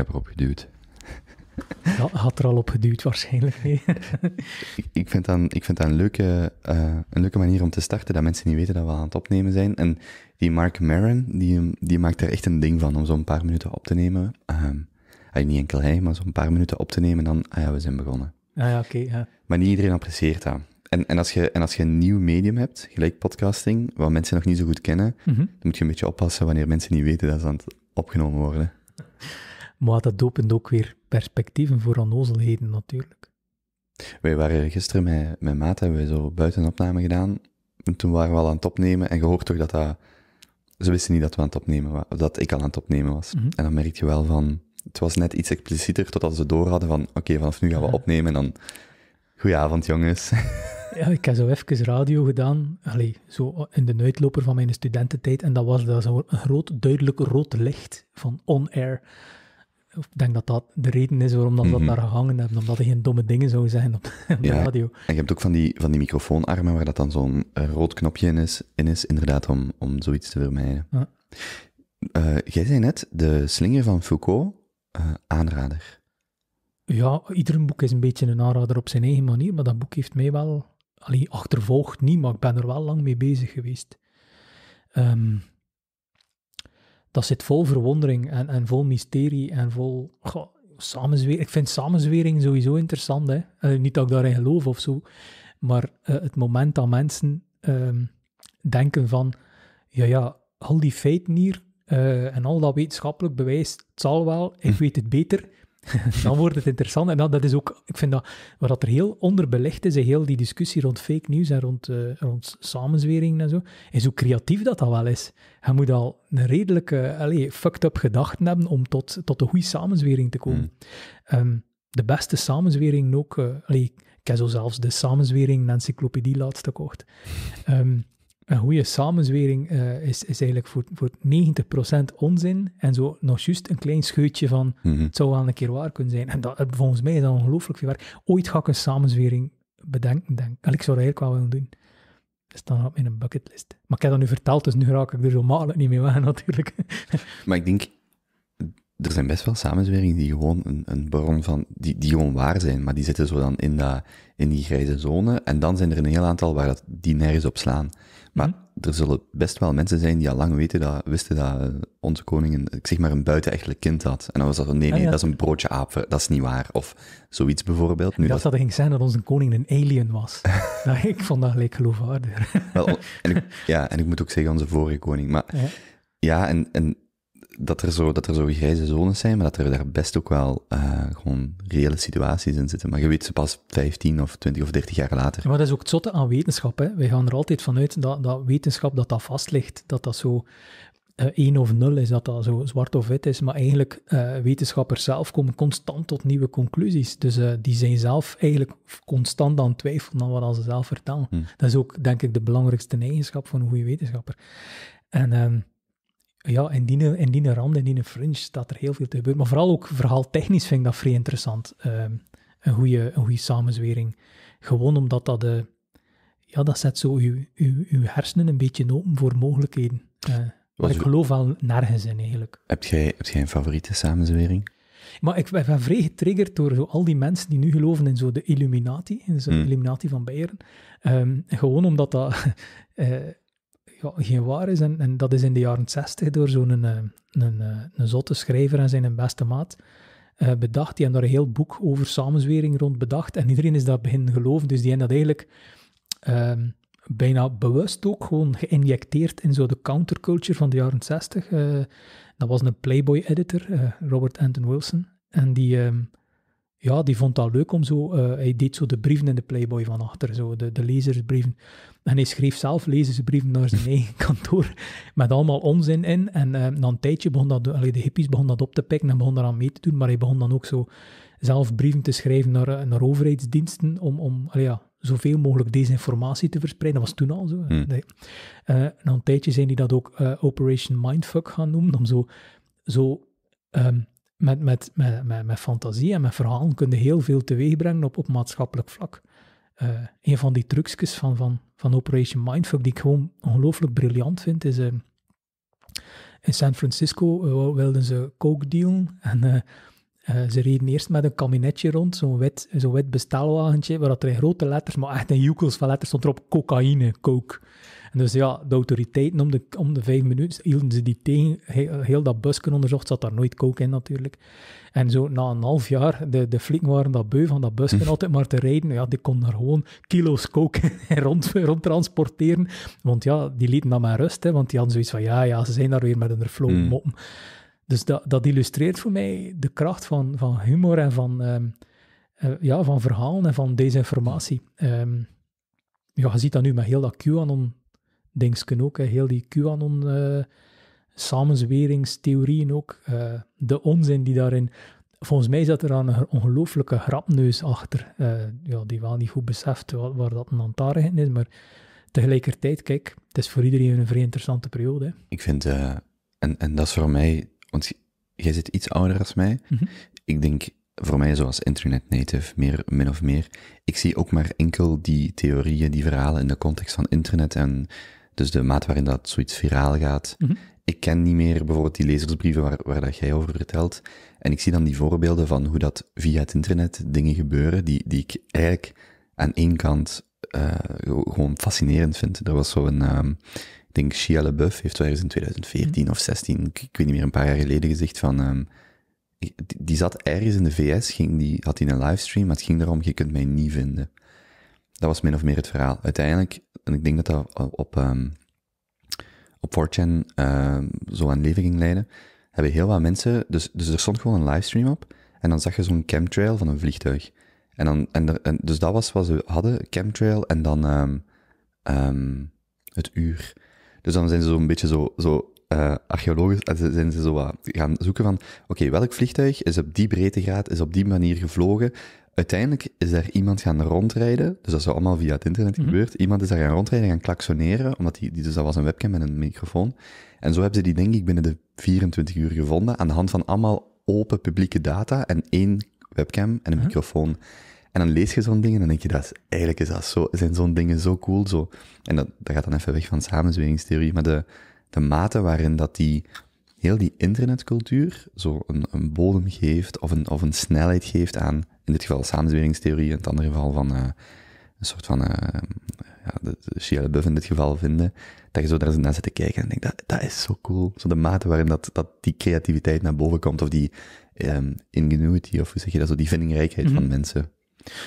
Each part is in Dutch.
heb erop geduwd. Had er al op geduwd waarschijnlijk, ik, ik, vind dat, ik vind dat een, leuke, eh, een leuke manier om te starten, dat mensen niet weten dat we aan het opnemen zijn. En die Mark Maron, die, die maakt er echt een ding van om zo'n paar minuten op te nemen. Uh, niet enkel hij, maar zo'n paar minuten op te nemen en dan, ah ja, we zijn begonnen. Ah ja, oké. ja. Maar niet iedereen apprecieert dat. En, en, als je, en als je een nieuw medium hebt, gelijk podcasting, wat mensen nog niet zo goed kennen, mhm. dan moet je een beetje oppassen wanneer mensen niet weten dat ze aan het opgenomen worden. Maar dat opent ook weer perspectieven voor onnozelheden natuurlijk. Wij waren gisteren met, met Maat, hebben we zo buiten gedaan. En toen waren we al aan het opnemen en gehoord toch dat dat... Ze wisten niet dat we aan het opnemen waren, dat ik al aan het opnemen was. Mhm. En dan merk je wel van... Het was net iets explicieter totdat ze door hadden van... Oké, vanaf nu gaan we opnemen en dan... Goedenavond jongens. Ja, ik heb zo even radio gedaan, allez, zo in de uitloper van mijn studententijd, en dat was dat zo een groot, duidelijk rood licht van on-air ik denk dat dat de reden is waarom dat, mm dat mhm. daar gehangen hebben, omdat er geen domme dingen zouden zijn op, de radio. En je hebt ook van die, van die microfoonarmen waar dat dan zo'n eh, rood knopje in is, in is inderdaad, om, om zoiets te vermijden. Ja. Eh, jij zei net, de slinger van Foucault, eh, aanrader. Ja, ieder boek is een beetje een aanrader op zijn eigen manier, maar dat boek heeft mij wel, allee, achtervolgd niet, maar ik ben er wel lang mee bezig geweest. Um, dat zit vol verwondering en, en vol mysterie en vol goh, samenzwering. Ik vind samenzwering sowieso interessant. Hè? Eh, niet dat ik daarin geloof of zo, maar eh, het moment dat mensen ehm, denken van, ja ja, al die feiten hier eh, en al dat wetenschappelijk bewijs, het zal wel, ik hm. weet het beter. dan wordt het interessant. En dat, is ook, ik vind dat, wat er heel onderbelicht is, in heel die discussie rond fake nieuws en rond, uh, rond samenzwering en zo, is hoe creatief dat al wel is. Je moet al een redelijke, allez, fucked up gedachten hebben om tot, tot een goede samenzwering te komen. Hmm. Ehm, de beste samenzwering ook, uh, ik heb zo zelfs de samenzwering in de encyclopedie laatst gekocht. Um, een goede samenzwering eh, is, is eigenlijk voor, voor 90% onzin en zo nog juist een klein scheutje van mm -hmm. het zou wel een keer waar kunnen zijn. En dat, eh, volgens mij is dat ongelooflijk veel waar. Ooit ga ik een samenzwering bedenken, denk ik. Ik zou dat eigenlijk wel willen doen. Dat is dan op mijn bucketlist. Maar ik heb dat nu verteld, dus nu raak ik er zo makkelijk niet mee weg natuurlijk. maar ik denk, er zijn best wel samenzweringen die gewoon een, een bron van, die, die gewoon waar zijn, maar die zitten zo dan in, dat, in die grijze zone. En dan zijn er een heel aantal waar dat, die nergens op slaan. Maar mhm. er zullen best wel mensen zijn die al lang weten dat, wisten dat eh, onze koning een, zeg maar, een buitenechtelijk kind had. En dan was dat van, nee, nee, ah, dat is een broodje aap, dat is niet waar. Of zoiets bijvoorbeeld. Nu, dat... dat ging zijn dat onze koning een alien was. ik vond dat gelijk geloofwaardig. wel, en ik, ja, en ik moet ook zeggen, onze vorige koning. Maar ja, ja en, en dat er, zo, dat er zo grijze zones zijn, maar dat er daar best ook wel eh, gewoon reële situaties in zitten. Maar je weet ze pas 15 of 20 of 30 jaar later. maar dat is ook het zotte aan wetenschap. Hè. Wij gaan er altijd vanuit dat, dat wetenschap dat dat vast ligt, dat dat zo 1 eh, of 0 is, dat dat zo zwart of wit is. Maar eigenlijk, uh, wetenschappers zelf komen constant tot nieuwe conclusies. Dus die zijn zelf eigenlijk constant aan twijfel twijfelen aan wat ze zelf vertellen. Hmm. Dat is ook, denk ik, de belangrijkste eigenschap van een goede wetenschapper. En ehm, ja, in die, en rand en die fringe staat er heel veel te gebeuren. Maar vooral ook technisch vind ik dat vrij interessant. Ehm, een, goede, een goede samenzwering. Gewoon omdat dat... de eh, ja, dat zet zo uw, uw, hersenen een beetje open voor mogelijkheden. Uh, ik geloof wel nergens in, eigenlijk. Heb jij, heb jij een favoriete samenzwering? Maar ik, ben vrij getriggerd door zo al die mensen die nu geloven in zo de Illuminati, in zo'n illuminatie hmm. Illuminati van Beieren. Ehm, gewoon omdat dat... Eh, ja, geen waar is. En, dat is in de jaren 60 door zo'n eh, een, een, eh, een, zotte schrijver en zijn beste maat eh, bedacht. Die hebben daar een heel boek over samenzwering rond bedacht. En iedereen is daar beginnen geloven. Dus die hebben dat eigenlijk ehm, bijna bewust ook gewoon geïnjecteerd in zo de counterculture van de jaren 60. dat was een Playboy-editor, Robert Anton Wilson. En die, ehm, ja, die vond dat leuk om zo. Eh, hij deed zo de brieven in de Playboy van achter, zo de, de lezersbrieven. En hij schreef zelf lezersbrieven naar zijn eigen kantoor met allemaal onzin in. En uh, na een tijdje begon dat, de hippies begonnen dat op te pikken en begon aan mee te doen. Maar hij begon dan ook zo zelf brieven te schrijven naar, eh, naar overheidsdiensten om, om ja, zoveel mogelijk desinformatie te verspreiden. Dat was toen al zo. Hmm. Uh, een tijdje zijn die dat ook Operation Mindfuck gaan noemen, om zo. zo ehm, met, met, met, met, met fantasie en met verhalen kun je heel veel teweegbrengen op, op maatschappelijk vlak. Uh, een van die trucjes van, van, van Operation Mindfuck, die ik gewoon ongelooflijk briljant vind, is... Eh, in San Francisco eh, wilden ze coke dealen en... ze reden eerst met een kabinetje rond, zo'n wit, zo'n wit bestelwagentje, waar dat er in grote letters, maar echt een joekels van letters stond erop cocaïne, coke. En dus ja, de autoriteiten om de, om de vijf minuten hielden ze die tegen. Heel, dat busken onderzocht, zat daar nooit kook in natuurlijk. En zo na een half jaar, de, de flikken waren dat beu van dat busken altijd maar te rijden. Ja, die kon daar gewoon kilo's kook rond, rond transporteren. Want ja, die lieten dan maar rust, hè, want die hadden zoiets van, ja, ja, ze zijn daar weer met een flow hmm. moppen. Dus dat, dat illustreert voor mij de kracht van, van humor en van, ehm, eh, ja, van verhalen en van desinformatie. Ehm, ja, je ziet dat nu met heel dat QAnon dingsken ook. Hè. Heel die QAnon uh, samenzweringstheorieën ook. Eh, de onzin die daarin... Volgens mij zat er aan een ongelooflijke grapneus achter. Eh, ja, die wel niet goed beseft waar, dat een aantaardiging is. Maar tegelijkertijd, kijk, het is voor iedereen een vrij interessante periode. Hè. Ik vind... en, en dat is voor mij... Want jij zit iets ouder als mij. Mhm. Ik denk voor mij zoals internet native, meer, min of meer. Ik zie ook maar enkel die theorieën, die verhalen in de context van internet en dus de maat waarin dat zoiets viraal gaat. Mhm. Ik ken niet meer bijvoorbeeld die lezersbrieven waar, waar dat jij over vertelt. En ik zie dan die voorbeelden van hoe dat via het internet dingen gebeuren die, die ik eigenlijk aan één kant eh, gewoon fascinerend vind. Er was zo'n, um, ik denk Shia LaBeouf heeft wel eens in 2014 mhm. of 16, ik, weet niet meer, een paar jaar geleden gezegd van... Ehm, die zat ergens in de VS, ging die, had hij een livestream, maar het ging erom, je kunt mij niet vinden dat was min of meer het verhaal. Uiteindelijk, en ik denk dat dat op, ehm, op 4chan ehm, zo aan leven ging leiden, hebben heel wat mensen... Dus, dus er stond gewoon een livestream op en dan zag je zo'n chemtrail van een vliegtuig. En dan, en, dus dat was wat ze hadden, chemtrail en dan ehm, het uur. Dus dan zijn ze zo'n beetje zo, zo uh, archeologisch, eh, zijn ze zo wat gaan zoeken van, oké, welk vliegtuig is op die breedtegraad, is op die manier gevlogen, uiteindelijk is daar iemand gaan rondrijden. Dus dat is allemaal via het internet mm gebeurd. Iemand is daar gaan rondrijden, en gaan klaksoneren. Omdat die, dus dat was een webcam en een microfoon. En zo hebben ze die, denk ik, binnen de 24 uur gevonden. Aan de hand van allemaal open publieke data en één webcam en een mhm. microfoon. En dan lees je zo'n ding en dan denk je, dat is, eigenlijk is dat zo, zijn zo'n dingen zo cool. Zo. En dat, dat gaat dan even weg van samenzweringstheorie. Maar de, de mate waarin dat die heel die internetcultuur zo een, een, bodem geeft of een, of een snelheid geeft aan, in dit geval samenzweringstheorie, in het andere geval van eh, een soort van, uh, ja, de, de in dit geval vinden, dat je zo daar naar zit te kijken en denkt, dat, dat is zo cool. Zo de mate waarin dat, dat die creativiteit naar boven komt, of die ehm, ingenuity, of hoe zeg je dat, zo die vindingrijkheid van mhm. mensen.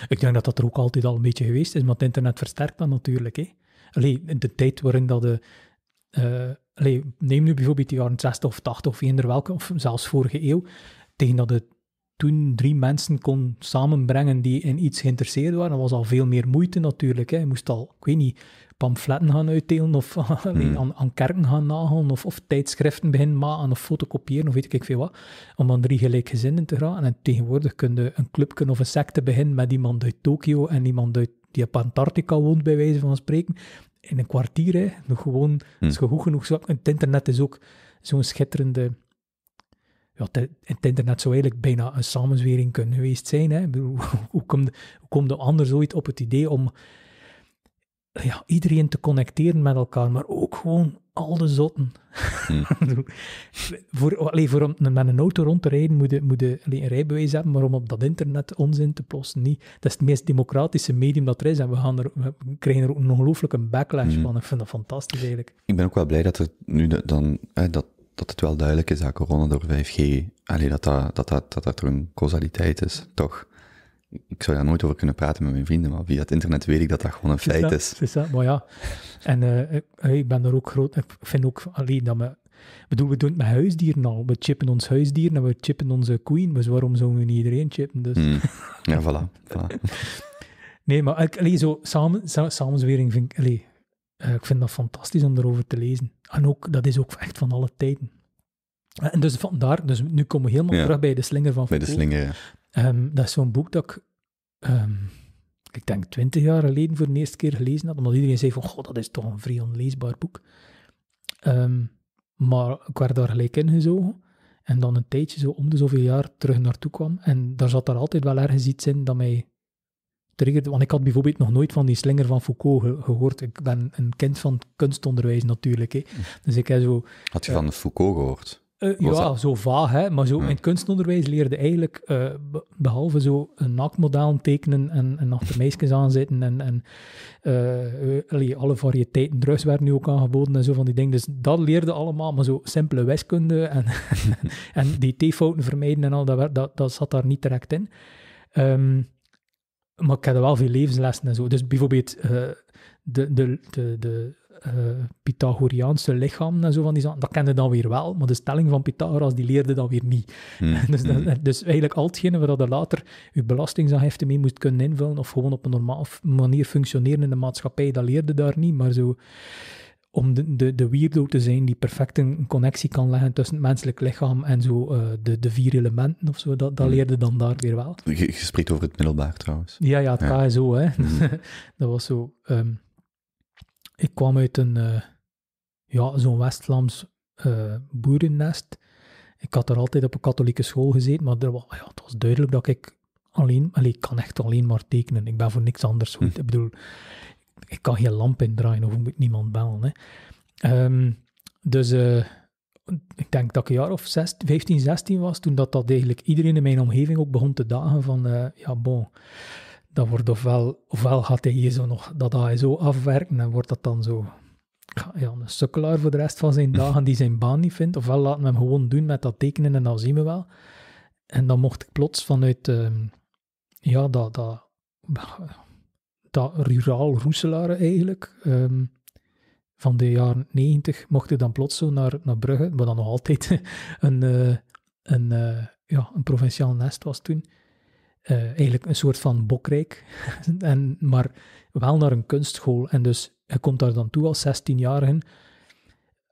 Ik denk dat dat er ook altijd al een beetje geweest is, want het internet versterkt dat natuurlijk. Hè? Allee, de tijd waarin dat de eh, neem nu bijvoorbeeld de jaren 60 of 80 of eender welke, of zelfs vorige eeuw, tegen dat het toen drie mensen kon samenbrengen die in iets geïnteresseerd waren, dat was al veel meer moeite natuurlijk. Hè. Je moest al, ik weet niet, pamfletten gaan uitdelen of hmm. aan, kerken gaan nagelen of, tijdschriften beginnen maken of fotokopiëren of weet ik veel wat, om aan drie gelijkgezinden te gaan. En tegenwoordig kun je een clubje of een secte beginnen met iemand uit Tokio en iemand uit die op Antarctica woont, bij wijze van spreken in een kwartier, hè, nog gewoon, is hmm. goed genoeg. Zo, het internet is ook zo'n schitterende... Ja, het internet zou eigenlijk bijna een samenzwering kunnen geweest zijn. Hè. hoe komt hoe de ander ooit op het idee om ja, iedereen te connecteren met elkaar, maar ook gewoon al de zotten. Hm. voor, allee, voor om met een auto rond te rijden moet je, een rijbewijs hebben, maar om op dat internet onzin te posten, niet. Dat is het meest democratische medium dat er is en we, gaan er, we krijgen er ook een ongelooflijke backlash hm. van. Ik vind dat fantastisch eigenlijk. Ik ben ook wel blij dat, er nu dan, dat, dat het wel duidelijk is dat corona door 5G, allee, dat, dat, dat, dat er een causaliteit is, toch? ik zou daar nooit over kunnen praten met mijn vrienden, maar via het internet weet ik dat dat gewoon een feit is. is dat, maar ja. En eh, eh, ik ben er ook groot, ik vind ook alleen dat we, bedoel, we doen het met huisdieren al. We chippen ons huisdieren en we chippen onze queen dus waarom zouden we niet iedereen chippen? Dus. Hmm. Ja, voilà. nee, maar ik, zo, samen, samenzwering vind ik, eh, ik vind dat fantastisch om erover te lezen. En ook, dat is ook echt van alle tijden. En dus vandaar, dus nu komen we helemaal terug bij de slinger van Foucault. Bij de slinger, ja. Ehm, dat is zo'n boek dat ik, ehm, ik denk, twintig jaar geleden voor de eerste keer gelezen had, omdat iedereen zei van, god, dat is toch een vrij onleesbaar boek. Ehm, maar ik werd daar gelijk in gezogen. En dan een tijdje, zo om de zoveel jaar, terug naartoe kwam. En daar zat daar altijd wel ergens iets in dat mij triggerde. Want ik had bijvoorbeeld nog nooit van die slinger van Foucault gehoord. Ik ben een kind van kunstonderwijs natuurlijk. Hè. Hm. Dus ik heb zo... Had je van eh, Foucault gehoord? Eh, ja, zo vaag, hè? maar zo, in het kunstonderwijs leerde eigenlijk, eh, behalve zo een naakmodel tekenen en, en achter meisjes aanzitten en, en eh, alle variëteiten drugs werden nu ook aangeboden en zo van die dingen. Dus dat leerde allemaal, maar zo simpele wiskunde en, en die t-fouten vermijden en al, dat, dat, zat daar niet direct in. Ehm, maar ik had wel veel levenslessen en zo. Dus bijvoorbeeld de, de, de, de eh, Pythagoreaanse lichaam en zo van die zaken, dat kende dan weer wel, maar de stelling van Pythagoras, die leerde dat weer niet. Hmm. dus, hmm. dus eigenlijk al hetgene waar je later je belastingsaangifte mee moest kunnen invullen of gewoon op een normale manier functioneren in de maatschappij, dat leerde daar niet, maar zo om de, de, de weirdo te zijn die perfect een connectie kan leggen tussen het menselijk lichaam en zo eh, de, de vier elementen of zo, dat, dat hmm. leerde dan daar weer wel. Je, spreekt over het middelbaar trouwens. Ja, ja, het ja. zo, hè. dat was zo... Ehm, ik kwam uit een, uh, ja, zo'n west eh, boerennest. Ik had er altijd op een katholieke school gezeten, maar er was, ja, het was duidelijk dat ik alleen, alleen ik kan echt alleen maar tekenen. Ik ben voor niks anders goed. Hm. Ik bedoel, ik kan geen lamp indraaien of ik moet niemand bellen. Hè. Ehm, dus eh, ik denk dat ik een jaar of 15, 16 was, toen dat, dat eigenlijk iedereen in mijn omgeving ook begon te dagen van, ja, bon, dat wordt ofwel, ofwel gaat hij hier zo nog dat ASO afwerken en wordt dat dan zo ja, een sukkelaar voor de rest van zijn dagen die zijn baan niet vindt. Ofwel laten we hem gewoon doen met dat tekenen en dan zien we wel. En dan mocht ik plots vanuit ehm, ja, dat, dat, dat ruraal Roeselaar eigenlijk, ehm, van de jaren 90 mocht ik dan plots zo naar, naar Brugge, wat dan nog altijd een, eh, een, eh, ja, een provinciaal nest was toen. Eh, eigenlijk een soort van bokreek, en, maar wel naar een kunstschool. En dus hij komt daar dan toe als 16-jarige.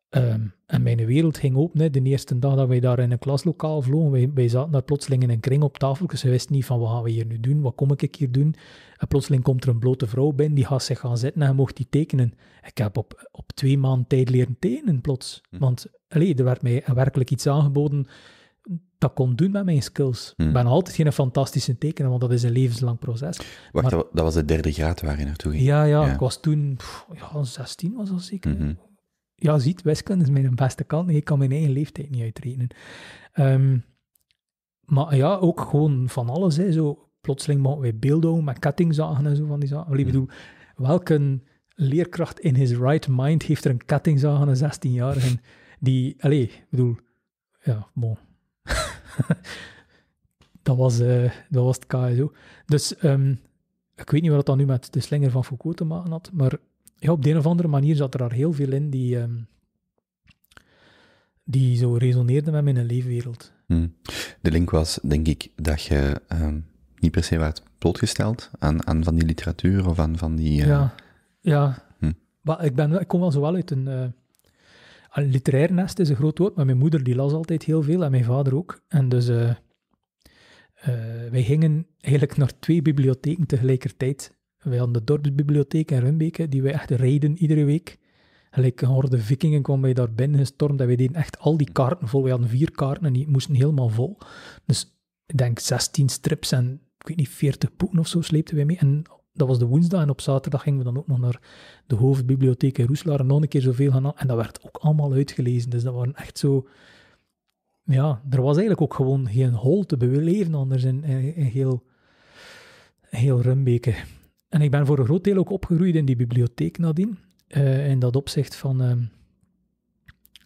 Ehm, en mijn wereld ging open. Hè. De eerste dag dat wij daar in een klaslokaal vlogen, wij, zaten daar plotseling in een kring op tafel. Dus we wist niet van wat gaan we hier nu doen, wat kom ik hier doen. En plotseling komt er een blote vrouw binnen, die gaat zich gaan zitten en mocht die tekenen. Ik heb op, op twee maanden tijd leren tekenen plots. Hm. Want allee, er werd mij werkelijk iets aangeboden dat kon doen met mijn skills. Ik hmm. ben altijd geen fantastische tekenen, want dat is een levenslang proces. Wacht, maar, dat was de derde graad waar je naartoe ging? Ja, ja, ik was toen ja, 16 was al zeker. Mhm. Ja, ziet, wiskunde is mijn beste kant. Ik kan mijn eigen leeftijd niet uitrekenen. Ehm, maar ja, ook gewoon van alles. Hè. Zo, plotseling mochten wij beelden met kettingzagen en zo van die zaken. Hmm. bedoel, welke leerkracht in his right mind heeft er een kettingzaag aan een 16-jarige? Die, alleen, ik bedoel, ja, bon dat, was, eh, dat was het KSO. Dus ehm, ik weet niet wat dat nu met de slinger van Foucault te maken had, maar ja, op de een of andere manier zat er daar heel veel in die, ehm, die zo resoneerde met mijn leefwereld. Hmm. De link was, denk ik, dat je ehm, niet per se werd blootgesteld aan, aan van die literatuur of aan van die... Eh, ja, ja. Hmm. ik, ben, ik kom wel zo wel uit een... Eh, literair nest is een groot woord, maar mijn moeder die las altijd heel veel en mijn vader ook. En dus eh, eh, wij gingen eigenlijk naar twee bibliotheken tegelijkertijd. Wij hadden de dorpsbibliotheek in Runbeke die wij echt reden iedere week. Gelijk een horde vikingen kwamen wij daar binnen gestormd en wij deden echt al die kaarten vol. Wij hadden vier kaarten en die moesten helemaal vol. Dus ik denk 16 strips en ik weet niet, 40 boeken of zo sleepten wij mee. En dat was de woensdag en op zaterdag gingen we dan ook nog naar de hoofdbibliotheek in Roeselaar en nog een keer zoveel gaan En dat werd ook allemaal uitgelezen. Dus dat waren echt zo... Ja, er was eigenlijk ook gewoon geen hol te beleven anders in, in, heel, heel Rumbeke. En ik ben voor een groot deel ook opgegroeid in die bibliotheek nadien. Eh, in dat opzicht van... Eh,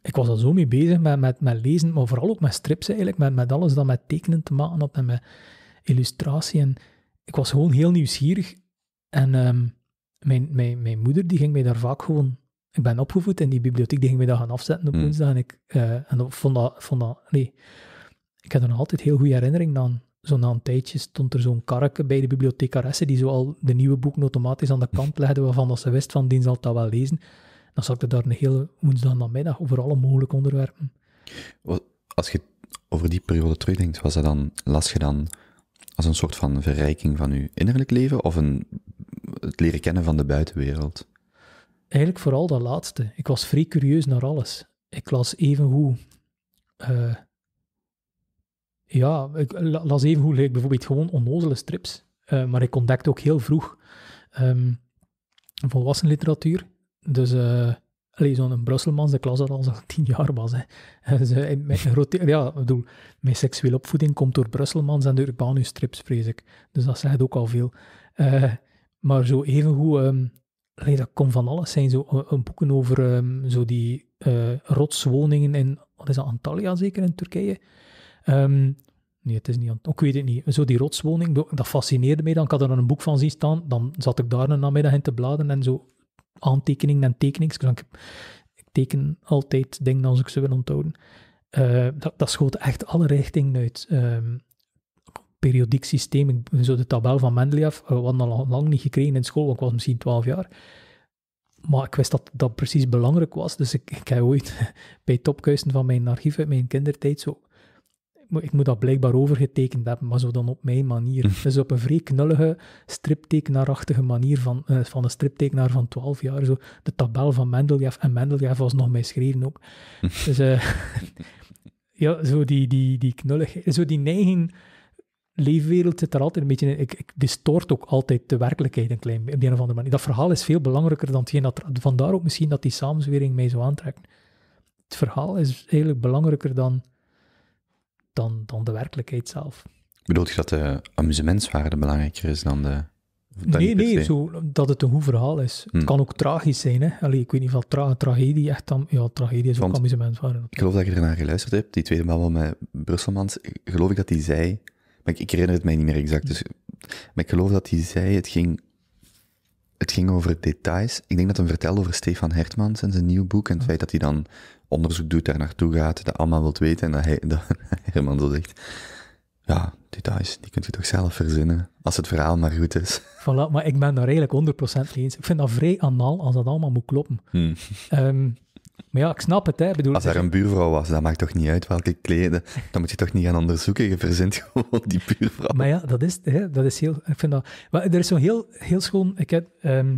ik was al zo mee bezig met, met, lezen, maar vooral ook met strips eigenlijk, met, met alles dat met tekenen te maken had en met illustratie. En ik was gewoon heel nieuwsgierig en ehm, mijn, mijn moeder die ging mij daar vaak gewoon... Ik ben opgevoed in die bibliotheek, die ging mij daar gaan afzetten op hmm. woensdag. En ik eh, en vond dat... Vond nee, ik heb er nog altijd heel goede herinnering aan. Zo na een tijdje stond er zo'n karke bij de bibliothecaresse die zo al de nieuwe boeken automatisch aan de kant legde, waarvan dat ze wist van, die zal dat wel lezen. Dan zat ik daar een hele woensdag namiddag over alle mogelijke onderwerpen. Als je over die periode terugdenkt, was dat dan, las je dan als een soort van verrijking van uw innerlijk leven of een, het leren kennen van de buitenwereld? Eigenlijk vooral dat laatste. Ik was vrij curieus naar alles. Ik las even hoe. Eh, ja, ik las even hoe ik bijvoorbeeld gewoon onnozele strips. Eh, maar ik ontdekte ook heel vroeg um, volwassen literatuur. Dus uh, zo'n Brusselmans, ik las dat al als ik tien jaar was. Hè. Eh, eh, mijn, ja, bedoel, seksuele opvoeding komt door Brusselmans en de Urbanus-strips, vrees ik. Dus dat zegt ook al veel. Eh, maar zo even um, ehm, dat kon van alles zijn. Zo, een, boeken over ehm, zo die rotswoningen in, wat is dat, Antalya zeker, in Turkije? Ehm, nee, het is niet Antalya, ik weet het niet. Zo die rotswoning, dat fascineerde mij dan. Ik had er dan een boek van zien staan, dan zat ik daar een namiddag in te bladeren en zo aantekeningen en tekeningen. ik, ik, teken altijd dingen als ik ze wil onthouden. Eh, dat, dat schoot echt alle richtingen uit. Ehm, periodiek systeem, ik, zo de tabel van Mendeleev, eh, we hadden al lang niet gekregen in school, want ik was misschien 12 jaar. Maar ik wist dat dat precies belangrijk was. Dus ik, ik heb ooit bij topkuisen van mijn archief uit mijn kindertijd zo ik moet dat blijkbaar overgetekend hebben, maar zo dan op mijn manier. Hm. Dus op een vrij knullige, striptekenaarachtige manier van, eh, van een striptekenaar van 12 jaar. Zo, de tabel van Mendeljev En Mendeljev was nog mij schreven ook. Hm. Dus eh, ja, zo die, die, die knulligheid, zo die neiging leefwereld zit er altijd een beetje in. Ik, ik distort ook altijd de werkelijkheid een klein op de een of andere manier. Dat verhaal is veel belangrijker dan hetgeen dat... Vandaar ook misschien dat die samenzwering mij zo aantrekt. Het verhaal is eigenlijk belangrijker dan dan, dan de werkelijkheid zelf. Bedoelt je dat de amusementswaarde belangrijker is dan de... nee, nee, zo, dat het een goed verhaal is. Het hmm. kan ook tragisch zijn. Hè? Allee, ik weet niet of tra tragedie echt dan... Ja, tragedie is ook amusementswaarde. Ik geloof dat je ernaar geluisterd hebt, die tweede babbel met Brusselmans. Geloof ik dat hij zei... Maar ik, herinner het mij niet meer exact. Dus, maar ik geloof dat hij zei, het ging, het ging over details. Ik denk dat hij vertelde over Stefan Hertmans en zijn nieuw boek. En het hmm. feit dat hij dan onderzoek doet, daar naartoe gaat, dat allemaal wilt weten en dat, hij, dat Herman zo zegt, ja, details, die kunt u toch zelf verzinnen, als het verhaal maar goed is. Voilà, maar ik ben daar eigenlijk 100% mee eens. Ik vind dat vrij anal als dat allemaal moet kloppen. Hmm. Ehm, maar ja, ik snap het. Hè. Bedoel, Als er een buurvrouw was, dat maakt toch niet uit welke kleden. Dan moet je toch niet gaan onderzoeken. Je verzint gewoon die buurvrouw. Maar ja, dat is, hè, dat is heel. Ik vind dat, er is zo'n heel, heel schoon. Ik heb, ehm,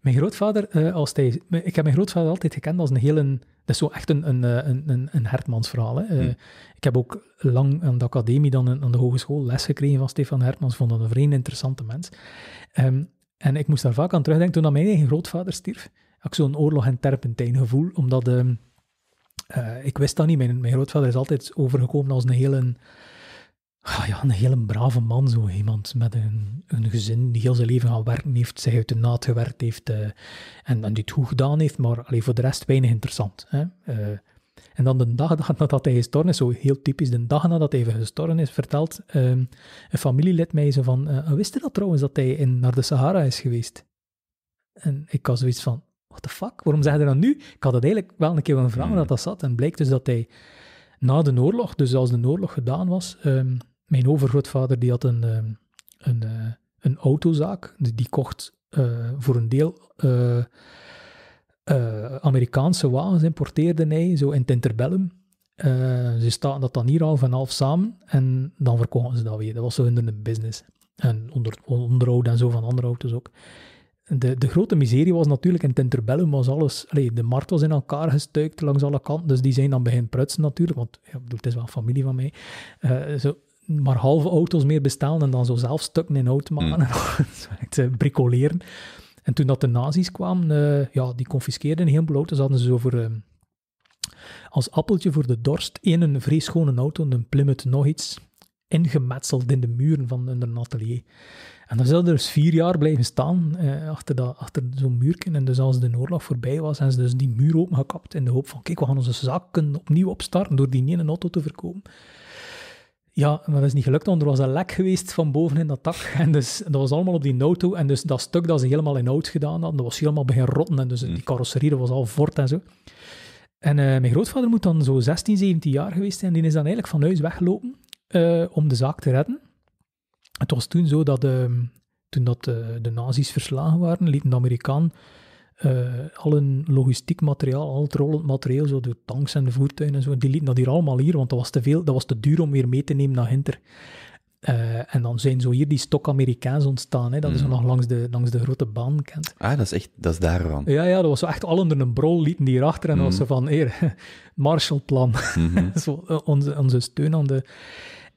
mijn grootvader, eh, als hij, ik heb mijn grootvader altijd gekend als een hele dat is zo echt een, een, eh, een, een, Hertmansverhaal. Hè. Eh, hmm. Ik heb ook lang aan de academie, dan aan de hogeschool, les gekregen van Stefan Hertmans. vond dat een vreemd interessante mens. Ehm, en ik moest daar vaak aan terugdenken toen mijn eigen grootvader stierf. Had ik zo'n oorlog- en terpentijn gevoel, omdat... Um, ik wist dat niet. Mijn, mijn, grootvader is altijd overgekomen als een hele Ah, ja, een hele brave man, zo iemand met een, een gezin die heel zijn leven gaan werken heeft, zich uit de naad gewerkt heeft eh, en, en dit goed gedaan heeft, maar allee, voor de rest weinig interessant. Hè? Eh, en dan de dag nadat hij gestorven is, zo heel typisch, de dag nadat hij gestorven is, vertelt ehm, een familielid mij zo van, eh, wist je dat trouwens, dat hij naar de Sahara is geweest? En ik had zoiets van, what the fuck, waarom zeg je dat nu? Ik had het eigenlijk wel een keer willen vragen hmm. dat dat zat en blijkt dus dat hij na de oorlog, dus als de oorlog gedaan was... Ehm, mijn overgrootvader die had een, eh, een, eh, een autozaak. Die kocht eh, voor een deel Amerikaanse wagens, importeerde hij, zo in Tinterbellum. ze staan dat dan hier half en half samen en dan verkochten ze dat weer. Dat was zo hun business. En onder, onderhoud en zo van andere auto's ook. De, de grote miserie was natuurlijk in Tinterbellum was alles... Allee, de markt was in elkaar gestuikt langs alle kanten, dus die zijn dan begin prutsen natuurlijk, want het is wel familie van mij. zo, maar halve auto's meer bestellen en dan zo zelf stukken in hout maken mm. en eh, bricoleren. En toen dat de nazi's kwamen, eh, ja, die confiskeerden een heleboel auto's. Hadden ze zo voor, ehm, als appeltje voor de dorst in een vrees schone auto, een Plymouth nog iets, ingemetseld in de muren van hun atelier. En dan zouden ze dus vier jaar blijven staan eh, achter, dat, achter zo'n muurken. En dus als de oorlog voorbij was, hebben ze dus die muur opengekapt in de hoop van, kijk, we gaan onze zakken opnieuw opstarten door die ene auto te verkopen. Ja, maar dat is niet gelukt, want er was een lek geweest van boven in dat dak. En dus, dat was allemaal op die auto. En dus dat stuk dat ze helemaal in hout gedaan hadden, dat was helemaal begin rotten. En dus mm. die carrosserie was al fort en zo. En eh, mijn grootvader moet dan zo 16, 17 jaar geweest zijn. Die is dan eigenlijk van huis weggelopen eh, om de zaak te redden. Het was toen zo dat, ehm, toen dat eh, de nazi's verslagen waren, lieten de Amerikaan uh, al hun logistiek materiaal, al het rollend materiaal, zo de tanks en de voertuigen en zo, die lieten dat hier allemaal hier, want dat was te veel, dat was te duur om weer mee te nemen naar Hinter. Eh, en dan zijn zo hier die stok Amerikaans ontstaan, hè, dat is mm. nog langs de, langs de grote baan kent. Ah, dat is echt, dat is daarvan. Ja, ja, dat was zo echt al onder een brol lieten die hierachter en mm. dat was mm. ze van, eer, Marshallplan, mhm. zo, eh, onze, onze steun aan de...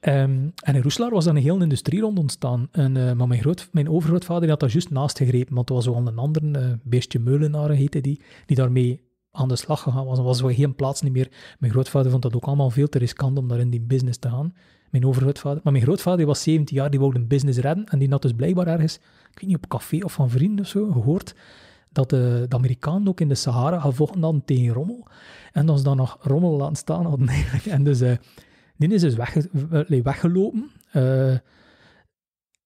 Ehm, en in Roeselaar was dan een hele industrie rond ontstaan. Eh, maar mijn, groot, mijn overgrootvader had dat juist naastgegrepen, want er was wel een ander, uh, Beestje Meulenaar heette die, die daarmee aan de slag gegaan was. Er was wel geen plaats niet meer. Mijn grootvader vond dat ook allemaal veel te riskant om daar in die business te gaan. Mijn overgrootvader. Maar mijn grootvader was 17 jaar, die wilde een business redden. En die had dus blijkbaar ergens, ik weet niet, op café of van vrienden of zo, gehoord dat eh, de, de Amerikanen ook in de Sahara gevochten hadden tegen rommel. En dat ze dan nog rommel laten staan hadden En dus... Die is dus wegge weggelopen, eh,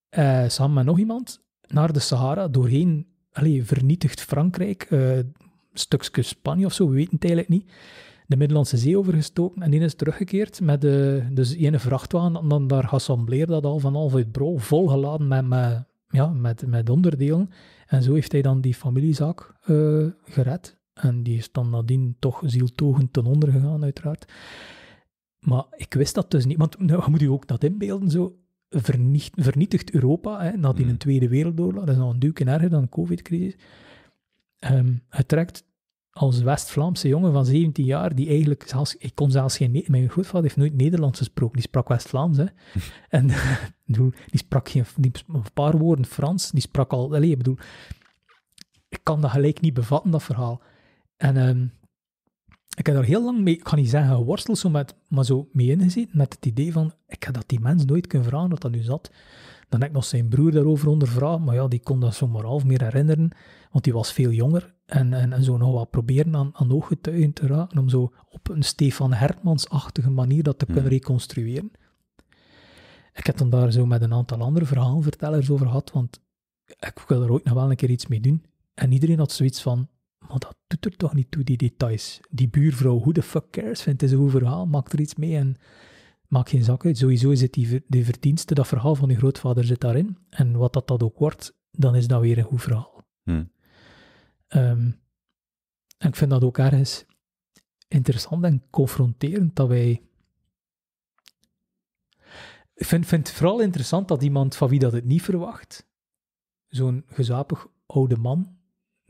eh, samen met nog iemand, naar de Sahara, doorheen allee, vernietigd Frankrijk, uh, stukjes Spanje of zo, we weten het eigenlijk niet. De Middellandse Zee overgestoken en die is teruggekeerd met de, dus ene vrachtwagen en dan daar geassembleerd dat al van half uit bro, volgeladen met, ja, met, met onderdelen. En zo heeft hij dan die familiezaak gered. En die is dan nadien toch zieltogend ten onder gegaan, uiteraard. Maar ik wist dat dus niet. Want nou, moet je ook dat inbeelden, zo vernicht, vernietigt Europa, hè, na die hmm. Tweede Wereldoorlog, dat is al een duwke erger dan de covid-crisis. Ehm, het trekt als West-Vlaamse jongen van 17 jaar, die eigenlijk zelfs, ik kon zelfs geen, mijn grootvader heeft nooit Nederlands gesproken, die sprak West-Vlaams, en die sprak geen, een paar woorden Frans, die sprak al, allez, ik bedoel, ik kan dat gelijk niet bevatten, dat verhaal. En ehm, ik heb daar heel lang mee, ik ga niet zeggen geworsteld, zo met, maar zo mee ingezien met het idee van, ik ga dat die mens nooit kunnen vragen wat dat nu zat. Dan heb ik nog zijn broer daarover ondervraagd, maar ja, die kon dat zomaar half meer herinneren, want die was veel jonger. En, en, en zo nog wat proberen aan, aan ooggetuigen te raken, om zo op een Stefan hertmans achtige manier dat te kunnen hmm. reconstrueren. Ik heb dan daar zo met een aantal andere verhaalvertellers over gehad, want ik wil er ooit nog wel een keer iets mee doen. En iedereen had zoiets van, maar dat doet er toch niet toe, die details. Die buurvrouw, who de fuck cares, vindt is een goed verhaal, maakt er iets mee en maakt geen zak uit. Sowieso zit die, die verdienste, dat verhaal van je grootvader zit daarin. En wat dat, dat ook wordt, dan is dat weer een goed verhaal. Hm. Ehm, en ik vind dat ook ergens interessant en confronterend dat wij. Ik vind, vind het vooral interessant dat iemand van wie dat het niet verwacht, zo'n gezapig oude man,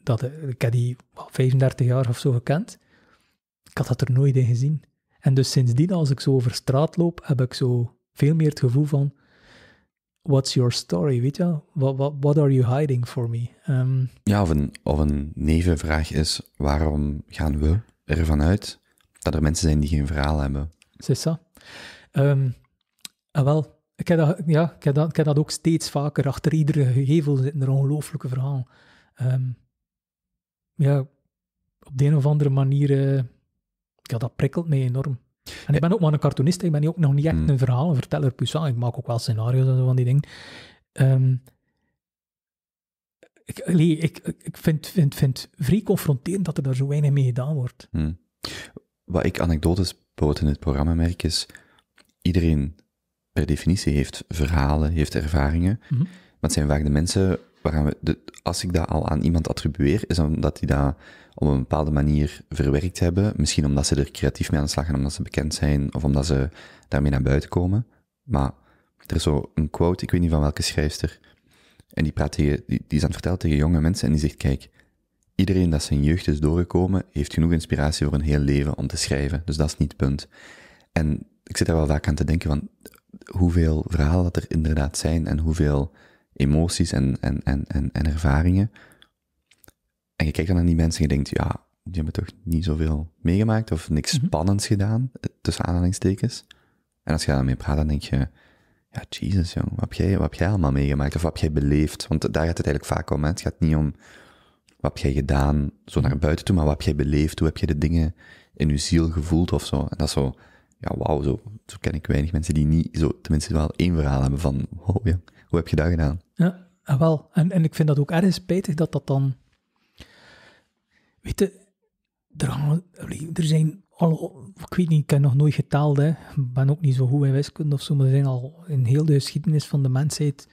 dat, eh, ik heb die 35 jaar of zo gekend. Ik had dat er nooit in gezien. En dus sindsdien, als ik zo over straat loop, heb ik zo veel meer het gevoel van... What's your story, weet je What, what, what are you hiding for me? Ehm, ja, of een, of een nevenvraag is, waarom gaan we ervan uit dat er mensen zijn die geen verhaal hebben? Is dat? Um, wel, ik heb, dat, ja, ik, heb dat, ik heb dat ook steeds vaker. Achter iedere gevel zitten er ongelooflijke verhaal. Um, ehm, ja, op de een of andere manier, uh, ja, dat prikkelt mij enorm. En ik ben ook maar een cartoonist, ik ben ook nog niet echt hmm. een verhalenverteller, puissant. Ik maak ook wel scenario's en zo van die dingen. Um, ik, ik, ik vind, vind, vind vrij confronterend dat er daar zo weinig mee gedaan wordt. Hmm. Wat ik anekdotes bood in het programma merk is, iedereen per definitie heeft verhalen, heeft ervaringen, mhm. maar het zijn vaak de mensen Gaan we, de, als ik dat al aan iemand attribueer, is omdat die dat op een bepaalde manier verwerkt hebben. Misschien omdat ze er creatief mee aan de slag gaan, omdat ze bekend zijn, of omdat ze daarmee naar buiten komen. Maar er is zo een quote, ik weet niet van welke schrijfster, en die, praat tegen, die, die is aan het vertellen tegen jonge mensen en die zegt, kijk, iedereen dat zijn jeugd is doorgekomen, heeft genoeg inspiratie voor een heel leven om te schrijven. Dus dat is niet het punt. En ik zit daar wel vaak aan te denken van hoeveel verhalen dat er inderdaad zijn en hoeveel emoties en, en, en, en, en ervaringen. En je kijkt dan naar die mensen en je denkt, ja, die hebben toch niet zoveel meegemaakt of niks mhm. spannends gedaan, eh, tussen aanhalingstekens. En als je daarmee praat, dan denk je, ja, Jesus jong, wat heb, jij, wat heb jij allemaal meegemaakt of wat heb jij beleefd? Want daar gaat het eigenlijk vaak om. Hè? Het gaat niet om wat heb jij gedaan, zo naar buiten toe, maar wat heb jij beleefd? Hoe heb je de dingen in je ziel gevoeld of zo? En dat is zo, ja, wauw, zo, zo ken ik weinig mensen die niet zo, tenminste wel één verhaal hebben van, wow, ja, hoe heb je dat gedaan? Ja, ah, wel. En, en ik vind dat ook erg spijtig dat dat dan... Weet je, er, zijn al, Ik weet niet, ik heb nog nooit getaald, hè. Ik ben ook niet zo goed in wiskunde of zo, maar er zijn al in heel de geschiedenis van de mensheid...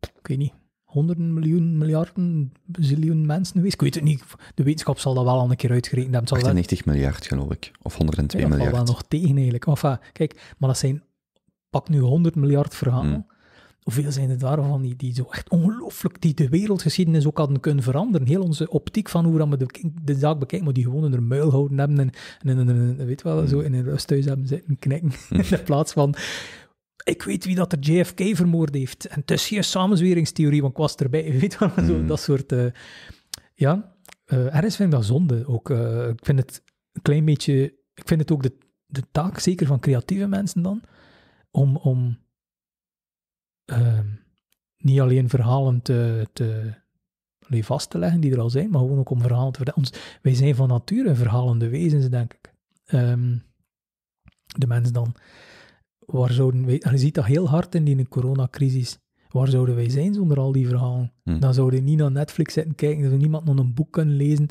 Ik weet niet, honderden miljoen, miljarden, ziljoen mensen geweest. Ik weet het niet. De wetenschap zal dat wel al een keer uitgerekend hebben. 98 miljard, geloof ik. Of 102 ja, miljard. Dat valt wel nog tegen, eigenlijk. Ah, kijk, maar dat zijn... Pak nu 100 miljard verhalen. Hmm hoeveel zijn het daarvan die, die zo echt ongelooflijk, die de wereldgeschiedenis ook hadden kunnen veranderen. Heel onze optiek van hoe we de, de zaak bekijken, maar die gewoon in hun muil houden hebben en, en, en, en weet wel, zo hmm. in een rusthuis hebben zitten knikken. Mm. in plaats van, ik weet wie dat de JFK vermoord heeft. En tussen je samenzweringstheorie, want ik was erbij. Weet wel, zo, hmm. dat soort... Eh, ja, er eh, ergens vind ik dat zonde ook. Eh, ik vind het een klein beetje... Ik vind het ook de, de taak, zeker van creatieve mensen dan, om... om Ehm, niet alleen verhalen te, te vast te leggen die er al zijn, maar gewoon ook om verhalen te vertellen. wij zijn van nature verhalende wezens, denk ik. Ehm, de mens dan. Waar zouden je ziet dat heel hard in die coronacrisis waar zouden wij zijn zonder al die verhalen? Hm. Dan zouden we niet naar Netflix zitten kijken, dan zou niemand nog een boek kunnen lezen.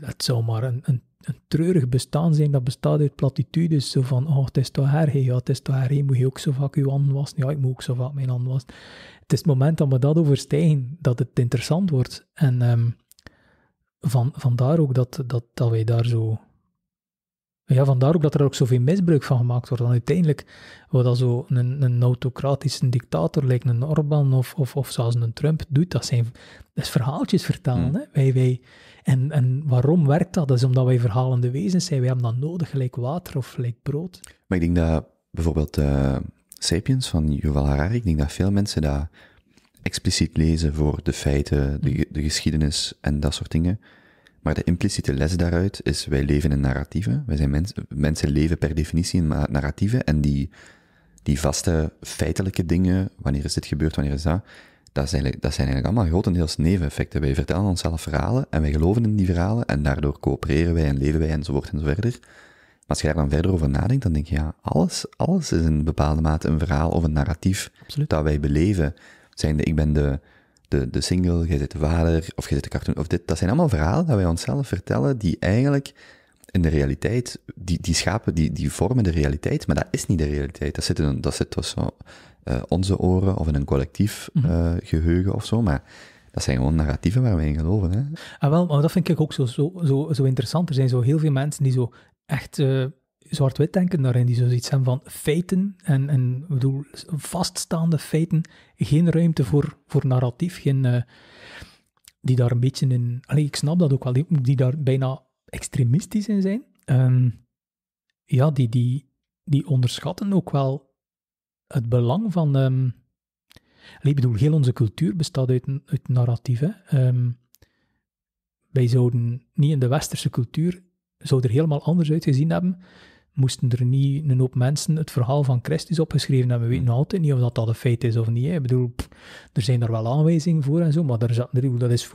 Het zou maar een, een, een, treurig bestaan zijn dat bestaat uit platitudes. Zo van, oh, het is toch her, ja, het is toch her, moet je ook zo vaak je handen wassen? Ja, ik moet ook zo vaak mijn handen wassen. Het is het moment dat we dat overstijgen, dat het interessant wordt. En um, van, vandaar ook dat, dat, dat wij daar zo ja, vandaar ook dat er ook zoveel misbruik van gemaakt wordt. Dan uiteindelijk, wat dat zo een, een autocratische dictator, lijkt een Orban of, of, of zelfs een Trump, doet, dat zijn dat is verhaaltjes vertalen. Hmm. Hè? Wij, wij, en, en waarom werkt dat? Dat is omdat wij verhalende wezens zijn. Wij hebben dat nodig, gelijk water of gelijk brood. Maar ik denk dat bijvoorbeeld eh, Sapiens van Yuval Harari, ik denk dat veel mensen dat expliciet lezen voor de feiten, de, hmm. de geschiedenis en dat soort dingen. Maar de impliciete les daaruit is, wij leven in narratieven. Wij zijn mensen, mensen leven per definitie in narratieven. En die, die vaste feitelijke dingen, wanneer is dit gebeurd, wanneer is dat, dat zijn, dat zijn eigenlijk allemaal grotendeels neveneffecten. Wij vertellen onszelf verhalen en wij geloven in die verhalen en daardoor coöpereren wij en leven wij enzovoort enzoverder. Maar als je daar dan verder over nadenkt, dan denk je, ja, alles, alles is in bepaalde mate een verhaal of een narratief dat wij beleven. de ik ben de, de, de single, jij zit de vader, of jij zit de cartoon, of dit. Dat zijn allemaal verhalen dat wij onszelf vertellen die eigenlijk in de realiteit, die, die schapen, die, die vormen de realiteit, maar dat is niet de realiteit. Dat zit, in, dat zit tussen uh, onze oren of in een collectief mhm. eh, geheugen of zo, maar dat zijn gewoon narratieven waar wij in geloven. Hè? Ah, wel, maar dat vind ik ook zo, zo, zo, zo interessant. Er zijn zo heel veel mensen die zo echt... Eh, zwart-wit denken daarin, die zoiets hebben van feiten en, en bedoel, vaststaande feiten, geen ruimte voor, voor narratief, geen, eh, die daar een beetje in, allee, ik snap dat ook wel, die, die daar bijna extremistisch in zijn, ehm, ja, die, die, die onderschatten ook wel het belang van, um, ik bedoel, heel onze cultuur bestaat uit, uit narratief, ehm, wij zouden niet in de westerse cultuur zou er helemaal anders uitgezien hebben moesten er niet een hoop mensen het verhaal van Christus opgeschreven hebben. We weten mm. altijd niet of dat, dat een feit is of niet. Hè. Ik bedoel, er zijn er wel aanwijzingen voor en zo, maar er, dat is,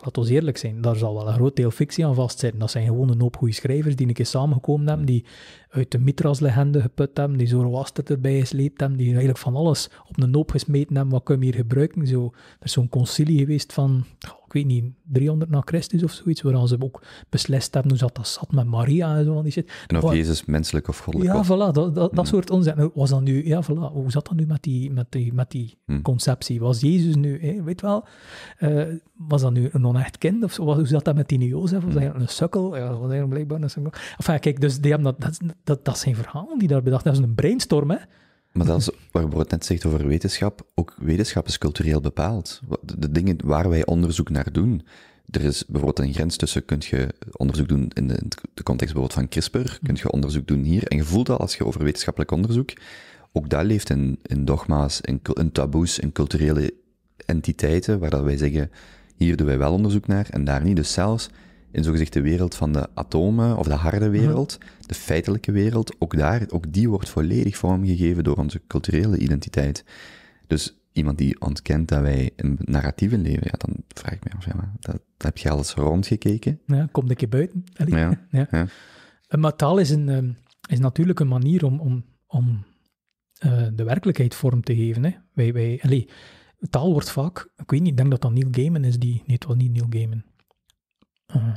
laat ons eerlijk zijn, daar zal wel een groot deel fictie aan vastzitten. Dat zijn gewoon een hoop goede schrijvers die een keer samengekomen hebben, die uit de Mitras-legende geput hebben, die Zoroaster erbij gesleept hebben, die eigenlijk van alles op een noop gesmeten hebben, wat kunnen we hier gebruiken. Zo, er is zo'n concilie geweest van, ik weet niet, 300 na Christus of zoiets, waar ze ook beslist hebben hoe zat dat zat met Maria en zo van die shit. En of Jezus menselijk of goddelijk ja, was. voilà, dat, dat, hmm. soort onzin. Was dat nu, ja, voilà, hoe zat dat nu met die, met die, met die hmm. conceptie? Was Jezus nu, weet wel, eh, was dat nu een onecht kind? Of zo? Hoe zat dat met die Jozef? Was hmm. dat een sukkel? Ja, was eigenlijk Enfin, kijk, dus die hebben dat, dat, dat, dat zijn verhalen die daar bedacht Dat is een brainstorm, hè? Maar dat is waar Bart net zegt over wetenschap. Ook wetenschap is cultureel bepaald. De, dingen waar wij onderzoek naar doen. Er is bijvoorbeeld een grens tussen, kun je onderzoek doen in de, in de context bijvoorbeeld van CRISPR, hm. kun je onderzoek doen hier. En je voelt al als je over wetenschappelijk onderzoek, ook dat leeft in, in dogma's, in, taboes, en culturele entiteiten, waar dat wij zeggen, hier doen wij wel onderzoek naar en daar niet. Dus zelfs in zogezegd de wereld van de atomen, of de harde mhm. wereld, de feitelijke wereld, ook, daar, ook die wordt volledig vormgegeven door onze culturele identiteit. Dus iemand die ontkent dat wij een narratieven leven, ja, dan vraag ik me af, ja, maar dat, heb je alles rondgekeken? Ja, kom een keer buiten. Ja, ja. Eh, maar taal is, een, ehm, is natuurlijk een manier om, om, om eh, de werkelijkheid vorm te geven. Hè. Wij, wij, taal wordt vaak, ik weet niet, ik denk dat dat Neil Gaiman is, die, nee, het was niet Neil Gaiman, eh,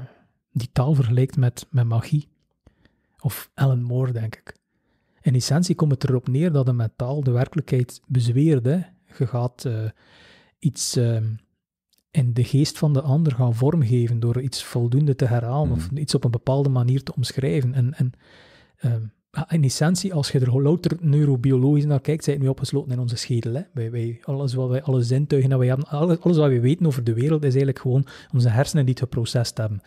die taal vergelijkt met, met magie. Of Alan Moore, denk ik. In essentie komt het erop neer dat een met taal de werkelijkheid bezweerde. Je gaat eh, iets uh, in de geest van de ander gaan vormgeven door iets voldoende te herhalen of mm. iets op een bepaalde manier te omschrijven. En, en ehm, Ah, in essentie, als je er louter neurobiologisch naar kijkt, zijn we opgesloten in onze schedel. Hè? Wij, wij, alles wat wij, alle zintuigen dat wij hebben, alles, wat we weten over de wereld, is eigenlijk gewoon onze hersenen die het geprocessed hebben.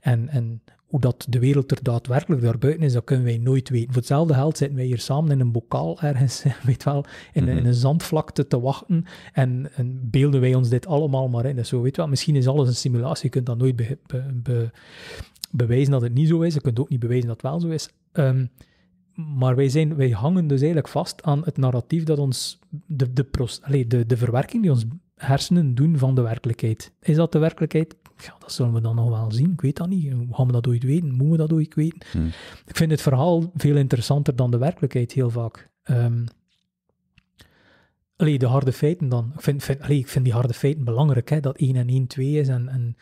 En, en hoe dat de wereld er daadwerkelijk daarbuiten is, dat kunnen wij nooit weten. Voor hetzelfde geld zitten wij hier samen in een bokaal ergens, weet wel, in, mhm. een zandvlakte te wachten en, en, beelden wij ons dit allemaal maar in. Dus zo, weet wel, misschien is alles een simulatie, je kunt dat nooit bewijzen dat het niet zo is, je kunt ook niet bewijzen dat het wel zo is. Ehm, maar wij, zijn, wij hangen dus eigenlijk vast aan het narratief dat ons, de, de, de, verwerking die ons hersenen doen van de werkelijkheid. Is dat de werkelijkheid? dat zullen we dan nog wel zien. Ik weet dat niet. gaan we dat ooit weten? Moeten we dat ooit weten? Hmm. Ik vind het verhaal veel interessanter dan de werkelijkheid heel vaak. Um, allee, de harde feiten dan. Ik vind, vind, allee, ik vind die harde feiten belangrijk, hè, dat 1 en 1 2 is. En, en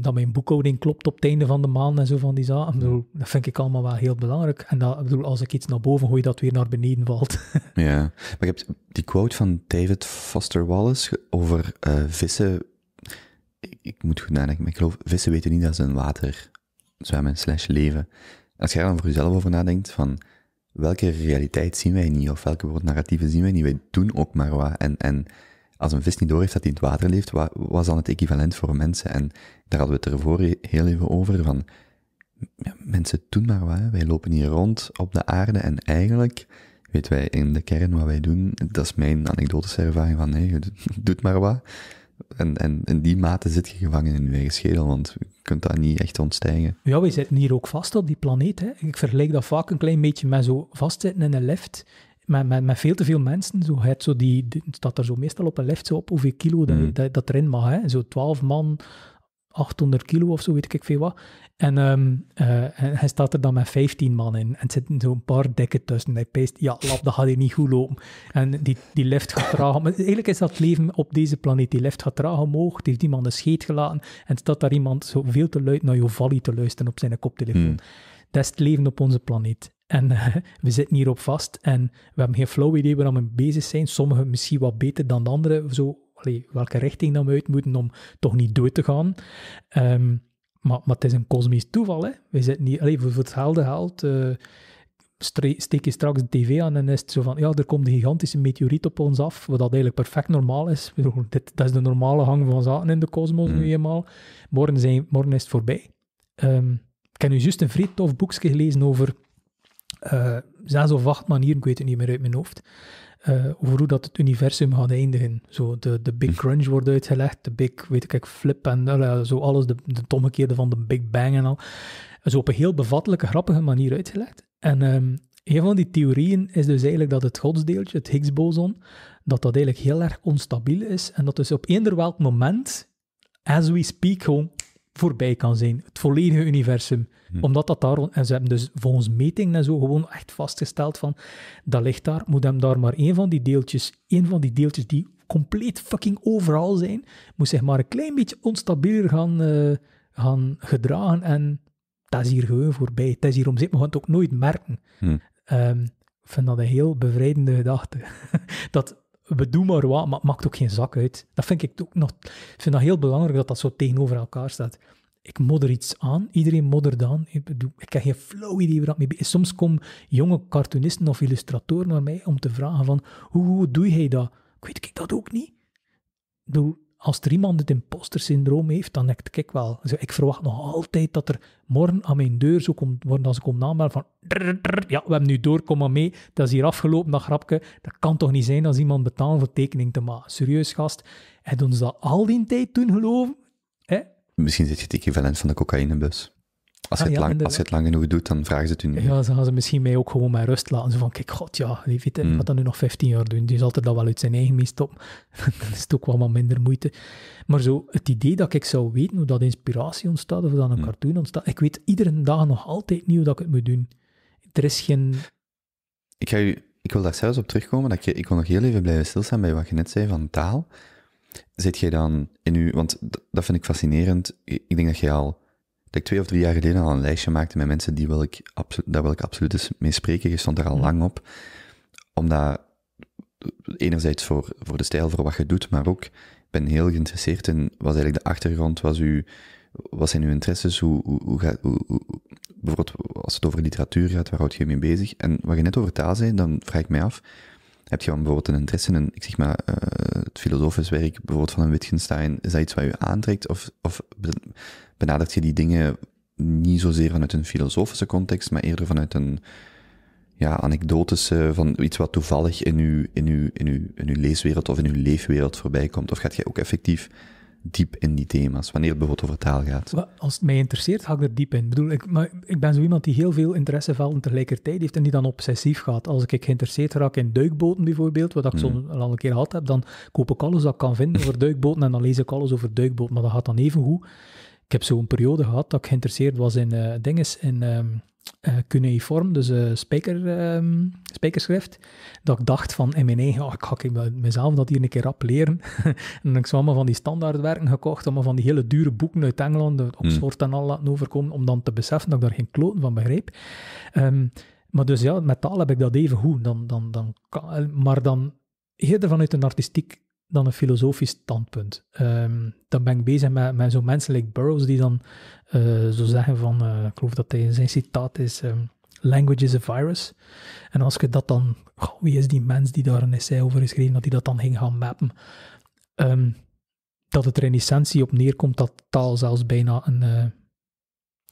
dat mijn boekhouding klopt op het einde van de maand en zo van die zaken. dat vind ik allemaal wel heel belangrijk. En bedoel, als ik iets naar boven gooi, dat weer naar beneden valt. ja, maar je hebt die quote van David Foster Wallace over eh, vissen. Ik, ik, moet goed nadenken, maar ik geloof, vissen weten niet dat ze in water zwemmen slash leven. Als jij dan voor jezelf over nadenkt, van welke realiteit zien wij niet, of welke narratieven zien wij niet, wij doen ook maar wat. En, en als een vis niet door heeft dat hij in het water leeft, wat was dan het equivalent voor mensen? En daar hadden we het ervoor heel even over, van ja, mensen doen maar wat, wij lopen hier rond op de aarde en eigenlijk weten wij in de kern wat wij doen. Dat is mijn anekdotische ervaring van, nee, doet maar wat. En, en in die mate zit je gevangen in je eigen schedel, want je kunt dat niet echt ontstijgen. Ja, wij zitten hier ook vast op die planeet. Hè. Ik vergelijk dat vaak een klein beetje met zo vastzitten in een lift met, veel te veel mensen, zo, het zo die, dat staat er zo meestal op een lift zo op hoeveel kilo dat, mhm. dat, erin mag. Zo 12 man, 800 kilo of zo, weet ik veel wat. En, en ehm, eh, hij staat er dan met 15 man in. En er zitten zo'n paar dekken tussen. Hij peest, ja, lap, dat gaat hier niet goed lopen. En die, die lift gaat traag Maar eigenlijk is dat leven op deze planeet. Die lift gaat traag omhoog. Die heeft iemand een scheet gelaten. En staat daar iemand zo veel te luid naar valley te luisteren op zijn koptelefoon. Mhm dat leven op onze planeet. En eh, we zitten hierop vast en we hebben geen flauw idee waar we mee bezig zijn. Sommigen misschien wat beter dan de anderen, zo, allee, welke richting dan we uit moeten om toch niet dood te gaan. Ehm, maar, maar, het is een kosmisch toeval. Hè? We zitten niet, allee, voor, het hetzelfde geld eh, steek je straks de tv aan en is het zo van, ja, er komt een gigantische meteoriet op ons af, wat dat eigenlijk perfect normaal is. Dit, dat is de normale gang van zaken in de kosmos nu mm. eenmaal. Morgen, zijn, morgen is het voorbij. Um, ik heb nu juist een vrij tof boekje gelezen over uh, eh, zes of acht manieren, ik weet het niet meer uit mijn hoofd, eh, over hoe dat het universum gaat eindigen. Zo, de, de Big mhm. Crunch wordt uitgelegd, de Big, weet ik, flip en zo alles, de, de omgekeerde van de Big Bang en al. Zo op een heel bevattelijke, grappige manier uitgelegd. En ehm, een van die theorieën is dus eigenlijk dat het godsdeeltje, het Higgs-boson, dat dat eigenlijk heel erg onstabiel is en dat dus op eender welk moment, as we speak, gewoon voorbij kan zijn. Het volledige universum. Hm. Omdat dat daar, en ze hebben dus volgens metingen en zo gewoon echt vastgesteld van, dat ligt daar, moet hem daar maar één van die deeltjes, één van die deeltjes die compleet fucking overal zijn, moet zich maar een klein beetje onstabieler gaan, eh, gaan gedragen en dat is hier gewoon voorbij. Het is hier omzet maar we gaan het ook nooit merken. Hm. Ehm, ik vind dat een heel bevrijdende gedachte. dat we doen maar wat, maar het maakt ook geen zak uit. Dat vind ik ook nog. Ik vind dat heel belangrijk dat dat zo tegenover elkaar staat. Ik modder iets aan, iedereen moddert aan. Ik, bedoel, ik heb geen flow idee waar dat mee is. Soms komen jonge cartoonisten of illustratoren naar mij om te vragen van, hoe, hoe doe jij dat? Ik weet ik dat ook niet. Doe, als er iemand het imposter-syndroom heeft, dan denk ik wel. Ik verwacht nog altijd dat er morgen aan mijn deur zo komt worden als ik kom naam van ja, we hebben nu door, kom maar mee. Dat is hier afgelopen, dat grapje. Dat kan toch niet zijn als iemand betaalt voor tekening te maken. Serieus, gast. En doen ze dat al die tijd toen geloven. Hè? Misschien zit je het equivalent van de cocaïnebus. Als, je, ah, het lang, genoeg doet, dan vragen ze het u niet. Ja, dan gaan ze misschien mij ook gewoon mijn rust laten. Zo van, kijk, god ja, wie weet mm. wat dat nu nog 15 jaar doen. Die zal altijd dan wel uit zijn eigen mee op. dan is het ook wel wat minder moeite. Maar zo, het idee dat ik zou weten hoe dat inspiratie ontstaat, of dat een mm. cartoon ontstaat, ik weet iedere dag nog altijd nieuw dat ik het moet doen. Er is geen... Ik, ga u, ik wil daar zelfs op terugkomen, dat je, ik wil nog heel even blijven stilstaan bij wat je net zei van taal. Zit jij dan in uw... Want dat vind ik fascinerend. Ik denk dat jij al dat ik twee of drie jaar geleden al een lijstje maakte met mensen die wil ik, daar wil ik absoluut eens mee spreken. Je stond er al lang op. Omdat, enerzijds voor, voor de stijl, voor wat je doet, maar ook, ik ben heel geïnteresseerd in, wat eigenlijk de achtergrond, was u, wat zijn uw interesses, hoe, hoe, hoe, gaat, hoe, hoe bijvoorbeeld als het over literatuur gaat, waar houd je mee bezig? En wat je net over taal zei, dan vraag ik mij af, heb je dan bijvoorbeeld een interesse in, ik zeg maar, eh, het filosofisch werk bijvoorbeeld van een Wittgenstein? Is dat iets wat je aantrekt? Of, of benadert je die dingen niet zozeer vanuit een filosofische context, maar eerder vanuit een ja, anekdotische, van iets wat toevallig in uw, in, uw, in, uw, in uw leeswereld of in uw leefwereld voorbij komt? Of gaat jij ook effectief diep in die thema's, wanneer het bijvoorbeeld over taal gaat? Als het mij interesseert, ga ik er diep in. Ik, bedoel, ik, ik ben zo iemand die heel veel en tegelijkertijd heeft en die dan obsessief gaat. Als ik geïnteresseerd raak in duikboten bijvoorbeeld, wat ik zo een hmm. al een keer gehad heb, dan koop ik alles wat ik kan vinden over duikboten en dan lees ik alles over duikboten, maar dat gaat dan even goed. Ik heb zo'n periode gehad dat ik geïnteresseerd was in eh, dingen. in... Ehm, je eh, cuneiform, dus uh, eh, spijkerschrift, ehm, dat ik dacht van in eh, mijn eigen, oh, ik ga ik mezelf dat hier een keer rap leren. en ik zo allemaal van die standaardwerken gekocht, allemaal van die hele dure boeken uit Engeland, op hmm. Oxford mm. en al laten overkomen, om dan te beseffen dat ik daar geen kloten van begreep. Ehm, maar dus ja, met taal heb ik dat even goed. Dan, dan, dan, maar dan eerder vanuit een artistiek dan een filosofisch standpunt. Ehm, dan ben ik bezig met, met zo'n mensen like Burroughs, die dan eh, zo zeggen van, eh, ik geloof dat hij, zijn citaat is, ehm, language is a virus. En als je dat dan, wie is die mens die daar een essay over is geschreven, dat die dat dan ging gaan mappen. Ehm, dat het er in essentie op neerkomt dat taal zelfs bijna een, uh,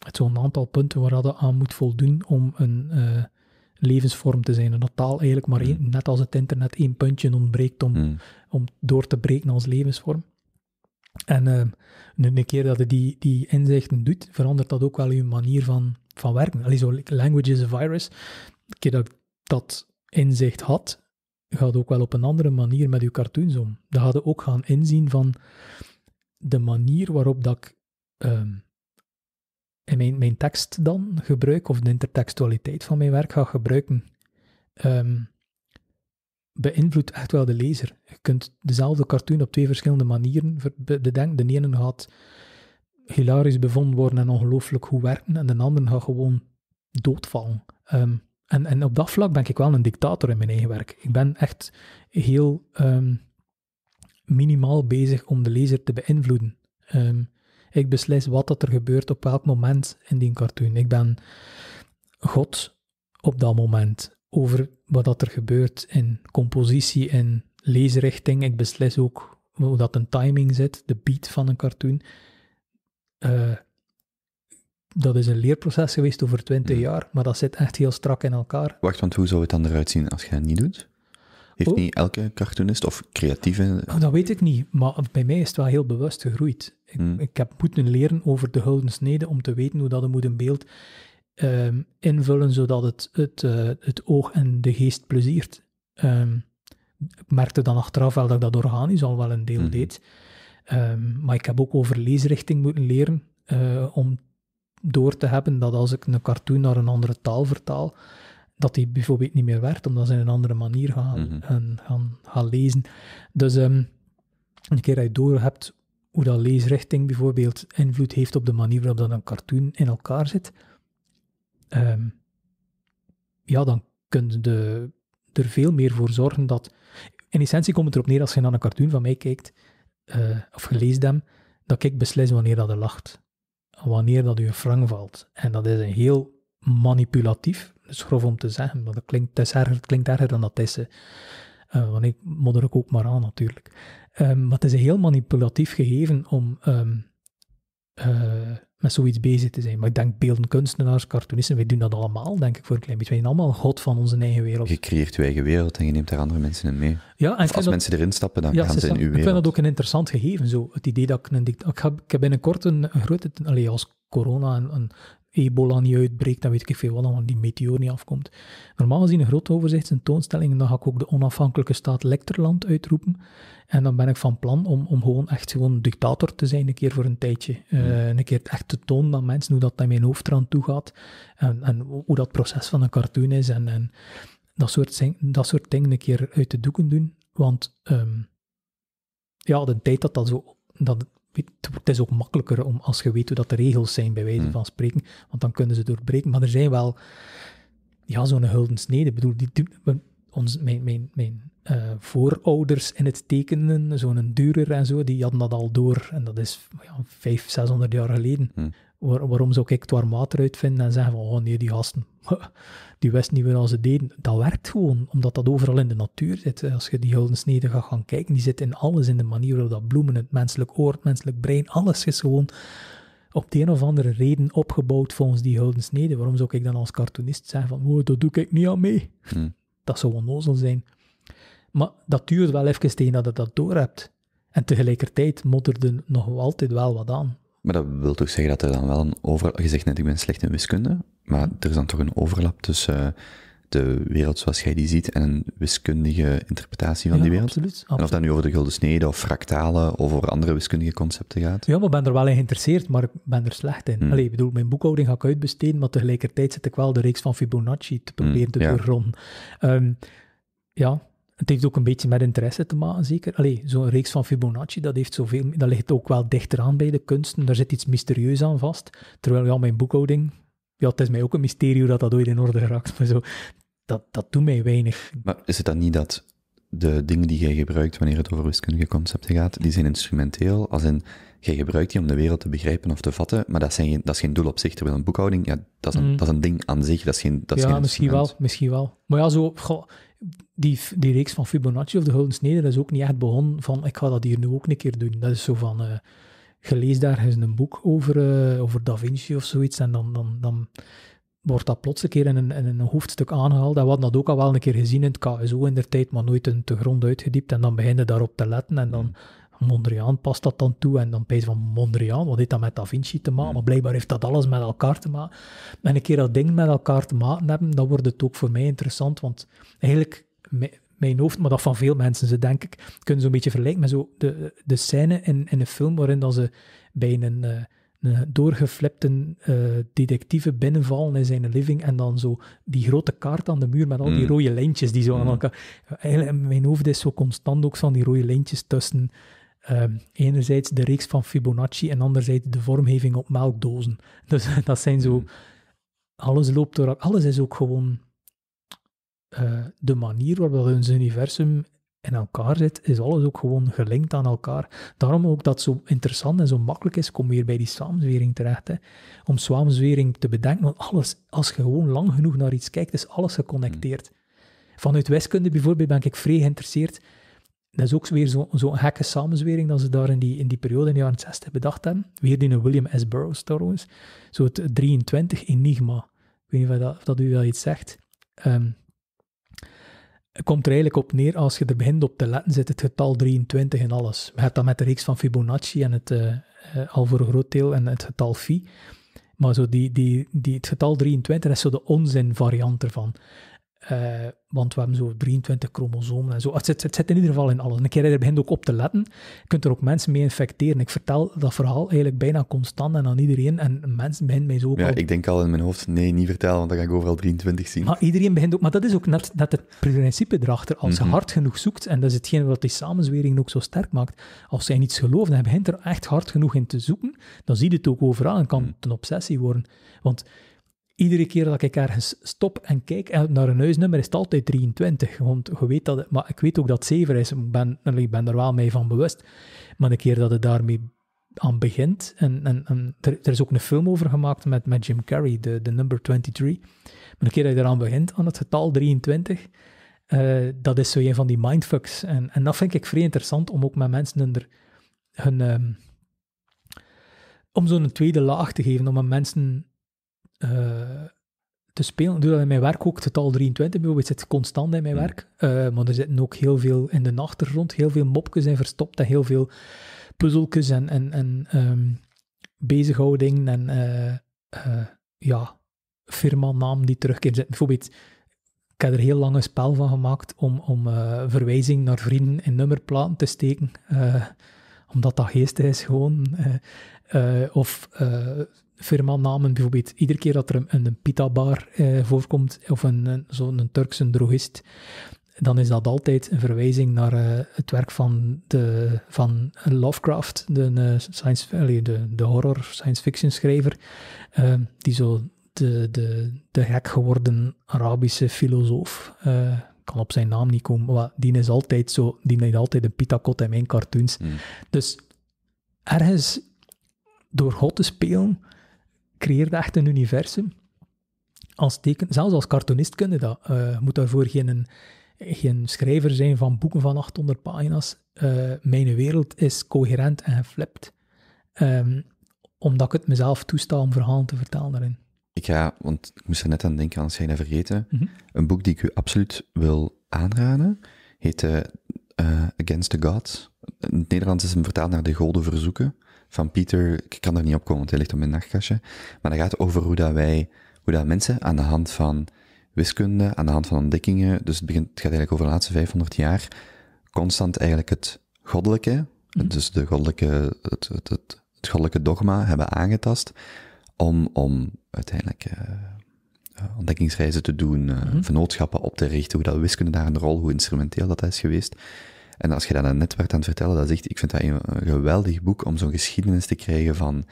het zo'n aantal punten waar dat aan moet voldoen om een levensvorm te zijn. En dat taal eigenlijk maar hmm. net als het internet één puntje ontbreekt om hmm om door te breken als levensvorm. En ehm, nu een keer dat je die, die inzichten doet, verandert dat ook wel je manier van, van werken. Allee, zo, language is a virus. Een keer dat ik dat inzicht had, gaat ook wel op een andere manier met je cartoons om. Dan hadden ook gaan inzien van de manier waarop dat ik ehm, in mijn, mijn tekst dan gebruik, of de intertextualiteit van mijn werk ga gebruiken. Um, beïnvloedt echt wel de lezer. Je kunt dezelfde cartoon op twee verschillende manieren bedenken. De ene gaat hilarisch bevonden worden en ongelooflijk goed werken, en de andere gaat gewoon doodvallen. Ehm, en, en op dat vlak ben ik wel een dictator in mijn eigen werk. Ik ben echt heel ehm, minimaal bezig om de lezer te beïnvloeden. Ehm, ik beslis wat dat er gebeurt op welk moment in die cartoon. Ik ben God op dat moment over wat dat er gebeurt in compositie en leesrichting. Ik beslis ook hoe dat een timing zit, de beat van een cartoon. Eh, dat is een leerproces geweest over twintig jaar, maar dat zit echt heel strak in elkaar. Wacht, want hoe zou het dan eruit zien als je dat niet doet? Heeft oh. niet elke cartoonist of creatieve... Oh, dat weet ik niet, maar bij mij is het wel heel bewust gegroeid. Ik, hmm. ik heb moeten leren over de gouden snede om te weten hoe dat moet in beeld... Ehm, invullen zodat het, het, eh, het oog en de geest pleziert. Ehm, ik merkte dan achteraf wel dat ik dat organisch al wel een deel mhm. deed. Ehm, maar ik heb ook over leesrichting moeten leren eh, om door te hebben dat als ik een cartoon naar een andere taal vertaal, dat die bijvoorbeeld niet meer werkt, omdat ze in een andere manier gaan, mhm. gaan, gaan, lezen. Dus een keer dat je door hebt hoe dat leesrichting bijvoorbeeld invloed heeft op de manier waarop dat een cartoon in elkaar zit, Ehm, ja, dan kun je er veel meer voor zorgen dat. In essentie komt het erop neer als je naar een cartoon van mij kijkt eh, of geleest hem, dat ik beslis wanneer dat er lacht. Wanneer dat u een frang valt. En dat is een heel manipulatief, schroef grof om te zeggen, want dat klinkt, erger, het klinkt erger dan dat is. Eh, want ik modder ook maar aan natuurlijk. Ehm, maar het is een heel manipulatief gegeven om ehm, eh, met zoiets bezig te zijn. Maar ik denk beelden, kunstenaars, cartoonisten, wij doen dat allemaal, denk ik, voor een klein beetje. Wij zijn allemaal god van onze eigen wereld. Je creëert je eigen wereld en je neemt daar andere mensen in mee. Ja, en als mensen erin stappen, dan ja, gaan ze in uw wereld. Ik vind dat ook een interessant gegeven, zo. Het idee dat ik... Een, ik, heb, binnenkort een, een grote... Allee, als corona en een, ebola niet uitbreekt, dan weet ik veel wat, want die meteor niet afkomt. Normaal gezien een grote en dan ga ik ook de onafhankelijke staat Lekterland uitroepen. En dan ben ik van plan om, om gewoon echt gewoon dictator te zijn, een keer voor een tijdje. Eh, hmm. een keer echt te tonen aan mensen hoe dat naar mijn hoofd eraan toe gaat. En, en hoe dat proces van een cartoon is. En, en dat, soort dat soort dingen een keer uit de doeken doen. Want ehm, ja, de tijd dat dat zo... Dat, het is ook makkelijker om, als je weet hoe dat de regels zijn, bij wijze hmm. van spreken, want dan kunnen ze doorbreken. Maar er zijn wel, ja, zo'n hulden snede. Ik bedoel, die, ons, mijn, mijn, mijn eh, voorouders in het tekenen, zo'n durer en zo, die hadden dat al door. En dat is ja, 500, 600 jaar geleden. Hmm waarom zou ik het water uitvinden en zeggen van, oh nee, die gasten, die wisten niet meer wat ze deden. Dat werkt gewoon, omdat dat overal in de natuur zit. Als je die huldensnede gaat gaan kijken, die zit in alles, in de manier waarop dat bloemen, het menselijk oor, het menselijk brein, alles is gewoon op de een of andere reden opgebouwd volgens die sneden Waarom zou ik dan als cartoonist zeggen van, oh, dat doe ik niet aan mee. Hmm. Dat zou onnozel zijn. Maar dat duurt wel even tegen dat je dat door hebt. En tegelijkertijd modderde nog altijd wel wat aan. Maar dat wil toch zeggen dat er dan wel een overlap... Je zegt net, ik ben slecht in wiskunde, maar mhm. er is dan toch een overlap tussen eh, de wereld zoals jij die ziet en een wiskundige interpretatie van die wereld? Absoluut, En of dat nu over de gulden snede of fractalen of over andere wiskundige concepten gaat? Ja, maar ik ben er wel in geïnteresseerd, maar ik ben er slecht in. Mhm. Allee, ik bedoel, mijn boekhouding ga ik uitbesteden, maar tegelijkertijd zit ik wel de reeks van Fibonacci te proberen mhm, te ja. doorgronden. Ehm, ja, het heeft ook een beetje met interesse te maken, zeker. Allee, zo'n reeks van Fibonacci, dat, heeft zoveel, dat ligt ook wel dichter aan bij de kunsten. Daar zit iets mysterieus aan vast. Terwijl ja, mijn boekhouding, ja, het is mij ook een mysterie dat, dat ooit in orde raakt. Maar zo, dat, dat doet mij weinig. Maar is het dan niet dat de dingen die jij gebruikt wanneer het over wiskundige concepten gaat, die zijn instrumenteel, als in, jij gebruikt die om de wereld te begrijpen of te vatten, maar dat, zijn, dat is geen doel op zich, terwijl een boekhouding, ja, dat, is een, mm. dat is een ding aan zich, dat is geen dat is Ja, misschien wel, misschien wel. Maar ja, zo, die, die reeks van Fibonacci of de Gulden Snede, is ook niet echt begonnen van ik ga dat hier nu ook een keer doen. Dat is zo van, uh, je leest daar eens een boek over, eh, over Da Vinci of zoiets en dan, dan, dan wordt dat plots een keer in een, in een hoofdstuk aangehaald. En we hadden dat ook al wel een keer gezien in het KSO in der tijd, maar nooit een te grond uitgediept. En dan begin je daarop te letten en dan mm. Mondriaan past dat dan toe. En dan pees van Mondriaan, wat heeft dat met Da Vinci te maken? Hmm. Maar blijkbaar heeft dat alles met elkaar te maken. En een keer dat ding met elkaar te maken hebben, dan wordt het ook voor mij interessant. Want eigenlijk, mijn hoofd, maar dat van veel mensen, ze denk ik, kunnen zo'n beetje vergelijken met zo de, de scène in, in een film waarin dat ze bij een, eh, een doorgeflipte uh, detectieve binnenvallen in zijn living en dan zo die grote kaart aan de muur met al die hmm. rode lijntjes die zo aan hmm. elkaar... Eigenlijk, mijn hoofd is zo constant ook van die rode lijntjes tussen Ehm, enerzijds de reeks van Fibonacci en anderzijds de vormgeving op melkdozen. Dus eh, dat zijn zo. Mhm. Alles loopt door. Alles is ook gewoon. Eh, de manier waarop ons universum in elkaar zit, is alles ook gewoon gelinkt aan elkaar. Daarom ook dat zo interessant en zo makkelijk is, kom weer bij die samenzwering terecht. Om samenzwering te bedenken, want alles, als je gewoon lang genoeg naar iets kijkt, is alles geconnecteerd. Mhm. Vanuit wiskunde bijvoorbeeld ben ik vrij geïnteresseerd dat is ook weer zo'n zo, samenzwering dat ze daar in die, in die periode in de jaren 60 bedacht hebben. Weer die William S. Burroughs trouwens. Zo het 23 Enigma. Ik weet niet of dat, of dat u wel iets zegt. Ehm, het komt er eigenlijk op neer, als je er begint op te letten, zit het getal 23 in alles. We hebben dat met de reeks van Fibonacci en het, eh, eh, al voor een groot deel, en het getal phi. Maar zo die, die, die, het getal 23 is zo de onzin variant ervan. Eh, want we hebben zo 23 chromosomen en zo. Het zit, het zit in ieder geval in alles. En een keer begint ook op te letten, je kunt er ook mensen mee infecteren. Ik vertel dat verhaal eigenlijk bijna constant en aan iedereen. En mensen beginnen mij zo Ja, ik denk al in mijn hoofd, nee, niet vertellen, want dan ga ik overal 23 zien. Maar iedereen begint ook... Maar dat is ook net, het principe erachter. Als je mhm. hard genoeg zoekt, en dat is hetgeen wat die samenzwering ook zo sterk maakt, als zij niets gelooft en je begint er echt hard genoeg in te zoeken, dan zie je het ook overal en kan mhm. het een obsessie worden. Want iedere keer dat ik ergens stop en kijk naar een huisnummer, is het altijd 23. Want je weet dat het, maar ik weet ook dat het 7 is. Ik ben, er wel mee van bewust. Maar de keer dat het daarmee aan begint, en, en, en er, is ook een film over gemaakt met, met Jim Carrey, de, de number 23. Maar de keer dat je eraan begint, aan het getal 23, eh, dat is zo een van die mindfucks. En, en dat vind ik vrij interessant om ook met mensen hun, hun um, om zo'n tweede laag te geven, om aan mensen eh, te spelen. Ik doe dat in mijn werk ook. Totaal getal 23 bijvoorbeeld zit constant in mijn hmm. werk. Eh, maar er zitten ook heel veel in de achtergrond. Heel veel mopjes zijn verstopt en heel veel puzzeltjes en, en, en um, bezighouding en eh, ja, firma-naam die terugkeert. Zit. Bijvoorbeeld, ik heb er heel lang een spel van gemaakt om, om verwijzing naar vrienden in nummerplaten te steken omdat dat geestig is gewoon. of firma namen. Bijvoorbeeld iedere keer dat er een, een pita-bar eh, voorkomt of een, een zo'n Turkse drogist, dan is dat altijd een verwijzing naar eh, het werk van, de, van Lovecraft, de, eh, science, de, de horror science fiction schrijver, eh, die zo de, de, de gek geworden Arabische filosoof, kan op zijn naam niet komen, maar die is altijd zo, die neemt altijd een pitakot in mijn cartoons. Hmm. Dus ergens door God te spelen, creëerde echt een universum. Als teken, zelfs als cartoonist kun je dat. Uh, moet daarvoor geen, geen schrijver zijn van boeken van 800 pagina's. Eh, mijn wereld is coherent en geflipt. Ehm, omdat ik het mezelf toesta om verhalen te vertellen daarin. Ik ga, want ik moest er net aan denken, anders ga je vergeten. Mhm. Een boek die ik u absoluut wil aanraden, heet eh, Against the Gods. In het Nederlands is hem vertaald naar De Goden Verzoeken van Pieter, ik kan er niet op komen, want hij ligt op mijn nachtkastje. Maar dat gaat over hoe dat wij, hoe dat mensen aan de hand van wiskunde, aan de hand van ontdekkingen, dus het, begint, het gaat eigenlijk over de laatste 500 jaar, constant eigenlijk het goddelijke, mhm. dus de goddelijke, het, het, het, goddelijke dogma hebben aangetast, om, om uiteindelijk uh, ontdekkingsreizen te doen, uh, vernootschappen op te richten, hoe dat wiskunde daar een rol, hoe instrumenteel dat is geweest. En als je dat net werd aan het vertellen, dat zegt, ik vind dat een, geweldig boek om zo'n geschiedenis te krijgen van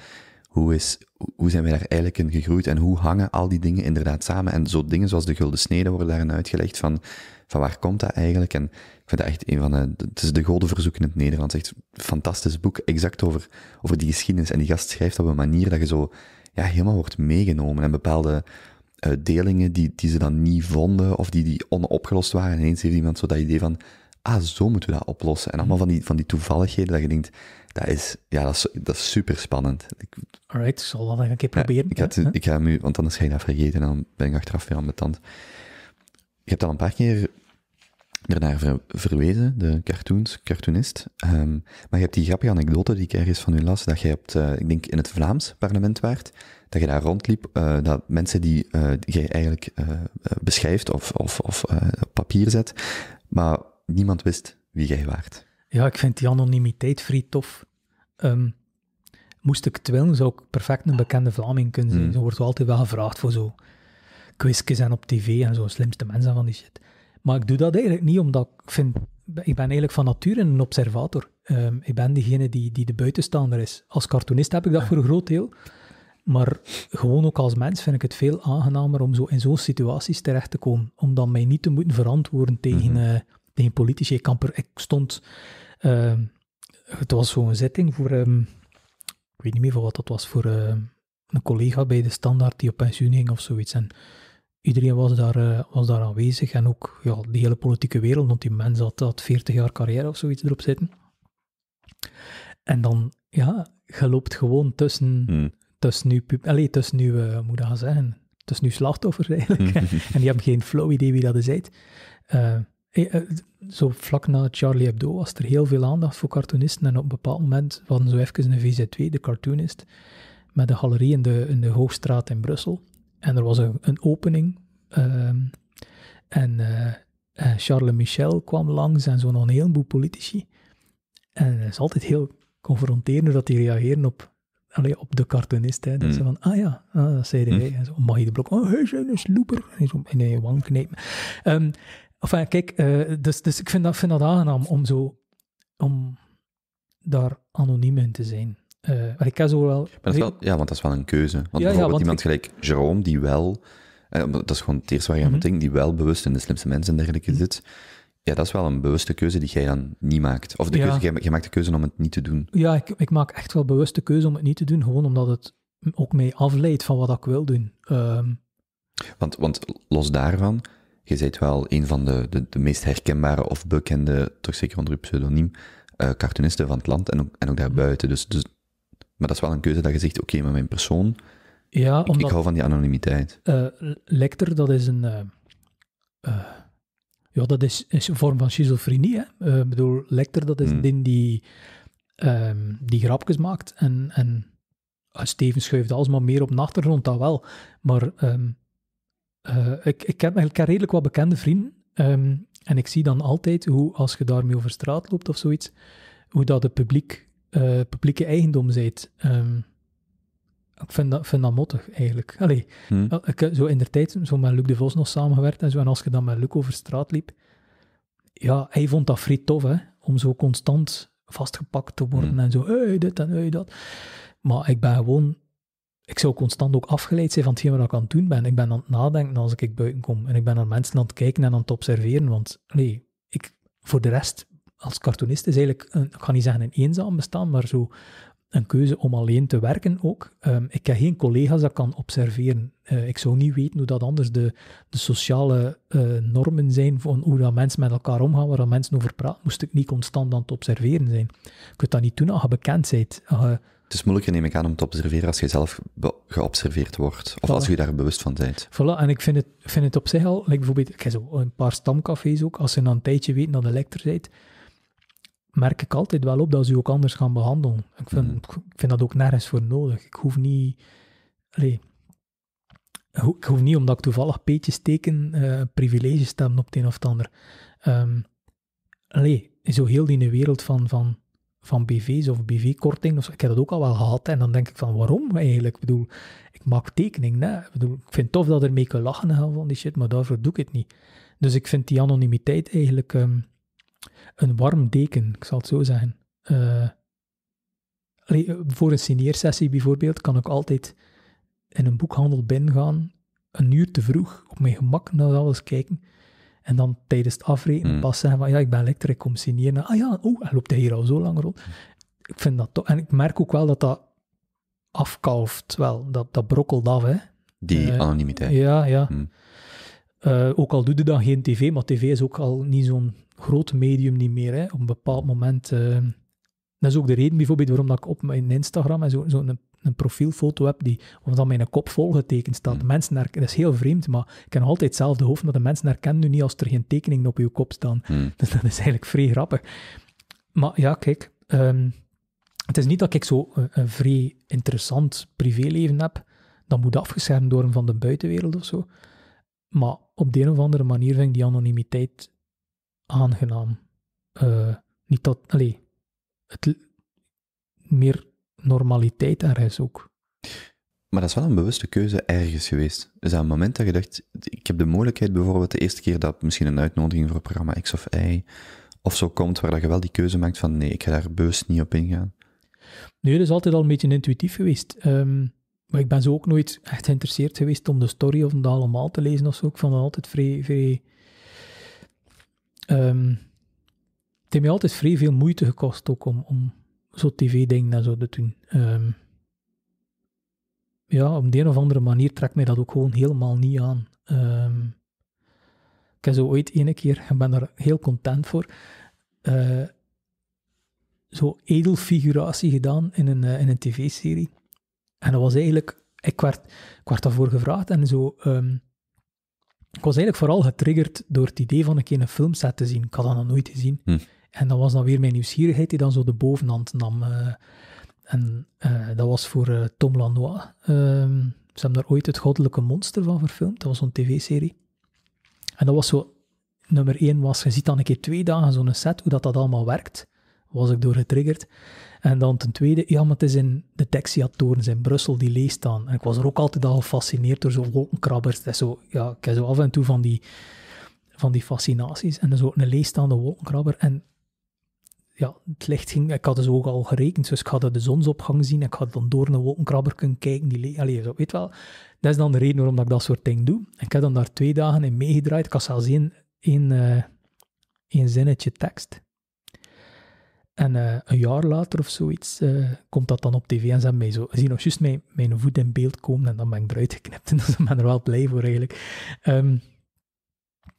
hoe, is, hoe zijn wij daar eigenlijk in gegroeid en hoe hangen al die dingen inderdaad samen. En zo dingen zoals de gulden snede worden daarin uitgelegd van, van waar komt dat eigenlijk. En ik vind dat echt een van de, het is de verzoek in het Nederlands, echt een fantastisch boek, exact over, over die geschiedenis. En die gast schrijft op een manier dat je zo ja, helemaal wordt meegenomen en bepaalde eh, delingen die, die ze dan niet vonden of die, die onopgelost waren. En ineens heeft iemand zo dat idee van, ah, zo moeten we dat oplossen. En allemaal hmm. van die, van die toevalligheden dat je denkt, dat is, ja, dat is, dat super spannend. Alright, zal wel een keer proberen. ik, had, ik, ga hem nu, want anders ga je dat vergeten en dan ben ik achteraf weer aan mijn tand. Je hebt al een paar keer ernaar verwezen, de cartoons, cartoonist. Ehm, maar je hebt die grappige anekdote die ik ergens van u las, dat je hebt, eh, ik denk in het Vlaams parlement waart, dat je daar rondliep, eh, dat mensen die, eh, jij eigenlijk beschrijft of, of, of op papier zet, maar niemand wist wie jij waart. Ja, ik vind die anonimiteit vrij tof. Ehm, moest ik het willen, zou ik perfect een bekende Vlaming kunnen zijn. Hmm. Zo wordt altijd wel gevraagd voor zo quizjes en op tv en zo, slimste mensen van die shit. Maar ik doe dat eigenlijk niet, omdat ik vind... Ik ben eigenlijk van nature een observator. Ehm, ik ben diegene die, die de buitenstaander is. Als cartoonist heb ik dat voor een groot deel. Maar gewoon ook als mens vind ik het veel aangenamer om zo in zo'n situaties terecht te komen. Om dan mij niet te moeten verantwoorden tegen... Mhm. Eh, geen politici. Ik, kamper, ik stond. Ehm, het was zo'n zitting voor. Ehm, ik weet niet meer voor wat dat was. Voor ehm, een collega bij de Standaard die op pensioen ging of zoiets. En iedereen was daar, eh, was daar aanwezig. En ook ja, de hele politieke wereld, want die mens had, had 40 jaar carrière of zoiets erop zitten. En dan, ja, je loopt gewoon tussen. Hmm. Tussen uw, allez, tussen uw eh, moet dat zeggen, tussen nu slachtoffers eigenlijk. en die hebben geen flow idee wie dat is. Uh, eh, eh, zo vlak na Charlie Hebdo was er heel veel aandacht voor cartoonisten. En op een bepaald moment, was zo even een VZ2, de cartoonist, met een galerie in de, in de Hoogstraat in Brussel. En er was een, een opening. Ehm, en uh, Charles Michel kwam langs en zo nog een heleboel politici. En het is altijd heel confronterend dat die reageren op, allee, op de cartoonist. Hè. Dat hmm. ze van, ah ja, ah, dat zei hmm. hij. En zo, mag je de blok, oh, hij is een sloeper. En zo in je wang knijpen. Um, ehm, ja eh, kijk, eh, dus, dus ik vind dat, vind dat aangenaam om zo... Om daar anoniem in te zijn. Eh, maar ik zo wel... Ja, want dat is wel een keuze. Want bijvoorbeeld iemand gelijk Jerome, die wel... dat is gewoon het eerste waar je aan moet mhm. denken, die wel bewust in de slimste mensen en dergelijke mhm. zit. Ja, dat is wel een bewuste keuze die jij dan niet maakt. Of de keuze, jij, maakt de keuze om het niet te doen. Ja, ik, ik maak echt wel bewust de keuze om het niet te doen, gewoon omdat het ook mij afleidt van wat ik wil doen. Ehm. Want, want los daarvan, je bent wel een van de, de, de, meest herkenbare of bekende, toch zeker onder je pseudoniem, eh, cartoonisten van het land en ook, en ook daarbuiten. Dus, dus, maar dat is wel een keuze dat je zegt, oké, maar mijn persoon, ja, ik, omdat, ik, hou van die anonimiteit. Uh, lecter, dat is een... Eh, ja, dat is, een vorm van schizofrenie. Hè? bedoel, lecter, dat is mm. een die, ehm, die grapjes maakt en... en Steven schuift alles maar meer op de achtergrond, dat wel. Maar ehm, eh, ik, ik, heb, redelijk wat bekende vrienden. Ehm, en ik zie dan altijd hoe, als je daarmee over straat loopt of zoiets, hoe dat het publiek, eh, publieke eigendom zijt. Ehm, ik vind dat, vind mottig, eigenlijk. Allee, hmm. ik heb zo in de tijd zo met Luc de Vos nog samengewerkt en zo. En als je dan met Luc over straat liep, ja, hij vond dat vrij tof, hè. Om zo constant vastgepakt te worden hmm. en zo, hey, dit en hey, dat. Maar ik ben gewoon ik zou constant ook afgeleid zijn van hetgeen wat ik aan het doen ben. Ik ben aan het nadenken als ik buiten kom. En ik ben naar mensen aan het kijken en aan het observeren. Want nee, ik, voor de rest, als cartoonist is eigenlijk, een, ik ga niet zeggen een eenzaam bestaan, maar zo een keuze om alleen te werken ook. Ehm, ik heb geen collega's dat kan observeren. Eh, ik zou niet weten hoe dat anders de, de sociale eh, normen zijn van hoe dat mensen met elkaar omgaan, waar dat mensen over praten, moest ik niet constant aan het observeren zijn. Je kunt dat niet doen als je bekend bent. Het is moeilijker, neem ik aan, om te observeren als je zelf geobserveerd wordt. Of als je daar bewust van bent. Voilà, en ik vind het, vind het op zich al, bijvoorbeeld, ik heb zo een paar stamcafés ook, als ze na een tijdje weten dat je lekker bent, merk ik altijd wel op dat ze je ook anders gaan behandelen. Ik vind, mm. ik vind dat ook nergens voor nodig. Ik hoef niet... Allez, ik hoef niet, omdat ik toevallig peetjes teken, uh, privileges hebben op het een of het ander. Um, zo heel die wereld van, van van BV's of BV-korting. ik heb dat ook al wel gehad. En dan denk ik van, waarom eigenlijk? Ik bedoel, ik maak tekening. Hè? Ik, ik vind het tof dat er mee kan lachen en van die shit, maar daarvoor doe ik het niet. Dus ik vind die anonimiteit eigenlijk ehm, een warm deken, ik zal het zo zeggen. Eh, voor een signeersessie bijvoorbeeld kan ik altijd in een boekhandel binnen gaan, een uur te vroeg, op mijn gemak naar alles kijken. En dan tijdens het afrekenen mm. pas van ja, ik ben ik kom signeren. Ah ja, oh, en loopt hier al zo lang rond. Hmm. Ik vind dat toch. En ik merk ook wel dat dat afkalft, wel, dat, dat brokkelt af. Hè. Die eh, anonimiteit. Ja, ja. Hmm. Eh, ook al doet je dan geen tv, maar tv is ook al niet zo'n groot medium niet meer. Hè. Op een bepaald moment. Eh, dat is ook de reden bijvoorbeeld waarom dat ik op mijn Instagram en zo'n zo, een profielfoto heb die, omdat dan mijn kop volgetekend staat. Hmm. Mensen her, dat is heel vreemd, maar ik heb altijd hetzelfde hoofd, maar de mensen herkennen nu niet als er geen tekeningen op je kop staan. Hmm. Dus dat is eigenlijk vrij grappig. Maar ja, kijk, ehm, het is niet dat ik zo eh, een, vrij interessant privéleven heb, dat moet afgeschermd worden van de buitenwereld of zo. Maar op de een of andere manier vind ik die anonimiteit aangenaam. Eh, niet dat, alleen het meer normaliteit en reis ook. Maar dat is wel een bewuste keuze ergens geweest. Dus aan het moment dat je dacht, ik heb de mogelijkheid bijvoorbeeld de eerste keer dat misschien een uitnodiging voor programma X of Y of zo komt, waar dat je wel die keuze maakt van nee, ik ga daar bewust niet op ingaan. Nee, dat is altijd al een beetje intuïtief geweest. Ehm, maar ik ben zo ook nooit echt geïnteresseerd geweest om de story of om allemaal te lezen of zo. Ik vond altijd vrij... vrij ehm, het heeft mij altijd vrij veel moeite gekost ook om, om zo tv ding en zo doen. Ehm, ja, op de een of andere manier trekt mij dat ook gewoon helemaal niet aan. Ehm, ik heb zo ooit ene keer, ik ben daar heel content voor, uh, zo edelfiguratie gedaan in een, eh, in een tv-serie. En dat was eigenlijk, ik werd, ik werd daarvoor gevraagd en zo... Ehm, ik was eigenlijk vooral getriggerd door het idee van een keer een filmset te zien. Ik had dat nog nooit gezien. Hm. En dat was dan weer mijn nieuwsgierigheid die dan zo de bovenhand nam. Eh. en eh, dat was voor eh, Tom Lanois. Ehm, ze hebben daar ooit het Goddelijke Monster van verfilmd. Dat was zo'n tv-serie. En dat was zo... Nummer één was, je ziet dan een keer twee dagen zo'n set, hoe dat, dat allemaal werkt was ik door getriggerd. En dan ten tweede, ja, maar het is in de Texiatorens in Brussel, die leest dan. En ik was er ook altijd al gefascineerd door zo'n wolkenkrabbers. Dat zo, ja, ik heb zo af en toe van die, van die fascinaties. En dan zo een leestaande wolkenkrabber. En ja, het licht ging, ik had dus ook al gerekend, dus ik had de zonsopgang zien, ik had dan door een wolkenkrabber kunnen kijken, die allee, zo, weet wel. Dat is dan de reden waarom ik dat soort dingen doe. Ik heb dan daar twee dagen in meegedraaid, ik had zelfs één, één, uh, zinnetje tekst. En eh, een jaar later of zoiets eh, komt dat dan op tv en ze hebben mij zo, zien nog juist mijn, mijn voet in beeld komen en dan ben ik eruit geknipt en dan dus ben ik er wel blij voor eigenlijk. Ehm,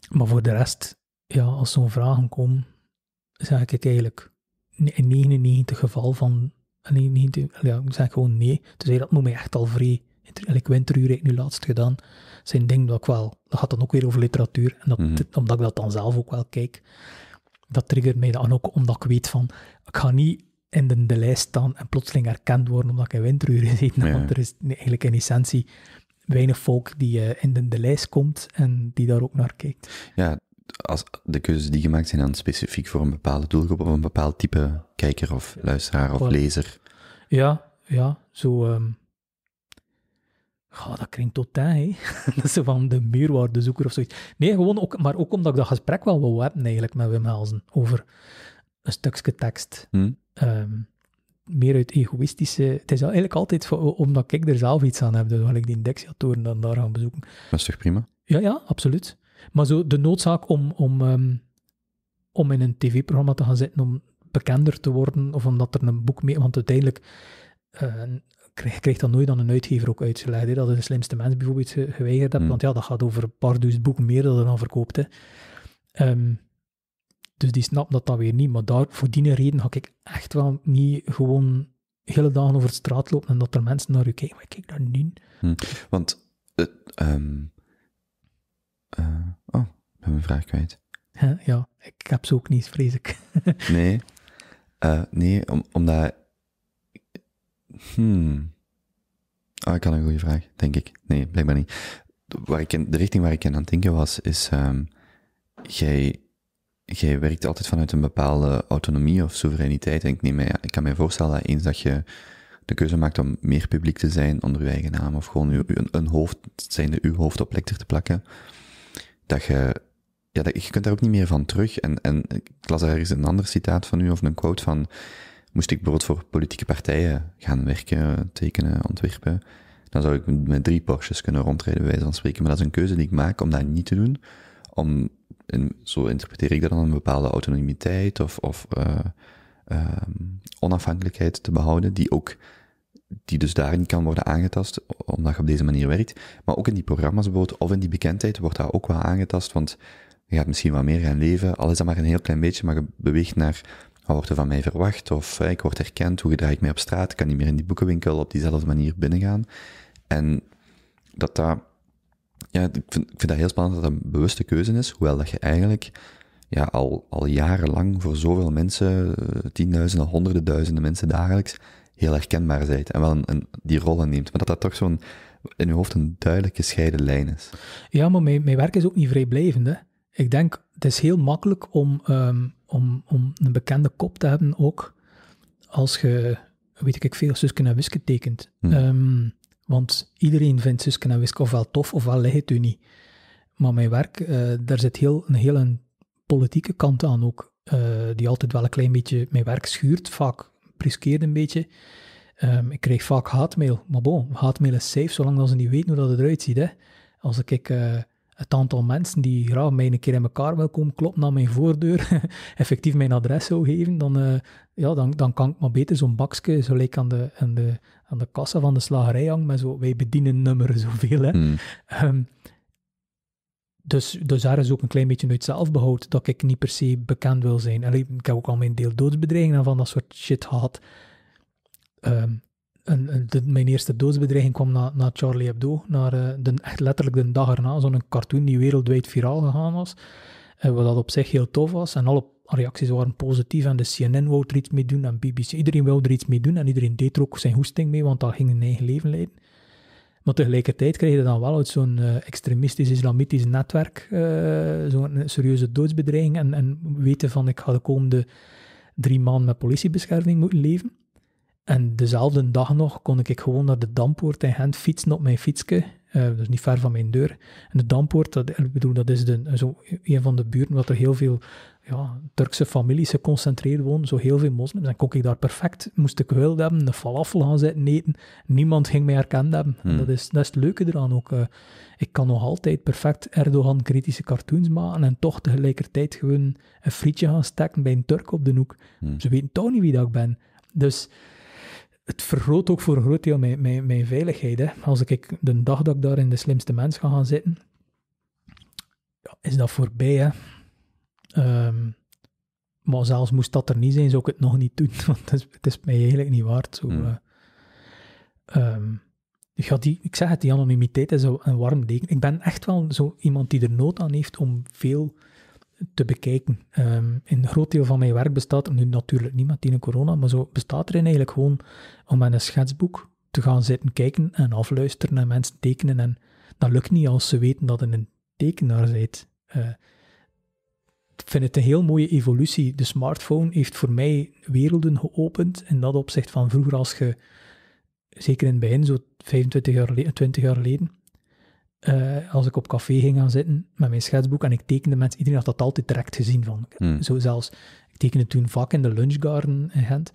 maar voor de rest, ja, als zo'n vragen komen, zeg ik eigenlijk in 99 geval van, ja, ik zeg gewoon nee. Dus dat moet mij echt al vrij. Eigenlijk winteruur heb ik nu laatst gedaan. zijn ding dat ik wel, dat gaat dan ook weer over literatuur. En dat, mhm. omdat ik dat dan zelf ook wel kijk, dat triggert mij dan ook, omdat ik weet van, ik ga niet in de, de lijst staan en plotseling herkend worden omdat ik in winteruur zit. Want er is eigenlijk in essentie weinig volk die eh, in de, de lijst komt en die daar ook naar kijkt. Ja, als de keuzes die gemaakt zijn dan specifiek voor een bepaalde doelgroep of een bepaald type kijker of luisteraar of lezer. Ja, ja, zo. Um... Goh, dat klinkt tot hè. dat is van de meerwaardezoeker of zoiets. Nee, gewoon ook, maar ook omdat ik dat gesprek wel wil hebben eigenlijk met Wim Helzen over een stukje tekst. Hmm. meer uit egoïstische... Het is eigenlijk altijd voor, omdat ik er zelf iets aan heb, dus wil ik die indexiatoren dan daar gaan bezoeken. Dat is toch prima? Ja, ja, absoluut. Maar zo de noodzaak om, om, ehm, om in een tv-programma te gaan zitten, om bekender te worden, of omdat er een boek mee... Want uiteindelijk uh, krijg, krijgt dat nooit aan een uitgever ook uitgelegd, hè, dat de slimste mens bijvoorbeeld geweigerd hebt, hmm. want ja, dat gaat over een paar duizend boeken meer dan verkoopt. Hè. Ehm, dus die snapt dat dat weer niet, maar daar, voor die reden ga ik echt wel niet gewoon hele dagen over de straat lopen en dat er mensen naar u kijken, ik kijk daar niet hmm. Want het... Ehm, eh, ben mijn vraag kwijt. Ja, ik heb ze ook niet, vrees ik. nee, eh, nee om, omdat... Hmm. Ah, ik had een goede vraag, denk ik. Nee, blijkbaar niet. Waar ik in, de richting waar ik aan het denken was, is... Um, jij, jij werkt altijd vanuit een bepaalde autonomie of soevereiniteit. En ik, neem mij, ik kan me voorstellen dat eens dat je de keuze maakt om meer publiek te zijn onder je eigen naam, of gewoon uw, een, hoofd, zijnde uw hoofd op lekter te plakken, dat je ja, je kunt daar ook niet meer van terug. En, en ik las ergens een ander citaat van u of een quote van, moest ik bijvoorbeeld voor politieke partijen gaan werken, tekenen, ontwerpen, dan zou ik met drie Porsches kunnen rondrijden, bij wijze van spreken. Maar dat is een keuze die ik maak om dat niet te doen, om, zo interpreteer ik dat dan, een bepaalde autonomiteit of, of eh, ehm, onafhankelijkheid te behouden, die ook die dus daarin kan worden aangetast, omdat je op deze manier werkt. Maar ook in die programma's of in die bekendheid, wordt daar ook wel aangetast, want je gaat misschien wat meer gaan leven, al is dat maar een heel klein beetje, maar je beweegt naar wat wordt er van mij verwacht, of eh, ik word herkend, hoe gedraag ik mij op straat, ik kan niet meer in die boekenwinkel op diezelfde manier binnengaan. En dat dat, ja, ik vind, ik vind dat heel spannend dat dat een bewuste keuze is, hoewel dat je eigenlijk ja, al, al jarenlang voor zoveel mensen, eh, tienduizenden, honderden duizenden mensen dagelijks, heel herkenbaar zijt en wel een, die rollen neemt. Maar dat dat toch zo'n in je hoofd een duidelijke scheiden lijn is. Ja, maar mijn, mijn werk is ook niet vrijblijvend. Hè? ik denk, het is heel makkelijk om, ehm, om, om een bekende kop te hebben ook als je, weet ik veel, Suske en Wiske tekent. Hmm. Ehm, want iedereen vindt Suske en Wiske ofwel tof ofwel ligt het u niet. Maar mijn werk, eh, daar zit heel, een hele politieke kant aan ook, eh, die altijd wel een klein beetje mijn werk schuurt, vaak priskeert een beetje. Ehm, ik krijg vaak haatmail, maar bon, haatmail is safe, zolang dat ze niet weten hoe dat het eruit ziet. Hè. Als ik... Uh, het aantal mensen die graag mij een keer in elkaar wil komen kloppen naar mijn voordeur, effectief mijn adres zou geven, dan, eh, ja, dan, dan kan ik maar beter zo'n bakje zo lijken aan de, aan, de, aan de kassa van de slagerij hangen met zo, wij bedienen nummer zoveel. Hè. Hmm. Ehm, dus, dus daar is ook een klein beetje uit zelfbehoud dat ik niet per se bekend wil zijn. Allee, ik heb ook al mijn deel doodsbedreigingen van dat soort shit gehad. Ehm, de, mijn eerste doodsbedreiging kwam na, na Charlie Hebdo, naar, eh, de, echt letterlijk de dag erna, zo'n cartoon die wereldwijd viraal gegaan was. En eh, wat dat op zich heel tof was. En alle reacties waren positief. En de CNN wou er iets mee doen. En BBC. Iedereen wou er iets mee doen. En iedereen deed er ook zijn hoesting mee, want dat ging een eigen leven leiden. Maar tegelijkertijd kreeg je dan wel uit zo'n eh, extremistisch islamitisch netwerk zo'n serieuze doodsbedreiging. En, en weten van ik ga de komende drie maanden met politiebescherming moeten leven. En dezelfde dag nog kon ik gewoon naar de Dampoort in Gent fietsen op mijn fietsje. Uh, dus niet ver van mijn deur. En de Dampoort, dat, ik bedoel, dat is de, zo een van de buurten waar er heel veel ja, Turkse families geconcentreerd wonen. Zo heel veel moslims. En kon ik daar perfect, moest ik gehuild hebben, een falafel gaan zitten eten. Niemand ging mij herkend hebben. En hmm. dat, is, dat is het leuke eraan ook. Eh. ik kan nog altijd perfect Erdogan-kritische cartoons maken en toch tegelijkertijd gewoon een frietje gaan steken bij een Turk op de hoek. Hmm. Ze weten toch niet wie ik ben. Dus het vergroot ook voor een groot deel mijn, mijn, veiligheid. Hè. Als ik de dag dat ik daar in de slimste mens ga gaan zitten, ja, is dat voorbij. Hè. Ehm, maar zelfs moest dat er niet zijn, zou ik het nog niet doen, want het is, het is mij eigenlijk niet waard. Zo, mm. die, ik zeg het, die anonimiteit is een warm deken. Ik ben echt wel zo iemand die er nood aan heeft om veel te bekijken. Ehm, een groot deel van mijn werk bestaat er nu natuurlijk niet met corona, maar zo bestaat erin eigenlijk gewoon om met een schetsboek te gaan zitten kijken en afluisteren en mensen tekenen. En dat lukt niet als ze weten dat je een tekenaar bent. Eh, ik vind het een heel mooie evolutie. De smartphone heeft voor mij werelden geopend in dat opzicht van vroeger als je, zeker in het begin, zo 25 jaar, 20 jaar geleden, eh, als ik op café ging gaan zitten met mijn schetsboek en ik tekende mensen, iedereen had dat altijd direct gezien. Van. Hmm. Zo zelfs, ik tekende toen vak in de lunchgarden in Gent.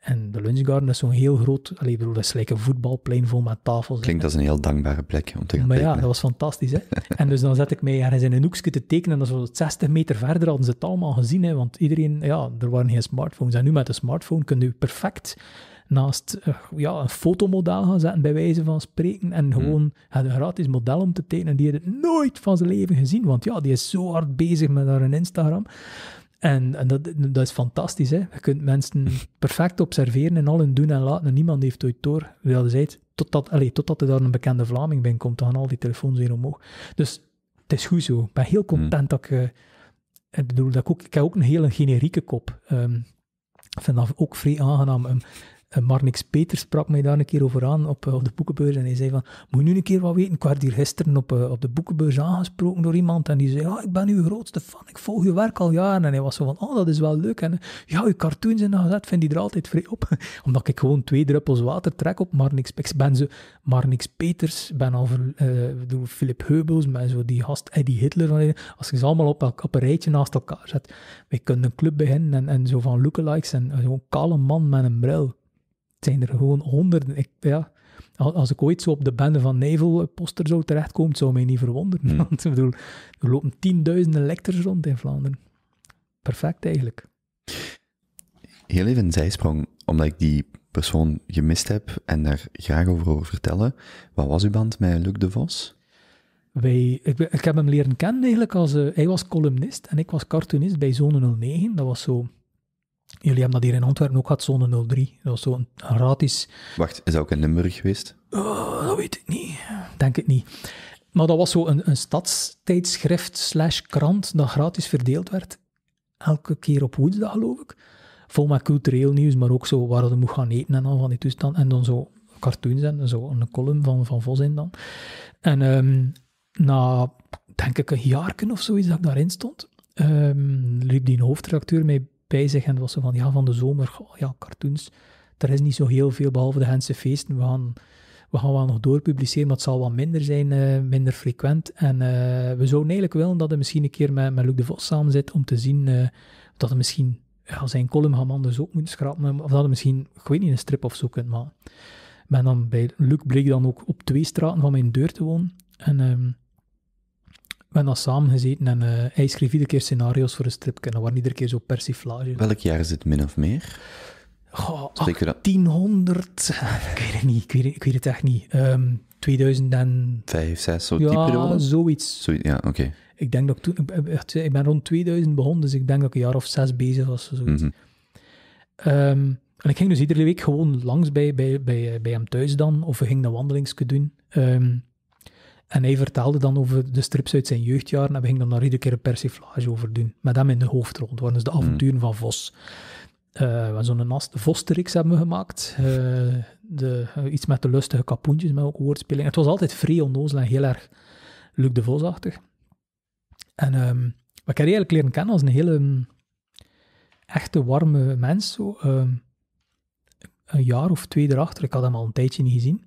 En de lunchgarden is zo'n heel groot, allee, bedoel, dat is een voetbalplein vol met tafels. Klinkt als een heel dankbare plek om te gaan Maar ja, dat was fantastisch. Hè? en dus dan zet ik mij ergens in een hoekje te tekenen en dan was 60 meter verder hadden ze het allemaal gezien. Hè? Want iedereen, ja, er waren geen smartphones. En nu met de smartphone kun je perfect naast eh, ja, een fotomodel gaan zetten, bij wijze van spreken. En hmm. gewoon een gratis model om te tekenen. Die had het nooit van zijn leven gezien. Want ja, die is zo hard bezig met haar Instagram. En, en dat, dat, is fantastisch. Hè? Je kunt mensen perfect observeren in al hun doen en laten. En niemand heeft ooit door. Dat Totdat, allez, totdat er daar een bekende Vlaming bij komt, dan gaan al die telefoons weer omhoog. Dus het is goed zo. Ik ben heel content hmm. dat ik... Eh, ik bedoel, dat ik, ook, ik heb ook een hele generieke kop. Ehm, ik vind dat ook vrij aangenaam. Eh, Marnix Peters sprak mij daar een keer over aan op, eh, op de boekenbeurs. En hij zei van, moet je nu een keer wat weten? Ik werd hier gisteren op, eh, op de boekenbeurs aangesproken door iemand. En die zei, ja, ah, ik ben uw grootste fan. Ik volg uw werk al jaren. En hij was zo van, oh, dat is wel leuk. En ja, uw cartoons in de gezet. vind die er altijd vrij op. Omdat ik gewoon twee druppels water trek op Marnix Peters. ben ze Marnix Peters, ben al uh, Philip Heubels, ben zo die gast Eddie Hitler. Als ik ze allemaal op, op een rijtje naast elkaar zet. Wij kunnen een club beginnen en, en zo van lookalikes en zo'n kale man met een bril zijn er gewoon honderden. Ik, ja, als ik ooit zo op de bende van Nevel poster zou terechtkomen, zou mij niet verwonderen. Hmm. Want ik bedoel, er lopen tienduizenden lectors rond in Vlaanderen. Perfect eigenlijk. Heel even een zijsprong, omdat ik die persoon gemist heb en daar graag over over vertellen. Wat was uw band met Luc de Vos? Wij, ik, heb hem leren kennen eigenlijk als... Eh, hij was columnist en ik was cartoonist bij Zone 09. Dat was zo Jullie hebben dat hier in Antwerpen ook gehad, zone 03. Dat was zo'n gratis... Wacht, is dat ook in Limburg geweest? Oh, dat weet ik niet. Denk het niet. Maar dat was zo een, een stadstijdschrift slash krant dat gratis verdeeld werd. Elke keer op woensdag, geloof ik. Vol met cultureel nieuws, maar ook zo waar we moest gaan eten en al van die toestand. En dan zo cartoons en zo een column van, van Vos dan. En ehm, na, denk ik, een jaar of zoiets dat ik daarin stond, ehm, liep die hoofdredacteur mee bezig en was zo van, ja, van de zomer, ja, cartoons, er is niet zo heel veel, behalve de Gentse feesten, we gaan, we gaan wel nog doorpubliceren, maar het zal wat minder zijn, eh, minder frequent. En eh, we zouden eigenlijk willen dat hij misschien een keer met, met Luc de Vos samen zit, om te zien eh, dat hij misschien ja, zijn column gaan anders ook moet schrappen, of dat hij misschien, ik weet niet, een strip of zo kunt maken. Maar dan bij Luc bleek dan ook op twee straten van mijn deur te wonen. En ehm, we hebben dan samen gezeten en eh, hij schreef iedere keer scenario's voor een strip, En dat waren iedere keer zo persiflage. Welk jaar is het min of meer? Goh, 1800. Ah, ik weet het niet, ik weet het, ik weet echt niet. Um, 2005, 6, zo die ja, zoiets. zoiets ja, oké. Ik denk dat ik toen... Ik, ben rond 2000 begonnen, dus ik denk dat ik een jaar of zes bezig was. Zoiets. Mm en ik ging dus iedere week gewoon langs bij, bij, bij, hem thuis dan, of we gingen een wandelingsje doen. Ehm, en hij vertelde dan over de strips uit zijn jeugdjaren en we gingen dan daar iedere keer een persiflage over doen. Met hem in de hoofdrol. Dat waren dus de hmm. avonturen van Vos. Uh, we hebben zo'n vos Vosterix hebben we gemaakt. Eh, de, eh, iets met de lustige kapoentjes, maar ook woordspeling. Het was altijd vrij onnozel en heel erg Luc de Vos-achtig. En ehm, wat ik heb eigenlijk leren kennen als een hele mm, echte, warme mens. Zo, ehm, een jaar of twee erachter, ik had hem al een tijdje niet gezien,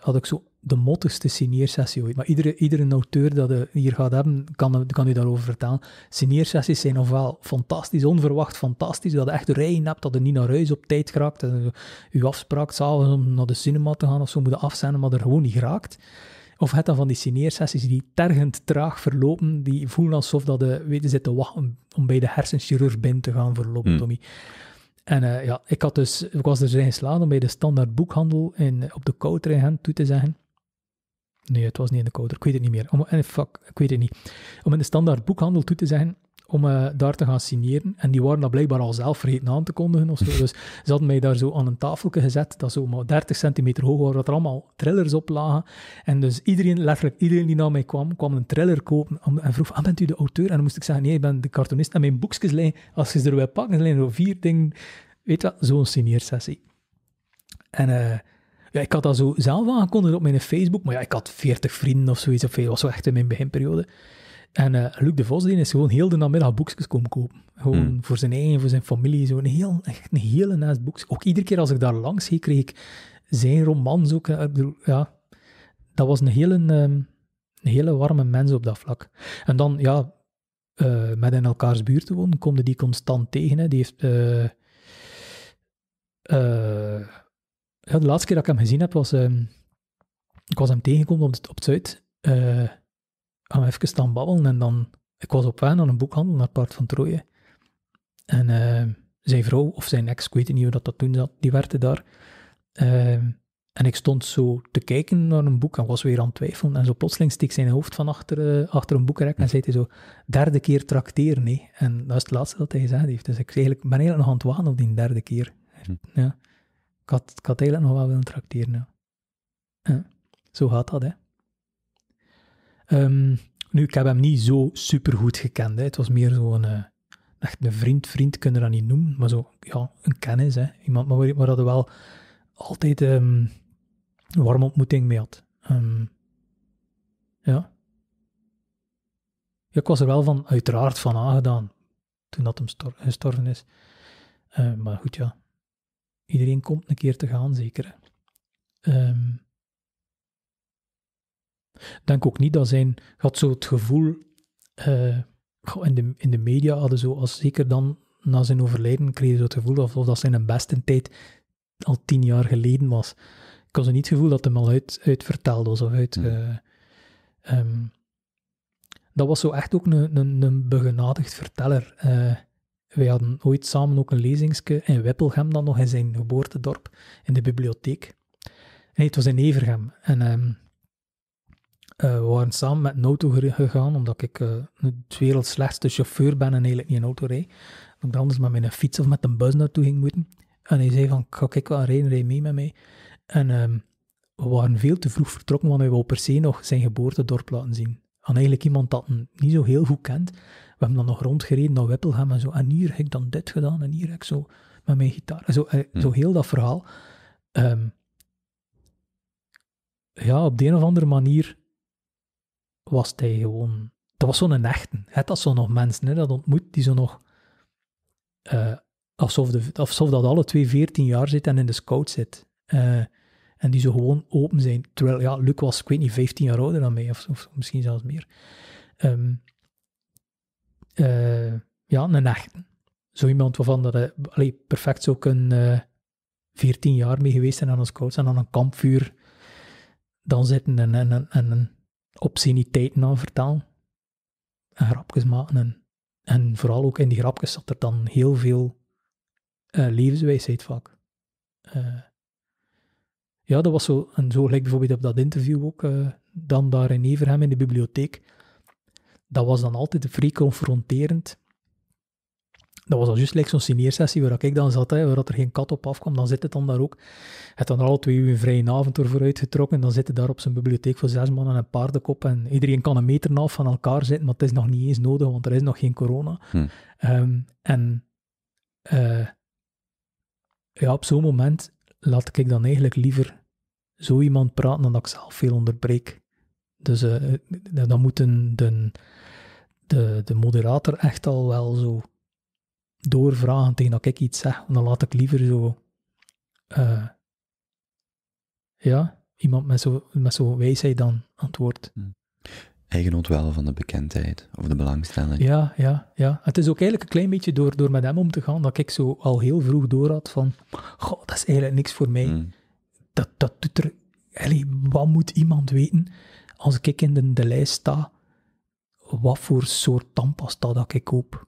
had ik zo de mottigste signeersessie ooit. Maar iedere, iedere auteur dat je hier gaat hebben, kan, kan u daarover vertellen. Signeersessies zijn ofwel fantastisch, onverwacht fantastisch, dat je echt rijen hebt, dat je niet naar huis op tijd geraakt, dat je, je afspraak s'avonds om naar de cinema te gaan of zo moeten afzenden, maar er gewoon niet geraakt. Of het dan van die signeersessies die tergend traag verlopen, die voelen alsof dat de, weet te wachten om bij de hersenschirurg binnen te gaan verlopen, hmm. Tommy. En eh, ja, ik, had dus, ik was er dus in geslaagd om bij de standaard boekhandel in, op de Kouter toe te zeggen Nee, het was niet in de kouder. Ik weet het niet meer. Om, eh, fuck, ik weet het niet. Om in de standaard boekhandel toe te zeggen om eh, daar te gaan signeren. En die waren dat blijkbaar al zelf vergeten aan te kondigen of zo. Dus ze hadden mij daar zo aan een tafeltje gezet, dat zo maar 30 centimeter hoog was, dat er allemaal trillers op lagen. En dus iedereen, letterlijk iedereen die naar mij kwam, kwam een triller kopen en vroeg, ah, bent u de auteur? En dan moest ik zeggen, nee, ik ben de cartoonist. En mijn boekjes als ze er wil pakken, zijn er vier dingen, weet je wat, zo'n signeersessie. En... eh ik had dat zo zelf aangekondigd op mijn Facebook, maar ja, ik had 40 vrienden of zoiets. Of veel, was zo echt in mijn beginperiode. En uh, Luc de Vos die is gewoon heel de namiddag boekjes komen kopen. Gewoon hmm. voor zijn eigen, voor zijn familie. Zo'n heel, echt een hele naast boekjes. Ook iedere keer als ik daar langs ging, kreeg ik zijn romans ook. Eh, ja, dat was een hele, ehm, een hele warme mens op dat vlak. En dan, ja, eh, met in elkaars buurt te wonen, konden die constant tegen. Die heeft ja, de laatste keer dat ik hem gezien heb, was... Ehm, ik was hem tegengekomen op het, op het Zuid. Uh, eh, gaan we even staan babbelen en dan... Ik was op weg naar een boekhandel, naar Paard van Troje. En ehm, zijn vrouw, of zijn ex, ik weet niet hoe dat, dat toen zat, die werkte daar. Ehm, en ik stond zo te kijken naar een boek en was weer aan het twijfelen. En zo plotseling stiek zijn hoofd van achter, eh, achter een boekrek en zei hij zo, derde keer trakteer, nee. En dat is het laatste dat hij gezegd heeft. Dus ik ben eigenlijk, ben nog aan het wanen op die derde keer. Hm. Ja. Ik had, ik had eigenlijk nog wel willen tracteren. zo gaat dat, hè. Ehm, nu, ik heb hem niet zo supergoed gekend. Hè. Het was meer zo'n... echt een vriend, vriend kunnen dat niet noemen, maar zo, ja, een kennis, hè. Iemand waar, we wel altijd um, ehm, een warme ontmoeting mee had. Ehm, ja. Ik was er wel van, uiteraard van aangedaan, toen dat hem gestorven is. Eh, maar goed, ja. Iedereen komt een keer te gaan, zeker. Um, denk ook niet dat zijn. had zo het gevoel. Uh, in, de, in de media hadden zo, als zeker dan na zijn overlijden, kreeg je zo het gevoel alsof dat zijn beste tijd al tien jaar geleden was. Ik had zo niet het gevoel dat hem al uit, uitverteld was. Of uit, hmm. eh, ehm, dat was zo echt ook een, een, een begenadigd verteller. Uh, wij hadden ooit samen ook een lezingske in Wippelgem dan nog in zijn geboortedorp, in de bibliotheek. het was in Evergem. En ehm, eh, we waren samen met een auto gegaan, omdat ik de eh, het slechtste chauffeur ben en eigenlijk niet een auto rijd. Dat ik anders met mijn fiets of met een bus naartoe ging moeten. En hij zei van, ga ik wel rijden, rij mee met mij. En ehm, we waren veel te vroeg vertrokken, want hij wou per se nog zijn geboortedorp laten zien aan eigenlijk iemand dat niet zo heel goed kent. We hebben dan nog rondgereden naar Wippelham en zo. En hier heb ik dan dit gedaan en hier heb ik zo met mijn gitaar. zo, eh, hmm. zo heel dat verhaal. Ehm, ja, op de een of andere manier was hij gewoon... Dat was zo'n echten. Het dat zo nog mensen, hè, dat ontmoet, die zo nog... Eh, alsof, de, alsof dat alle twee 14 jaar zit en in de scout zit. Eh, en die zo gewoon open zijn. Terwijl, ja, Luc was, ik weet niet, 15 jaar ouder dan mij, of, of misschien zelfs meer. Ehm, eh, ja, een echte. Zo iemand waarvan dat eh, allee, perfect zou kunnen 14 eh, jaar mee geweest zijn aan een scouts en aan een kampvuur dan zitten en, en, en, en obsceniteiten aan vertalen. En grapjes maken. En, en vooral ook in die grapjes zat er dan heel veel levenswijsheid vaak. Ja, dat was zo. En zo gelijk bijvoorbeeld op dat interview ook, eh, dan daar in Everhem in de bibliotheek. Dat was dan altijd vrij confronterend. Dat was al juist like zo'n signeersessie waar ik dan zat, hè, waar er geen kat op afkwam, dan zit het dan daar ook. Het dan al twee uur een vrije avond ervoor uitgetrokken, dan zit daar op zijn bibliotheek voor zes mannen en een paardenkop en iedereen kan een meter en van elkaar zitten, maar het is nog niet eens nodig, want er is nog geen corona. Hm. Ehm, en eh, ja, op zo'n moment laat ik dan eigenlijk liever zo iemand praten dan dat ik zelf veel onderbreek. Dus eh, eh, dan moet de, de, de, moderator echt al wel zo doorvragen tegen dat ik iets zeg. dan laat ik liever zo... Eh, ja, iemand met zo'n met zo wijsheid dan antwoord. Hmm. Hij wel van de bekendheid of de belangstelling. Ja, ja, ja. Het is ook eigenlijk een klein beetje door, door met hem om te gaan dat ik zo al heel vroeg door had van, goh, dat is eigenlijk niks voor mij. Hmm. Dat, dat doet er, wat moet iemand weten als ik in de, de lijst sta, wat voor soort tandpasta dat ik koop?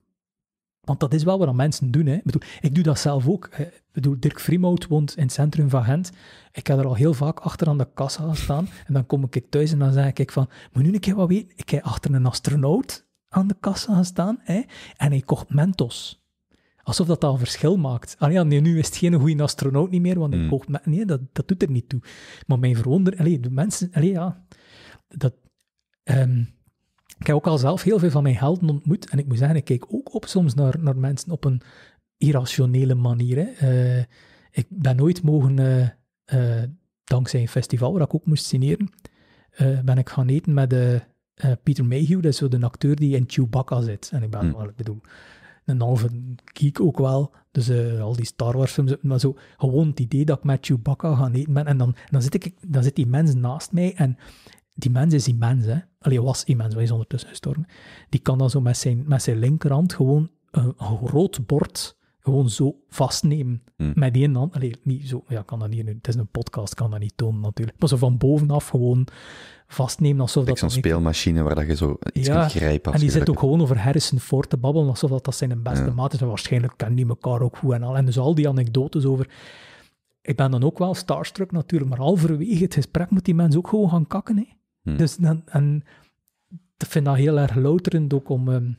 Want dat is wel wat mensen doen. Hè. Ik, bedoel, ik doe dat zelf ook. Ik bedoel, Dirk Vriemhout woont in het centrum van Gent. Ik heb er al heel vaak achter aan de kassa staan. En dan kom ik thuis en dan zeg ik van... Moet nu een keer wat weten? Ik heb achter een astronaut aan de kassa staan. Hè, en hij kocht Mentos. Alsof dat al verschil maakt. Ah nee, nu is het geen goede astronaut niet meer, want hij mm. kocht... Nee, dat, dat doet er niet toe. Maar mijn verwonder... Allee, de mensen... Allee, ja... Dat... Ehm, ik heb ook al zelf heel veel van mijn helden ontmoet. En ik moet zeggen, ik kijk ook op soms naar, naar mensen op een irrationele manier. Hè. Eh, ik ben nooit mogen, eh, eh, dankzij een festival waar ik ook moest signeren, ben ik gaan eten met Peter Mayhew, dat is zo de acteur die in Chewbacca zit. En ik ben, hmm. ik bedoel, een halve geek ook wel. Dus al die Star Wars films, maar zo gewoon het idee dat ik met Chewbacca ga eten ben. En dan, dan, zit ik, dan zit die mens naast mij en die mens is immens, hè. Allee, was immens, hij is ondertussen gestorven. Die kan dan zo met zijn, met zijn linkerhand gewoon een groot bord gewoon zo vastnemen. Hmm. Met één hand. Allee, niet zo. Ja, kan dat niet Het is een podcast, kan dat niet tonen natuurlijk. Maar zo van bovenaf gewoon vastnemen alsof dat... Zo'n speelmachine waar dat je zo iets kunt grijpen. en die zit ook gewoon over Harrison voor te babbelen alsof dat, dat zijn beste ja. maat is. En waarschijnlijk kennen die elkaar ook goed en al. En dus al die anekdotes over... Ik ben dan ook wel starstruck natuurlijk, maar halverwege het gesprek moet die mens ook gewoon gaan kakken, hè. Hm. Dus dan, en ik vind dat heel erg louterend ook om, ehm,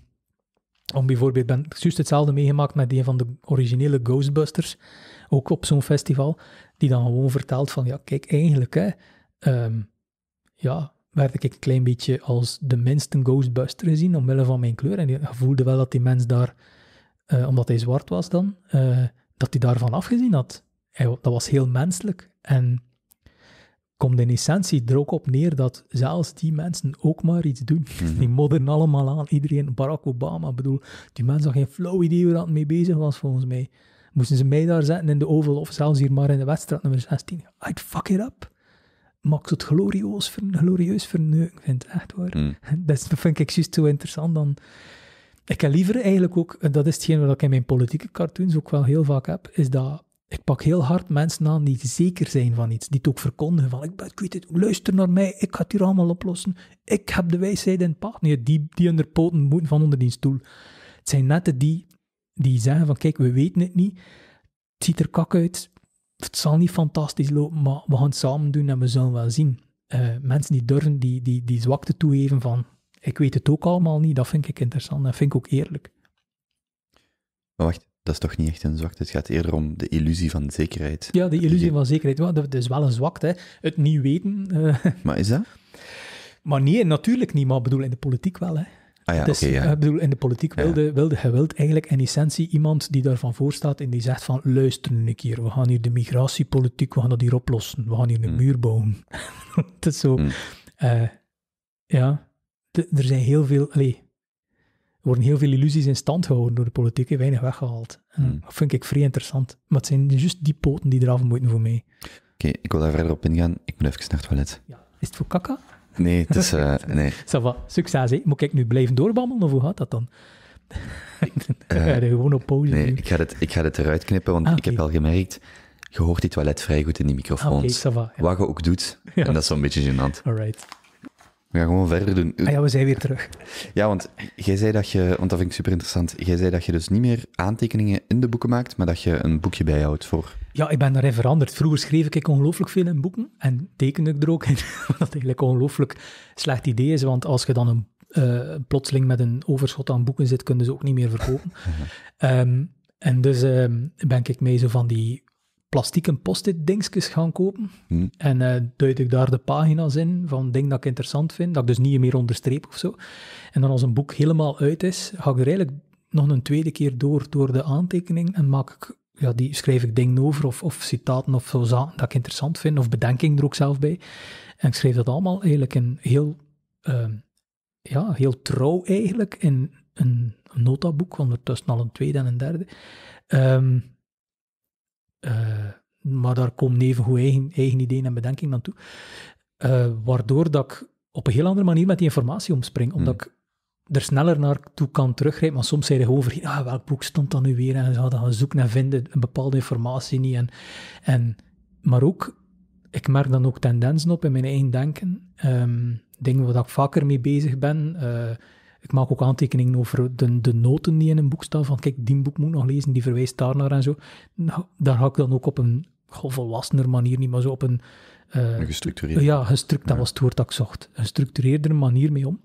om bijvoorbeeld, ben juist hetzelfde meegemaakt met een van de originele Ghostbusters, ook op zo'n festival, die dan gewoon vertelt van, ja, kijk, eigenlijk, hè, ehm, ja, werd ik een klein beetje als de minste Ghostbuster gezien, omwille van mijn kleur. En je voelde wel dat die mens daar, eh, omdat hij zwart was dan, eh, dat hij daarvan afgezien had. dat was heel menselijk. En komt in essentie er ook op neer dat zelfs die mensen ook maar iets doen. Mhm. Die modden allemaal aan, iedereen, Barack Obama, bedoel, die mensen hadden geen flauw idee waar dat mee bezig was, volgens mij. Moesten ze mij daar zetten in de Oval of zelfs hier maar in de wedstrijd nummer 16. I'd fuck it up. Maak het glorieus verneuken, ik vind het echt waar. Mhm. Dat vind ik juist zo interessant dan... Ik heb liever eigenlijk ook, dat is hetgeen wat ik in mijn politieke cartoons ook wel heel vaak heb, is dat ik pak heel hard mensen aan die zeker zijn van iets, die het ook verkondigen van, ik, weet het, luister naar mij, ik ga het hier allemaal oplossen, ik heb de wijsheid in het paard. Nee, die, die onder poten moeten van onder die stoel. Het zijn nette die, die zeggen van, kijk, we weten het niet, het ziet er kak uit, het zal niet fantastisch lopen, maar we gaan het samen doen en we zullen wel zien. Eh, mensen die durven die, die, die zwakte toegeven van, ik weet het ook allemaal niet, dat vind ik interessant, dat vind ik ook eerlijk. Maar wacht, dat is toch niet echt een zwakte? Het gaat eerder om de illusie van zekerheid. Ja, de illusie van zekerheid. dat is wel een zwakte, het niet weten. Eh. Maar is dat? Maar nee, natuurlijk niet, maar bedoel, in de politiek wel. Hè. Ah ja, dus, oké ja. Eh, bedoel, in de politiek wilde, wilde, je eigenlijk in essentie iemand die daarvan voorstaat en die zegt van, luister een keer, we gaan hier de migratiepolitiek, we gaan dat hier oplossen, we gaan hier een hmm. muur bouwen. Het is zo... Hmm. Eh, ja, er zijn heel veel worden heel veel illusies in stand gehouden door de politiek en weinig weggehaald. Eh, hmm. Dat vind ik vrij interessant. Maar het zijn juist die poten die eraf moeten voor mee. Oké, ik wil daar verder op ingaan. Ik moet even naar het toilet. Ja. Is het voor kaka? Nee, het is... Uh, nee. Sava, succes. Moet ik nu blijven doorbabbelen of hoe gaat dat dan? uh, gewoon op pauze. Nee, ik ga, het, ik ga dit eruit knippen, want ah, ik heb al gemerkt, je hoort die toilet vrij goed in die microfoons. Ah, Wat je ook doet, en dat is zo'n beetje gênant. All right. We gaan gewoon verder doen. Ah ja, we zijn weer terug. Ja, want jij zei dat je, want dat vind ik super interessant. Jij zei dat je dus niet meer aantekeningen in de boeken maakt, maar dat je een boekje bijhoudt voor. Ja, ik ben daarin veranderd. Vroeger schreef ik ongelooflijk veel in boeken en tekende ik er ook in. Wat eigenlijk ongelooflijk slecht idee is, want als je dan een, eh, plotseling met een overschot aan boeken zit, kunnen ze ook niet meer verkopen. Ehm, en dus um, ben ik mee zo van die plastieken post-it dingetjes gaan kopen. Hmm. En uh, duid ik daar de pagina's in van dingen dat ik interessant vind, dat ik dus niet meer onderstreep of zo. En dan als een boek helemaal uit is, ga ik er eigenlijk nog een tweede keer door, door de aantekening en maak ik, ja, die schrijf ik dingen over of, of citaten of zo dat ik interessant vind, of bedenking er ook zelf bij. En ik schrijf dat allemaal eigenlijk in heel, ehm, ja, heel trouw eigenlijk in een notaboek, ondertussen al een tweede en een derde. Ehm, eh, maar daar komt goed eigen, eigen ideeën en bedenkingen aan toe. Eh, waardoor dat ik op een heel andere manier met die informatie omspring. Omdat hmm. ik er sneller naartoe kan terugrijpen. Maar soms zijn er gewoon ah, welk boek stond dan nu weer? En ze hadden gaan zoeken en vinden een bepaalde informatie niet. En, en, maar ook, ik merk dan ook tendensen op in mijn eigen denken. Ehm, dingen waar ik vaker mee bezig ben. Eh, ik maak ook aantekeningen over de, de noten die in een boek staan. Van kijk, die boek moet nog lezen, die verwijst daar naar en zo. Nou, daar ga ik dan ook op een goh, volwassener manier, niet maar zo op een. Uh, een gestructureerde. Ja, gestructureerd dat was het woord dat ik zocht. Een gestructureerdere manier mee om.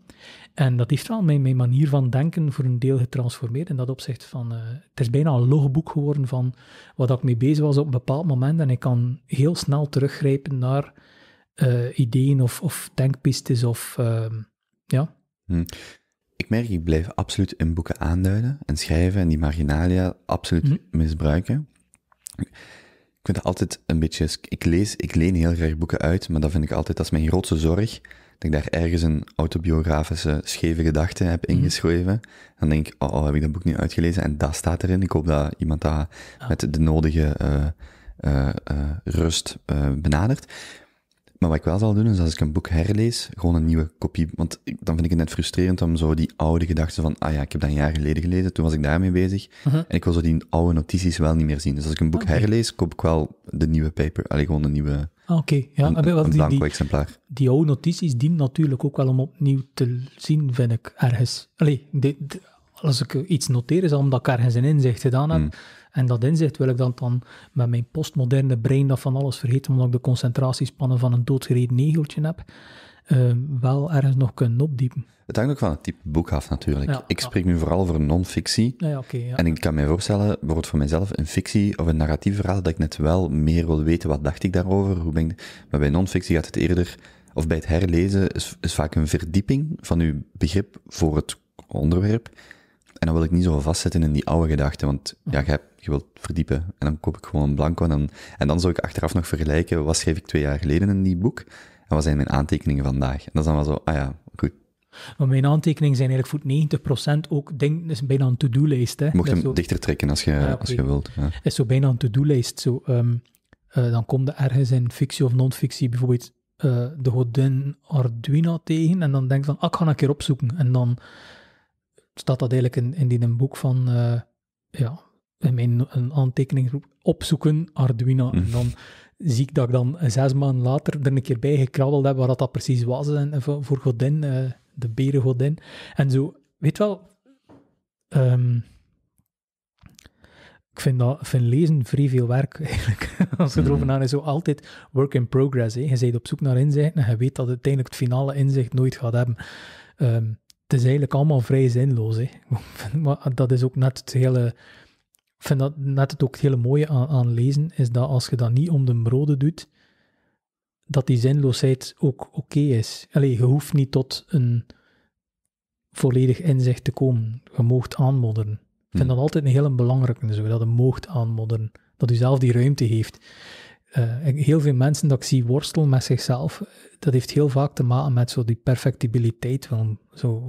En dat heeft wel mijn, mijn manier van denken voor een deel getransformeerd. In dat opzicht van. Eh, het is bijna een logboek geworden van wat ik mee bezig was op een bepaald moment. En ik kan heel snel teruggrijpen naar eh, ideeën of, of denkpistes of. Ehm, ja. Hm. Ik merk, ik blijf absoluut in boeken aanduiden en schrijven en die marginalia absoluut mhm. misbruiken. Ik vind het altijd een beetje... Ik lees, ik leen heel graag boeken uit, maar dat vind ik altijd als mijn grootste zorg, dat ik daar ergens een autobiografische scheve gedachte heb mhm. ingeschreven. Dan denk ik, oh, oh, heb ik dat boek niet uitgelezen? En dat staat erin. Ik hoop dat iemand dat ah. met de nodige eh, eh, eh, rust benadert. Maar wat ik wel zal doen, is als ik een boek herlees, gewoon een nieuwe kopie. Want dan vind ik het net frustrerend om zo die oude gedachten van, ah ja, ik heb dat een jaar geleden gelezen, toen was ik daarmee bezig. Mhm. En ik wil zo die oude notities wel niet meer zien. Dus als ik een boek herlees, koop ik wel de nieuwe paper. alleen gewoon een nieuwe... Ah, oké. Ja, een, ah, een blanco die, exemplaar. Die oude notities dienen natuurlijk ook wel om opnieuw te zien, vind ik, ergens. Allee, als ik iets noteer, is dat omdat ik ergens een inzicht gedaan heb. Mm. En dat inzicht wil ik dan, dan met mijn postmoderne brein dat van alles vergeten, omdat ik de concentratiespannen van een doodgereden negeltje heb, ehm, wel ergens nog kunnen opdiepen. Het hangt ook van het type boek af natuurlijk. ik spreek nu vooral over non-fictie. Ja, en ik kan me voorstellen, bijvoorbeeld voor mezelf, een fictie of een narratief verhaal, dat ik net wel meer wil weten, wat dacht ik daarover, hoe ben ik... Maar bij non-fictie gaat het eerder, of bij het herlezen, is, is vaak een verdieping van uw begrip voor het onderwerp. En dan wil ik niet zo vastzitten in die oude gedachten, want ja, je, wilt verdiepen. En dan koop ik gewoon een blanco. En dan, en dan zou ik achteraf nog vergelijken, wat schreef ik twee jaar geleden in die boek? En wat zijn mijn aantekeningen vandaag? En dat is dan wel zo, ah ja, goed, maar mijn aantekeningen zijn eigenlijk voor 90% ook bijna een to-do-lijst. Je Moet hem dichter trekken als je, als je wilt. is zo bijna een to-do-lijst. Zo, ehm, eh, dan komt er ergens in fictie of non-fictie bijvoorbeeld eh, de godin Arduino tegen en dan denk je van, ah, ik ga een keer opzoeken. En dan staat dat eigenlijk in, in een boek van, eh, ja, in mijn een aantekening opzoeken, Arduino. En mm. dan zie ik dat ik dan zes maanden later er een keer bij gekrabbeld heb waar dat precies was en, voor godin, uh, de berengodin. En zo, weet wel... Ehm, ik vind, dat, vind lezen vrij veel werk eigenlijk. Als je mm. erover na is, zo altijd work in progress. Hè. Je bent op zoek naar inzicht en je weet dat uiteindelijk het finale inzicht nooit gaat hebben. Um, het is eigenlijk allemaal vrij zinloos. Hè. dat is ook net het hele. Ik vind dat net het ook het hele mooie aan, lezen, is dat als je dat niet om de broden doet, dat die zinloosheid ook oké is. Allee, je hoeft niet tot een volledig inzicht te komen. Je moogt aanmodderen. Ik vind hmm. dat altijd een hele belangrijke, zo, dus dat je moogt aanmodderen. Dat u zelf die ruimte heeft. Eh, heel veel mensen dat ik zie worstelen met zichzelf, dat heeft heel vaak te maken met zo die perfectibiliteit van zo,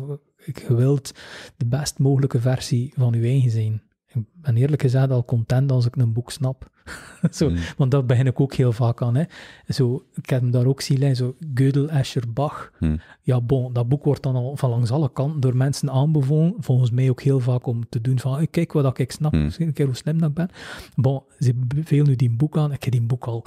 ik wilt de best mogelijke versie van je eigen zijn ben eerlijk gezegd al content als ik een boek snap. zo, hmm. Want dat begin ik ook heel vaak aan. Hè. Zo, ik heb hem daar ook zien liggen, zo Gödel, Escher, Bach. Hmm. Ja, dat boek wordt dan al van langs alle kanten door mensen aanbevolen. Volgens mij ook heel vaak om te doen van, kijk wat ik snap, hmm. misschien een keer hoe slim dat ik ben. ze bevelen nu die boek aan. Ik heb die boek al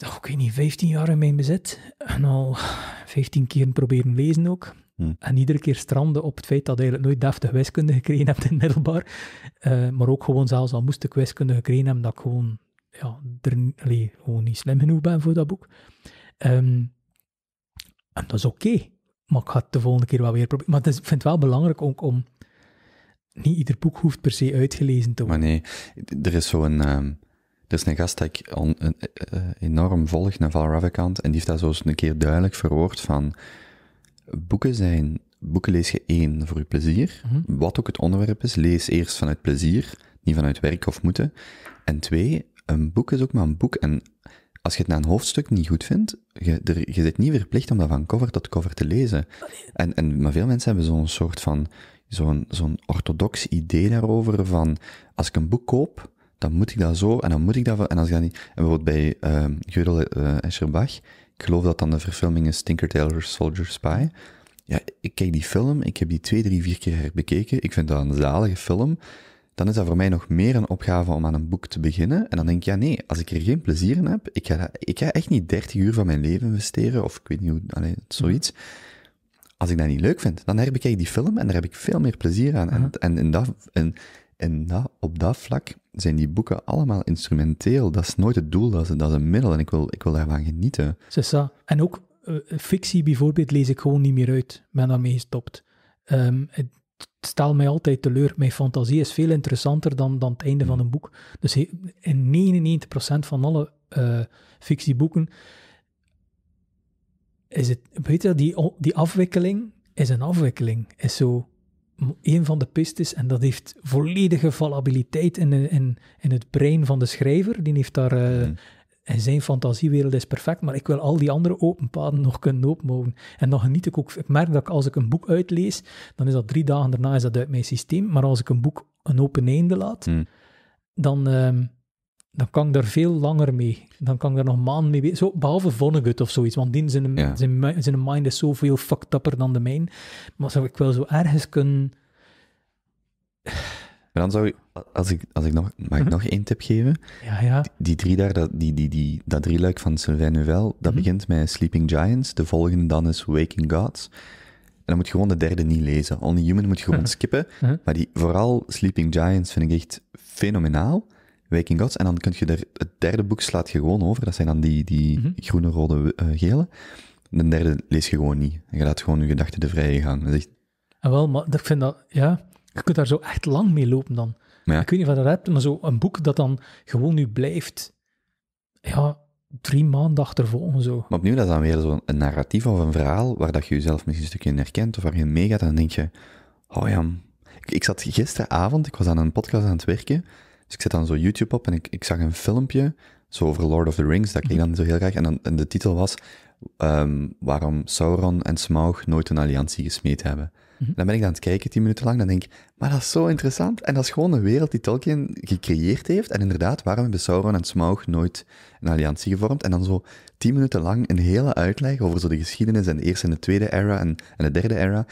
ik weet niet, 15 jaar in mijn bezit. En al 15 keer proberen lezen ook. Hm. En iedere keer stranden op het feit dat je eigenlijk nooit deftig wiskunde gekregen hebt in middelbaar. Eh, maar ook gewoon zelfs al moest ik wiskunde gekregen hebben, dat ik gewoon, ja, er, gewoon niet slim genoeg ben voor dat boek. Ehm, en dat is oké. Maar ik ga het de volgende keer wel weer proberen. Maar ik vind het wel belangrijk om, om... Niet ieder boek hoeft per se uitgelezen te worden. Maar nee, er is zo'n... Um, er is een gast die ik een, eh, eh, enorm volg, Naval Ravikant, en die heeft dat zo eens een keer duidelijk verwoord van Boeken zijn. Boeken lees je één voor je plezier. Mhm. Wat ook het onderwerp is, lees eerst vanuit plezier, niet vanuit werk of moeten. En twee, een boek is ook maar een boek. En als je het na een hoofdstuk niet goed vindt, je, je zit niet verplicht om dat van cover tot cover te lezen. En, en, maar veel mensen hebben zo'n soort van, zo'n zo'n orthodox idee daarover van, als ik een boek koop, dan moet ik dat zo, en dan moet ik dat, en als ik dat niet, en bijvoorbeeld bij uh, eh, Gödel eh, Escherbach, ik geloof dat dan de verfilming is Tinker Tailor Soldier Spy. Ja, ik kijk die film, ik heb die twee, drie, vier keer herbekeken. Ik vind dat een zalige film. Dan is dat voor mij nog meer een opgave om aan een boek te beginnen. En dan denk ik, ja nee, als ik er geen plezier in heb, ik ga, ik ga echt niet 30 uur van mijn leven investeren, of ik weet niet hoe, allez, zoiets. Als ik dat niet leuk vind, dan herbekijk ik die film en daar heb ik veel meer plezier aan. en, mhm. en in dat... En op dat vlak zijn die boeken allemaal instrumenteel. Dat is nooit het doel, dat is, een middel en ik wil, ik wil daarvan genieten. En ook eh, fictie bijvoorbeeld lees ik gewoon niet meer uit. Ben daarmee gestopt. Um, het stelt mij altijd teleur. Mijn fantasie is veel interessanter dan, dan het einde van een boek. Dus in 99% van alle eh, fictieboeken is het, weet je, die, die afwikkeling is een afwikkeling. Is zo, een van de pistes, en dat heeft volledige falabiliteit in, in, in het brein van de schrijver. Die heeft daar, en eh, mhm. zijn fantasiewereld is perfect, maar ik wil al die andere open paden nog kunnen openmogen. En dan geniet ik ook, ik merk dat als ik een boek uitlees, dan is dat drie dagen daarna is dat uit mijn systeem, maar als ik een boek een open einde laat, mhm. dan... Ehm, dan kan ik daar veel langer mee. Dan kan ik daar nog maanden mee zo, Behalve Vonnegut of zoiets, want die zijn, zijn, zijn mind is zoveel fucked upper dan de mijn. Maar zou ik wel zo ergens kunnen... dan zou je, als ik, als ik nog, mag ik nog één tip geven? Ja, ja. Die, drie daar, dat, die, die, die, dat drieluik van Sylvain Nouvel, dat begint met Sleeping Giants, de volgende dan is Waking Gods. En dan moet je gewoon de derde niet lezen. Only Human moet je gewoon skippen. Maar die, vooral Sleeping Giants vind ik echt fenomenaal. Waking Gods. En dan kun je er, het derde boek slaat je gewoon over. Dat zijn dan die, die mhm. groene, rode, uh, gele. De derde lees je gewoon niet. En je laat gewoon je gedachten de vrije gang. Dat En ah, wel, maar ik vind dat, ja, je kunt daar zo echt lang mee lopen dan. Ik weet niet of je dat hebt, maar zo een boek dat dan gewoon nu blijft, ja, drie maanden achtervolgen zo. Maar opnieuw, dat is dan weer zo'n narratief of een verhaal waar dat je jezelf misschien een stukje in herkent of waar je meegaat. En dan denk je, oh ja, ik, ik zat gisteravond, ik was aan een podcast aan het werken. Dus ik zet dan zo YouTube op en ik, ik zag een filmpje zo over Lord of the Rings, dat ik mhm. dan zo heel graag. En, dan, en de titel was ehm, Waarom Sauron en Smaug nooit een alliantie gesmeed hebben. En mhm. Dan ben ik aan het kijken tien minuten lang, dan denk ik, maar dat is zo interessant. En dat is gewoon een wereld die Tolkien gecreëerd heeft. En inderdaad, waarom hebben Sauron en Smaug nooit een alliantie gevormd? En dan zo tien minuten lang een hele uitleg over zo de geschiedenis en de eerste en de tweede era en, en de derde era.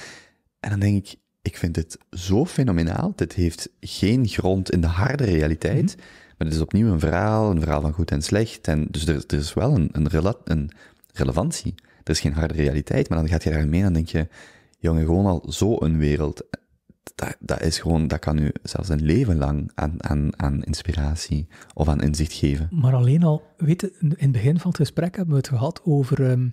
En dan denk ik, ik vind dit zo fenomenaal. Dit heeft geen grond in de harde realiteit. Mhm. Maar het is opnieuw een verhaal, een verhaal van goed en slecht. En dus er, is wel een, een, relevantie. Er is geen harde realiteit, maar dan gaat je daarmee en dan denk je, jongen, gewoon al zo een wereld. Dat, dat, is gewoon, dat kan u zelfs een leven lang aan, aan, aan inspiratie of aan inzicht geven. Maar alleen al, in het begin van het gesprek hebben we het gehad over ehm,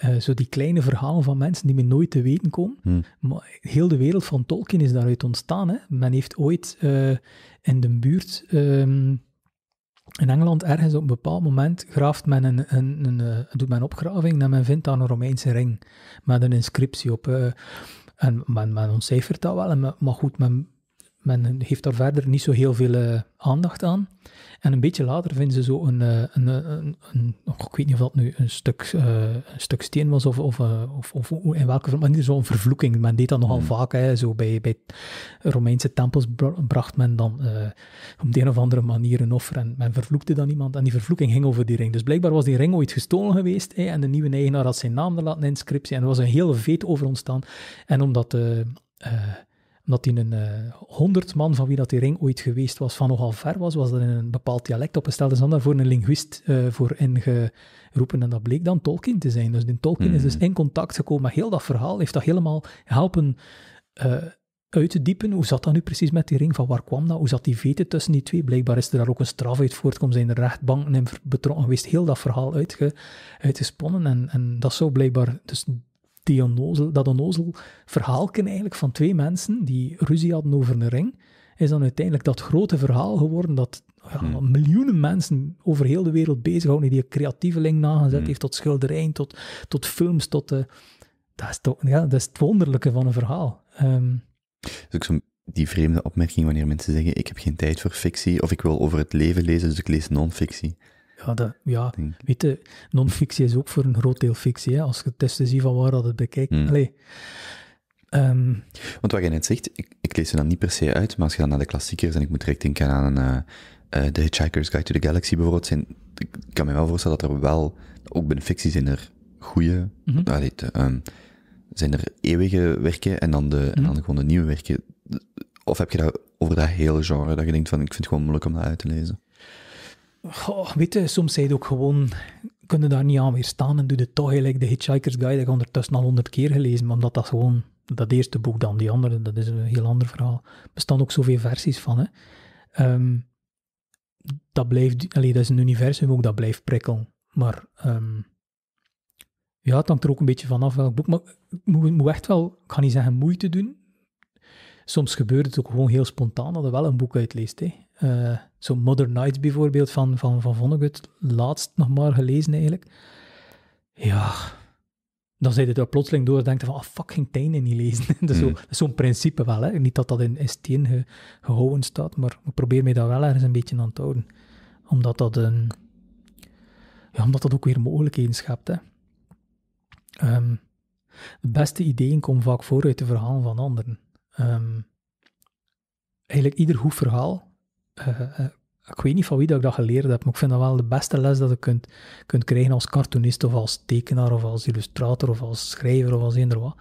eh, zo die kleine verhalen van mensen die me nooit te weten komen. Hmm. Maar heel de wereld van Tolkien is daaruit ontstaan. Hè. Men heeft ooit eh, in de buurt ehm, in Engeland ergens op een bepaald moment graaft men een, een, een, eh, doet men opgraving en men vindt daar een Romeinse ring met een inscriptie op. en men, men ontcijfert dat wel, maar goed, men men geeft daar verder niet zo heel veel eh, aandacht aan. En een beetje later vinden ze zo een, eh, eh, een, een, ik weet niet of dat nu een stuk, een stuk steen was of, of, of, of in welke manier, zo'n vervloeking. Men deed dat nogal hmm. vaak, hè, zo bij, bij Romeinse tempels bracht men dan op de een of andere manier een offer en men vervloekte dan iemand en die vervloeking ging over die ring. Dus blijkbaar was die ring ooit gestolen geweest hè, en de nieuwe eigenaar had zijn naam er laten inscriptie en er was een heel veet over ontstaan. En omdat... Uh, omdat hij een eh, honderd man van wie dat die ring ooit geweest was, van nogal ver was, was er in een bepaald dialect opgesteld. Is dan daarvoor een linguist eh, voor ingeroepen. En dat bleek dan Tolkien te zijn. Dus die Tolkien is dus hmm. in contact gekomen met heel dat verhaal, heeft dat helemaal helpen eh, uit te diepen. Hoe zat dat nu precies met die ring? Van waar kwam dat? Hoe zat die veten tussen die twee? Blijkbaar is er daar ook een straf uit voortgekomen. Zijn er rechtbanken in betrokken geweest? Heel dat verhaal uitge, uitgesponnen. En, en dat zou blijkbaar dus die onnozel, dat onnozel verhaalken eigenlijk van twee mensen die ruzie hadden over een ring, is dan uiteindelijk dat grote verhaal geworden dat hmm. miljoenen mensen over heel de wereld bezighouden, die een link nagezet hmm. heeft tot schilderijen, tot, tot films, tot... Eh, dat, is ja, dat is het wonderlijke van een verhaal. Um, dus ook zo'n die vreemde opmerking wanneer mensen zeggen: Ik heb geen tijd voor fictie, of ik wil over het leven lezen, dus ik lees non-fictie. Ja, ja weet je, non-fictie is ook voor een groot deel fictie. Als je het testen zie van waar dat het bekijkt. Hmm. Ehm, Want wat jij net zegt, ik, lees ze dan niet per se uit, maar als je dan naar de klassiekers, en ik moet direct denken aan uh, The Hitchhiker's Guide to the Galaxy bijvoorbeeld, zijn, ik kan me wel voorstellen dat er wel, ook binnen fictie zijn er goede, mm -hmm. zijn er eeuwige werken en dan, de, en mhm. dan gewoon de nieuwe werken. Of heb je dat over dat hele genre, dat je denkt van, ik vind het gewoon moeilijk om dat uit te lezen? Goh, weet je, soms zei het ook gewoon, kunnen daar niet aan weerstaan en doe het toch. Gelijk de Hitchhiker's Guide heb ik ondertussen al honderd keer gelezen, maar omdat dat gewoon, dat eerste boek dan, die andere, dat is een heel ander verhaal. Er bestaan ook zoveel versies van, hè. Ehm, dat blijft, allee, dat is een universum ook, dat blijft prikkel Maar ehm, ja, het hangt er ook een beetje vanaf welk boek. Maar moet, moet echt wel, ik ga niet zeggen moeite doen. Soms gebeurt het ook gewoon heel spontaan dat er wel een boek uitleest, hè. Uh, zo Modern Nights bijvoorbeeld van, van, van Vonnegut, laatst nog maar gelezen eigenlijk. Ja, dan zei je er plotseling door denken van, ah, ging fucking tijnen niet lezen. Hmm. dat is zo'n principe wel, hè. Niet dat dat in, steen ge, gehouden staat, maar ik probeer mij daar wel ergens een beetje aan te houden. Omdat dat, een, ja, omdat dat ook weer mogelijkheden schept, hè. Ehm, de beste ideeën komen vaak voor uit de verhalen van anderen. Ehm, eigenlijk ieder goed verhaal eh, eh, ik weet niet van wie dat ik dat geleerd heb, maar ik vind dat wel de beste les dat je kunt, kunt krijgen als cartoonist of als tekenaar of als illustrator of als schrijver of als eender wat,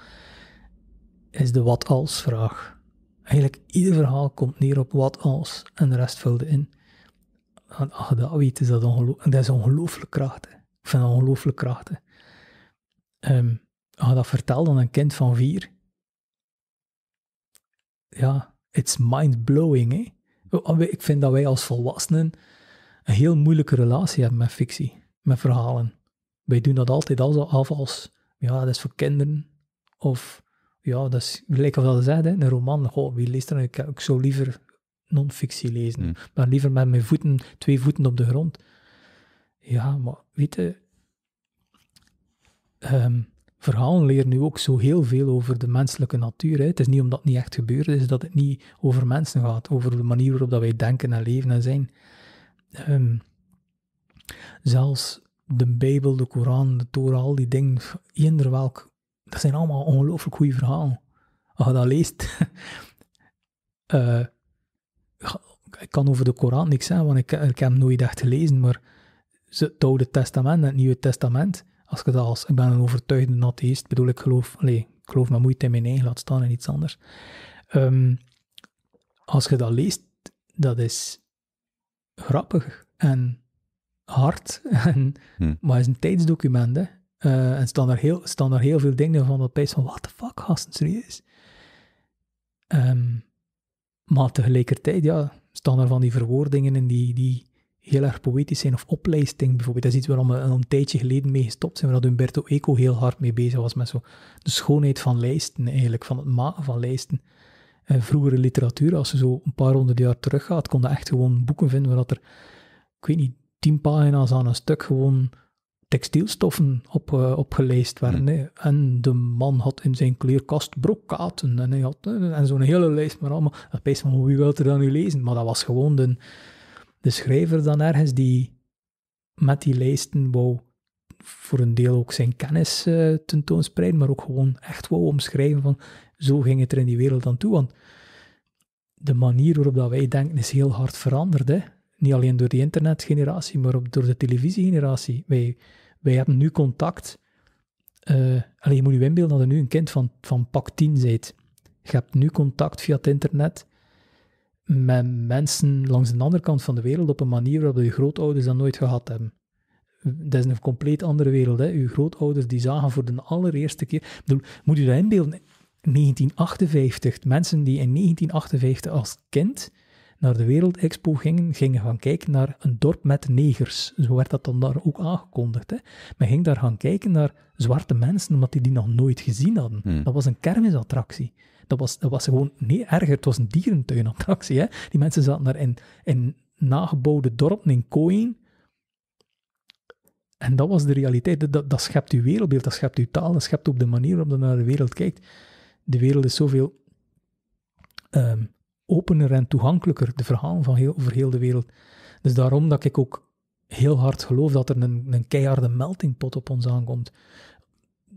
is de wat als vraag. Eigenlijk ieder verhaal komt neer op wat als en de rest vulde in. En als je dat weet, is dat, ongelooflijk, dat is ongelooflijk krachtig. Ik vind dat ongelooflijk krachtig. Um, ehm, als je dat vertelt aan een kind van vier, ja, it's mind-blowing, hè? Oh, ik vind dat wij als volwassenen een heel moeilijke relatie hebben met fictie, met verhalen. Wij doen dat altijd af als, ja, dat is voor kinderen. Of, ja, dat is gelijk wat dat zei, een roman. Goh, wie leest er? Nou? Ik, ik zou liever non-fictie lezen. Hmm. Maar liever met mijn voeten, twee voeten op de grond. Ja, maar weet je... Ehm, verhalen leren nu ook zo heel veel over de menselijke natuur. Hè. Het is niet omdat het niet echt gebeurd is dat het niet over mensen gaat, over de manier waarop dat wij denken en leven en zijn. Ehm, zelfs de Bijbel, de Koran, de Torah, al die dingen, eender welk, dat zijn allemaal ongelooflijk goede verhalen. Als je dat leest, uh, ik kan over de Koran niks zeggen, want ik, ik heb hem nooit echt gelezen, maar het Oude Testament en het Nieuwe Testament, als ik dat als, ik ben een overtuigde atheïst, bedoel ik geloof, alleen ik geloof mijn moeite in mijn eigen, laat staan en iets anders. Ehm, als je dat leest, dat is grappig en hard, en, hm. maar het is een tijdsdocument, hè. Eh, en staan daar, heel, staan daar heel veel dingen van dat pijs van, what the fuck, gasten, serieus? Ehm, maar tegelijkertijd, ja, staan er van die verwoordingen in die, die heel erg poëtisch zijn. Of opleisting bijvoorbeeld. Dat is iets waar we een, een tijdje geleden mee gestopt zijn, waar Umberto Eco heel hard mee bezig was met zo de schoonheid van lijsten eigenlijk, van het maken van lijsten. En eh, vroegere literatuur, als je zo een paar honderd jaar teruggaat, kon je echt gewoon boeken vinden waar dat er, ik weet niet, tien pagina's aan een stuk gewoon textielstoffen op, uh, opgeleist werden. Hmm. En de man had in zijn kleerkast brokaten en, eh, en zo'n hele lijst maar allemaal. Dat bijst van, wie wil er dan nu lezen? Maar dat was gewoon de de schrijver dan ergens die met die lijsten wou voor een deel ook zijn kennis uh, tentoonspreiden, maar ook gewoon echt wou omschrijven van zo ging het er in die wereld aan toe. Want de manier waarop dat wij denken is heel hard veranderd. Hè? Niet alleen door de internetgeneratie, maar ook door de televisiegeneratie. Wij, wij hebben nu contact. Eh, alleen je moet je inbeelden dat er nu een kind van, van pak 10 bent, Je hebt nu contact via het internet met mensen langs de andere kant van de wereld op een manier waarop je grootouders dat nooit gehad hebben. Dat is een compleet andere wereld. Hè. Uw grootouders die zagen voor de allereerste keer. bedoel, moet u dat inbeelden? 1958, mensen die in 1958 als kind naar de Wereldexpo gingen, gingen gaan kijken naar een dorp met negers. Zo werd dat dan daar ook aangekondigd. Hè. Men ging daar gaan kijken naar zwarte mensen, omdat die die nog nooit gezien hadden. Hmm. Dat was een kermisattractie. Dat was, dat was gewoon niet erger. Het was een dierentuinattractie. Hè? Die mensen zaten daar in, in nagebouwde dorpen, in kooien. En dat was de realiteit. Dat, dat schept uw wereldbeeld, dat schept uw taal, dat schept ook de manier waarop je naar de wereld kijkt. De wereld is zoveel um, opener en toegankelijker, de verhalen van heel, over heel de wereld. Dus daarom dat ik ook heel hard geloof dat er een, een keiharde meltingpot op ons aankomt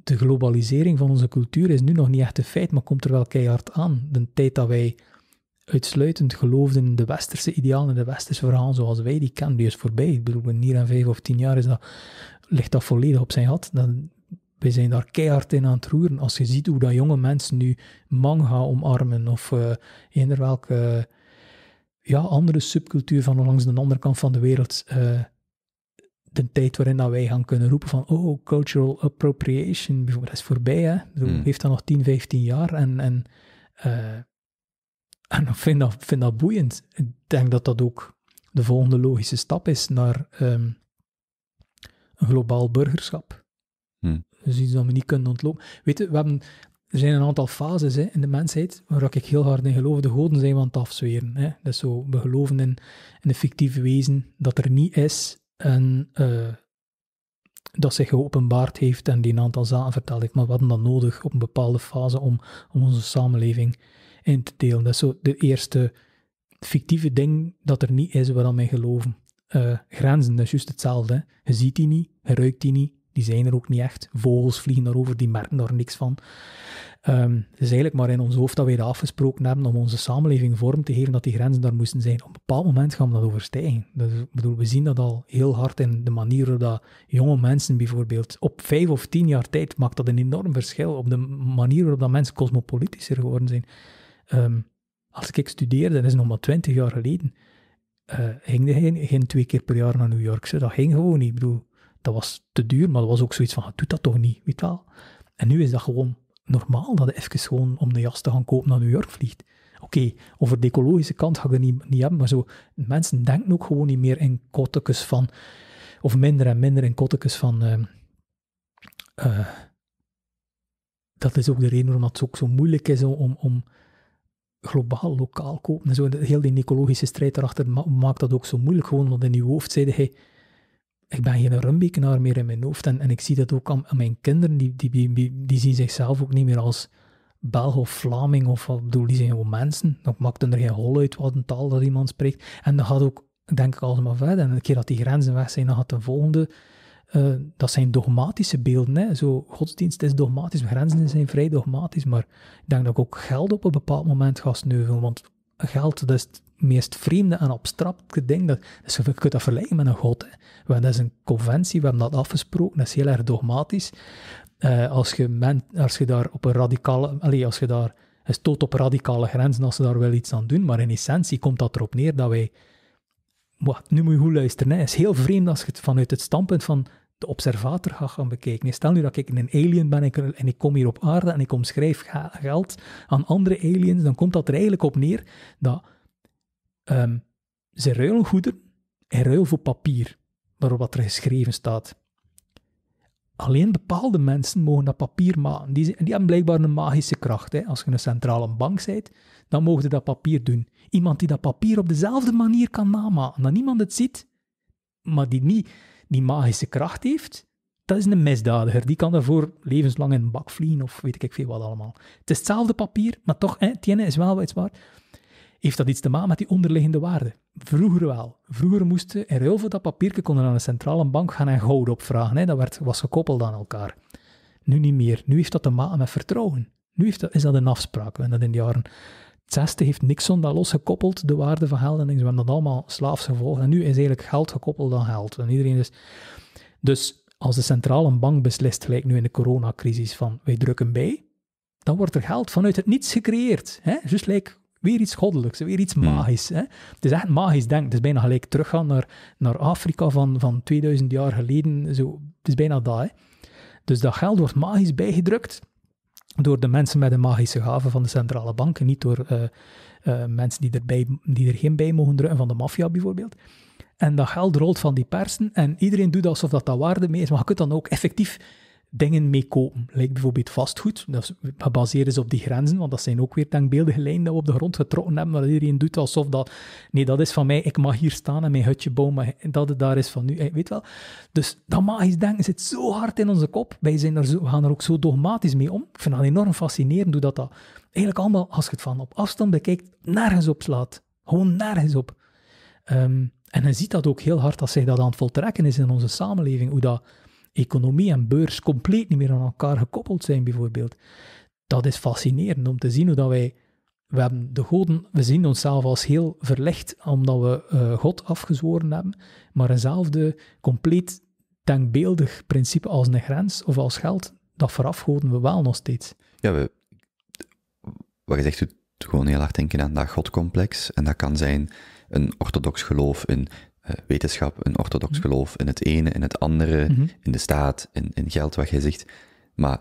de globalisering van onze cultuur is nu nog niet echt een feit, maar komt er wel keihard aan. De tijd dat wij uitsluitend geloofden in de westerse idealen en de westerse verhalen zoals wij die kennen, die is voorbij. Ik bedoel, in hier en vijf of tien jaar is dat, ligt dat volledig op zijn gat. Dan, wij zijn daar keihard in aan het roeren. Als je ziet hoe dat jonge mensen nu manga omarmen of uh, eender welke ja, andere subcultuur van langs de andere kant van de wereld... Eh, de tijd waarin dat wij gaan kunnen roepen van oh, cultural appropriation bijvoorbeeld, dat is voorbij hè. Hmm. Heeft dat nog 10, 15 jaar en, en, eh, en ik vind dat, vind dat boeiend. Ik denk dat dat ook de volgende logische stap is naar ehm, een globaal burgerschap. Hmm. Dus iets dat we niet kunnen ontlopen. Weet je, we hebben, er zijn een aantal fases hè, in de mensheid waar ik heel hard in geloof. De goden zijn we het afzweren. Hè. Dat is zo, we geloven in, in een fictief wezen dat er niet is en eh, dat zich geopenbaard heeft en die een aantal zaken verteld heeft. Maar we hadden dat nodig op een bepaalde fase om, om onze samenleving in te delen. Dat is zo de eerste fictieve ding dat er niet is waar mij geloven. Eh, grenzen, dat is juist hetzelfde. Je ziet die niet, je ruikt die niet, die zijn er ook niet echt. Vogels vliegen daarover, die merken daar niks van. Ehm, het is eigenlijk maar in ons hoofd dat wij dat afgesproken hebben om onze samenleving vorm te geven dat die grenzen daar moesten zijn. Op een bepaald moment gaan we dat overstijgen. bedoel, we zien dat al heel hard in de manier waarop dat jonge mensen bijvoorbeeld op vijf of tien jaar tijd maakt dat een enorm verschil op de manier waarop dat mensen cosmopolitischer geworden zijn. Ehm, als ik studeerde, dat is nog maar twintig jaar geleden, eh, ging er geen, geen, twee keer per jaar naar New York. Dat ging gewoon niet. Ik bedoel, dat was te duur, maar dat was ook zoiets van, doet dat toch niet, weet wel. En nu is dat gewoon normaal dat je even gewoon om de jas te gaan kopen naar New York vliegt. Oké, over de ecologische kant ga ik het niet, niet hebben, maar zo, mensen denken ook gewoon niet meer in kottekes van, of minder en minder in kottekes van, eh, eh, dat is ook de reden waarom het ook zo moeilijk is om, om globaal, lokaal kopen. En zo, heel die ecologische strijd daarachter maakt dat ook zo moeilijk, gewoon omdat in je hoofd zeiden, hey, ik ben geen rumbekenaar meer in mijn hoofd. En, en ik zie dat ook aan, mijn kinderen, die, die, die, zien zichzelf ook niet meer als Belg of Vlaming of wat die zijn gewoon mensen. Dan maakt er geen hol uit wat een taal dat iemand spreekt. En dat gaat ook, denk ik, maar verder. En een keer dat die grenzen weg zijn, dan gaat de volgende. Eh, dat zijn dogmatische beelden. Hè. Zo, godsdienst is dogmatisch, grenzen zijn vrij dogmatisch. Maar ik denk dat ik ook geld op een bepaald moment ga sneuvelen. Want geld, dat is meest vreemde en abstracte ding. Dat, dus je kunt dat vergelijken met een god. Hè. Want dat is een conventie, we hebben dat afgesproken, dat is heel erg dogmatisch. Eh, als, je als je daar op een radicale, allez, als je daar is stoot op radicale grenzen, als ze daar wel iets aan doen, maar in essentie komt dat erop neer dat wij. Wat, nu moet je goed luisteren. Het is heel vreemd als je het vanuit het standpunt van de observator gaat gaan bekijken. Stel nu dat ik een alien ben en ik kom hier op aarde en ik omschrijf geld aan andere aliens, dan komt dat er eigenlijk op neer dat Ehm, ze ruilen goederen en ruil voor papier, waarop wat er geschreven staat. Alleen bepaalde mensen mogen dat papier maken. Die, die hebben blijkbaar een magische kracht. Hè. Als je een centrale bank bent, dan mogen ze dat papier doen. Iemand die dat papier op dezelfde manier kan namaken, dat niemand het ziet, maar die niet die magische kracht heeft, dat is een misdadiger. Die kan daarvoor levenslang in een bak vliegen of weet ik veel wat allemaal. Het is hetzelfde papier, maar toch, hè, het is wel iets waar. Heeft dat iets te maken met die onderliggende waarde? Vroeger wel. Vroeger moesten in ruil voor dat papiertje konden aan de centrale bank gaan en goud opvragen. Hè. Dat werd, was gekoppeld aan elkaar. Nu niet meer. Nu heeft dat te maken met vertrouwen. Nu heeft dat, is dat een afspraak. En dat in de jaren 60 heeft Nixon dat losgekoppeld, de waarde van geld. En we hebben dat allemaal slaafs gevolgd. En nu is eigenlijk geld gekoppeld aan geld. En iedereen is... Dus als de centrale bank beslist, gelijk nu in de coronacrisis, van wij drukken bij, dan wordt er geld vanuit het niets gecreëerd. Hè? Just like weer iets goddelijks, weer iets hmm. magisch. Hè? Het is echt magisch denk. Het is bijna gelijk teruggaan naar, naar Afrika van, van 2000 jaar geleden. Zo, het is bijna dat. Hè? Dus dat geld wordt magisch bijgedrukt door de mensen met de magische gaven van de centrale banken, niet door eh, eh, mensen die, erbij, die er geen bij mogen drukken, van de maffia bijvoorbeeld. En dat geld rolt van die persen en iedereen doet alsof dat, dat waarde mee is, maar je kunt dan ook effectief dingen mee kopen. Lijkt bijvoorbeeld vastgoed, dat is gebaseerd is op die grenzen, want dat zijn ook weer denkbeeldige lijnen die we op de grond getrokken hebben, waar iedereen doet alsof dat, nee, dat is van mij, ik mag hier staan en mijn hutje bouwen, maar dat het daar is van nu, weet wel. Dus dat magisch denken zit zo hard in onze kop, wij zijn er zo, we gaan er ook zo dogmatisch mee om. Ik vind dat enorm fascinerend hoe dat, dat eigenlijk allemaal, als je het van op afstand bekijkt, nergens op slaat. Gewoon nergens op. Ehm, en je ziet dat ook heel hard als zich dat aan het voltrekken is in onze samenleving, hoe dat economie en beurs compleet niet meer aan elkaar gekoppeld zijn, bijvoorbeeld. Dat is fascinerend om te zien hoe dat wij we hebben de goden, we zien onszelf als heel verlicht omdat we eh, God afgezworen hebben, maar eenzelfde compleet denkbeeldig principe als een grens of als geld, dat verafgoden we wel nog steeds. Ja, we, wat je zegt doet gewoon heel hard denken aan dat godcomplex. En dat kan zijn een orthodox geloof in eh, wetenschap, een orthodox mhm. geloof in het ene, in het andere, mhm. in de staat, in, in geld, wat jij zegt. Maar,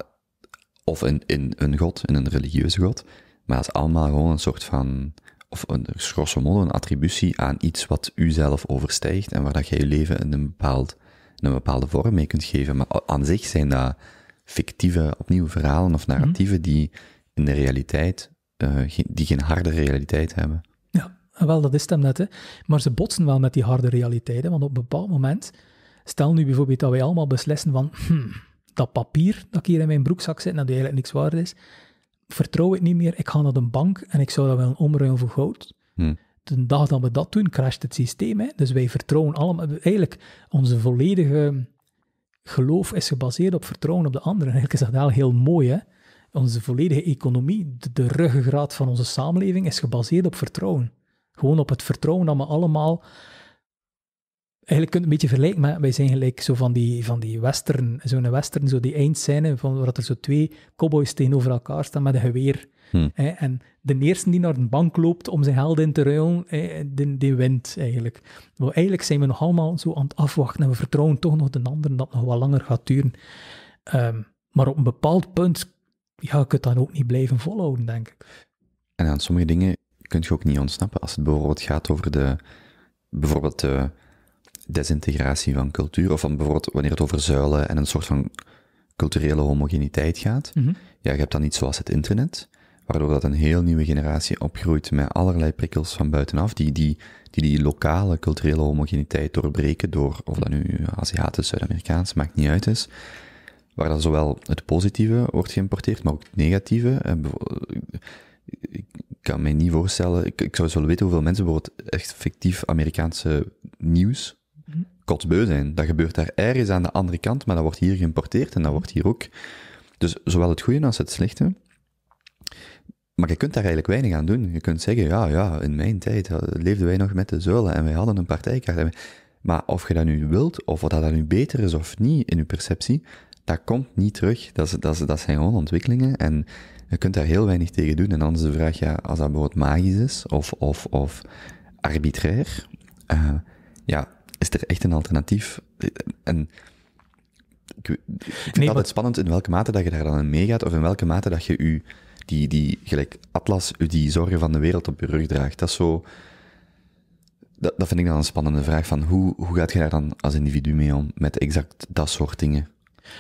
of in, in een god, in een religieuze god. Maar dat is allemaal gewoon een soort van, of een dus grosso modo, een attributie aan iets wat u zelf overstijgt en waar dat jij je leven een, bepaald, een bepaalde vorm mee kunt geven. Maar aan zich zijn dat fictieve, opnieuw verhalen of mhm. narratieven die in de realiteit, eh, die geen harde realiteit hebben. Ah, wel, dat is hem net. Hè. Maar ze botsen wel met die harde realiteiten. want op een bepaald moment, stel nu bijvoorbeeld dat wij allemaal beslissen van hmm, dat papier dat ik hier in mijn broekzak zit, dat eigenlijk niks waard is, vertrouw ik niet meer, ik ga naar de bank en ik zou dat wel omruilen voor goud. Hm. De dag dat we dat doen, crasht het systeem. Hè. Dus wij vertrouwen allemaal, eigenlijk onze volledige geloof is gebaseerd op vertrouwen op de anderen. Eigenlijk is dat wel heel mooi, hè? Onze volledige economie, de, de ruggengraat van onze samenleving, is gebaseerd op vertrouwen. Gewoon op het vertrouwen dat we allemaal eigenlijk het een beetje vergelijken maar wij zijn gelijk zo van die, van die western, zo'n western, zo die eindscène, van waar er zo twee cowboys tegenover elkaar staan met een geweer. Hmm. en de eerste die naar de bank loopt om zijn geld in te ruilen, die, die, wint eigenlijk. Maar eigenlijk zijn we nog allemaal zo aan het afwachten en we vertrouwen toch nog de anderen dat het nog wat langer gaat duren. Ehm, maar op een bepaald punt, ja, je het dan ook niet blijven volhouden, denk ik. En aan sommige dingen kunt je ook niet ontsnappen. Als het bijvoorbeeld gaat over de, bijvoorbeeld de desintegratie van cultuur, of van bijvoorbeeld wanneer het over zuilen en een soort van culturele homogeniteit gaat. Mhm. Ja, je hebt dan iets zoals het internet, waardoor dat een heel nieuwe generatie opgroeit met allerlei prikkels van buitenaf, die die, die, die lokale culturele homogeniteit doorbreken door, of dat nu Aziatisch, Zuid-Amerikaans, maakt niet uit is waar dan zowel het positieve wordt geïmporteerd, maar ook het negatieve. Eh, eh, kan me niet voorstellen. Ik, zou eens weten hoeveel mensen bijvoorbeeld echt fictief Amerikaanse nieuws mhm. kotsbeu zijn. Dat gebeurt daar ergens aan de andere kant, maar dat wordt hier geïmporteerd en dat wordt hier ook. Dus zowel het goede als het slechte. Maar je kunt daar eigenlijk weinig aan doen. Je kunt zeggen, ja, ja, in mijn tijd eh, leefden wij nog met de zullen en wij hadden een partijkaart. Maar of je dat nu wilt, of wat dat nu beter is of niet in je perceptie, dat komt niet terug. Dat, dat, dat zijn gewoon ontwikkelingen en je kunt daar heel weinig tegen doen. En dan is de vraag, ja, als dat bijvoorbeeld magisch is of, of, of arbitrair, eh, ja, is er echt een alternatief? Eh, en ik, vind nee, altijd spannend in welke mate dat je daar dan in meegaat of in welke mate dat je u die, die gelijk Atlas, u die zorgen van de wereld op je rug draagt. Dat is zo... Dat, dat vind ik dan een spannende vraag van hoe, hoe gaat je daar dan als individu mee om met exact dat soort dingen?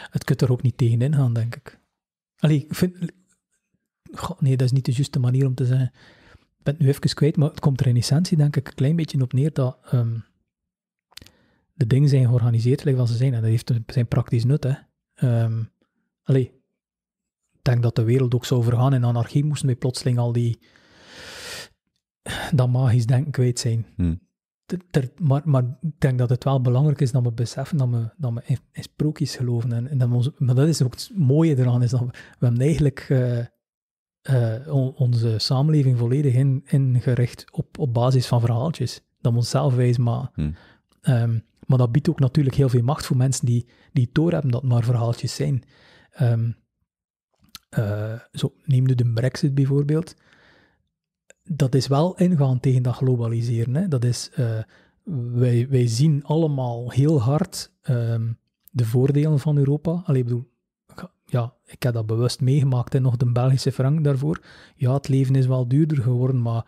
Het kunt er ook niet tegenin gaan, denk ik. Allee, ik vind, nee, dat is niet de juiste manier om te zeggen, ik ben het nu even kwijt, maar het komt er in essentie denk ik een klein beetje op neer dat ehm, de dingen zijn georganiseerd zoals ze zijn en dat heeft zijn praktisch nut. Hè. Ehm, allee, ik denk dat de wereld ook zou vergaan in anarchie, moesten we plotseling al die dat magisch denken kwijt zijn. Hm. maar, maar ik denk dat het wel belangrijk is dat we beseffen dat we, dat we in, sprookjes geloven. En, dat we maar dat is ook het mooie eraan, is dat we, hebben eigenlijk eh, eh, onze samenleving volledig in, ingericht op, op basis van verhaaltjes. Dat we onszelf wijs, maar... Hm. Ehm, maar dat biedt ook natuurlijk heel veel macht voor mensen die, die doorhebben dat maar verhaaltjes zijn. Ehm, eh, zo, neem nu de brexit bijvoorbeeld. Dat is wel ingaan tegen dat globaliseren. Hè. Dat is, eh, wij, wij zien allemaal heel hard ehm, de voordelen van Europa. Alleen bedoel, ja, ik heb dat bewust meegemaakt en nog de Belgische frank daarvoor. Ja, het leven is wel duurder geworden, maar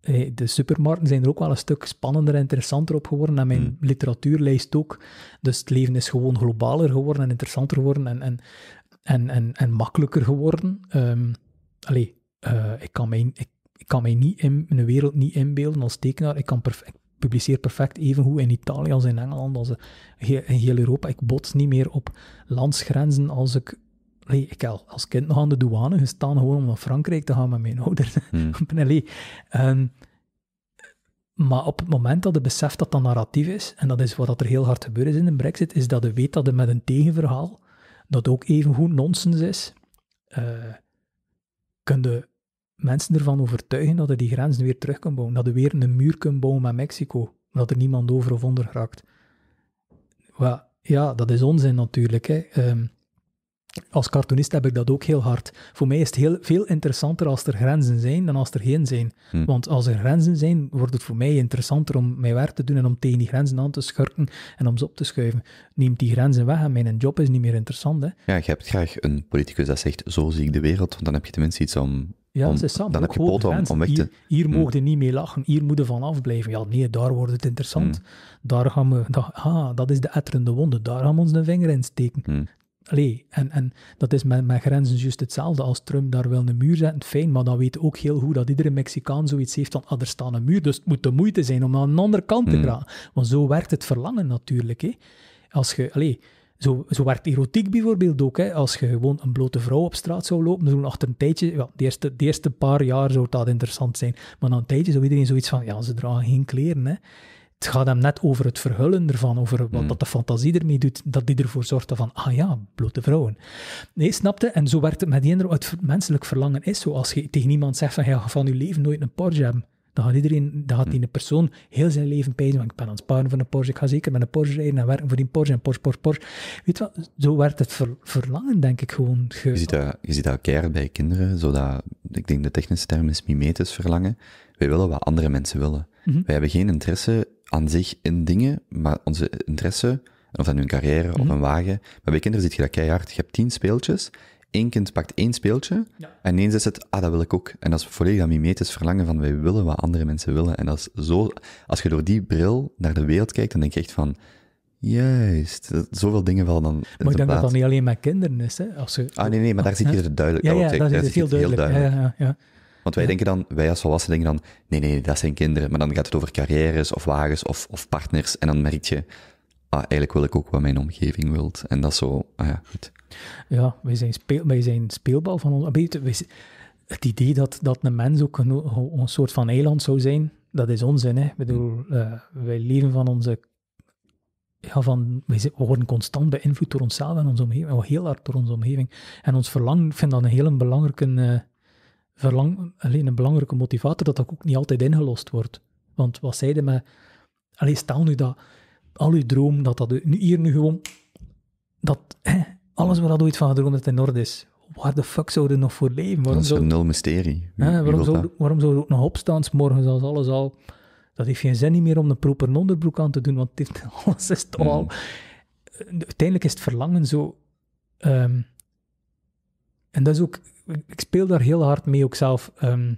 eh, de supermarkten zijn er ook wel een stuk spannender en interessanter op geworden. En mijn mm. literatuurlijst ook. Dus het leven is gewoon globaler geworden en interessanter geworden en, en, en, en, en makkelijker geworden. Um, allee, eh, ik kan mij, ik, kan mij niet in, mijn wereld niet inbeelden als tekenaar. Ik kan perfect, publiceer perfect evengoed in Italië als in Engeland, als in heel Europa. Ik bots niet meer op landsgrenzen als ik Allee, ik heb als kind nog aan de douane gestaan, gewoon om naar Frankrijk te gaan met mijn ouders. Mm. maar op het moment dat je beseft dat dat narratief is, en dat is wat er heel hard gebeurd is in de brexit, is dat je weet dat er met een tegenverhaal, dat ook evengoed nonsens is, uh, mensen ervan overtuigen dat je die grenzen weer terug kan bouwen. Dat je weer een muur kan bouwen met Mexico, dat er niemand over of onder raakt. ja, dat is onzin natuurlijk. Hè. Ehm, als cartoonist heb ik dat ook heel hard. Voor mij is het heel, veel interessanter als er grenzen zijn dan als er geen zijn. Hm. Want als er grenzen zijn, wordt het voor mij interessanter om mijn werk te doen en om tegen die grenzen aan te schurken en om ze op te schuiven. Neemt die grenzen weg en mijn job is niet meer interessant. Hè? Ja, je hebt graag een politicus dat zegt, zo zie ik de wereld, want dan heb je tenminste iets om ja, om, Sam, dan heb je poten om, om weg te... Hier, hier hm. niet mee lachen, hier moeten van afblijven. Ja, nee, daar wordt het interessant. Hm. Daar gaan we... ah, dat is de etterende wonde, daar gaan we ons de vinger in steken. Allee, en, en dat is met, grenzen juist hetzelfde. Als Trump daar wel een muur zetten, fijn, maar dan weet ook heel goed dat iedere Mexicaan zoiets heeft van, ah, er staat een muur, dus het moet de moeite zijn om aan de andere kant te hmm. gaan. Want zo werkt het verlangen natuurlijk. Hè. Als je, allee, zo, zo werkt erotiek bijvoorbeeld ook. Hè. Als je gewoon een blote vrouw op straat zou lopen, dan achter een tijdje, ja, de, eerste, de eerste paar jaar zou dat interessant zijn. Maar na een tijdje zou iedereen zoiets van, ja, ze dragen geen kleren. Hè het gaat hem net over het verhullen ervan, over wat mm. dat de fantasie ermee doet, dat die ervoor zorgt van, ah ja, blote vrouwen. Nee, snapte? En zo werkt het met die Het menselijk verlangen is zo. Als je tegen iemand zegt van, je gaat van je leven nooit een Porsche hebben, dan gaat iedereen, dan gaat mm. die persoon heel zijn leven pijzen, want ik ben aan het sparen voor een Porsche, ik ga zeker met een Porsche rijden en werken voor die Porsche en Porsche, Porsche, Porsche. Weet je wat, zo werd het verlangen, denk ik, gewoon. Ge... Je ziet dat, je ziet dat keihard bij kinderen, zodat, ik denk de technische term is mimetisch verlangen. Wij willen wat andere mensen willen. Mhm. Wij hebben geen interesse aan zich in dingen, maar onze interesse, of dat nu een carrière of mhm. een wagen, maar bij kinderen zit je dat keihard. Je hebt tien speeltjes, één kind pakt één speeltje en ineens is het, ah, dat wil ik ook. En dat is volledig dat mimetisch verlangen van wij willen wat andere mensen willen. En dat zo, als je door die bril naar de wereld kijkt, dan denk je echt van, Juist, zoveel dingen wel dan. Maar ik denk dat dat niet alleen met kinderen is. Hè? Als je, ah, nee, nee, maar ah, daar zit je het duidelijk ja, ja, daar zit je heel duidelijk. Ja, ja, ja. Want wij denken dan, wij als volwassenen denken dan, nee, nee, dat zijn kinderen. Maar dan gaat het over carrières of wagens of, of partners. En dan merk je, ah, eigenlijk wil ik ook wat mijn omgeving wilt. En dat is zo, ah ja, goed. Ja, wij zijn, speel, wij zijn speelbal van ons. Het idee dat, dat een mens ook een, soort van eiland zou zijn, dat is onzin. Hè? Ik bedoel, hmm. eh, wij leven van onze. Ja, van, we worden constant beïnvloed door onszelf en onze omgeving, heel hard door onze omgeving. En ons verlangen, ik vind dat een hele belangrijke eh, verlang, alleen een belangrijke motivator dat dat ook niet altijd ingelost wordt. Want wat zeiden me? Alleen stel nu dat al uw droom, dat dat nu, hier nu gewoon, dat alles waar dat ooit van gedroomd dat in orde is. Waar de fuck zouden we nog voor leven? Waarom dat is een nul mysterie. waarom, zo? waarom zou ook nog opstaan morgen als alles al... Dat heeft geen zin meer om een proper onderbroek aan te doen, want dit, alles is toch mm. al... Uiteindelijk is het verlangen zo... Ehm, en dat is ook, ik speel daar heel hard mee ook zelf. Ehm,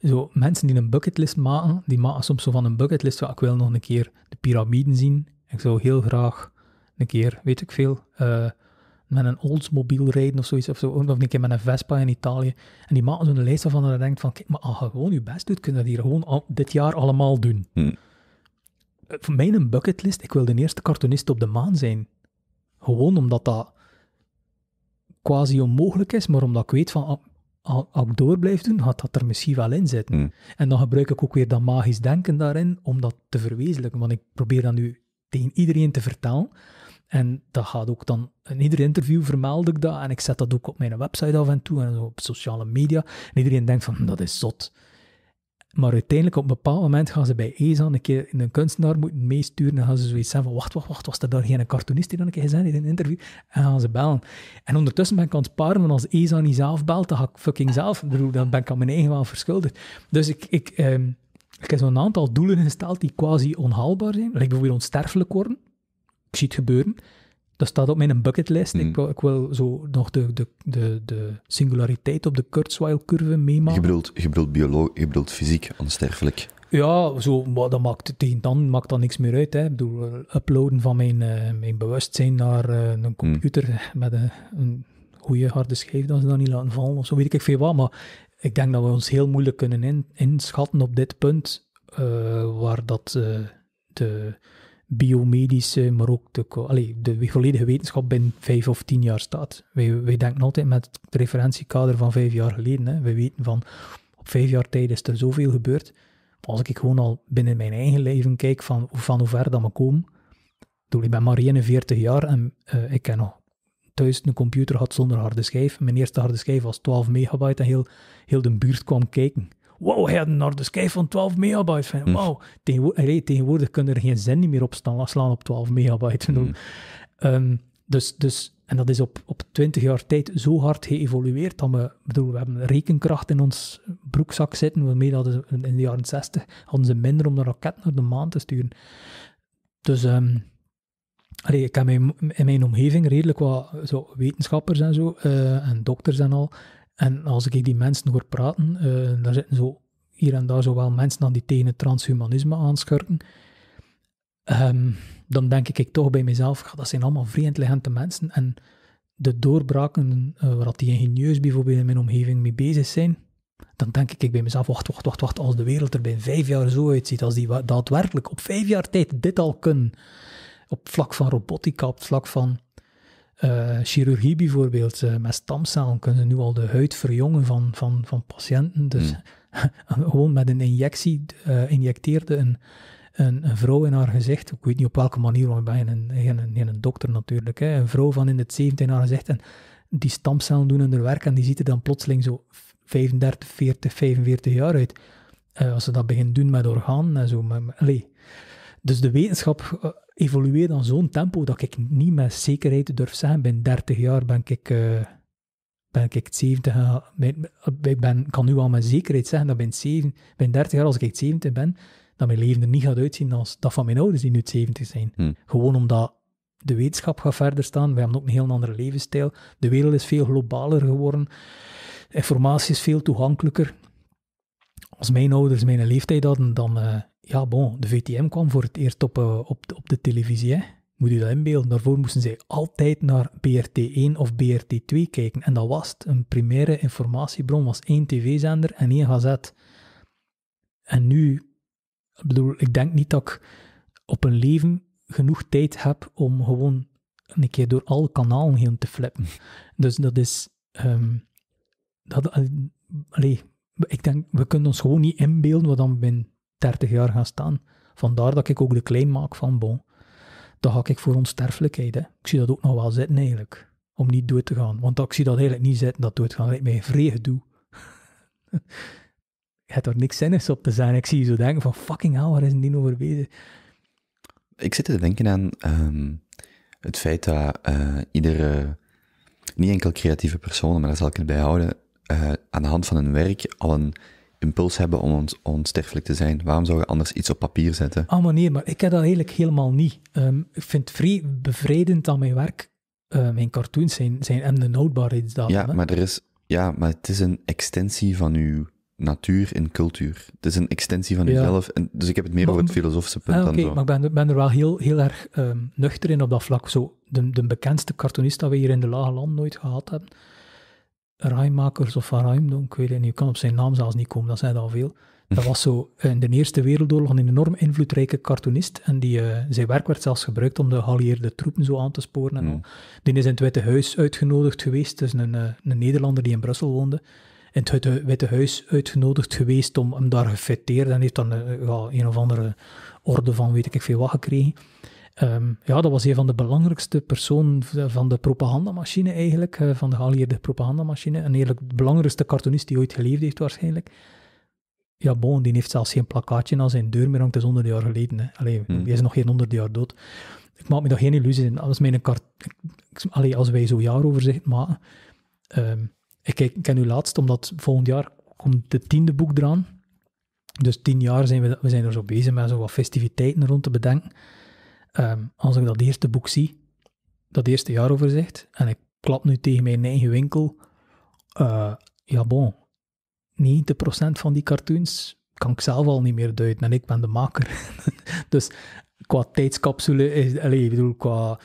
zo, mensen die een bucketlist maken, die maken soms zo van een bucketlist, ik wil nog een keer de piramiden zien. Ik zou heel graag een keer, weet ik veel, eh, met een Oldsmobile rijden of zoiets, of, zo, of een keer met een Vespa in Italië. En die maken zo'n lijst van, en dan denkt van, kijk, maar als je gewoon je best doet, kunnen je dat hier gewoon al, dit jaar allemaal doen. Hm. Voor mij een bucketlist, ik wil de eerste cartoonist op de maan zijn. Gewoon omdat dat quasi onmogelijk is, maar omdat ik weet van ah, ah, als ik door blijf doen, gaat dat er misschien wel in zitten. Hmm. En dan gebruik ik ook weer dat magisch denken daarin om dat te verwezenlijken. Want ik probeer dat nu tegen iedereen te vertellen. En dat gaat ook dan, in ieder interview vermeld ik dat en ik zet dat ook op mijn website af en toe en op sociale media. En iedereen denkt van, hm, dat is zot. Maar uiteindelijk op een bepaald moment gaan ze bij ESA een keer een kunstenaar moeten meesturen. En gaan ze zoiets zeggen van, wacht, wacht, wacht, was er daar geen cartoonist die dan een keer gezegd in een interview? En gaan ze bellen. En ondertussen ben ik aan het sparen, want als ESA niet zelf belt, dan ga ik fucking zelf. Bedoel, dan ben ik aan mijn eigen wel verschuldigd. Dus ik, ik, ehm, ik heb zo'n aantal doelen gesteld die quasi onhaalbaar zijn. ik wil bijvoorbeeld onsterfelijk worden. Ik zie het gebeuren dat staat op mijn bucketlist. Ik, mm. wil, ik wil zo nog de, de, de, de singulariteit op de Kurzweil-curve meemaken. Je bedoelt, je bedoelt bioloog, je bedoelt fysiek onsterfelijk. Ja, zo, maar dat maakt, tegen dan maakt dat niks meer uit. Hè. Ik bedoel, eh, uploaden van mijn, eh, mijn bewustzijn naar eh, een mm. computer met een, een goede harde schijf, dat ze dat niet laten vallen of zo, weet ik veel wat. Maar ik denk dat we ons heel moeilijk kunnen inschatten op dit punt, waar dat de biomedische, maar ook de, de volledige wetenschap binnen vijf of tien jaar staat. Wij, wij denken altijd met het referentiekader van vijf jaar geleden. Hè. We weten van op vijf jaar tijd is er zoveel gebeurd. Maar als ik gewoon al binnen mijn eigen leven kijk van, van hoe ver dat me komen. ik ben maar 41 jaar en eh, ik ken nog thuis een computer had zonder harde schijf. Mijn eerste harde schijf was 12 megabyte en heel, heel de buurt kwam kijken wow, hij had een harde van 12 megabyte. wow, tegenwoordig kunnen er geen zin meer op slaan op 12 megabyte. Hm. Ehm, dus, dus, en dat is op, op 20 jaar tijd zo hard geëvolueerd dat we, bedoel, we hebben rekenkracht in ons broekzak zitten, waarmee dat in de jaren 60 hadden ze minder om de raket naar de maan te sturen. Dus... Ehm, ik heb in mijn omgeving redelijk wat zo, wetenschappers en zo, eh, en dokters en al, en als ik die mensen hoor praten, uh, daar zitten zo hier en daar zo wel mensen aan die tegen het transhumanisme aanschurken. Ehm, dan denk ik, ik toch bij mezelf, dat zijn allemaal vrij intelligente mensen. En de doorbraken uh, waar die ingenieurs bijvoorbeeld in mijn omgeving mee bezig zijn, dan denk ik bij mezelf, wacht, wacht, wacht, wacht, als de wereld er binnen vijf jaar zo uitziet, als die daadwerkelijk op vijf jaar tijd dit al kunnen, op vlak van robotica, op vlak van eh, chirurgie bijvoorbeeld, uh, met stamcellen kunnen nu al de huid verjongen van, van, van patiënten. Dus hmm. gewoon met een injectie uh, injecteerde een, een, vrouw in haar gezicht. Ik weet niet op welke manier, want ik ben geen, geen, dokter natuurlijk. Hè. Een vrouw van in het 17 in haar gezicht. En die stamcellen doen hun werk en die ziet er dan plotseling zo 35, 40, 45 jaar uit. als ze dat beginnen doen met orgaan en zo. Maar, dus de wetenschap eh, evolueert aan zo'n tempo dat ik niet met zekerheid durf zeggen, binnen 30 jaar ben ik, uh, ben ik 70. Eh, ik ben, kan nu al met zekerheid zeggen dat binnen, 7, 30 jaar, als ik 70 ben, dat mijn leven er niet gaat uitzien als dat van mijn ouders die nu 70 zijn. Hmm. Gewoon omdat de wetenschap gaat verder staan, we hebben ook een heel andere levensstijl, de wereld is veel globaler geworden, informatie is veel toegankelijker als mijn ouders mijn leeftijd hadden, dan... Eh, ja, bon, de VTM kwam voor het eerst op, eh, op, de televisie, Moet je dat inbeelden? Daarvoor moesten zij altijd naar BRT1 of BRT2 kijken. En dat was het. Een primaire informatiebron was één tv-zender en één gazet. En nu, ik bedoel, ik denk niet dat ik op een leven genoeg tijd heb om gewoon een keer door alle kanalen heen te flippen. Dus dat is... Um, dat, eh, allee, ik denk, we kunnen ons gewoon niet inbeelden wat dan binnen 30 jaar gaan staan. Vandaar dat ik ook de claim maak van, bon, dan hak ik voor onsterfelijkheid. Hè. Ik zie dat ook nog wel zitten eigenlijk, om niet dood te gaan. Want ik zie dat eigenlijk niet zitten, dat doodgaan lijkt mij vregen doe. je hebt er niks zinnigs op te zijn. Ik zie je zo denken van, fucking hell, waar is niet niet nou over bezig? Ik zit te denken aan ehm, het feit dat eh, iedere, niet enkel creatieve personen, maar daar zal ik het bij houden, eh, aan de hand van hun werk al een impuls hebben om ons onsterfelijk te zijn. Waarom zou je anders iets op papier zetten? Ah, maar nee, maar ik heb dat eigenlijk helemaal niet. Ehm, ik vind het vrij bevrijdend aan mijn werk. Ehm, mijn cartoons zijn, zijn en de noodbaarheidsdatum. Ja, maar er is, ja, maar het is een extensie van uw natuur en cultuur. Het is een extensie van jezelf. Ja. dus ik heb het meer maar, over het filosofische punt en ah, dan Oké, Maar ik ben, ben, er wel heel, heel erg ehm, nuchter in op dat vlak. Zo, de, de bekendste cartoonist dat we hier in de Lage Land nooit gehad hebben, ruimmakers of van Ruimdonk, ik weet het niet, je kan op zijn naam zelfs niet komen, dat zijn al veel. Dat was zo eh, in de Eerste Wereldoorlog een enorm invloedrijke cartoonist. En die, eh, zijn werk werd zelfs gebruikt om de geallieerde troepen zo aan te sporen. En mm. Die is in het Witte Huis uitgenodigd geweest. Dus een, eh, een Nederlander die in Brussel woonde. In het Witte Huis uitgenodigd geweest om hem daar gefeteerd. En heeft dan een of andere orde van weet ik veel wat gekregen. Ehm, ja, dat was een van de belangrijkste personen van de propagandamachine eigenlijk, eh, van de geallieerde propagandamachine. En eigenlijk de belangrijkste cartoonist die ooit geleefd heeft waarschijnlijk. Ja, Bon, die heeft zelfs geen plakkaatje aan zijn deur meer hangt, is honderd jaar geleden. Hmm. Hij die is nog geen honderd jaar dood. Ik maak me nog geen illusies in. Als, mijn kart... Allee, als wij zo'n jaaroverzicht maken... Um, ik, kijk, ken u laatst, omdat volgend jaar komt het tiende boek eraan. Dus tien jaar zijn we, we zijn er zo bezig met zo wat festiviteiten rond te bedenken. Ehm, als ik dat eerste boek zie, dat eerste jaaroverzicht, en ik klap nu tegen mijn eigen winkel, eh, ja bon, 90% van die cartoons kan ik zelf al niet meer duiden en ik ben de maker. dus qua tijdscapsule, is, allez, ik bedoel, qua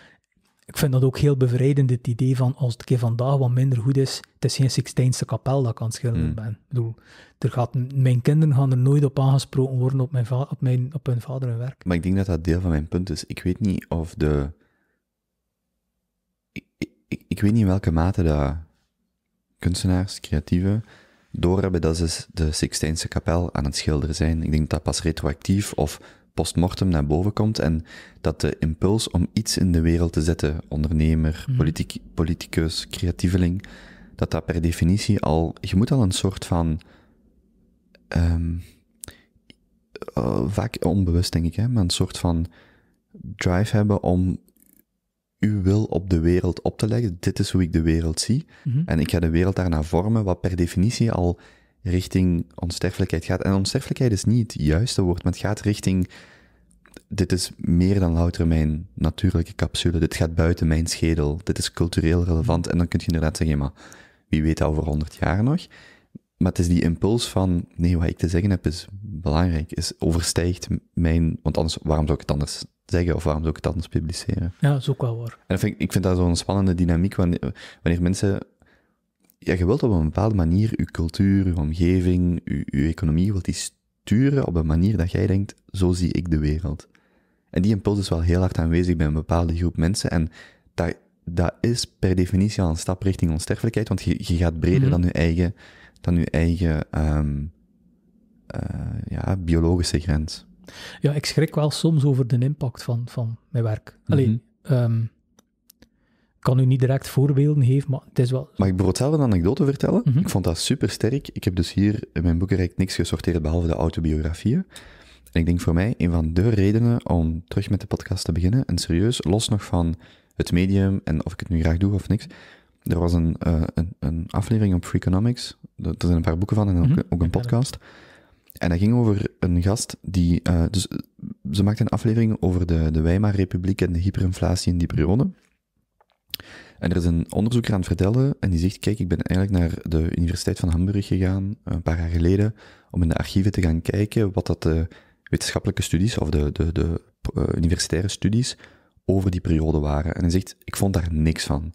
ik vind dat ook heel bevrijdend, het idee van als het keer vandaag wat minder goed is, het is geen Sixtijnse kapel dat ik aan het schilderen hmm. ben. Ik bedoel, er gaat, mijn kinderen gaan er nooit op aangesproken worden op, mijn op, mijn, op hun vader en werk. Maar ik denk dat dat deel van mijn punt is. Ik weet niet of de... Ik, weet niet in welke mate dat kunstenaars, creatieven, doorhebben dat ze de Sixtijnse kapel aan het schilderen zijn. Ik denk dat dat pas retroactief of postmortem naar boven komt en dat de impuls om iets in de wereld te zetten, ondernemer, mhm. politiek, politicus, creatieveling, dat dat per definitie al, je moet al een soort van, ehm, eh, vaak onbewust denk ik, hè, maar een soort van drive hebben om uw wil op de wereld op te leggen. Dit is hoe ik de wereld zie. Mhm. En ik ga de wereld daarna vormen, wat per definitie al richting onsterfelijkheid gaat. En onsterfelijkheid is niet het juiste woord, maar het gaat richting. Dit is meer dan louter mijn natuurlijke capsule. Dit gaat buiten mijn schedel. Dit is cultureel relevant. En dan kun je inderdaad zeggen, maar wie weet over honderd jaar nog. Maar het is die impuls van, nee, wat ik te zeggen heb is belangrijk, is overstijgt mijn, want anders, waarom zou ik het anders zeggen of waarom zou ik het anders publiceren? Ja, dat is ook wel waar. En vind, ik vind dat zo'n spannende dynamiek wanneer, wanneer mensen ja, je wilt op een bepaalde manier je cultuur, je omgeving, je, economie, wilt die sturen op een manier dat jij denkt, zo zie ik de wereld. En die impuls is wel heel hard aanwezig bij een bepaalde groep mensen en dat, dat is per definitie al een stap richting onsterfelijkheid, want je, je gaat breder mhm. dan je eigen, dan je eigen ehm, eh, ja, biologische grens. Ja, ik schrik wel soms over de impact van, van mijn werk. Alleen, mhm. ehm, kan u niet direct voorbeelden geven, maar het is wel... Mag ik bijvoorbeeld zelf een anekdote vertellen? Mhm. Ik vond dat super sterk. Ik heb dus hier in mijn boekenrijk niks gesorteerd behalve de autobiografieën. En ik denk voor mij een van de redenen om terug met de podcast te beginnen, en serieus, los nog van het medium en of ik het nu graag doe of niks, er was een, eh, een, een, aflevering op Freakonomics, er zijn een paar boeken van en ook, mhm. een podcast, en dat ging over een gast die... Eh, dus, ze maakte een aflevering over de, de Weimar-republiek en de hyperinflatie in die periode. En er is een onderzoeker aan het vertellen en die zegt, kijk, ik ben eigenlijk naar de Universiteit van Hamburg gegaan, een paar jaar geleden, om in de archieven te gaan kijken wat dat de wetenschappelijke studies of de, de, de eh, universitaire studies over die periode waren. En hij zegt, ik vond daar niks van.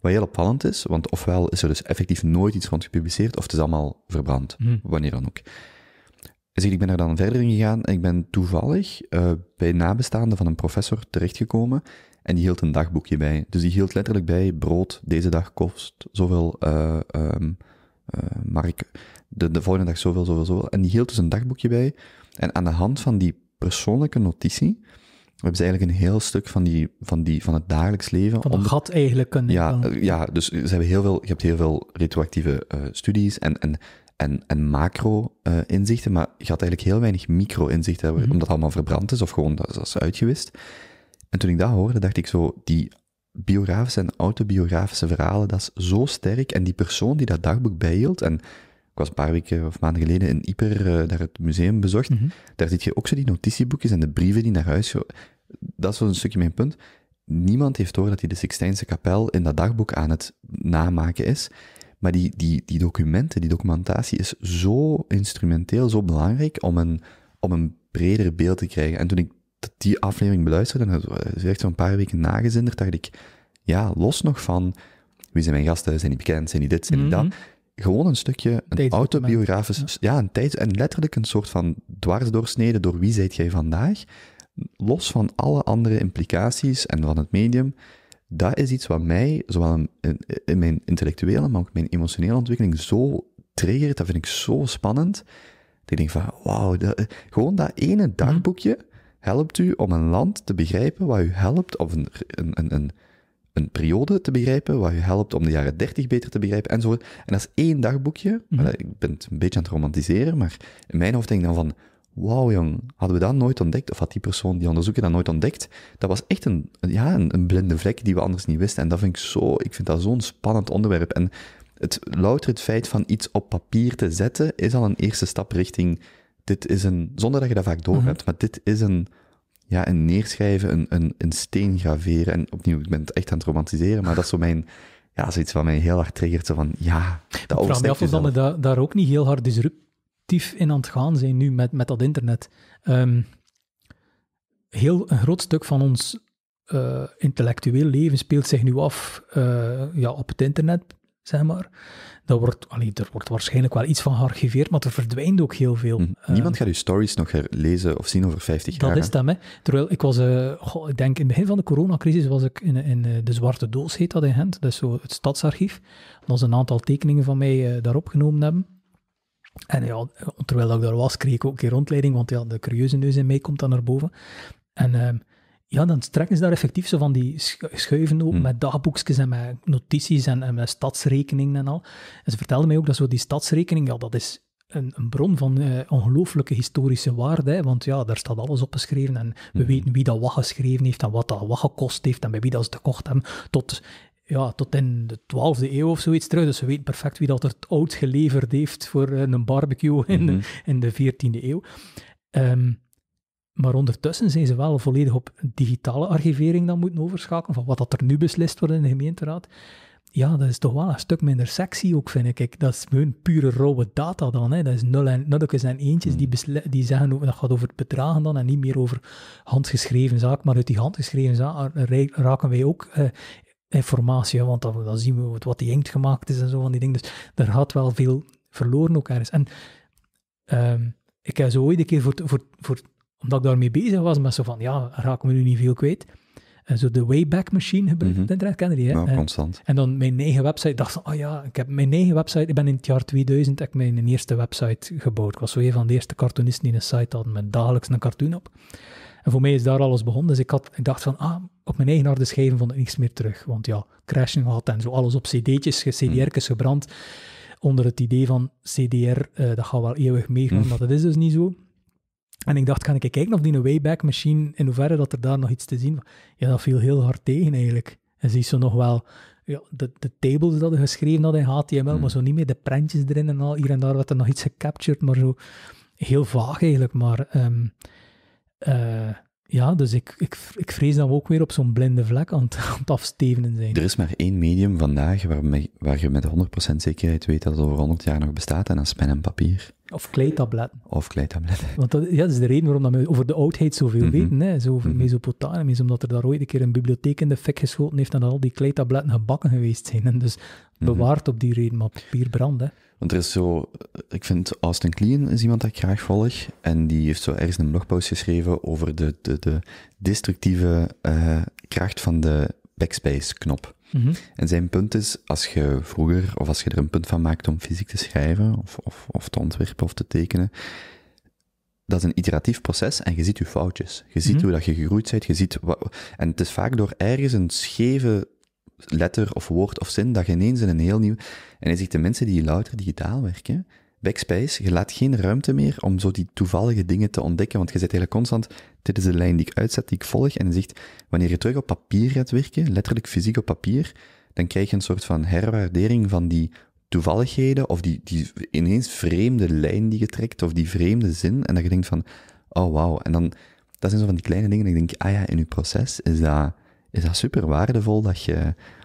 Wat heel opvallend is, want ofwel is er dus effectief nooit iets rond gepubliceerd, of het is allemaal verbrand, hm. wanneer dan ook. Hij zegt, ik ben er dan verder in gegaan en ik ben toevallig eh, bij nabestaanden van een professor terechtgekomen en die hield een dagboekje bij. Dus die hield letterlijk bij brood deze dag kost zoveel eh, ehm, eh, mark. De, de volgende dag zoveel, zoveel, zoveel. En die hield dus een dagboekje bij. En aan de hand van die persoonlijke notitie hebben ze eigenlijk een heel stuk van, die, van, die, van het dagelijks leven. Van een gat eigenlijk kunnen. Ja, ja, dus ze hebben heel veel, je hebt heel veel retroactieve eh, studies en, en, en, en macro-inzichten, maar je had eigenlijk heel weinig micro-inzichten hebben, mhm. omdat het allemaal verbrand is of gewoon dat is uitgewist. En toen ik dat hoorde, dacht ik zo, die biografische en autobiografische verhalen, dat is zo sterk. En die persoon die dat dagboek bijhield, en ik was een paar weken of maanden geleden in Ieper uh, daar het museum bezocht, mhm. daar zit je ook zo die notitieboekjes en de brieven die naar huis... Dat is wel een stukje mijn punt. Niemand heeft door dat hij de Sixtijnse kapel in dat dagboek aan het namaken is. Maar die, die, die documenten, die documentatie is zo instrumenteel, zo belangrijk om een, om een breder beeld te krijgen. En toen ik die aflevering beluisterde, en dat is echt zo'n paar weken nagezinderd, dacht ik, ja, los nog van wie zijn mijn gasten, zijn die bekend, zijn die dit, zijn die dat. Mhm. Gewoon een stukje, een autobiografisch, ja. een tijd, en letterlijk een soort van dwarsdoorsnede door wie zijt jij vandaag, los van alle andere implicaties en van het medium, dat is iets wat mij, zowel in, mijn intellectuele, maar ook mijn emotionele ontwikkeling, zo triggert, dat vind ik zo spannend, dat ik denk van, wauw, eh, gewoon dat ene mhm. dagboekje, helpt u om een land te begrijpen wat u helpt, of een, een, een, een, een periode te begrijpen wat u helpt om de jaren 30 beter te begrijpen enzovoort. En dat is één dagboekje. Mhm. Ik ben het een beetje aan het romantiseren, maar in mijn hoofd denk ik dan van, wauw jong, hadden we dat nooit ontdekt, of had die persoon die onderzoeker dat nooit ontdekt, dat was echt een, ja, een, blinde vlek die we anders niet wisten. En dat vind ik zo, ik vind dat zo'n spannend onderwerp. En het louter het feit van iets op papier te zetten, is al een eerste stap richting dit is een, zonder dat je dat vaak doorhebt, mhm. hebt, maar dit is een, ja, een neerschrijven, een, een, een steen graveren. En opnieuw, ik ben het echt aan het romantiseren, maar dat is zo mijn, ja, zoiets wat mij heel hard triggert. Zo van, ja, dat Ik vraag me af of we daar ook niet heel hard disruptief in aan het gaan zijn nu met, met dat internet. Ehm, heel een groot stuk van ons eh, intellectueel leven speelt zich nu af eh, ja, op het internet, zeg maar. Dat wordt, er wordt waarschijnlijk wel iets van gearchiveerd, maar er verdwijnt ook heel veel. Hm. Eh, Niemand gaat uw stories nog lezen of zien over 50 jaar. Dat is dat, hè. Terwijl ik was, eh, ik denk in het begin van de coronacrisis was ik in, in eh, de Zwarte Doos, heet dat in Gent, dat is zo het stadsarchief. Dat ze een aantal tekeningen van mij daarop genomen hebben. En ja, terwijl ik daar was, kreeg ik ook een rondleiding, want ja, de curieuze neus in mij komt dan naar boven. En ehm, ja, dan trekken ze daar effectief zo van die schuiven open hmm. met dagboekjes en met notities en, met stadsrekeningen en al. En ze vertelden mij ook dat zo die stadsrekening, ja, dat is een, een bron van eh, ongelooflijke historische waarde, want ja, daar staat alles op geschreven en we hmm. weten wie dat wat geschreven heeft en wat dat wat gekost heeft en bij wie dat ze het gekocht hebben, tot, ja, tot in de 12e eeuw of zoiets terug. Dus we weten perfect wie dat er het oud geleverd heeft voor eh, een barbecue in, de, hmm. in de 14e eeuw. Um, maar ondertussen zijn ze wel volledig op digitale archivering dan moeten overschakelen, van wat dat er nu beslist wordt in de gemeenteraad. Ja, dat is toch wel een stuk minder sexy ook, vind ik. Dat is pure rauwe data dan. Hè. Dat is nul en, nulletjes en eentjes die, hmm. die zeggen, dat gaat over het bedragen dan en niet meer over handgeschreven zaak. Maar uit die handgeschreven zaak raken wij ook eh, informatie, want dan, zien we wat die inkt gemaakt is en zo van die dingen. Dus daar gaat wel veel verloren ook ergens. En ehm, ik heb zo ooit een keer voor, voor, voor omdat ik daarmee bezig was met zo van, ja, raken we nu niet veel kwijt. En zo de Wayback Machine gebruikt mm -hmm. internet, kennen die, hè? Nou, constant. En dan mijn eigen website, dacht van, oh ja, ik heb mijn eigen website, ik ben in het jaar 2000, heb ik mijn eerste website gebouwd. Ik was zo een van de eerste cartoonisten die een site hadden met dagelijks een cartoon op. En voor mij is daar alles begonnen, dus ik, had, ik dacht van, ah, op mijn eigen harde schijven vond ik niks meer terug. Want ja, crashing had en zo, alles op cd'tjes, mhm. CDR's gebrand, onder het idee van CDR, uh, eh, dat gaat wel eeuwig meegaan, mhm. maar dat is dus niet zo. En ik dacht, kan ik kijken of die een Wayback Machine, in hoeverre dat er daar nog iets te zien was. Ja, dat viel heel hard tegen eigenlijk. En zie zo nog wel ja, de, de tables dat ze geschreven hadden in HTML, hmm. maar zo niet meer de prentjes erin en al. Hier en daar werd er nog iets gecaptured, maar zo heel vaag eigenlijk. Maar ehm, eh, ja, dus ik, ik, ik vrees dan ook weer op zo'n blinde vlek aan het, aan afstevenen zijn. Er is maar één medium vandaag waar, waar je met 100% zekerheid weet dat het over 100 jaar nog bestaat, en dat is pen en papier. Of kleitabletten. Of kleitabletten. Want dat, ja, dat is de reden waarom we over de oudheid zoveel mhm. weten. Hè? Zo over mm omdat er daar ooit een keer een bibliotheek in de fik geschoten heeft en dat al die kleitabletten gebakken geweest zijn. En dus mhm. bewaard op die reden, maar papier branden. Want er is zo, ik vind Austin Kleen is iemand dat ik graag volg. En die heeft zo ergens een blogpost geschreven over de, de, de destructieve eh, kracht van de backspace-knop. Mhm. En zijn punt is, als je vroeger, of als je er een punt van maakt om fysiek te schrijven, of, of, of te ontwerpen of te tekenen, dat is een iteratief proces en je ziet je foutjes. Je ziet mhm. hoe dat je gegroeid bent, je ziet en het is vaak door ergens een scheve letter of woord of zin dat je ineens in een heel nieuw... En hij zegt, de mensen die louter digitaal werken, Backspace, je laat geen ruimte meer om zo die toevallige dingen te ontdekken, want je zit eigenlijk constant, dit is de lijn die ik uitzet, die ik volg, en je zegt, wanneer je terug op papier gaat werken, letterlijk fysiek op papier, dan krijg je een soort van herwaardering van die toevalligheden, of die, die ineens vreemde lijn die je trekt, of die vreemde zin, en dat je denkt van, oh wauw, en dan, dat zijn zo van die kleine dingen, en ik denk, ah ja, in je proces is dat, is dat super waardevol, dat je,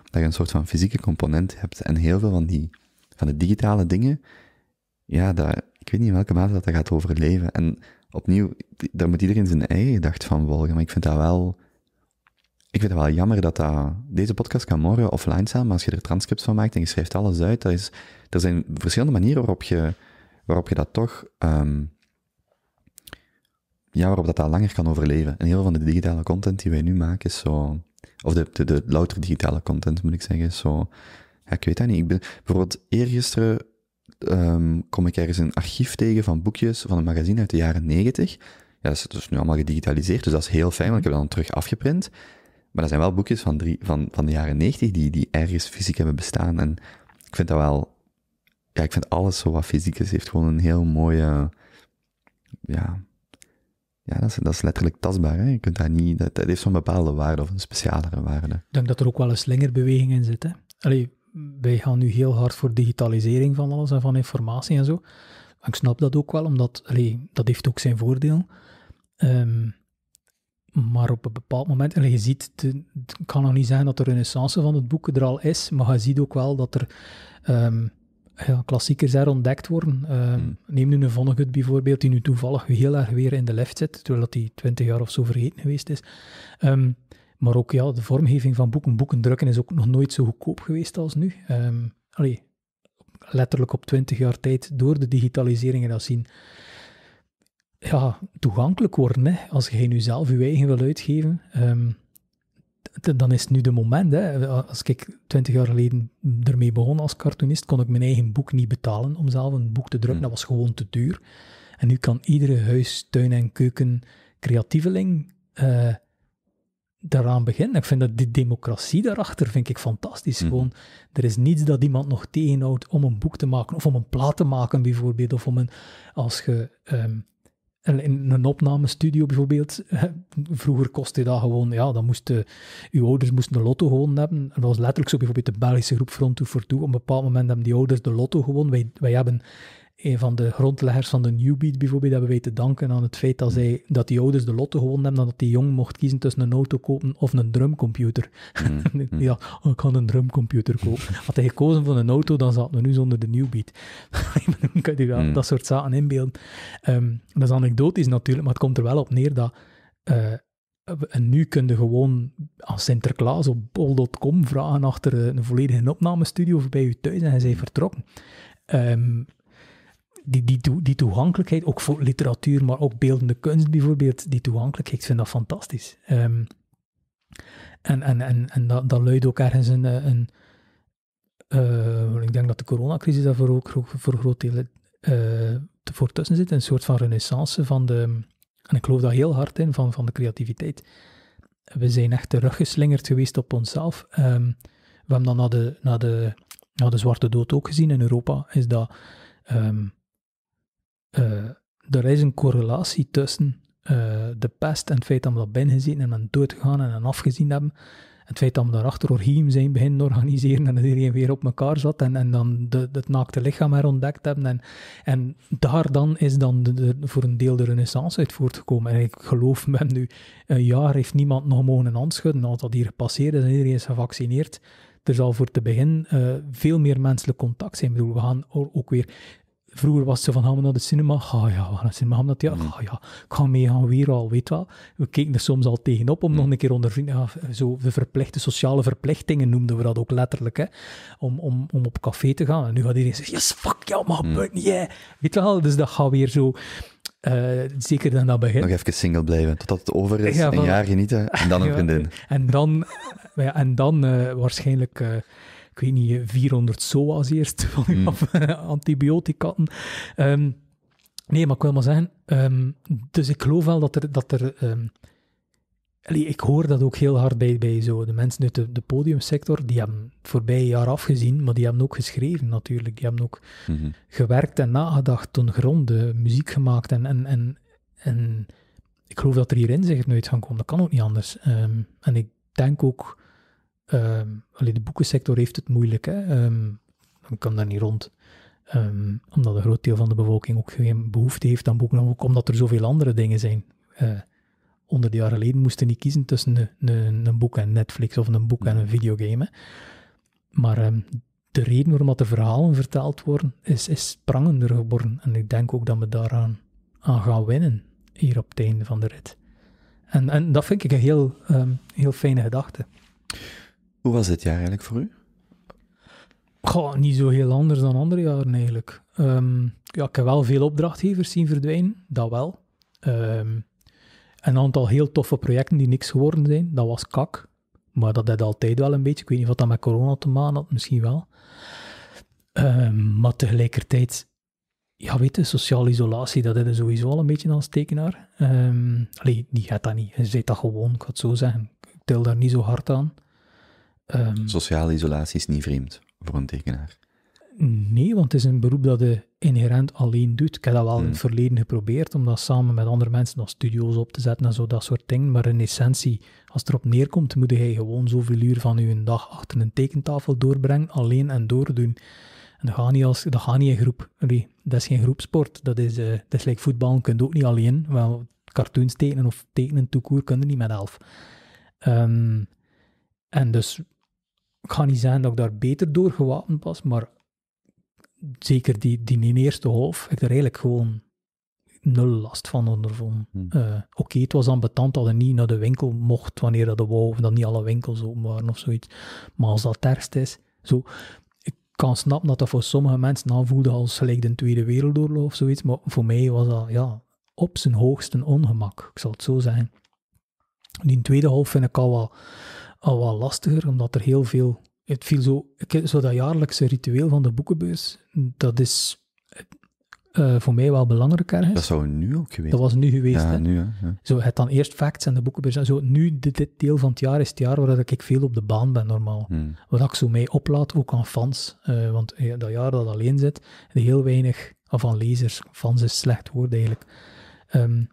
dat je een soort van fysieke component hebt, en heel veel van die, van de digitale dingen, ja, dat, ik weet niet in welke mate dat, dat gaat overleven. En opnieuw, daar moet iedereen zijn eigen gedacht van volgen. Maar ik vind dat wel, ik vind het wel jammer dat, dat deze podcast kan morgen offline staan. Maar als je er transcripts van maakt en je schrijft alles uit, dat is, er zijn verschillende manieren waarop je, waarop je dat toch, ehm, ja, waarop dat, dat langer kan overleven. En heel veel van de digitale content die wij nu maken is zo, of de, de, de louter digitale content moet ik zeggen, is zo, ja, ik weet dat niet. Ik ben, bijvoorbeeld eergisteren Ehm, kom ik ergens een archief tegen van boekjes van een magazine uit de jaren 90. Ja, dat is dus nu allemaal gedigitaliseerd, dus dat is heel fijn, want ik heb dat dan terug afgeprint. Maar dat zijn wel boekjes van, drie, van, van de jaren 90 die, die ergens fysiek hebben bestaan. En ik vind dat wel... Ja, ik vind alles zo wat fysiek is, heeft gewoon een heel mooie... Ja, ja, dat is, dat is letterlijk tastbaar. Hè? Je kunt dat niet, dat, heeft zo'n bepaalde waarde of een specialere waarde. Ik denk dat er ook wel een slingerbeweging in zit. Hè? Allee, wij gaan nu heel hard voor digitalisering van alles en van informatie en zo. ik snap dat ook wel, omdat dat heeft ook zijn voordeel. Um, ehm, maar op een bepaald moment, en je ziet, het kan nog niet zijn dat de renaissance van het boeken er al is, maar je ziet ook wel dat er um, ja, klassiekers er ontdekt worden. Ehm, hmm. Neem nu een Vonnegut bijvoorbeeld, die nu toevallig heel erg weer in de lift zit, terwijl hij die twintig jaar of zo vergeten geweest is. Um, maar ook ja, de vormgeving van boeken, boeken drukken is ook nog nooit zo goedkoop geweest als nu. Ehm, letterlijk op 20 jaar tijd door de digitalisering en dat zien ja, toegankelijk worden. Hè. Als je nu zelf je eigen wil uitgeven, ehm, dan is nu de moment. Hè. Als ik 20 jaar geleden ermee begon als cartoonist, kon ik mijn eigen boek niet betalen om zelf een boek te drukken. Hmm. Dat was gewoon te duur. En nu kan iedere huis, tuin en keuken creatieveling uh, daaraan beginnen. Ik vind dat die democratie daarachter vind ik fantastisch. Mhm. Gewoon, er is niets dat iemand nog tegenhoudt om een boek te maken, of om een plaat te maken bijvoorbeeld, of om een, als je ehm, in een opnamestudio bijvoorbeeld, vroeger kostte dat gewoon, ja, dan moesten, uw ouders moesten de lotto gewoon hebben. Dat was letterlijk zo bijvoorbeeld de Belgische groep Front to for Two. Op een bepaald moment hebben die ouders de lotto gewoon. Wij, wij hebben een van de grondleggers van de New Beat bijvoorbeeld, hebben wij te danken aan het feit dat, zij, dat die ouders de lotte gewonnen hebben, dat die jong mocht kiezen tussen een auto kopen of een drumcomputer. Mm, mm. ja, oh, ik kan een drumcomputer kopen. Had hij gekozen voor een auto, dan zaten we nu zonder de New Beat. dan kan je mm. dat soort zaken inbeelden. Um, dat is anekdotisch natuurlijk, maar het komt er wel op neer dat... Eh, en nu kun je gewoon aan Sinterklaas op bol.com vragen achter eh, een volledige opnamestudio of bij u thuis en hij zijn vertrokken. Um, die, die, to, die toegankelijkheid, ook voor literatuur, maar ook beeldende kunst bijvoorbeeld, die toegankelijkheid, ik vind dat fantastisch. Ehm, en en, en, en dat, dat luidt ook ergens een... een eh, eh, ik denk dat de coronacrisis daarvoor ook voor een groot deel eh, voor tussen zit. Een soort van renaissance van de... En ik geloof daar heel hard in, van, van de creativiteit. We zijn echt teruggeslingerd geweest op onszelf. Ehm, we hebben dan naar de, naar de na de Zwarte Dood ook gezien in Europa, is dat ehm, eh, er is een correlatie tussen eh, de pest en het feit dat we dat gezien en dan doodgegaan en dan afgezien hebben. Het feit dat we daarachter orgieën zijn beginnen organiseren en dat iedereen weer op elkaar zat en, en dan de, het naakte lichaam herontdekt hebben. En, en daar dan is dan de, voor een deel de renaissance uit voortgekomen. En ik geloof me nu, een jaar heeft niemand nog mogen een hand schudden. Als dat hier gepasseerd is en iedereen is gevaccineerd, er zal voor te begin eh, veel meer menselijk contact zijn. Ik bedoel, we gaan ook weer Vroeger was ze van, gaan we naar de cinema? Ga ah, ja, we gaan naar de cinema. Gaan we naar ah, ja, ik ga mee, gaan weer al, weet wel. We keken er soms al tegenop om mm. nog een keer onder zo de verplichte sociale verplichtingen noemden we dat ook letterlijk, hè. Om, om, om op café te gaan. En nu gaat iedereen zeggen, yes, fuck jou, man, mm. yeah. Weet wel, dus dat gaat weer zo... Eh, zeker dan dat begin Nog even single blijven, totdat het over is, een jaar genieten en dan een vriendin. En dan, ja, en dan eh, waarschijnlijk... Eh, ik weet niet, 400 SOA's eerst, mm. of antibiotica. Um, nee, maar ik wil maar zeggen, ehm, dus ik geloof wel dat er, dat er ehm, ik hoor dat ook heel hard bij, bij zo de mensen uit de, podiumsector, die hebben het voorbije jaar afgezien, maar die hebben ook geschreven natuurlijk, die hebben ook mhm. gewerkt en nagedacht, toen gronde eh, muziek gemaakt en, en, en, en ik geloof dat er hier zich nooit gaan komen, dat kan ook niet anders. Ehm, en ik denk ook Ehm, alleen de boekensector heeft het moeilijk. Hè? Ehm, dan kan daar niet rond. Ehm, omdat een groot deel van de bevolking ook geen behoefte heeft aan boeken. Ook omdat er zoveel andere dingen zijn. Uh, onder de jaren geleden moesten niet kiezen tussen een, een, een, boek en Netflix of een boek en een videogame. Maar de reden waarom dat de verhalen verteld worden, is, is prangender geworden. En ik denk ook dat we daaraan aan gaan winnen hier op het einde van de rit. En, en dat vind ik een heel, heel fijne gedachte. Hoe was dit jaar eigenlijk voor u? Goh, niet zo heel anders dan andere jaren eigenlijk. Ehm, ja, ik heb wel veel opdrachtgevers zien verdwijnen, dat wel. Ehm, een aantal heel toffe projecten die niks geworden zijn, dat was kak. Maar dat deed altijd wel een beetje. Ik weet niet wat dat met corona te maken had, misschien wel. Ehm, maar tegelijkertijd, ja, weet je, sociale isolatie, dat er sowieso al een beetje als tekenaar. Um, allee, die gaat dat niet. Je zit dat gewoon, ik ga het zo zeggen. Ik tel daar niet zo hard aan. Um, Sociale isolatie is niet vreemd voor een tekenaar. Nee, want het is een beroep dat je inherent alleen doet. Ik heb dat wel in het hmm. verleden geprobeerd, om dat samen met andere mensen nog studio's op te zetten en zo, dat soort dingen. Maar in essentie, als het erop neerkomt, moet je gewoon zoveel uur van je dag achter een tekentafel doorbrengen, alleen en doordoen. En dat gaat niet, als, dat gaat niet in groep. dat is geen groepsport. Dat is, uh, dat is like voetbal, Je kunt ook niet alleen. Wel, cartoons tekenen of tekenen toekoer kunnen niet met elf. Ehm, en dus ik ga niet zijn dat ik daar beter door gewapend was, maar zeker die, die, die eerste half heb ik er eigenlijk gewoon nul last van ondervonden. Hm. Eh, oké, het was ambetant dat hij niet naar de winkel mocht wanneer dat de wou, of dat niet alle winkels open waren of zoiets. Maar als dat terst is, zo... Ik kan snappen dat dat voor sommige mensen aanvoelde als gelijk de Tweede Wereldoorlog of zoiets, maar voor mij was dat, ja, op zijn hoogste ongemak, ik zal het zo zeggen. Die tweede golf vind ik al wel al wat lastiger, omdat er heel veel... Het viel zo, zo dat jaarlijkse ritueel van de boekenbeurs, dat is eh, voor mij wel belangrijk ergens. Dat zou nu ook geweest Dat was nu geweest. Ja, Nu, Ja. Zo, het dan eerst facts en de boekenbeurs. En zo, nu, dit, deel van het jaar, is het jaar waar ik veel op de baan ben normaal. Hmm. Wat ik zo mee oplaat ook aan fans. Eh, want eh, dat jaar dat alleen zit, heel weinig, van lezers, fans is slecht woord eigenlijk. Ehm,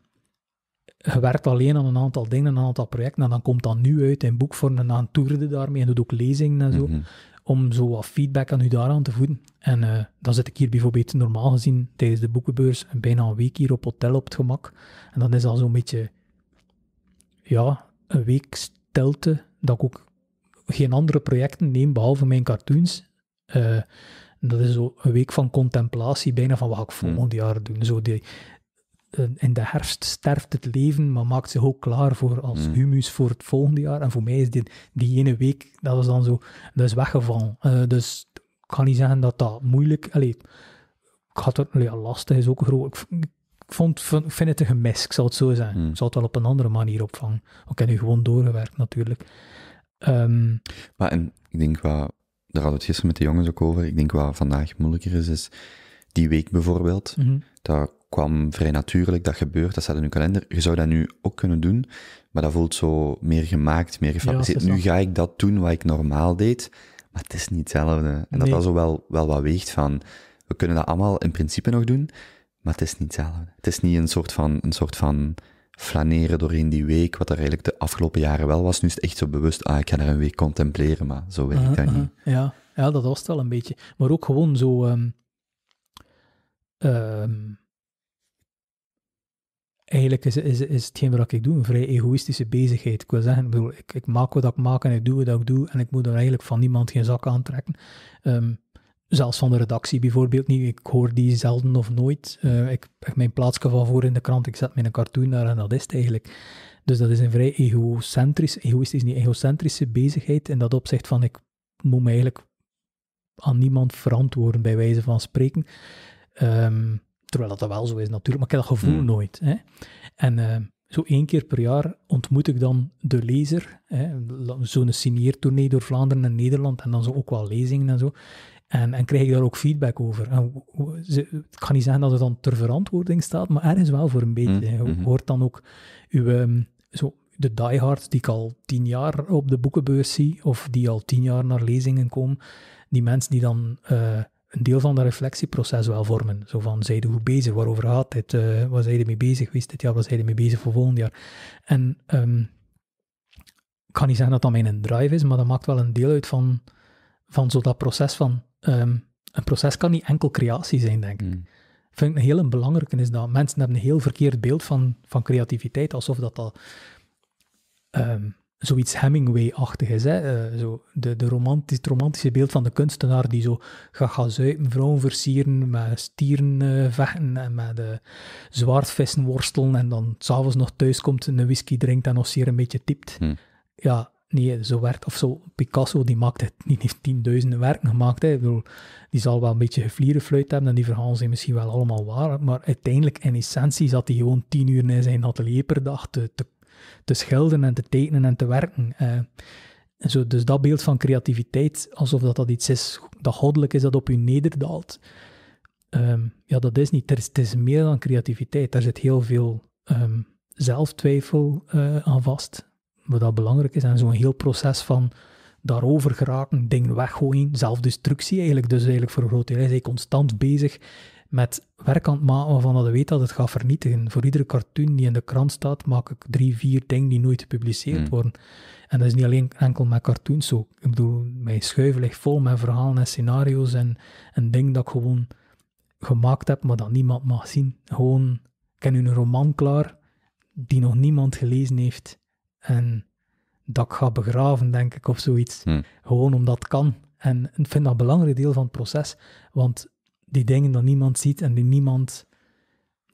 je werkt alleen aan een aantal dingen, een aantal projecten, en dan komt dat nu uit in boekvorm en dan toerde daarmee en doet ook lezingen en zo, mhm. om zo wat feedback aan u daaraan te voeden. En eh, dan zit ik hier bijvoorbeeld normaal gezien tijdens de boekenbeurs bijna een week hier op hotel op het gemak. En dan is dat zo'n beetje, ja, een week stilte, dat ik ook geen andere projecten neem behalve mijn cartoons. Eh, dat is zo een week van contemplatie, bijna van wat ga ik mhm. volgend jaar doen. Zo die, eh, in de herfst sterft het leven, maar maakt zich ook klaar voor als mm. humus voor het volgende jaar. En voor mij is die, die ene week, dat was dan zo, dat is weggevallen. Eh, dus ik kan niet zeggen dat dat moeilijk, allee, ik had het, ja, lastig is ook groot. Ik, vond, vind, het een gemis, ik zal het zo zeggen. Mm. Ik zal het wel op een andere manier opvangen. Ik heb nu gewoon doorgewerkt natuurlijk. Ehm, maar en ik denk wat, daar hadden we het gisteren met de jongens ook over, ik denk wat vandaag moeilijker is, is die week bijvoorbeeld, mhm. dat kwam vrij natuurlijk, dat gebeurt, dat staat in uw kalender. Je zou dat nu ook kunnen doen, maar dat voelt zo meer gemaakt, meer gefabriceerd. nu ga ik dat doen wat ik normaal deed, maar het is niet hetzelfde. En dat was zo wel, wel wat weegt van, we kunnen dat allemaal in principe nog doen, maar het is niet hetzelfde. Het is niet een soort van, een soort van flaneren doorheen die week, wat er eigenlijk de afgelopen jaren wel was. Nu is het echt zo bewust, ah, ik ga er een week contempleren, maar zo werkt dat niet. Ja. ja, dat was het wel een beetje. Maar ook gewoon zo... Ehm, ehm, eigenlijk is, is, is hetgeen wat ik doe een vrij egoïstische bezigheid. Ik wil zeggen, ik, bedoel, ik, ik, maak wat ik maak en ik doe wat ik doe en ik moet er eigenlijk van niemand geen zak aantrekken. Ehm, zelfs van de redactie bijvoorbeeld niet. Ik hoor die zelden of nooit. Eh, ik heb mijn plaatsje van voor in de krant, ik zet mijn cartoon daar en dat is het eigenlijk. Dus dat is een vrij egocentrisch, egoïstisch, niet egocentrische bezigheid in dat opzicht van ik moet me eigenlijk aan niemand verantwoorden bij wijze van spreken. Ehm, Terwijl dat, wel zo is natuurlijk, maar ik heb dat gevoel hmm. nooit. Hè. En eh, zo één keer per jaar ontmoet ik dan de lezer. Zo'n signeertournee door Vlaanderen en Nederland en dan zo ook wel lezingen en zo. En, krijg ik daar ook feedback over. En, ze, het kan niet zeggen dat het dan ter verantwoording staat, maar ergens wel voor een beetje. Hmm. Je hmm. hoort dan ook uw, ehm, zo, de diehards die ik al tien jaar op de boekenbeurs zie, of die al tien jaar naar lezingen komen, die mensen die dan... Eh, een deel van dat reflectieproces wel vormen. Zo van, zijde hoe bezig, waarover gaat dit, uh, eh, waar er mee bezig wist dit jaar, waar zijn mee bezig voor volgend jaar. En ehm, ik kan niet zeggen dat dat mijn drive is, maar dat maakt wel een deel uit van, van zo dat proces van... Ehm, een proces kan niet enkel creatie zijn, denk ik. Mm. Vind ik een heel belangrijke is dat mensen hebben een heel verkeerd beeld van, van creativiteit, alsof dat al zoiets Hemingway-achtig is. Hè? Eh, zo de, de romantisch, het romantische beeld van de kunstenaar die zo gaat gaan zuipen, vrouwen versieren, met stieren eh, vechten en met uh, zwaardvissen worstelen en dan s'avonds nog thuis komt, een whisky drinkt en nog zeer een beetje typt. Hm. Ja, nee, zo werd Of zo, Picasso die maakte het, die heeft tienduizenden werken gemaakt. Hè? Ik die zal wel een beetje geflierenfluit hebben en die verhalen zijn misschien wel allemaal waar, maar uiteindelijk in essentie zat hij gewoon tien uur in zijn atelier per dag te, te te schilderen en te tekenen en te werken. Eh. zo, dus dat beeld van creativiteit, alsof dat, dat iets is dat goddelijk is, dat op u nederdaalt. Ehm, ja, dat is niet. het is meer dan creativiteit. Daar zit heel veel ehm, zelftwijfel eh, aan vast, wat belangrijk is. En zo'n heel proces van daarover geraken, dingen weggooien, zelfdestructie eigenlijk. Dus eigenlijk voor een groot deel is hij constant bezig met werk aan het maken waarvan dat je weet dat het gaat vernietigen. Voor iedere cartoon die in de krant staat, maak ik drie, vier dingen die nooit gepubliceerd hmm. worden. En dat is niet alleen enkel met cartoons zo. Ik bedoel, mijn schuiven ligt vol met verhalen en scenario's en, en dingen dat ik gewoon gemaakt heb, maar dat niemand mag zien. Gewoon, ik heb nu een roman klaar die nog niemand gelezen heeft en dat ik ga begraven, denk ik, of zoiets. Hmm. Gewoon omdat het kan. En ik vind dat een belangrijk deel van het proces, want die dingen dat niemand ziet en die niemand...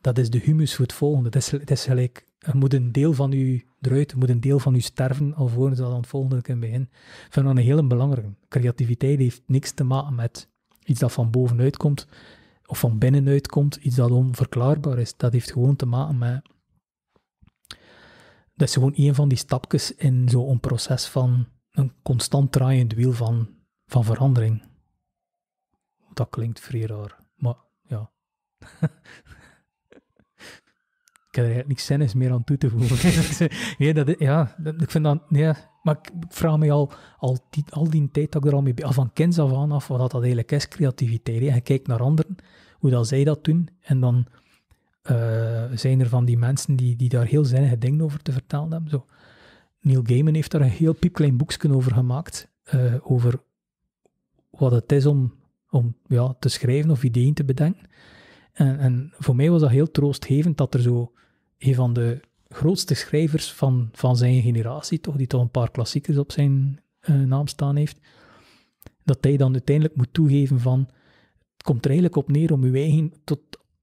Dat is de humus voor het volgende. Het is, het is gelijk, er moet een deel van u eruit, er moet een deel van u sterven, alvorens dat aan het volgende kan beginnen. Ik vind dat een hele belangrijke. Creativiteit heeft niks te maken met iets dat van bovenuit komt, of van binnenuit komt, iets dat onverklaarbaar is. Dat heeft gewoon te maken met... Dat is gewoon een van die stapjes in zo'n proces van een constant draaiend wiel van, van verandering. Dat klinkt vrij raar, maar ja. ik heb er eigenlijk niks zin meer aan toe te voegen. nee, dat, ja, ik vind dan Nee, maar ik, vraag me al, al die, al die tijd dat ik er al mee ben, van kinds af aan af, wat dat eigenlijk is, creativiteit. En Je kijkt naar anderen, hoe dat zij dat doen, en dan eh, zijn er van die mensen die, die daar heel zinnige dingen over te vertellen hebben. Zo. Neil Gaiman heeft daar een heel piepklein boekje over gemaakt, eh, over wat het is om om ja, te schrijven of ideeën te bedenken. En, en, voor mij was dat heel troostgevend dat er zo een van de grootste schrijvers van, van zijn generatie, toch, die toch een paar klassiekers op zijn eh, naam staan heeft, dat hij dan uiteindelijk moet toegeven van, het komt er eigenlijk op neer om uw eigen tot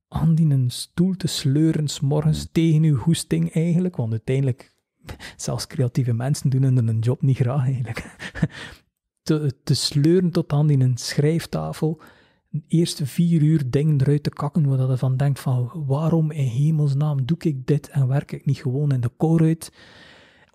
aan die een stoel te sleuren, s morgens hmm. tegen uw hoesting eigenlijk, want uiteindelijk zelfs creatieve mensen doen hun een job niet graag eigenlijk te, sleuren tot aan in een schrijftafel. De eerste vier uur dingen eruit te kakken, waar je van denkt van waarom in hemelsnaam doe ik dit en werk ik niet gewoon in de koor uit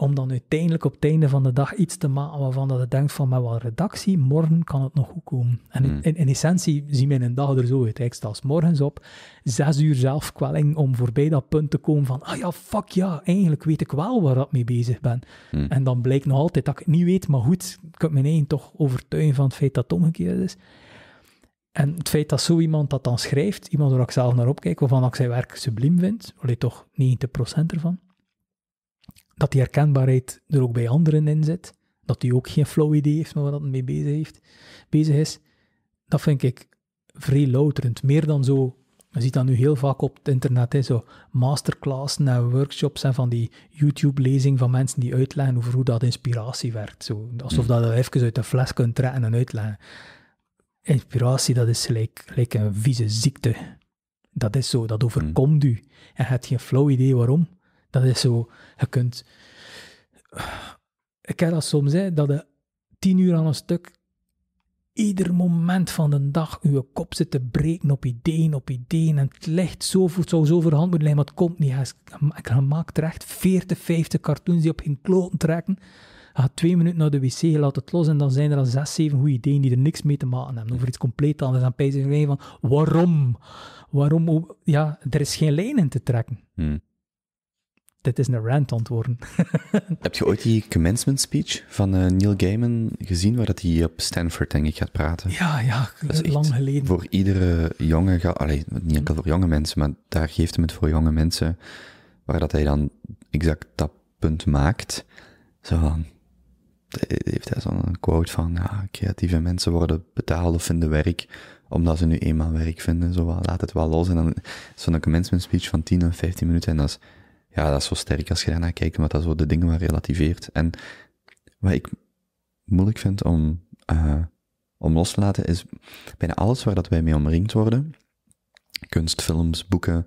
om dan uiteindelijk op het einde van de dag iets te maken waarvan dat je denkt van, met wat redactie, morgen kan het nog goed komen. En in, hmm. in, essentie zien mijn een dag er zo uit. Ik sta morgens op, zes uur zelfkwelling, om voorbij dat punt te komen van, ah ja, fuck ja, eigenlijk weet ik wel waar ik mee bezig ben. Hmm. En dan blijkt nog altijd dat ik het niet weet, maar goed, ik kan mijn één toch overtuigen van het feit dat het omgekeerd is. En het feit dat zo iemand dat dan schrijft, iemand waar ik zelf naar opkijk, waarvan ik zijn werk subliem vind, alleen toch 90% ervan, dat die herkenbaarheid er ook bij anderen in zit. Dat die ook geen flow idee heeft maar waar dat mee bezig, heeft, bezig is. Dat vind ik vrij louterend. Meer dan zo, je ziet dat nu heel vaak op het internet, hè, zo masterclassen en workshops en van die YouTube-lezing van mensen die uitleggen over hoe dat inspiratie werkt. Zo, alsof dat je even uit de fles kunt trekken en uitleggen. Inspiratie, dat is gelijk, gelijk een vieze ziekte. Dat is zo, dat overkomt hmm. u. En je hebt geen flow idee waarom. Dat is zo, je kunt... Ik heb dat soms, hè, dat je tien uur aan een stuk ieder moment van de dag uw kop zit te breken op ideeën, op ideeën. En het ligt zo voor, het zou zo voorhand moeten liggen, maar het komt niet. Ik maak terecht 40, 50 cartoons die op geen kloten trekken. Ga twee minuten naar de wc, je laat het los en dan zijn er al zes, zeven goede ideeën die er niks mee te maken hebben. Over iets compleet anders. En je van, waarom? Waarom? Ja, er is geen lijn in te trekken. Hmm dit is een rant antwoorden. Heb je ooit die commencement speech van eh, Neil Gaiman gezien, waar dat hij op Stanford, denk ik, gaat praten? Ja, ja, lang geleden. Voor iedere jonge, allee, niet enkel voor jonge mensen, maar daar geeft hem het voor jonge mensen, waar dat hij dan exact dat punt maakt. Zo van, heeft hij zo'n quote van, ja, ah, creatieve mensen worden betaald of vinden werk, omdat ze nu eenmaal werk vinden, zo laat het wel los. En dan zo'n commencement speech van 10 of 15 minuten, en dat is ja, dat is zo sterk als je daarnaar kijkt, omdat dat zo de dingen maar relativeert. En wat ik moeilijk vind om, eh, om los te laten, is bijna alles waar dat wij mee omringd worden, kunstfilms, boeken,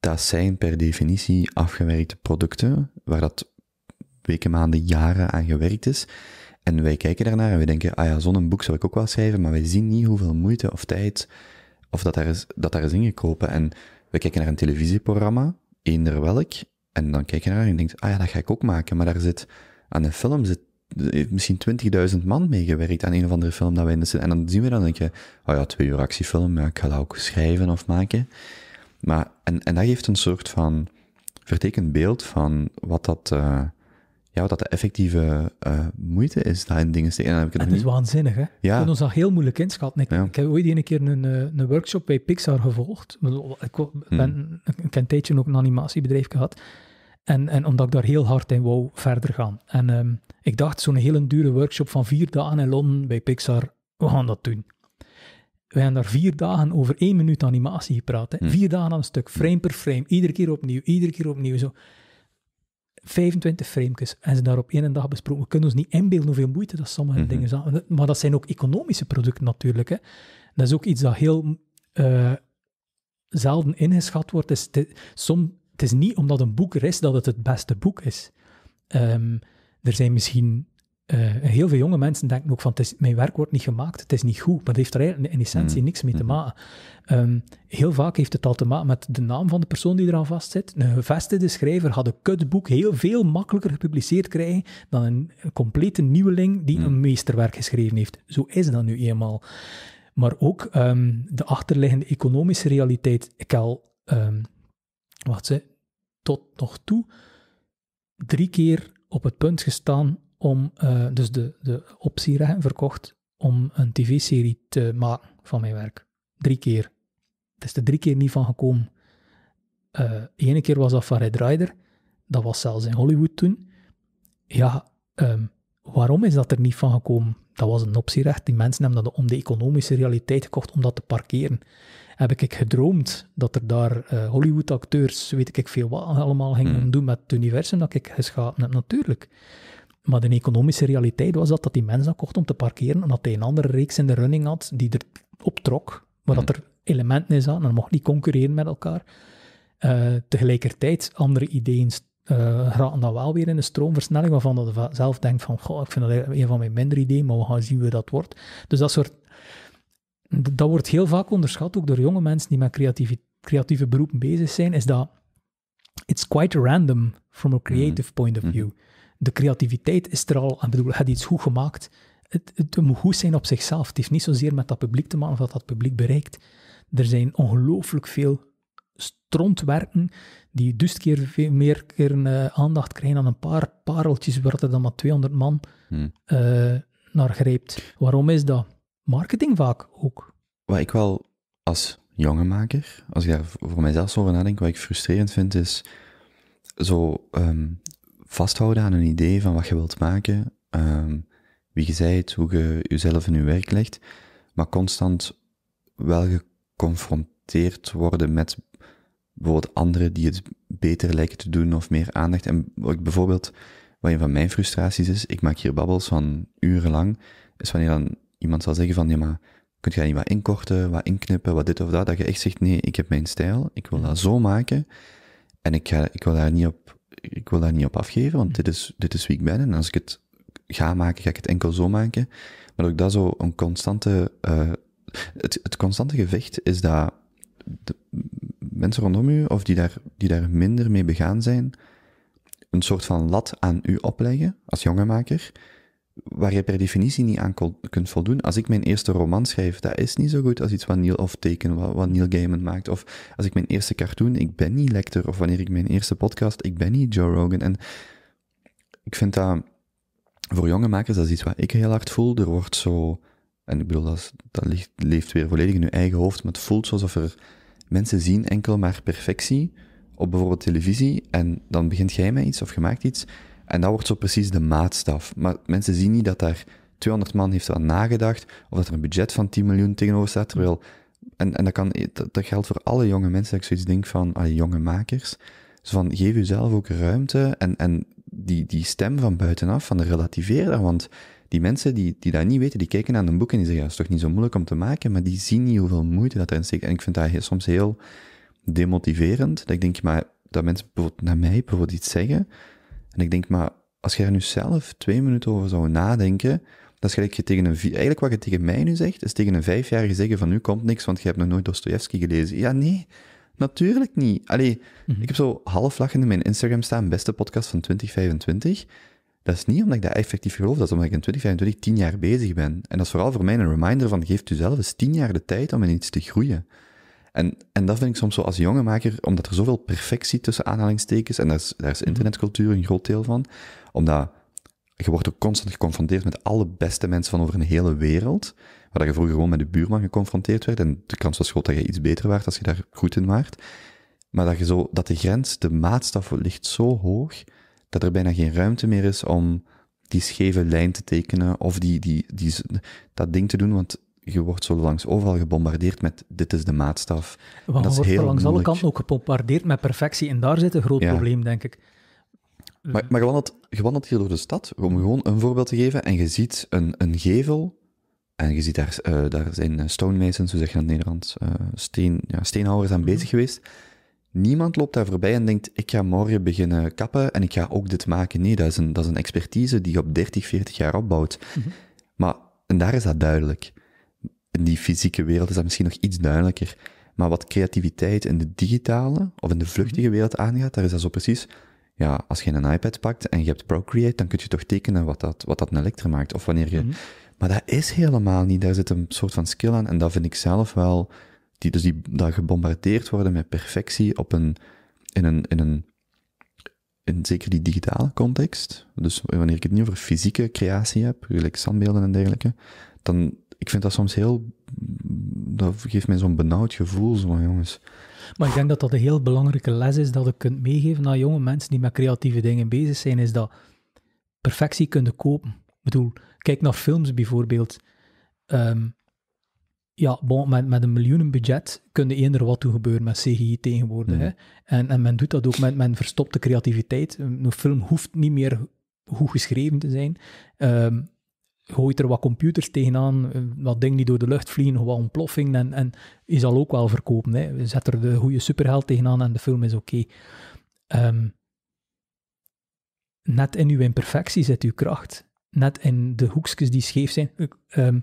dat zijn per definitie afgewerkte producten, waar dat weken, maanden, jaren aan gewerkt is. En wij kijken daarnaar en wij denken, ah ja, zo'n boek zou ik ook wel schrijven, maar wij zien niet hoeveel moeite of tijd, of dat daar is, dat daar is ingekropen. En we kijken naar een televisieprogramma, eender welk, en dan kijk je naar en denkt, ah ja, dat ga ik ook maken. Maar daar zit, aan een film zit, heeft eh, misschien 20.000 man meegewerkt aan een of andere film dat wij in de zin. En dan zien we dan, denk je, oh ja, twee uur actiefilm, ja, ik ga dat ook schrijven of maken. Maar, en, en dat geeft een soort van vertekend beeld van wat dat, eh, ja, wat dat de effectieve eh, moeite is daarin dingen steken. En dat niet... is waanzinnig, hè? Ja. ons dat heel moeilijk inschatten. Ik, ik heb ooit een keer een, eh, een workshop bij Pixar gevolgd. Ik, hmm. ben, een tijdje ook een animatiebedrijf gehad. En, en omdat ik daar heel hard in wou verder gaan. En ehm, ik dacht, zo'n hele dure workshop van vier dagen in Londen bij Pixar, we gaan dat doen. We hebben daar vier dagen over één minuut animatie gepraat. Hè. Hmm. Vier dagen aan een stuk, frame per frame, iedere keer opnieuw, iedere keer opnieuw. Zo. 25 framekes en ze daar op één dag besproken. We kunnen ons niet inbeelden hoeveel moeite dat sommige mhm. dingen zijn. Maar dat zijn ook economische producten natuurlijk. Hè. Dat is ook iets dat heel eh, zelden ingeschat wordt. Het is, som, het is niet omdat een boek er is dat het het beste boek is. Ehm, er zijn misschien eh, heel veel jonge mensen denken ook van, mijn werk wordt niet gemaakt, het is niet goed, maar dat heeft er eigenlijk in essentie mm. niks mee te mm-hmm. maken. Ehm, heel vaak heeft het al te maken met de naam van de persoon die eraan vastzit. Een gevestigde schrijver had een kutboek heel veel makkelijker gepubliceerd krijgen dan een, complete nieuweling die mm. een meesterwerk geschreven heeft. Zo is dat nu eenmaal. Maar ook ehm, de achterliggende economische realiteit. Ik al, um, ehm, wat ze tot nog toe, drie keer op het punt gestaan om, eh, dus de, de optierechten verkocht om een tv-serie te maken van mijn werk. Drie keer. Het is er drie keer niet van gekomen. Uh, ene keer was dat van Red Rider. Dat was zelfs in Hollywood toen. Ja, ehm, waarom is dat er niet van gekomen? Dat was een optierecht. Die mensen hebben dat om de economische realiteit gekocht om dat te parkeren. Heb ik gedroomd dat er daar eh, Hollywood-acteurs, weet ik veel wat, allemaal gingen hmm. doen met het universum dat ik geschapen heb, natuurlijk. Maar de economische realiteit was dat, dat die mensen kochten kocht om te parkeren, omdat hij een andere reeks in de running had die erop trok, maar dat hmm. er elementen in zaten en mocht niet concurreren met elkaar. Eh, tegelijkertijd, andere ideeën uh, raken dan wel weer in de stroomversnelling, waarvan dat zelf denkt van, goh, ik vind dat een van mijn minder ideeën, maar we gaan zien hoe dat wordt. Dus dat soort... Dat wordt heel vaak onderschat, ook door jonge mensen die met creatieve, creatieve beroepen bezig zijn, is dat it's quite random from a hmm. creative point of hmm. view de creativiteit is er al. Ik bedoel, je hebt iets goed gemaakt. Het, het, moet goed zijn op zichzelf. Het heeft niet zozeer met dat publiek te maken of dat dat publiek bereikt. Er zijn ongelooflijk veel strontwerken die dus keer veel meer keer eh, aandacht krijgen dan een paar pareltjes waar er dan maar 200 man hmm. Eh, naar grijpt. Waarom is dat? Marketing vaak ook. Wat ik wel als jonge maker, als ik daar voor mijzelf over nadenk, wat ik frustrerend vind, is zo ehm, vasthouden aan een idee van wat je wilt maken, ehm, wie je zijt, hoe je jezelf in je werk legt, maar constant wel geconfronteerd worden met bijvoorbeeld anderen die het beter lijken te doen of meer aandacht. En bijvoorbeeld, wat een van mijn frustraties is, ik maak hier babbels van urenlang, is wanneer dan iemand zal zeggen van, ja maar, kunt jij niet wat inkorten, wat inknippen, wat dit of dat, dat je echt zegt, nee, ik heb mijn stijl, ik wil dat zo maken en ik, ga, ik wil daar niet op ik wil daar niet op afgeven, want dit is, dit is wie ik ben. En als ik het ga maken, ga ik het enkel zo maken. Maar ook dat zo een constante, eh, het, het constante gevecht is dat de mensen rondom u, of die daar, die daar minder mee begaan zijn, een soort van lat aan u opleggen als jongenmaker waar je per definitie niet aan kunt voldoen. Als ik mijn eerste roman schrijf, dat is niet zo goed als iets wat Neil of teken, wat, Neil Gaiman maakt. Of als ik mijn eerste cartoon, ik ben niet lector. Of wanneer ik mijn eerste podcast, ik ben niet Joe Rogan. En ik vind dat voor jonge makers, dat is iets wat ik heel hard voel. Er wordt zo, en ik bedoel, dat, dat leeft weer volledig in je eigen hoofd, maar het voelt alsof er mensen zien enkel maar perfectie op bijvoorbeeld televisie en dan begint jij met iets of je maakt iets en dat wordt zo precies de maatstaf. Maar mensen zien niet dat daar 200 man heeft aan nagedacht, of dat er een budget van 10 miljoen tegenover staat, terwijl... En, en dat, kan, dat, dat geldt voor alle jonge mensen, dat ik zoiets denk van, alle jonge makers, van, geef jezelf ook ruimte en, en die, die stem van buitenaf, van de relativeerder, want die mensen die, die dat niet weten, die kijken naar een boek en die zeggen, dat is toch niet zo moeilijk om te maken, maar die zien niet hoeveel moeite dat erin steekt. En ik vind dat soms heel demotiverend, dat ik denk, maar dat mensen bijvoorbeeld naar mij bijvoorbeeld iets zeggen, en ik denk, maar als je er nu zelf twee minuten over zou nadenken, dat is gelijk je tegen een, eigenlijk wat je tegen mij nu zegt, is tegen een vijfjarige zeggen van nu komt niks, want je hebt nog nooit Dostoevsky gelezen. Ja, nee, natuurlijk niet. Allee, mhm. ik heb zo half lachend in mijn Instagram staan, beste podcast van 2025. Dat is niet omdat ik dat effectief geloof, dat is omdat ik in 2025 tien jaar bezig ben. En dat is vooral voor mij een reminder van, geef jezelf eens tien jaar de tijd om in iets te groeien. En, en dat vind ik soms zo als jonge maker, omdat er zoveel perfectie tussen aanhalingstekens, en daar is, daar is mhm. internetcultuur een groot deel van, omdat je wordt ook constant geconfronteerd met alle beste mensen van over een hele wereld, waar je vroeger gewoon met de buurman geconfronteerd werd, en de kans was groot dat je iets beter waart als je daar goed in waart. Maar dat, je zo, dat de grens, de maatstaf ligt zo hoog, dat er bijna geen ruimte meer is om die scheve lijn te tekenen of die, die, die, dat ding te doen, want je wordt zo langs overal gebombardeerd met dit is de maatstaf. dat is heel langs alle kanten ook gebombardeerd met perfectie en daar zit een groot probleem, denk ik. Maar, maar je, wandelt, hier door de stad, om gewoon een voorbeeld te geven, en je ziet een, een gevel en je ziet daar, eh, daar zijn stonemasons, hoe zeg je dat in Nederland, eh, steen, ja, steenhouwers aan mhm. bezig geweest. Niemand loopt daar voorbij en denkt, ik ga morgen beginnen kappen en ik ga ook dit maken. Nee, dat is een, dat is een expertise die je op 30, 40 jaar opbouwt. Mhm. Maar, en daar is dat duidelijk in die fysieke wereld is dat misschien nog iets duidelijker. Maar wat creativiteit in de digitale of in de vluchtige mhm. wereld aangaat, daar is dat zo precies. Ja, als je een iPad pakt en je hebt Procreate, dan kun je toch tekenen wat dat, wat dat een elektra maakt. Of wanneer je. Mhm. Maar dat is helemaal niet. Daar zit een soort van skill aan. En dat vind ik zelf wel. Die, dus die, dat gebombardeerd worden met perfectie op een, in een, in een, in zeker die digitale context. Dus wanneer ik het niet over fysieke creatie heb, gelijk zandbeelden en dergelijke, dan ik vind dat soms heel. Dat geeft mij zo'n benauwd gevoel, zo, jongens. Maar ik denk dat dat een heel belangrijke les is dat ik kunt meegeven aan jonge mensen die met creatieve dingen bezig zijn, is dat perfectie kunnen kopen. Ik bedoel, kijk naar films bijvoorbeeld. Ehm, ja, met, met een miljoenen budget kunnen eender wat toe gebeuren met CGI tegenwoordig. Mhm. Hè? En, en men doet dat ook, men, men verstopt de creativiteit. Een film hoeft niet meer goed geschreven te zijn. Um, gooit er wat computers tegenaan, eh, wat dingen die door de lucht vliegen, wat ontploffing. En, en je zal ook wel verkopen. Hè. Zet er de goede superheld tegenaan en de film is oké. Ehm, net in uw imperfectie zit uw kracht. Net in de hoekjes die scheef zijn. Ehm,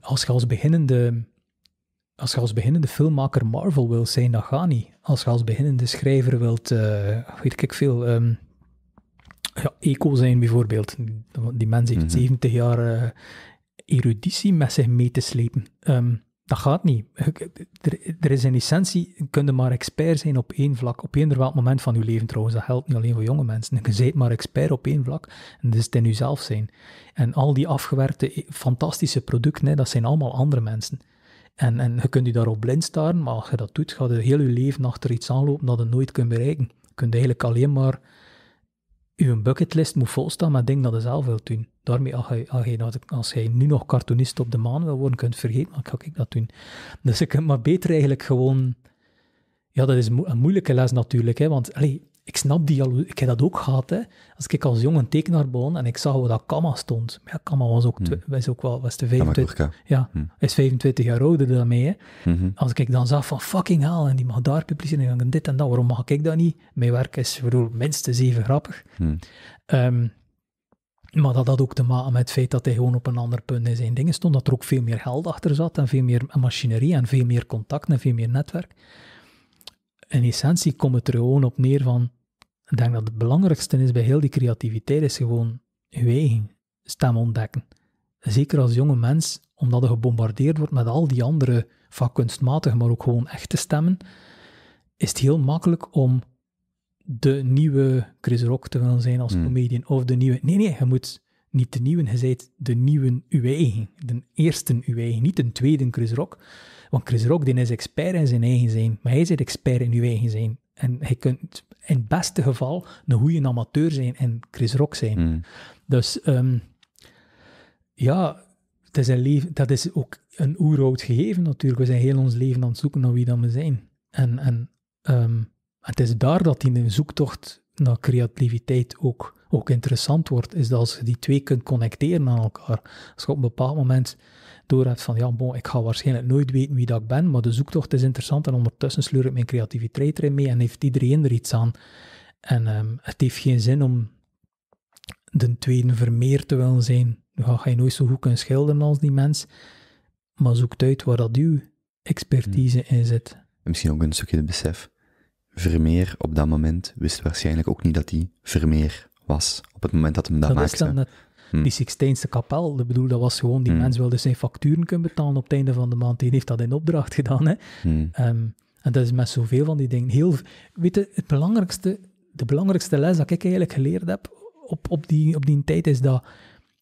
als je als beginnende als je als beginnende filmmaker Marvel wilt zijn, dat gaat niet. Als je als beginnende schrijver wilt, eh, weet ik veel, ehm, ja, eco zijn bijvoorbeeld. Die mens heeft 70 jaar eh, eruditie met zich mee te slepen. Ehm, dat gaat niet. Er, is in essentie, kun maar expert zijn op één vlak, op één welk moment van je leven trouwens. Dat geldt niet alleen voor jonge mensen. Je bent maar expert op één vlak en dat is het in jezelf zijn. En al die afgewerkte, eh, fantastische producten, hè, dat zijn allemaal andere mensen. En, en je kunt je daarop blind staren, maar als je dat doet, gaat je heel je leven achter iets aanlopen dat je nooit kunt bereiken. Je kunt eigenlijk alleen maar uw bucketlist moet volstaan maar denk dat je zelf wilt doen. Daarmee, als jij, als, jij, nou als jij nu nog cartoonist op de maan wil worden, kunt vergeten, maar ik ga ik dat doen. Dus ik maar beter eigenlijk gewoon... Ja, dat is een moeilijke les natuurlijk, hè, want allee, ik snap die jaloezie. Ik heb dat ook gehad. Hè. Als ik als jong een tekenaar begon en ik zag hoe dat Kama stond. ja, Kama was ook, hmm. was ook wel was 25, ja, hmm. is 25 jaar ouder dan mij. Mhm. Als ik dan zag van fucking hell, en die mag daar publiceren en dit en dat, waarom mag ik dat niet? Mijn werk is voor minstens even grappig. Hmm. Ehm, maar dat had ook te maken met het feit dat hij gewoon op een ander punt in zijn dingen stond. Dat er ook veel meer geld achter zat en veel meer machinerie en veel meer contact en veel meer netwerk. In essentie komt het er gewoon op neer van ik denk dat het belangrijkste is bij heel die creativiteit is gewoon uw eigen stem ontdekken. Zeker als jonge mens, omdat je gebombardeerd wordt met al die andere vakkunstmatige, maar ook gewoon echte stemmen, is het heel makkelijk om de nieuwe Chris Rock te gaan zijn als hmm. comedian. Of de nieuwe... Nee, nee, je moet niet de nieuwe, je bent de nieuwe uw eigen. De eerste uw eigen, niet de tweede Chris Rock. Want Chris Rock die is expert in zijn eigen zijn, maar hij is expert in uw eigen zijn. En hij kunt in het beste geval een goede amateur zijn en Chris Rock zijn. Mm. Dus ehm, ja, het is een leven, dat is ook een oeroud gegeven natuurlijk. We zijn heel ons leven aan het zoeken naar wie dan we zijn. En, en ehm, het is daar dat in de zoektocht naar creativiteit ook, ook interessant wordt. Is dat als je die twee kunt connecteren aan elkaar. Als je op een bepaald moment door van ja, bon, ik ga waarschijnlijk nooit weten wie dat ik ben, maar de zoektocht is interessant en ondertussen sleur ik mijn creativiteit erin mee en heeft iedereen er iets aan. En ehm, het heeft geen zin om de tweede vermeer te willen zijn. Dan ga je nooit zo goed kunnen schilderen als die mens, maar zoek uit waar dat uw expertise hmm. in zit. En misschien ook een stukje besef. Vermeer op dat moment wist waarschijnlijk ook niet dat hij Vermeer was op het moment dat hem dat, maakte. Hm. Die Sixtijnse kapel, ik bedoel, dat was gewoon, die hmm. mens wilde dus zijn facturen kunnen betalen op het einde van de maand. Die heeft dat in opdracht gedaan. Hè. Hm. Ehm, en dat is met zoveel van die dingen. Heel, weet je, het belangrijkste, de belangrijkste les dat ik eigenlijk geleerd heb op, op, die, op die tijd is dat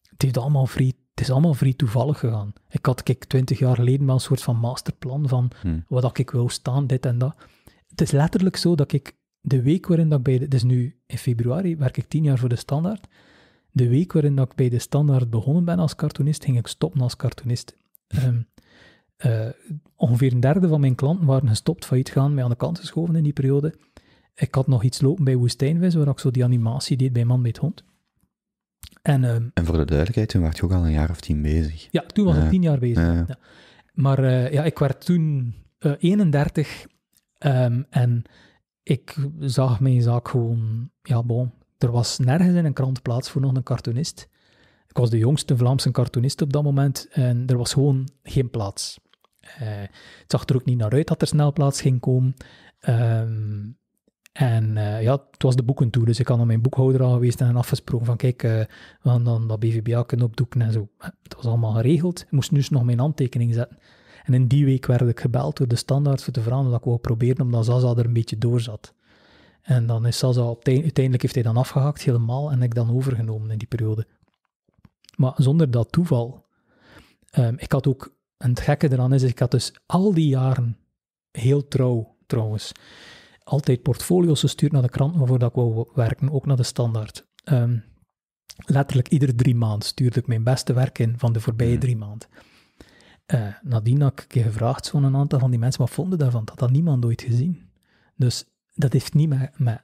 het, heeft allemaal vrij, het is allemaal vrij toevallig gegaan. Ik had kijk, twintig jaar geleden wel een soort van masterplan van hm. wat ik wil staan, dit en dat. Het is letterlijk zo dat ik de week waarin dat ik bij... De, dus nu in februari werk ik tien jaar voor de standaard de week waarin dat ik bij de standaard begonnen ben als cartoonist, ging ik stoppen als cartoonist. Ehm, eh, ongeveer een derde van mijn klanten waren gestopt, failliet gaan, mij aan de kant geschoven in die periode. Ik had nog iets lopen bij Woestijnwis, waar ik zo die animatie deed bij Man met Hond. En, ehm, en, voor de duidelijkheid, toen werd je ook al een jaar of tien bezig. Ja, toen was ik tien jaar bezig. Ja. Maar eh, ja, ik werd toen 31 eh, ehm, en ik zag mijn zaak gewoon, ja bon, er was nergens in een krant plaats voor nog een cartoonist. Ik was de jongste Vlaamse cartoonist op dat moment en er was gewoon geen plaats. Uh, het zag er ook niet naar uit dat er snel plaats ging komen. Ehm, en eh, ja, het was de boeken toe, dus ik had aan mijn boekhouder al geweest en afgesproken van kijk, eh, we gaan dan dat BVBA kunnen opdoeken en zo. Het was allemaal geregeld. Ik moest nu eens nog mijn handtekening zetten. En in die week werd ik gebeld door de standaard voor te veranderen dat ik wou proberen, omdat Zaza er een beetje door zat. En dan is Sasa, uiteindelijk heeft hij dan afgehakt helemaal en ik dan overgenomen in die periode. Maar zonder dat toeval. Ehm, ik had ook, en het gekke eraan is, ik had dus al die jaren, heel trouw trouwens, altijd portfolio's gestuurd naar de krant waarvoor dat ik wou werken, ook naar de standaard. Ehm, letterlijk iedere drie maanden stuurde ik mijn beste werk in van de voorbije hmm. drie maanden. Eh, nadien heb ik een keer gevraagd zo'n aantal van die mensen, wat vonden daarvan? Dat had niemand ooit gezien. Dus dat heeft niet met, met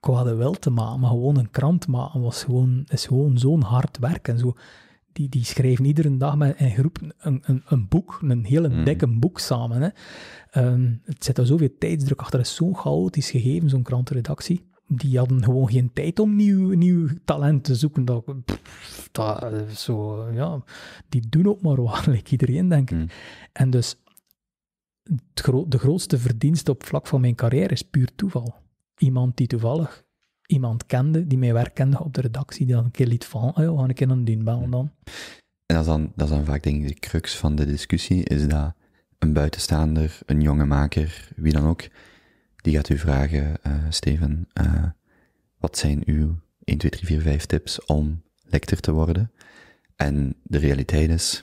kwade wil te maken, maar gewoon een krant maken was gewoon, is gewoon zo'n hard werk en zo. Die, die schrijven iedere dag met een groep een, een, een boek, een hele mm. dikke boek samen. Hè. Ehm, het zit er zoveel tijdsdruk achter, het is zo'n chaotisch gegeven, zo'n krantenredactie. Die hadden gewoon geen tijd om nieuw, nieuw talent te zoeken. Dat, dat, eh, zo, ja. Die doen ook maar waarlijk. iedereen, denk ik. Hmm. En dus de grootste verdienste op vlak van mijn carrière is puur toeval. Iemand die toevallig iemand kende, die mij werk kende op de redactie, die dan een keer liet van, oh, ah we gaan een een doen bellen dan. En dat is dan, dat is dan vaak denk ik de crux van de discussie, is dat een buitenstaander, een jonge maker, wie dan ook, die gaat u vragen, eh, Steven, eh, wat zijn uw 1, 2, 3, 4, 5 tips om lector te worden? En de realiteit is,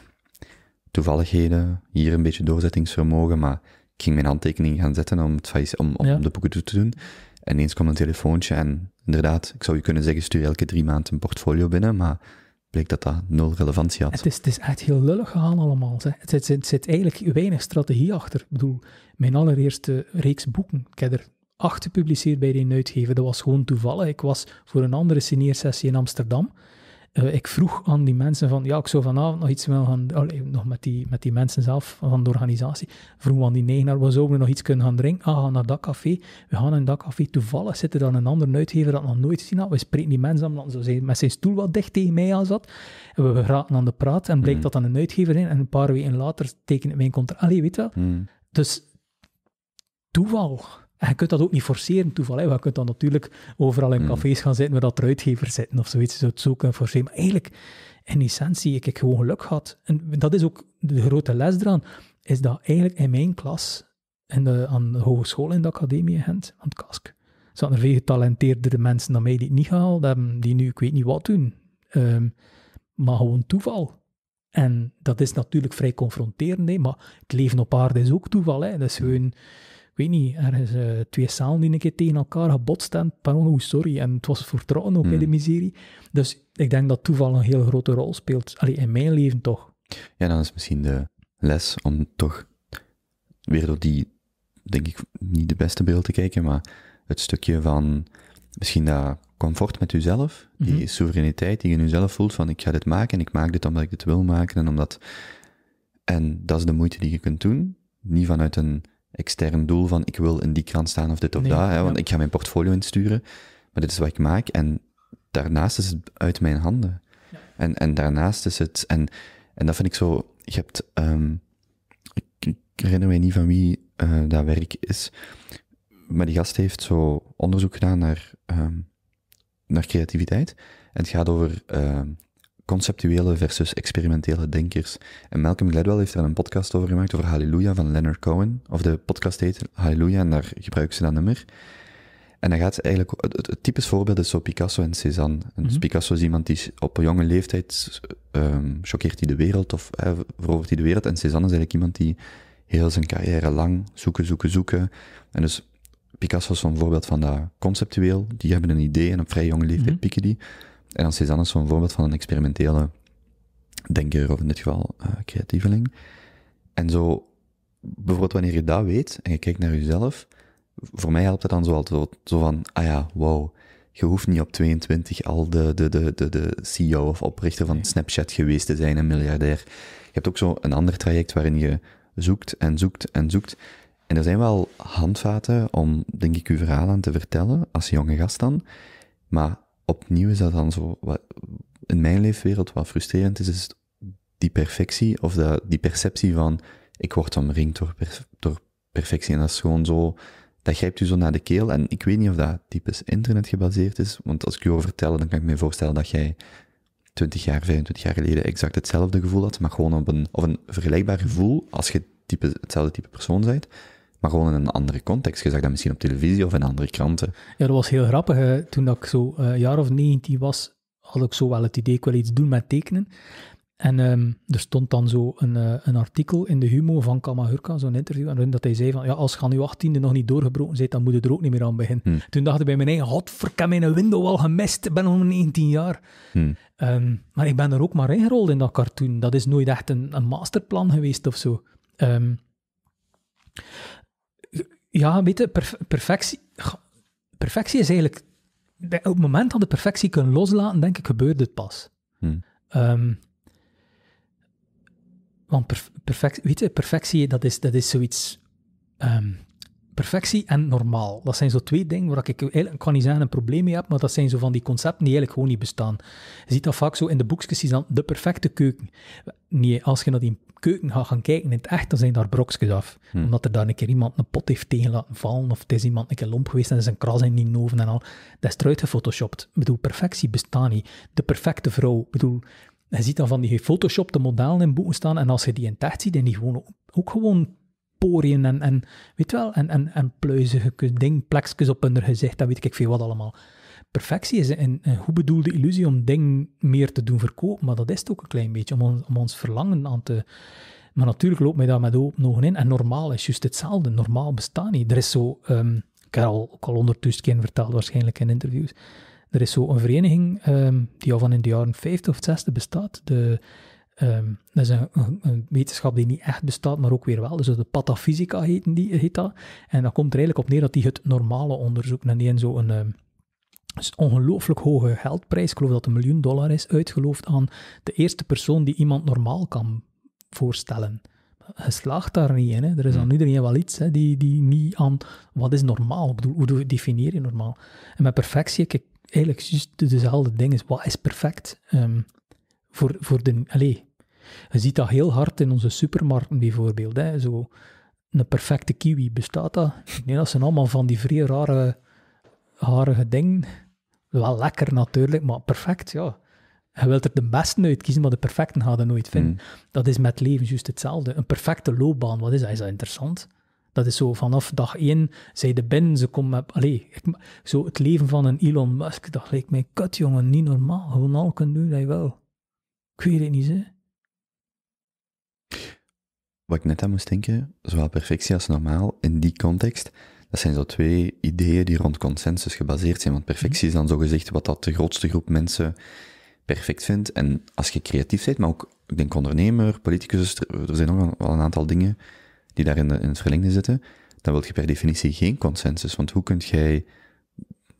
toevalligheden, hier een beetje doorzettingsvermogen, maar ik ging mijn handtekening gaan zetten om, het, om, om de boeken toe te doen. En eens kwam een telefoontje en inderdaad, ik zou je kunnen zeggen, stuur elke drie maanden een portfolio binnen, maar bleek dat dat nul relevantie had. Het is, het is echt heel lullig gegaan allemaal. Het, zit, eigenlijk weinig strategie achter. Ik bedoel, mijn allereerste reeks boeken, ik heb er acht gepubliceerd bij de uitgever. Dat was gewoon toevallig. Ik was voor een andere senior sessie in Amsterdam. Eh, ik vroeg aan die mensen van, ja, ik zou vanavond nog iets willen gaan, allee, nog met die, met die mensen zelf van de organisatie, vroeg aan die negenaar, we zouden nog iets kunnen gaan drinken, ah, gaan naar dat café, we gaan in dat café, toevallig zit er dan een ander uitgever dat nog nooit gezien had, we spreken die mensen dan zo met zijn stoel wat dicht tegen mij aan zat, en we raken aan de praat, en blijkt mm. dat dan een uitgever in, en een paar weken later tekent mijn contract, allee, weet je wel. Mm. Dus toeval. En je kunt dat ook niet forceren, toeval. Hè. Je kunt dan natuurlijk overal in hmm. cafés gaan zitten waar dat uitgevers zitten of zoiets. Je het zo kunnen forceren. Maar eigenlijk, in essentie, ik heb gewoon geluk gehad. En dat is ook de grote les eraan, is dat eigenlijk in mijn klas, in de, aan de hogeschool in de academie in Gent, aan het KASK, zaten er veel getalenteerdere mensen dan mij die het niet gehaald hebben, die nu ik weet niet wat doen. Ehm, maar gewoon toeval. En dat is natuurlijk vrij confronterend, hè? maar het leven op aarde is ook toeval. Hè? Dat is gewoon weet niet, ergens uh, twee zalen die een keer tegen elkaar gebotst hebben. Pardon, sorry. En het was vertrouwen ook in de hmm. miserie. Dus ik denk dat toeval een heel grote rol speelt. Allee, in mijn leven toch. Ja, dan is misschien de les om toch weer door die, denk ik, niet de beste beeld te kijken, maar het stukje van misschien dat comfort met uzelf, die mhm. soevereiniteit die je nu zelf voelt van ik ga dit maken en ik maak dit omdat ik dit wil maken en omdat... En dat is de moeite die je kunt doen. Niet vanuit een extern doel van ik wil in die krant staan of dit of dat, hè, want ik ga mijn portfolio insturen, maar dit is wat ik maak en daarnaast is het uit mijn handen. En, en daarnaast is het, en, en dat vind ik zo, je hebt, ehm, ik, herinner mij niet van wie eh, dat werk is, maar die gast heeft zo onderzoek gedaan naar, ehm, naar creativiteit. En het gaat over ehm, conceptuele versus experimentele denkers. En Malcolm Gladwell heeft daar een podcast over gemaakt, over Halleluja van Leonard Cohen. Of de podcast heet Hallelujah en daar gebruiken ze dat nummer. En dan gaat ze eigenlijk, het, typisch voorbeeld is zo Picasso en Cézanne. Dus mhm. Picasso is iemand die op een jonge leeftijd ehm, choqueert hij de wereld of eh, verovert hij de wereld. En Cézanne is eigenlijk iemand die heel zijn carrière lang zoeken, zoeken, zoeken. En dus Picasso is zo'n voorbeeld van dat conceptueel. Die hebben een idee en op vrij jonge leeftijd mm pikken die. En dan Cézanne is zo'n voorbeeld van een experimentele denker, of in dit geval uh, creatieveling. En zo, bijvoorbeeld wanneer je dat weet en je kijkt naar jezelf, voor mij helpt dat dan zo, altijd, zo van, ah ja, wow, je hoeft niet op 22 al de, de, de, de, de CEO of oprichter van Snapchat geweest te zijn, een miljardair. Je hebt ook zo een ander traject waarin je zoekt en zoekt en zoekt. En er zijn wel handvaten om, denk ik, uw verhaal aan te vertellen, als jonge gast dan. Maar opnieuw is dat dan zo, wat, in mijn leefwereld wat frustrerend is, is die perfectie of dat, die perceptie van ik word omringd door, door perfectie. En dat is gewoon zo, dat grijpt u zo naar de keel. En ik weet niet of dat typisch internet gebaseerd is, want als ik u over vertel, dan kan ik me voorstellen dat jij 20 jaar, 25 jaar geleden exact hetzelfde gevoel had, maar gewoon op een, of een vergelijkbaar gevoel als je type, hetzelfde type persoon bent maar gewoon in een andere context. Je zag dat misschien op televisie of in andere kranten. Ja, dat was heel grappig. Hè. Toen dat ik zo eh, een jaar of 19 was, had ik zo wel het idee, ik wil iets doen met tekenen. En ehm, er stond dan zo een, eh, een artikel in de Humo van Kamahurka, zo'n interview, en dat hij zei van, ja, als je aan je achttiende nog niet doorgebroken bent, dan moet je er ook niet meer aan beginnen. Hmm. Toen dacht ik bij mijn eigen, godver, ik heb mijn window al gemist, ik ben nog 19 jaar. Hmm. Ehm, maar ik ben er ook maar ingerold in dat cartoon. Dat is nooit echt een, masterplan geweest of zo. Um, ja, weet je, perfectie, perfectie is eigenlijk... Op het moment dat de perfectie kunnen loslaten, denk ik, gebeurt het pas. Hmm. Ehm, want perfectie, weet je, perfectie, dat is, dat is zoiets... Ehm, perfectie en normaal. Dat zijn zo twee dingen waar ik eigenlijk kan niet zeggen een probleem mee heb, maar dat zijn zo van die concepten die eigenlijk gewoon niet bestaan. Je ziet dat vaak zo in de boekjes, dan de perfecte keuken. Nee, als je naar die keuken ga gaan kijken in het echt, dan zijn daar brokjes af. Hmm. Omdat er daar een keer iemand een pot heeft tegen laten vallen, of het is iemand een keer lomp geweest en er is een kras in die oven en al. Dat is eruit gefotoshopt. Ik bedoel, perfectie bestaat niet. De perfecte vrouw, ik bedoel, je ziet dan van die gefotoshopte modellen in boeken staan, en als je die in het echt ziet, en die gewoon ook gewoon poriën en, en weet wel, en, en, en pluizige ding, plekjes op hun gezicht, dat weet ik veel wat allemaal perfectie is een, een goed bedoelde illusie om dingen meer te doen verkopen, maar dat is het ook een klein beetje, om ons, om ons verlangen aan te... Maar natuurlijk loopt mij daar met open ogen in. En normaal is juist hetzelfde. Normaal bestaat niet. Er is zo... Ehm, ik heb al, ook al ondertussen keer verteld, waarschijnlijk in interviews. Er is zo een vereniging ehm, die al van in de jaren 50 of 60 bestaat. De, ehm, dat is een, een, wetenschap die niet echt bestaat, maar ook weer wel. Dus de pataphysica heet, die, heet dat. En dat komt er eigenlijk op neer dat die het normale onderzoek En niet in zo'n dus ongelooflijk hoge geldprijs, ik geloof dat het een miljoen dollar is, uitgeloofd aan de eerste persoon die iemand normaal kan voorstellen. Je slaagt daar niet in. Hè. Er is aan hmm. iedereen wel iets hè, die, die niet aan wat is normaal. Ik bedoel, hoe definieer je normaal? En met perfectie, kijk, eigenlijk juist dezelfde ding is, wat is perfect? Ehm, voor, voor de, allez, je ziet dat heel hard in onze supermarkten bijvoorbeeld. Hè. Zo een perfecte kiwi bestaat dat. Nee, dat zijn allemaal van die vrij rare harige ding. Wel lekker natuurlijk, maar perfect, ja. Je wilt er de beste uit kiezen, maar de perfecte ga je nooit vinden. Mm. Dat is met leven juist hetzelfde. Een perfecte loopbaan, wat is dat? Is dat interessant? Dat is zo vanaf dag één, zij de binnen, ze komen met... Allee, zo het leven van een Elon Musk, dat lijkt mij kut, jongen, niet normaal. Gewoon al kunnen doen dat wel. Ik weet het niet, hè. Wat ik net aan moest denken, zowel perfectie als normaal, in die context dat zijn zo twee ideeën die rond consensus gebaseerd zijn. Want perfectie is dan zo gezegd wat dat de grootste groep mensen perfect vindt. En als je creatief bent, maar ook, ik denk ondernemer, politicus, dus er zijn nog wel een aantal dingen die daar in, het verlengde zitten, dan wil je per definitie geen consensus. Want hoe kunt jij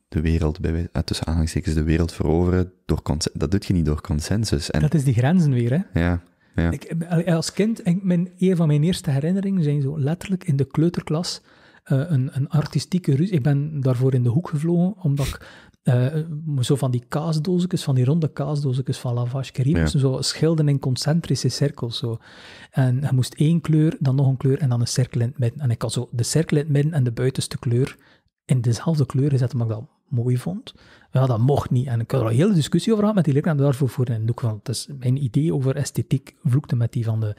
de wereld, bij, eh, tussen aanhalingstekens, de wereld veroveren door consensus? Dat doet je niet door consensus. En, dat is die grenzen weer, hè? Ja. ja. Eh, als kind, mijn, een van mijn eerste herinneringen zijn zo letterlijk in de kleuterklas eh, een, een artistieke ruzie. Ik ben daarvoor in de hoek gevlogen, omdat ik eh, zo van die kaasdoosjes, van die ronde kaasdoosjes van Lavash Kerim, zo schilden in concentrische cirkels. Zo. En je moest één kleur, dan nog een kleur en dan een cirkel in het midden. En ik had zo de cirkel in het midden en de buitenste kleur in dezelfde kleur gezet, omdat ik dat mooi vond. Ja, dat mocht niet. En ik had er een hele discussie over gehad met die leerkracht daarvoor voeren. in de doek. het is mijn idee over esthetiek vloekte met die van de...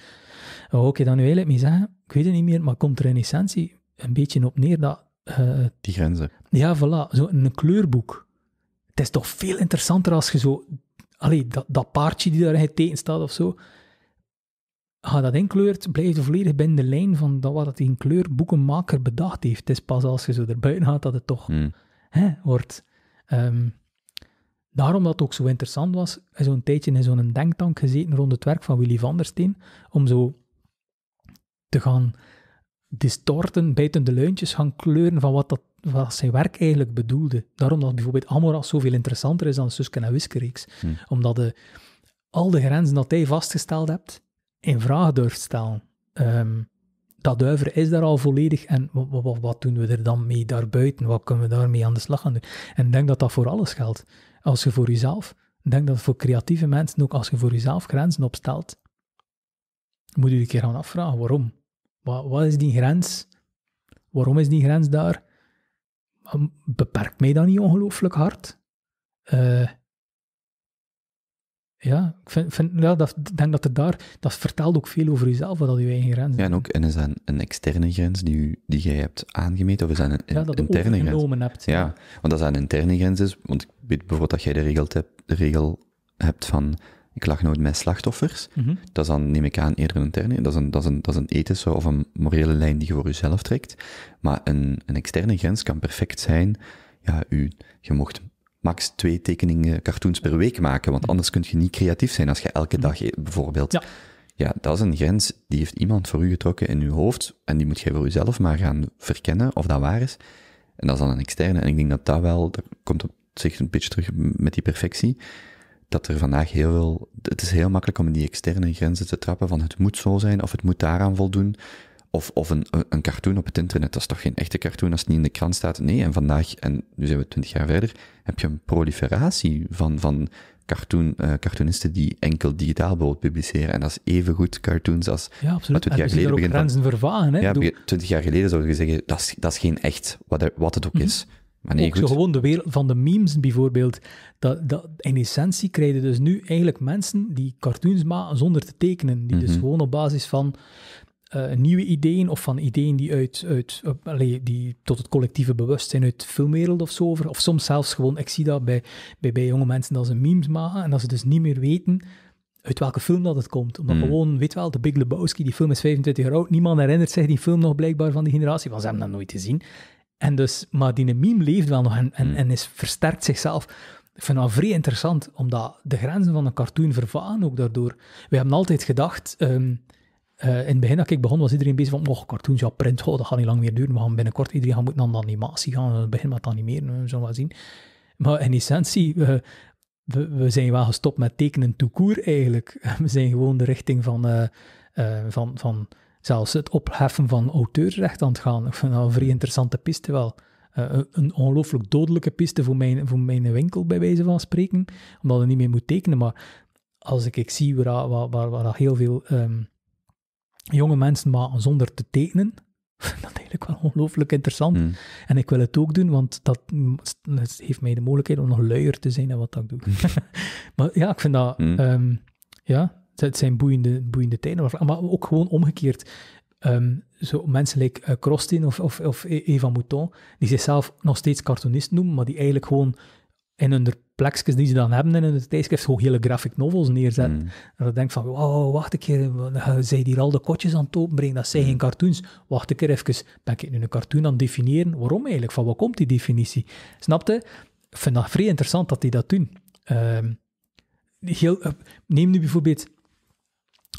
Oh, oké, okay, dan nu eigenlijk mee zeggen, ik weet het niet meer, maar komt er in essentie een beetje op neer dat... Eh, die grenzen. Ja, voilà. Zo een kleurboek. Het is toch veel interessanter als je zo... Allee, dat, dat paardje die daar teken staat of zo. Ga dat inkleurt, blijf je volledig binnen de lijn van dat wat die kleurboekenmaker bedacht heeft. Het is pas als je zo erbuiten gaat dat het toch hmm. hè, wordt. Ehm, daarom dat het ook zo interessant was, zo'n tijdje in zo'n denktank gezeten rond het werk van Willy van der Steen, om zo te gaan distorten, buiten de leuntjes gaan kleuren van wat, dat, wat zijn werk eigenlijk bedoelde. Daarom dat bijvoorbeeld Amoras zoveel interessanter is dan Suske en Wiskereeks. Hm. Omdat de, eh, al de grenzen dat hij vastgesteld hebt, in vraag durft stellen. Ehm, dat duiver is daar al volledig en wat, doen we er dan mee daarbuiten? Wat kunnen we daarmee aan de slag gaan doen? En ik denk dat dat voor alles geldt. Als je voor jezelf, ik denk dat voor creatieve mensen ook, als je voor jezelf grenzen opstelt, moet je een keer gaan afvragen waarom. Wat, is die grens? Waarom is die grens daar? Beperkt mij dat niet ongelooflijk hard? Eh, ja, ik vind, denk dat het daar, dat vertelt ook veel over jezelf, wat dat je eigen grens Ja, en ook, en is dat een, een externe grens die, u, die jij hebt aangemeten, of is dat een, ja, dat interne grens? Hebt, ja. want als dat een interne grens is, want ik weet bijvoorbeeld dat jij de regel, de regel hebt van ik lag nooit met slachtoffers. Mhm. Dat is dan, neem ik aan, eerder een interne. Dat is een, dat, is een, dat is een ethische of een morele lijn die je voor jezelf trekt. Maar een, een externe grens kan perfect zijn. Ja, u, je mocht max twee tekeningen, cartoons per week maken, want mhm. anders kun je niet creatief zijn als je elke mhm. dag eh, bijvoorbeeld... Ja. ja. dat is een grens die heeft iemand voor u getrokken in uw hoofd en die moet jij voor uzelf maar gaan verkennen of dat waar is. En dat is dan een externe. En ik denk dat dat wel, dat komt op zich een beetje terug met die perfectie, dat er vandaag heel veel. Het is heel makkelijk om in die externe grenzen te trappen van het moet zo zijn of het moet daaraan voldoen. Of, of een, een cartoon op het internet, dat is toch geen echte cartoon als het niet in de krant staat? Nee, en vandaag, en nu zijn we twintig jaar verder, heb je een proliferatie van, van cartoon, eh, cartoonisten die enkel digitaal bijvoorbeeld publiceren. En dat is even goed cartoons als ja, absoluut. twintig jaar geleden. grenzen hè? Ja, twintig jaar geleden zouden we zeggen, dat is, dat is geen echt, wat, er, wat het ook mhm. is. Maar ook Zo gewoon de wereld van de memes bijvoorbeeld. Dat, dat, in essentie krijgen dus nu eigenlijk mensen die cartoons maken zonder te tekenen. Die dus mhm. gewoon op basis van eh, nieuwe ideeën of van ideeën die, uit, uit, uh, die tot het collectieve bewustzijn uit de filmwereld of zo over. Of soms zelfs gewoon, ik zie dat bij, bij, jonge mensen dat ze memes maken en dat ze dus niet meer weten uit welke film dat het komt. Omdat mhm. gewoon, weet wel, de Big Lebowski, die film is 25 jaar oud. Niemand herinnert zich die film nog blijkbaar van die generatie, want ze hebben dat nooit gezien. En dus, maar die meme leeft wel nog en, en, hmm. en is, versterkt zichzelf. Ik vind dat vrij interessant, omdat de grenzen van een cartoon vervagen ook daardoor. We hebben altijd gedacht, ehm, eh, in het begin dat ik begon, was iedereen bezig van, oh, cartoons, ja, print, dat gaat niet lang meer duren. We gaan binnenkort, iedereen gaat moeten aan de animatie gaan, we beginnen met animeren, we zullen wel zien. Maar in essentie, uh, we, zijn wel gestopt met tekenen toekoer eigenlijk. We zijn gewoon de richting van, eh, eh, van, van zelfs het opheffen van auteursrecht aan het gaan. Ik vind dat een vrij interessante piste wel. Eh, een ongelooflijk dodelijke piste voor mijn, voor mijn winkel, bij wijze van spreken, omdat ik niet meer moet tekenen. Maar als ik, ik zie waar, waar, waar, heel veel ehm, jonge mensen maken zonder te tekenen, vind dat eigenlijk wel ongelooflijk interessant. Hmm. En ik wil het ook doen, want dat, dat heeft mij de mogelijkheid om nog luier te zijn dan wat ik doe. Hmm. maar ja, ik vind dat... Hmm. Ehm, ja, het zijn boeiende, boeiende tijden. Maar, ook gewoon omgekeerd. Um, zo mensen like uh, of, of, of, e- Eva Mouton, die zichzelf nog steeds cartoonist noemen, maar die eigenlijk gewoon in hun plekjes die ze dan hebben in hun tijdschrift gewoon hele graphic novels neerzetten. Mm. En dan denk ik van, wow, wacht een keer, zij die al de kotjes aan het openbrengen, dat zijn geen mm. cartoons. Wacht een keer even, ben ik nu een cartoon aan definiëren? Waarom eigenlijk? Van waar komt die definitie? Snapte? Ik vind dat vrij interessant dat die dat doen. Um, heel, eh, neem nu bijvoorbeeld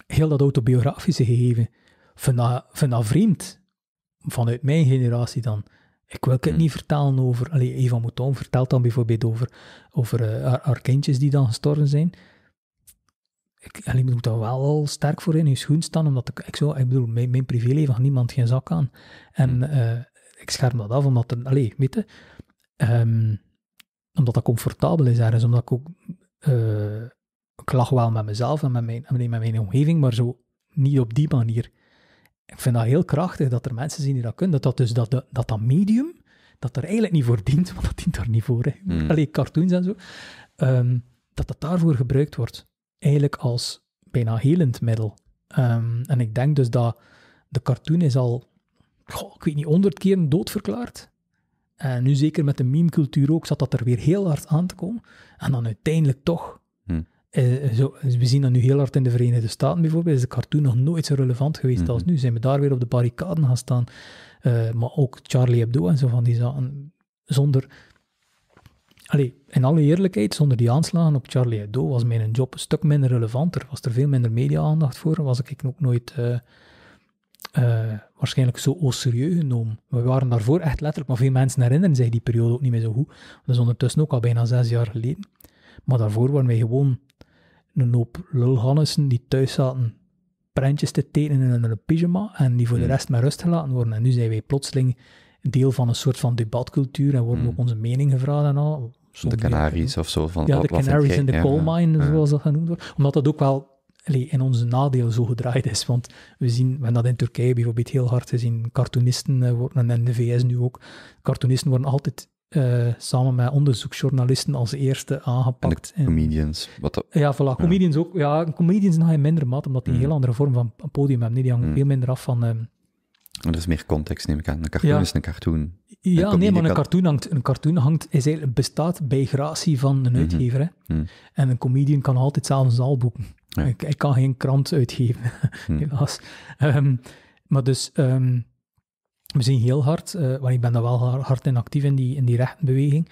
heel dat autobiografische gegeven, vanaf vreemd, vanuit mijn generatie dan. Ik wil het hmm. niet vertellen over... Allee, Eva Mouton vertelt dan bijvoorbeeld over, over eh, haar, kindjes die dan gestorven zijn. Ik moet daar wel sterk voor in je schoen staan, omdat ik... zo, ik bedoel, mijn, mijn privéleven gaat niemand geen zak aan. En hmm. eh, ik scherm dat af, omdat... Er, weet je, ehm, omdat dat comfortabel is ergens, omdat ik ook... Eh, ik lach wel met mezelf en met mijn, met mijn omgeving, maar zo niet op die manier. Ik vind dat heel krachtig dat er mensen zijn die dat kunnen. Dat dat, dus, dat, dat, dat medium, dat er eigenlijk niet voor dient, want dat dient er niet voor. Hè. Hmm. cartoons en zo. Ehm, dat dat daarvoor gebruikt wordt. Eigenlijk als bijna helend middel. Ehm, en ik denk dus dat de cartoon is al, ik weet niet, honderd keer doodverklaard. En nu zeker met de meme-cultuur ook, zat dat er weer heel hard aan te komen. En dan uiteindelijk toch eh, zo, dus we zien dat nu heel hard in de Verenigde Staten bijvoorbeeld, is de cartoon nog nooit zo relevant geweest als mhm. nu. Zijn we daar weer op de barricaden gaan staan. Eh, maar ook Charlie Hebdo en zo van die zaken. Zonder, allee, in alle eerlijkheid, zonder die aanslagen op Charlie Hebdo was mijn job een stuk minder relevanter. Was er veel minder media-aandacht voor was ik ook nooit... Eh, waarschijnlijk zo serieus genomen. We waren daarvoor echt letterlijk, maar veel mensen herinneren zich die periode ook niet meer zo goed. Dat is ondertussen ook al bijna zes jaar geleden. Maar daarvoor waren wij gewoon een hoop lulhannissen die thuis zaten prentjes te tekenen in een pyjama en die voor de hmm. rest met rust gelaten worden. En nu zijn wij plotseling deel van een soort van debatcultuur en worden we ook hmm. onze mening gevraagd en al. de Canaries of zo. Van ja, de Canaries in de coal mine, zoals dat genoemd wordt. Omdat dat ook wel in onze nadeel zo gedraaid is. Want we zien, we dat in Turkije bijvoorbeeld heel hard gezien. Cartoonisten eh, worden, en in de VS nu ook, cartoonisten worden altijd eh, samen met onderzoeksjournalisten als eerste aangepakt. En comedians. Wat dat... ja, voilà. Comedians ook. Ja, comedians nog in minder mate, omdat die een mm. heel andere vorm van podium hebben. Nee, die hangen mm. veel minder af van... Um... Ehm, er is meer context, neem ik aan. Een cartoon ja. is een cartoon. Ja, nee, maar een cartoon hangt... Een cartoon hangt, is bestaat bij gratie van een mhm. uitgever. hè? Mm. En een comedian kan altijd zelf een zaal boeken. Ik, ik, kan geen krant uitgeven, helaas. Ehm, maar dus... Ehm, we zien heel hard, eh, want ik ben daar wel hard in actief in die, in die rechtenbeweging,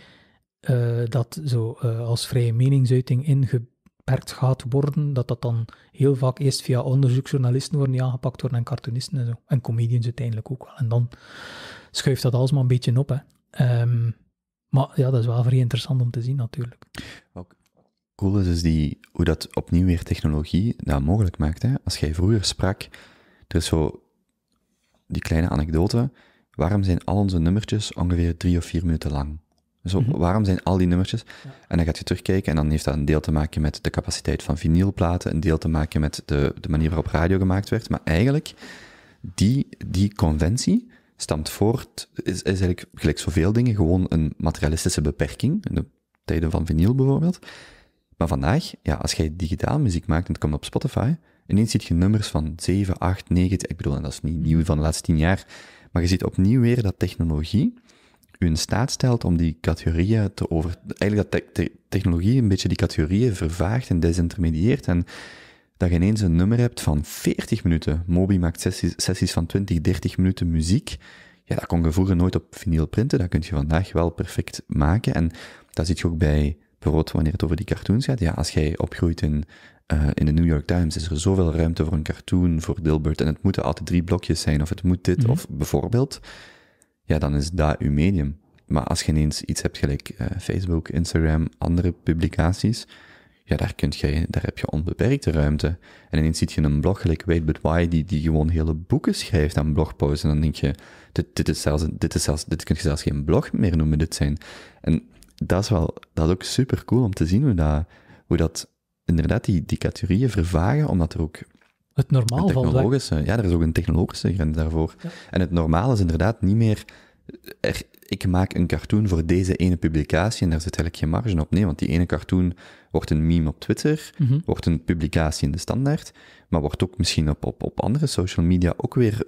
eh, dat zo eh, als vrije meningsuiting ingeperkt gaat worden, dat dat dan heel vaak eerst via onderzoeksjournalisten worden die aangepakt worden en cartoonisten en zo. En comedians uiteindelijk ook wel. En dan schuift dat alles maar een beetje op. Hè. Ehm, maar ja, dat is wel vrij interessant om te zien natuurlijk. Ook cool is dus die, hoe dat opnieuw weer technologie dat mogelijk maakt. Hè? Als jij vroeger sprak, er is zo die kleine anekdote. Waarom zijn al onze nummertjes ongeveer drie of vier minuten lang? Zo, mhm. Waarom zijn al die nummertjes? En dan gaat je terugkijken en dan heeft dat een deel te maken met de capaciteit van vinylplaten, een deel te maken met de, de manier waarop radio gemaakt werd. Maar eigenlijk, die, die conventie stamt voort, is, is eigenlijk gelijk zoveel dingen gewoon een materialistische beperking, in de tijden van vinyl bijvoorbeeld. Maar vandaag, ja, als jij digitaal muziek maakt en het komt op Spotify, ineens ziet je nummers van 7, 8, 9, ik bedoel, en dat is niet nieuw van de laatste 10 jaar, maar je ziet opnieuw weer dat technologie u in staat stelt om die categorieën te over... Eigenlijk dat technologie een beetje die categorieën vervaagt en desintermedieert en dat je ineens een nummer hebt van 40 minuten. Mobi maakt sessies, sessies van 20, 30 minuten muziek. Ja, dat kon je vroeger nooit op vinyl printen, dat kun je vandaag wel perfect maken. En dat zit je ook bij, bijvoorbeeld wanneer het over die cartoons gaat. Ja, als jij opgroeit in eh, in de New York Times is er zoveel ruimte voor een cartoon, voor Dilbert, en het moeten altijd drie blokjes zijn, of het moet dit, mhm. of bijvoorbeeld, ja, dan is dat uw medium. Maar als je ineens iets hebt gelijk eh, Facebook, Instagram, andere publicaties, ja, daar, kunt je, daar heb je onbeperkte ruimte. En ineens ziet je een blog gelijk Wait But Why, die, die gewoon hele boeken schrijft aan blogposts. En dan denk je, dit, dit, is zelfs, dit, is zelfs, dit kun je zelfs geen blog meer noemen, dit zijn. En dat is wel, dat is ook super cool om te zien hoe dat, hoe dat inderdaad die, die categorieën vervagen, omdat er ook het normaal een technologische, Ja, er is ook een technologische grens daarvoor. En het normaal is inderdaad niet meer... ik maak een cartoon voor deze ene publicatie en daar zit eigenlijk geen marge op. Nee, want die ene cartoon wordt een meme op Twitter, mhm. wordt een publicatie in de standaard, maar wordt ook misschien op, op, op andere social media ook weer...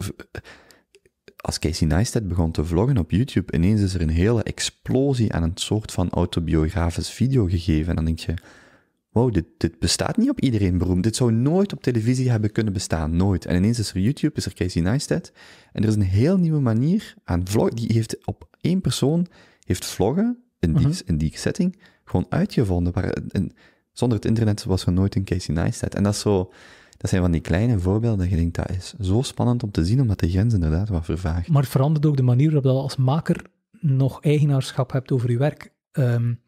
Als Casey Neistat begon te vloggen op YouTube, ineens is er een hele explosie aan een soort van autobiografisch video gegeven. En dan denk je, wow, dit, dit bestaat niet op iedereen beroemd. Dit zou nooit op televisie hebben kunnen bestaan, nooit. En ineens is er YouTube, is er Casey Neistat. En er is een heel nieuwe manier aan vlog. Die heeft op één persoon, heeft vloggen, in die, mhm. in die setting, gewoon uitgevonden. Waar, zonder het internet was er nooit een Casey Neistat. En dat, is zo, dat zijn van die kleine voorbeelden dat je denkt, dat is zo spannend om te zien, omdat de grens inderdaad wat vervaagt. Maar het verandert ook de manier waarop je als maker nog eigenaarschap hebt over je werk. Um,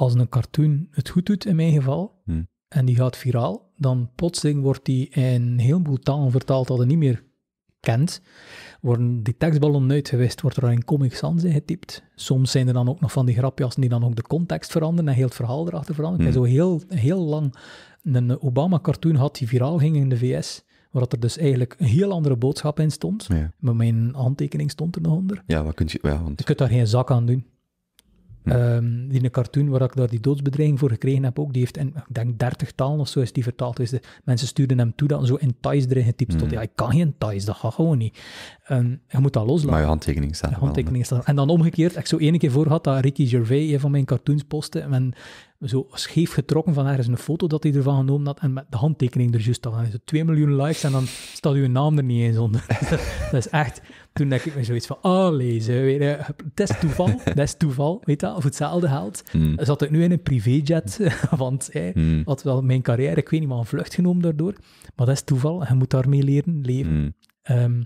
als een cartoon het goed doet, in mijn geval, hmm. en die gaat viraal, dan plotseling wordt die in een heleboel talen vertaald dat je niet meer kent. Worden die tekstballonnen uitgewist, wordt er een Comic Sans in getypt. Soms zijn er dan ook nog van die grapjes die dan ook de context veranderen en heel het verhaal erachter veranderen. En hmm. zo heel, heel lang een Obama-cartoon gehad die viraal ging in de VS waar er dus eigenlijk een heel andere boodschap in stond. Maar mijn handtekening stond er nog onder. Ja, wat kun je... Ja, want... Je kunt daar geen zak aan doen die hm. ehm, in die een cartoon waar ik daar die doodsbedreiging voor gekregen heb ook, die heeft, en ik denk 30 talen of zo is die vertaald. Dus de mensen stuurden hem toe dat zo in Thais erin getypt tot hm. Ja, ik kan geen Thais, dat gaat gewoon niet. Ehm, je moet dat loslaten. Maar je handtekening staan. handtekening En dan omgekeerd, ik zo ene keer voor had dat Ricky Gervais een van mijn cartoons postte en zo scheef getrokken van ergens een foto dat hij ervan genomen had en met de handtekening er juist het 2 miljoen likes en dan staat uw naam er niet eens onder. dat is echt... Toen denk ik me zoiets van, oh lezen, weet het is toeval, dat is toeval, weet je, of hetzelfde geld. Mm. Zat ik nu in een privéjet, want hij mm. had wel mijn carrière, ik weet niet, maar een vlucht genomen daardoor. Maar dat is toeval, je moet daarmee leren leven. Mm. Ehm,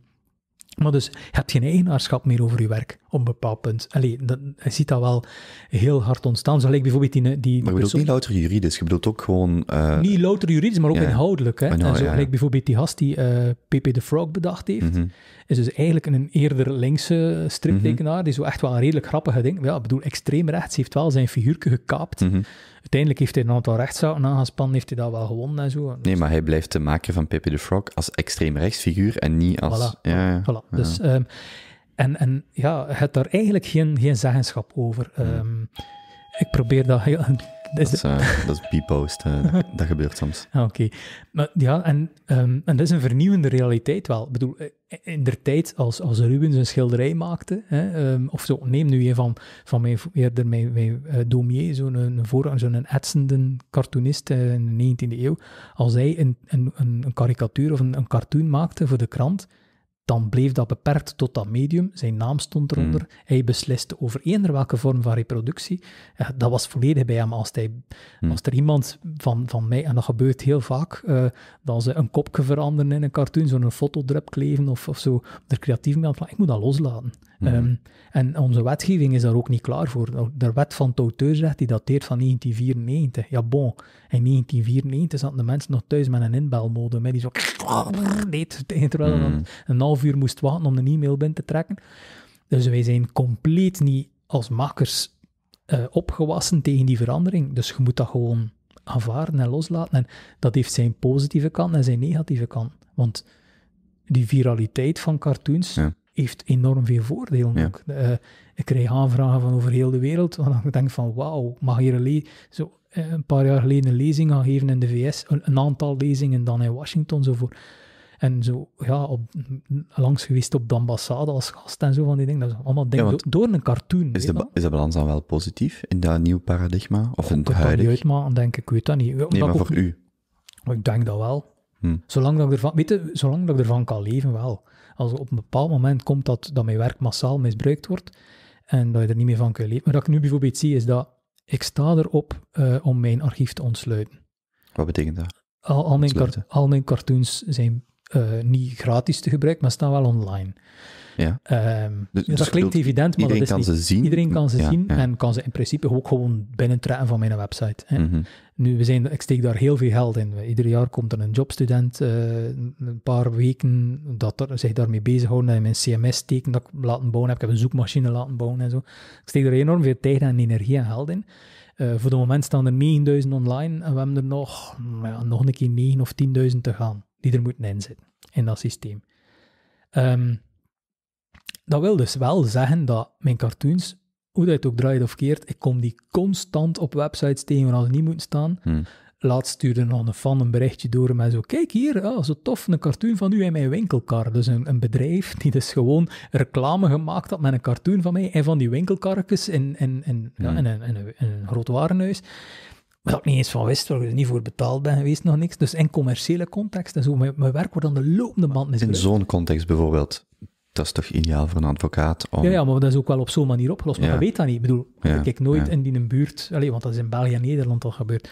maar dus, je hebt geen eigenaarschap meer over je werk op een bepaald punt. Allee, dat, ziet dat wel heel hard ontstaan. Zo lijkt bijvoorbeeld die... die maar je bedoelt niet louter juridisch, je bedoelt ook gewoon... Eh, niet louter juridisch, maar ook inhoudelijk. Hè? Nou, en zo bijvoorbeeld die gast die uh, eh, PP de Frog bedacht heeft. Mhm. Is dus eigenlijk een eerder linkse striptekenaar, mhm. die zo echt wel een redelijk grappige ding... Ja, ik bedoel, extreem rechts heeft wel zijn figuurtje gekaapt... Mhm. Uiteindelijk heeft hij een aantal rechtszaken aangespannen, heeft hij dat wel gewonnen en zo. Nee, maar hij blijft de maker van Pepe de Frog als extreem rechtsfiguur en niet als... Voilà, ja, voilà. Dus, ehm, en, en ja, je hebt daar eigenlijk geen, geen zeggenschap over. Hmm. Ehm, ik probeer dat heel... Eh, dat is, uh, dat post dat, gebeurt soms. Ah, oké. Maar Ja, en, ehm, en dat is een vernieuwende realiteit wel. Ik bedoel, eh, eh, in de tijd als, als Rubens een schilderij maakte, hè, ehm, of zo, neem nu een van, van mijn, eerder mijn, mijn uh, zo'n voorganger, zo'n etsende cartoonist in de 19e eeuw. Als hij een, een, een, een karikatuur of een, een cartoon maakte voor de krant, dan bleef dat beperkt tot dat medium. Zijn naam stond hmm. eronder. Hij besliste over eender welke vorm van reproductie. Eh, dat was volledig bij hem. Als, hmm. als er iemand van, van mij, en dat gebeurt heel vaak, uh, dat ze een kopje veranderen in een cartoon, zo'n fotodrup kleven of, of zo, er creatief mee aan ik moet dat loslaten. Mhm. Ehm, en onze wetgeving is daar ook niet klaar voor. Nou, de wet van auteursrecht die dateert van 1994. Ja, bon. In 1994 zaten de mensen nog thuis met een inbelmodem. met die zo... Deed, terwijl je mhm. een half uur moest wachten om een e-mail binnen te trekken. Dus wij zijn compleet niet als makers eh, opgewassen tegen die verandering. Dus je moet dat gewoon aanvaarden en loslaten. En dat heeft zijn positieve kant en zijn negatieve kant. Want die viraliteit van cartoons heeft enorm veel voordelen ook. Eh, ik krijg aanvragen van over heel de wereld, waarvan ik denk van wauw, mag hier een, zo, eh, een paar jaar geleden een lezing gaan geven in de VS, een, aantal lezingen dan in Washington, zo En zo, ja, op, langs geweest op de ambassade als gast en zo van die dingen. Dat is allemaal dingen door een cartoon. Is de, is de balans dan wel positief in dat nieuw paradigma? Of in het huidige? Ik denk ik. weet dat niet. Omdat nee, maar voor u? Ik denk dat wel. Hm. Zolang dat ervan, weet je, zolang dat ik ervan kan leven, wel als op een bepaald moment komt dat, dat mijn werk massaal misbruikt wordt en dat je er niet meer van kunt leven. Maar wat ik nu bijvoorbeeld zie is dat ik sta erop uh, om mijn archief te ontsluiten. Wat betekent dat? Al, mijn, al mijn, cartoons zijn eh, niet gratis te gebruiken, maar staan wel online. Ja. Ehm, dus, dat dus klinkt evident, maar dat is kan niet. Ze zien. Iedereen kan ze zien en kan ze in principe ook gewoon binnentrekken van mijn website. Hè. Mhm. Nu, we zijn, ik steek daar heel veel geld in. Ieder jaar komt er een jobstudent, eh, een paar weken dat er, zich daarmee bezighoudt, en mijn CMS teken dat ik laten bouwen heb. Ik heb een zoekmachine laten bouwen en zo. Ik steek er enorm veel tijd en energie en geld in. Eh, voor het moment staan er 9000 online en we hebben er nog, nog een keer 9 of 10.000 te gaan die er moeten inzitten in dat systeem. Ehm, dat wil dus wel zeggen dat mijn cartoons, hoe dat het ook draait of keert, ik kom die constant op websites tegen waar ze niet moeten staan. Hmm. Laatst stuurde nog een fan een berichtje door met zo, kijk hier, oh, zo tof, een cartoon van u in mijn winkelkar. Dus een, een, bedrijf die dus gewoon reclame gemaakt had met een cartoon van mij en van die winkelkarretjes in, in, in, hmm. in, een groot warenhuis. Waar ik niet eens van wist, waar ik er dus niet voor betaald ben geweest, nog niks. Dus in commerciële context en zo, mijn, werk wordt aan de lopende band In zo'n context bijvoorbeeld, dat is toch ideaal voor een advocaat? Ja, maar dat is ook wel op zo'n manier opgelost. Maar ja. weet dat niet. Ik bedoel, ik kijk nooit in een buurt, want dat is in België en Nederland al gebeurd.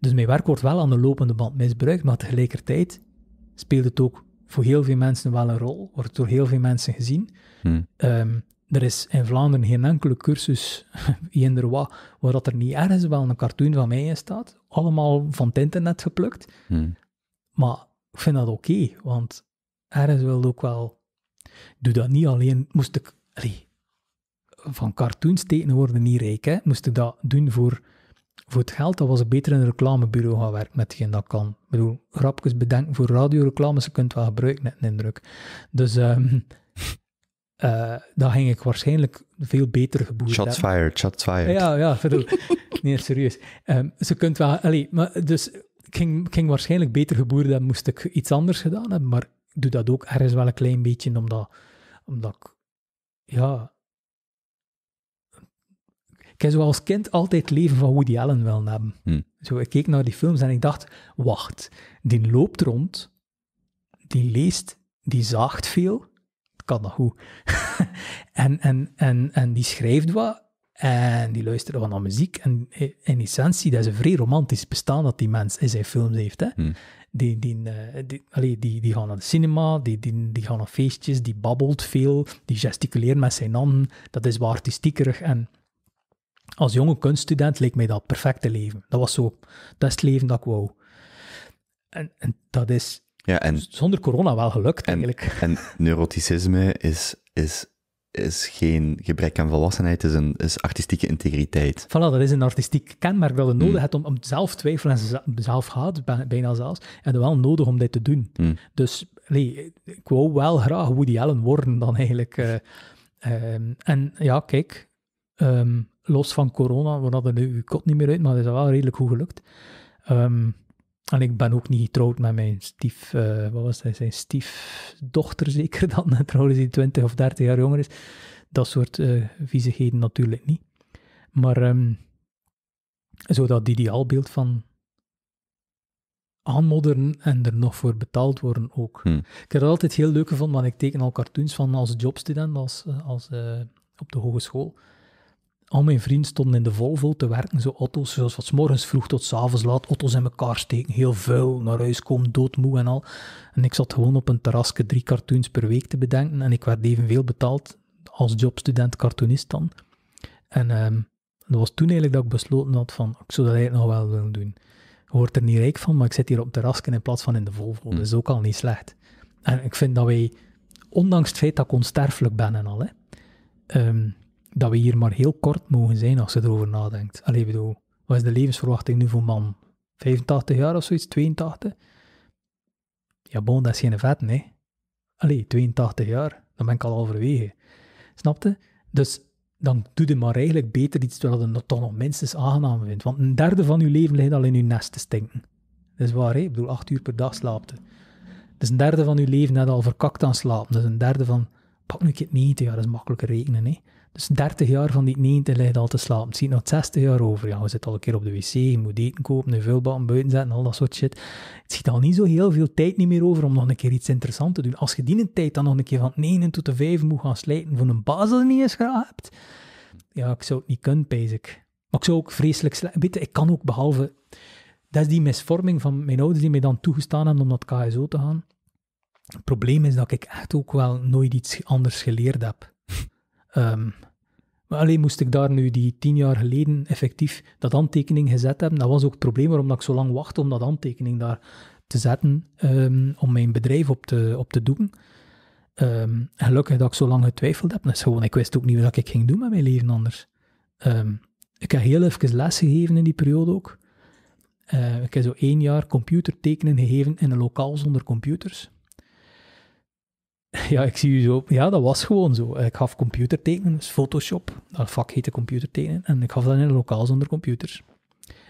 Dus mijn werk wordt wel aan de lopende band misbruikt, maar tegelijkertijd speelt het ook voor heel veel mensen wel een rol, wordt door heel veel mensen gezien. Hmm. Ehm, er is in Vlaanderen geen enkele cursus, wat waar dat er niet ergens wel een cartoon van mij in staat. Allemaal van het internet geplukt. Hmm. Maar ik vind dat oké, want ergens wilde ook wel doe dat niet alleen. Moest ik van cartoons tekenen worden niet rijk. Moest ik dat doen voor, voor het geld, dan was ik beter in een reclamebureau gaan werken met geen dat kan. Ik bedoel, grapjes bedenken voor radioreclames, je kunt wel gebruiken, net een indruk. Dus um, dan ging ik waarschijnlijk veel beter geboerd Shots fired, shots fired. Ja, ja, bedoel, nee, serieus. Ehm, ze kunt wel, maar dus ik ging, ging waarschijnlijk beter geboerd dan moest ik iets anders gedaan hebben, maar doe dat ook ergens wel een klein beetje, omdat, omdat ik, ja... Ik heb zo als kind altijd het leven van Woody Allen wel hebben. Hmm. Zo, ik keek naar die films en ik dacht, wacht, die loopt rond, die leest, die zaagt veel, kan dat goed. en, en, en, en die schrijft wat, en die luistert wat naar muziek. En in essentie, dat is een vrij romantisch bestaan dat die mens in zijn films heeft. Hè? Hmm die, die, eh, die, die, die gaan naar de cinema, die, die, die gaan naar feestjes, die babbelt veel, die gesticuleert met zijn handen. Dat is wat artistiekerig. En als jonge kunststudent leek mij dat perfecte leven. Dat was zo, dat leven dat ik wou. En, en dat is ja, en, zonder corona wel gelukt eigenlijk. En neuroticisme is, is is geen gebrek aan volwassenheid, is, een, is artistieke integriteit. Voilà, dat is een artistiek kenmerk dat je mm. nodig om, om zelf twijfelen en zelf haat, bijna zelfs. En wel nodig om dit te doen. Mm. Dus nee, ik wou wel graag Woody Allen worden dan eigenlijk. Eh, ehm, en ja, kijk, ehm, los van corona, we hadden nu uw kot niet meer uit, maar dat is wel redelijk goed gelukt. Ehm, en ik ben ook niet getrouwd met mijn stief, eh, wat was hij, zijn stiefdochter zeker dan, eh, trouwens die 20 of 30 jaar jonger is. Dat soort uh, eh, viezigheden natuurlijk niet. Maar um, zo dat ideaalbeeld van aanmodderen en er nog voor betaald worden ook. Hm. Ik heb dat altijd heel leuk gevonden, want ik teken al cartoons van als jobstudent, als, als op de hogeschool al mijn vrienden stonden in de Volvo te werken, zo auto's, zoals van morgens vroeg tot s avonds laat, auto's in elkaar steken, heel vuil, naar huis komen, doodmoe en al. En ik zat gewoon op een terrasje drie cartoons per week te bedenken en ik werd evenveel betaald als jobstudent cartoonist dan. En ehm, dat was toen eigenlijk dat ik besloten had van, ik zou dat eigenlijk nog wel willen doen. Ik word er niet rijk van, maar ik zit hier op terrasken in plaats van in de Volvo, hmm. dat is ook al niet slecht. En ik vind dat wij, ondanks het feit dat ik onsterfelijk ben en al, hè, ehm, dat we hier maar heel kort mogen zijn als je erover nadenkt. Allee, bedoel, wat is de levensverwachting nu voor man? 85 jaar of zoiets, 82? Ja, bon, dat is geen vet, nee. Allee, 82 jaar, dan ben ik al overwegen. Snapte? Dus dan doe je maar eigenlijk beter iets wat je toch nog minstens aangenaam vindt. Want een derde van je leven ligt al in je nest te stinken. Dat is waar, hè? ik bedoel, 8 uur per dag slaapte. Dus een derde van je leven net al verkakt aan slapen. Dus een derde van, pak nu een keer 90 jaar, dat is makkelijker rekenen. Hè? Dus 30 jaar van die 90 ligt al te slapen. Het ziet nog 60 jaar over. Ja, we zitten al een keer op de wc, je moet eten kopen, een vulbaan buiten zetten, al dat soort shit. Het ziet al niet zo heel veel tijd niet meer over om nog een keer iets interessants te doen. Als je die tijd dan nog een keer van 9 tot de 5 moet gaan slijten voor een baas die niet eens graag hebt, ja, ik zou het niet kunnen, pees ik. Maar ik zou ook vreselijk slecht... Weet ik kan ook behalve... Dat is die misvorming van mijn ouders die mij dan toegestaan hebben om naar het KSO te gaan. Het probleem is dat ik echt ook wel nooit iets anders geleerd heb. Ehm, maar alleen moest ik daar nu die tien jaar geleden effectief dat handtekening gezet hebben. Dat was ook het probleem waarom ik zo lang wachtte om dat handtekening daar te zetten, ehm, om mijn bedrijf op te, op te doen. Ehm, gelukkig dat ik zo lang getwijfeld heb. Dus gewoon, ik wist ook niet wat ik ging doen met mijn leven anders. ik heb heel even les gegeven in die periode ook. Eh, ik heb zo één jaar computertekenen gegeven in een lokaal zonder computers. Ja, ik zie u zo. Ja, dat was gewoon zo. Ik gaf computertekenen, dus Photoshop. Dat vak heette computertekenen. En ik gaf dat in een lokaal zonder computers.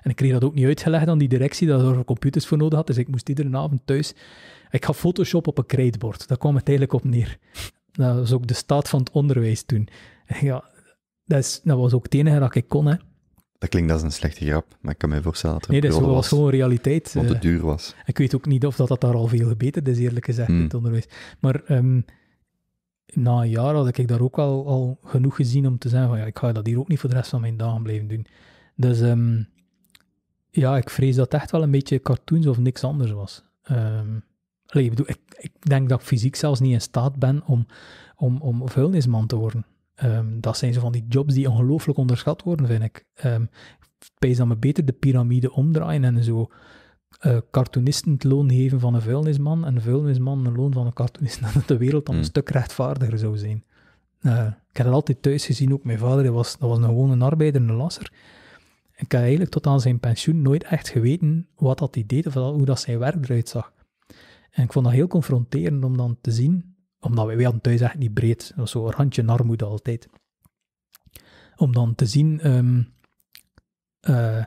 En ik kreeg dat ook niet uitgelegd aan die directie dat er computers voor nodig had. Dus ik moest iedere avond thuis. Ik gaf Photoshop op een krijtbord. dat kwam het eigenlijk op neer. Dat was ook de staat van het onderwijs toen. Ja, dat, is, dat was ook het enige dat ik kon. Hè. Dat klinkt als een slechte grap, maar ik kan me voorstellen dat er Nee, dat was gewoon realiteit. Want het eh. duur was. Ik weet ook niet of dat, dat daar al veel gebeterd is, eerlijk gezegd, in het hmm. onderwijs. Maar ehm, na een jaar had ik daar ook al, al genoeg gezien om te zeggen van ja, ik ga dat hier ook niet voor de rest van mijn dagen blijven doen. Dus ehm, ja, ik vrees dat het echt wel een beetje cartoons of niks anders was. Ehm, ik, bedoel, ik, ik, denk dat ik fysiek zelfs niet in staat ben om, om, om vuilnisman te worden. Ehm, dat zijn zo van die jobs die ongelooflijk onderschat worden, vind ik. Um, ik me beter de piramide omdraaien en zo uh, cartoonisten het loon geven van een vuilnisman en een vuilnisman een loon van een cartoonist, dat de wereld dan een hmm. stuk rechtvaardiger zou zijn. Eh, ik heb dat altijd thuis gezien, ook mijn vader, was, dat was een gewone arbeider, een lasser. Ik heb eigenlijk tot aan zijn pensioen nooit echt geweten wat dat hij deed of hoe dat zijn werk eruit zag. En ik vond dat heel confronterend om dan te zien omdat wij, wij thuis echt niet breed. zo'n randje in armoede altijd. Om dan te zien, ehm, eh,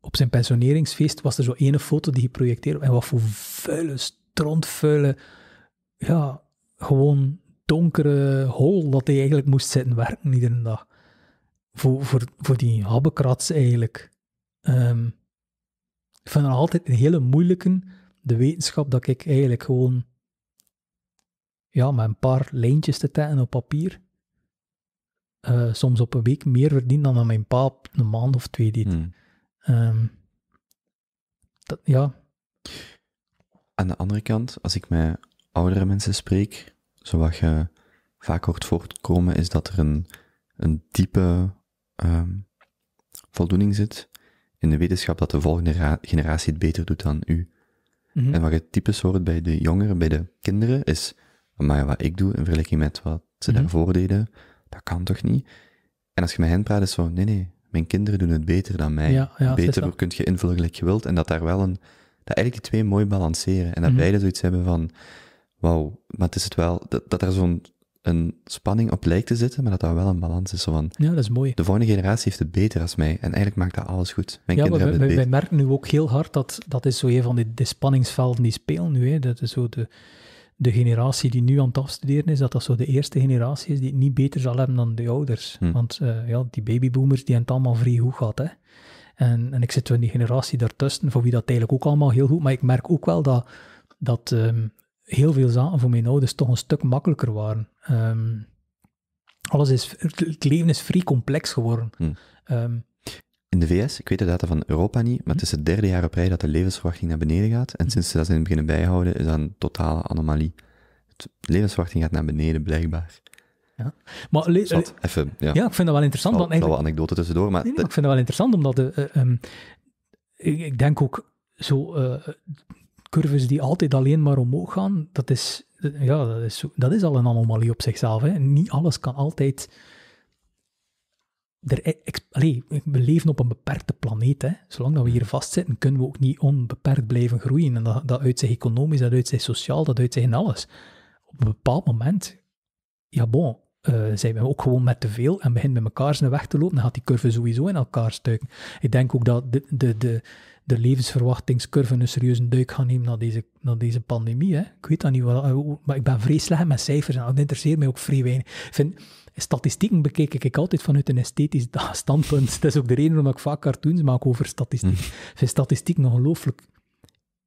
op zijn pensioneringsfeest was er zo ene foto die projecteerde En wat voor vuile, strontvuile, ja, gewoon donkere hol dat hij eigenlijk moest zitten werken iedere dag. Voor, voor, voor die habbekrats eigenlijk. Ehm, ik vind het altijd een hele moeilijke, de wetenschap, dat ik eigenlijk gewoon ja, met een paar lijntjes te tetten op papier, eh, soms op een week meer verdien dan dat mijn pa een maand of twee deed. Hmm. Ehm, dat, ja. Aan de andere kant, als ik met oudere mensen spreek, wat je vaak hoort voortkomen, is dat er een, een diepe ehm, voldoening zit in de wetenschap dat de volgende generatie het beter doet dan u. Mhm. En wat je typisch hoort bij de jongeren, bij de kinderen, is maar wat ik doe in vergelijking met wat ze daar -hmm. daarvoor deden, dat kan toch niet? En als je met hen praat, is zo, nee, nee, mijn kinderen doen het beter dan mij. Ja, ja, beter kunt je invullen gelijk je wilt. En dat daar wel een, dat eigenlijk die twee mooi balanceren. En dat mhm. beide zoiets hebben van, wauw, maar het is het wel, dat, daar er zo'n een spanning op lijkt te zitten, maar dat dat wel een balans is. Zo van, ja, dat is mooi. De volgende generatie heeft het beter als mij. En eigenlijk maakt dat alles goed. Mijn ja, kinderen hebben wij, merken nu ook heel hard dat dat is zo een van die, de spanningsvelden die spelen nu. Hè. Dat is zo de, de generatie die nu aan het afstuderen is, dat dat zo de eerste generatie is die het niet beter zal hebben dan de ouders. Hm. Want eh, ja, die babyboomers, die hebben het allemaal vrij goed gehad. Hè? En, en ik zit zo in die generatie daartussen, voor wie dat eigenlijk ook allemaal heel goed... Maar ik merk ook wel dat, dat ehm, heel veel zaken voor mijn ouders toch een stuk makkelijker waren. Ehm, alles is, het leven is vrij complex geworden. Hm. Ehm, in de VS, ik weet de data van Europa niet, maar het is het derde jaar op rij dat de levensverwachting naar beneden gaat. En mhm. sinds ze dat zijn beginnen bijhouden, is dat een totale anomalie. De levensverwachting gaat naar beneden, blijkbaar. Ja. Maar Zat, dus even, ja. ja. ik vind dat wel interessant. Ik want eigenlijk... wel anekdote tussendoor, maar... ik vind dat wel interessant, omdat... De, eh, ehm, ik, denk ook, zo uh, curves die altijd alleen maar omhoog gaan, dat is, ja, dat is, dat is al een anomalie op zichzelf. Hè. Niet alles kan altijd er, e- we leven op een beperkte planeet. Hè. Zolang dat we hier mm. vastzitten, kunnen we ook niet onbeperkt blijven groeien. En dat, dat zich economisch, dat uitzicht sociaal, dat zich in alles. Op een bepaald moment, ja bon, eh, zijn we ook gewoon met te veel en beginnen met elkaar zijn weg te lopen, dan gaat die curve sowieso in elkaar stuiken. Ik denk ook dat de, de, de, de levensverwachtingscurve een serieuze duik gaat nemen na deze, na deze pandemie. Hè. Ik weet dat niet, eh, maar ik ben vreselijk met cijfers en dat interesseert mij ook vrij weinig statistieken bekijk ik altijd vanuit een esthetisch standpunt. Dat is ook de reden waarom ik vaak cartoons maak over statistiek. Mm. Ik vind statistiek ongelooflijk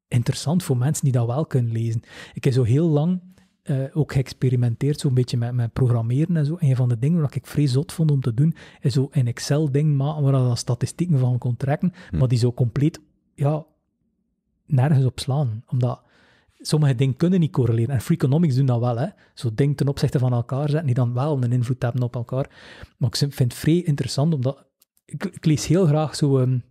interessant voor mensen die dat wel kunnen lezen. Ik heb zo heel lang uh, ook geëxperimenteerd zo'n beetje met, programmeren en zo. En een van de dingen wat ik vrij zot vond om te doen, is zo een Excel-ding maken waar dan statistieken van kon trekken, mm. maar die zo compleet ja, nergens op slaan. Omdat sommige dingen kunnen niet correleren. En Freakonomics doen dat wel. Hè. Zo dingen ten opzichte van elkaar zetten die dan wel een invloed hebben op elkaar. Maar ik vind het vrij interessant, omdat ik, lees heel graag zo um,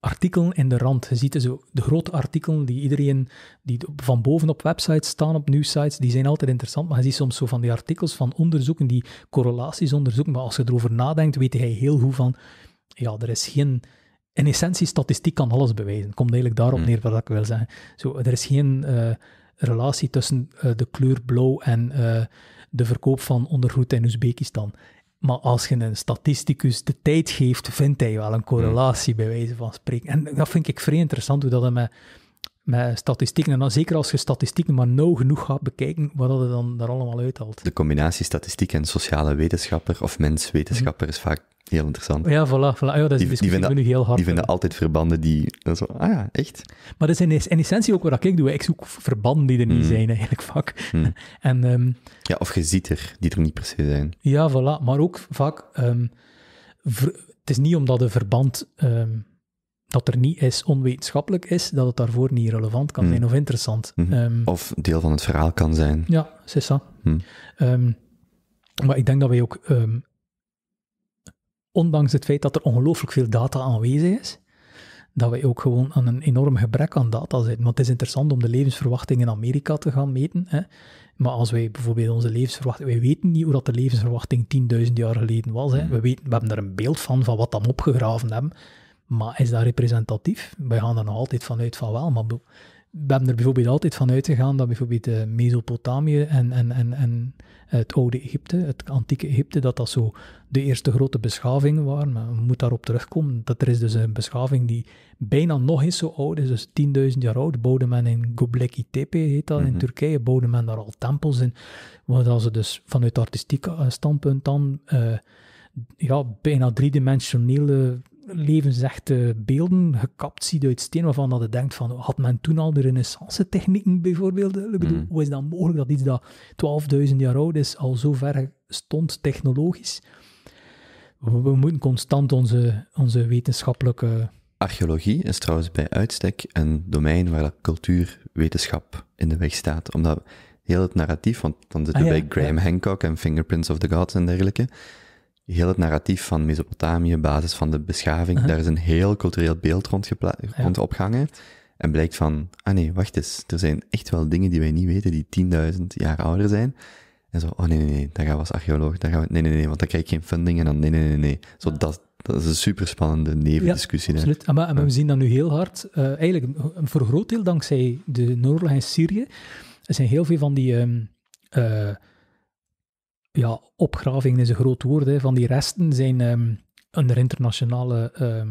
artikelen in de rand. Je ziet zo de grote artikelen die iedereen, die van boven op websites staan, op nieuwsites, die zijn altijd interessant. Maar je ziet soms zo van die artikels van onderzoeken die correlaties onderzoeken. Maar als je erover nadenkt, weet hij heel goed van, ja, er is geen in essentie, statistiek kan alles bewijzen. Komt eigenlijk daarop hmm. neer wat ik wil zeggen. Zo, er is geen eh, relatie tussen eh, de kleur blauw en eh, de verkoop van ondergoed in Oezbekistan. Maar als je een statisticus de tijd geeft, vindt hij wel een hmm. correlatie, bij wijze van spreken. En dat vind ik vrij interessant, hoe dat met met statistieken. En dan zeker als je statistieken maar nauw genoeg gaat bekijken, wat dat er dan daar allemaal uithaalt. De combinatie statistiek en sociale wetenschapper of menswetenschapper is vaak heel interessant. Ja, voilà. Ah, ja, dat is die, dus vinden, nu heel hard. Die vinden altijd verbanden die... ah ja, echt? Maar dat is in, in, essentie ook wat ik doe. Ik zoek verbanden die er niet hmm. zijn, eigenlijk vaak. Hmm. En, ehm, ja, of je ziet er, die er niet per se zijn. Ja, voilà. Maar ook vaak... Ehm, het is niet omdat een verband... Ehm, dat er niet is onwetenschappelijk is, dat het daarvoor niet relevant kan hmm. zijn of interessant. Mm of deel van het verhaal kan zijn. Ja, Sissa. Mm. Ehm, maar ik denk dat wij ook, ehm, ondanks het feit dat er ongelooflijk veel data aanwezig is, dat wij ook gewoon aan een enorm gebrek aan data zitten. Want het is interessant om de levensverwachting in Amerika te gaan meten. Hè. Maar als wij bijvoorbeeld onze levensverwachting... Wij weten niet hoe dat de levensverwachting 10.000 jaar geleden was. Hè. Hmm. We, weten, we hebben daar een beeld van, van wat dan opgegraven hebben. Maar is dat representatief? Wij gaan er nog altijd vanuit van wel, maar we hebben er bijvoorbeeld altijd van uitgegaan dat bijvoorbeeld eh, Mesopotamië en, en, en, en het oude Egypte, het antieke Egypte, dat dat zo de eerste grote beschavingen waren. Maar we moeten daarop terugkomen dat er is dus een beschaving die bijna nog eens zo oud is, dus 10.000 jaar oud. Bouwde men in Göbekli Tepe, heet dat, in mhm. Turkije, bouwde men daar al tempels in, als ze dus vanuit artistiek eh, standpunt dan... Uh, ja, bijna driedimensionele levensechte beelden gekapt ziet uit steen, waarvan dat je denkt van, had men toen al de renaissance technieken bijvoorbeeld? Ik eh, bedoel, mhm. hoe is dat mogelijk dat iets dat 12.000 jaar oud is, al zo ver stond technologisch? We, moeten constant onze, onze wetenschappelijke... Archeologie is trouwens bij uitstek een domein waar cultuur, wetenschap in de weg staat, omdat heel het narratief, want dan zit ah, je bij Graham Hancock en Fingerprints of the Gods en dergelijke, heel het narratief van Mesopotamië, basis van de beschaving, uh-huh. daar is een heel cultureel beeld rond, ja. rond opgehangen. En blijkt van, ah nee, wacht eens, er zijn echt wel dingen die wij niet weten, die 10.000 jaar ouder zijn. En zo, oh nee, nee, nee, daar gaan we als archeoloog, daar gaan we, nee, nee, nee, want dan krijg je geen funding en dan, nee, nee, nee, nee. Zo, dat, dat is een superspannende nevendiscussie. Ja, absoluut. En, maar, we zien dat nu heel hard, eh, eigenlijk voor een groot deel dankzij de Noordelijke Syrië, er zijn heel veel van die... Ehm, eh, ja, opgraving is een groot woord, hè, van die resten zijn ehm, onder internationale ehm,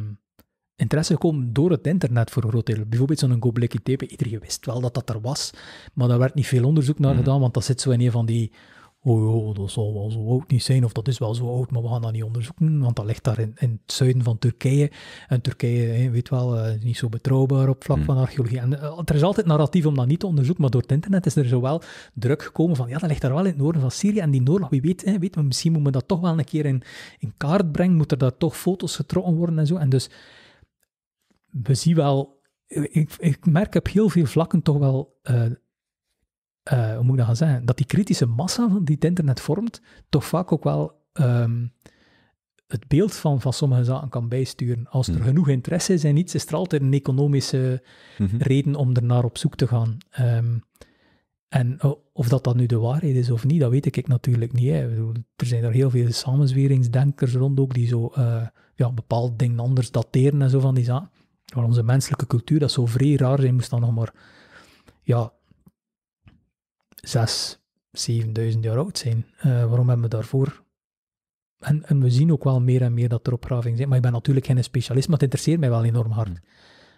interesse gekomen door het internet voor een groot deel. Bijvoorbeeld zo'n Gobleki tape, iedereen wist wel dat dat er was, maar daar werd niet veel onderzoek naar mhm. gedaan, want dat zit zo in een van die oh, dat zal wel zo oud niet zijn, of dat is wel zo oud, maar we gaan dat niet onderzoeken, want dat ligt daar in, in het zuiden van Turkije. En Turkije, hè, weet wel, eh, is niet zo betrouwbaar op vlak hmm. van archeologie. En eh, er is altijd narratief om dat niet te onderzoeken, maar door het internet is er zo wel druk gekomen van, ja, dat ligt daar wel in het noorden van Syrië, en die Noord. wie weet, hè, weet maar misschien moet we dat toch wel een keer in, in kaart brengen, moet er daar toch foto's getrokken worden en zo. En dus, we zien wel ik, ik merk op heel veel vlakken toch wel eh, eh, hoe moet ik dat gaan zeggen, dat die kritische massa die het internet vormt, toch vaak ook wel ehm, het beeld van, van sommige zaken kan bijsturen. Als er hmm. genoeg interesse is en iets, is er altijd een economische mhm. reden om er naar op zoek te gaan. Ehm, en of dat, dat nu de waarheid is of niet, dat weet ik natuurlijk niet. Er zijn er heel veel samenzweringsdenkers rond ook, die zo uh, ja, bepaald dingen anders dateren en zo van die zaken. Maar onze menselijke cultuur, dat zo vrij raar zijn, moest dan nog maar ja, zes, zevenduizend jaar oud zijn. Eh, waarom hebben we daarvoor... En, en, we zien ook wel meer en meer dat er opgravingen zijn. Maar ik ben natuurlijk geen specialist, maar het interesseert mij wel enorm hard.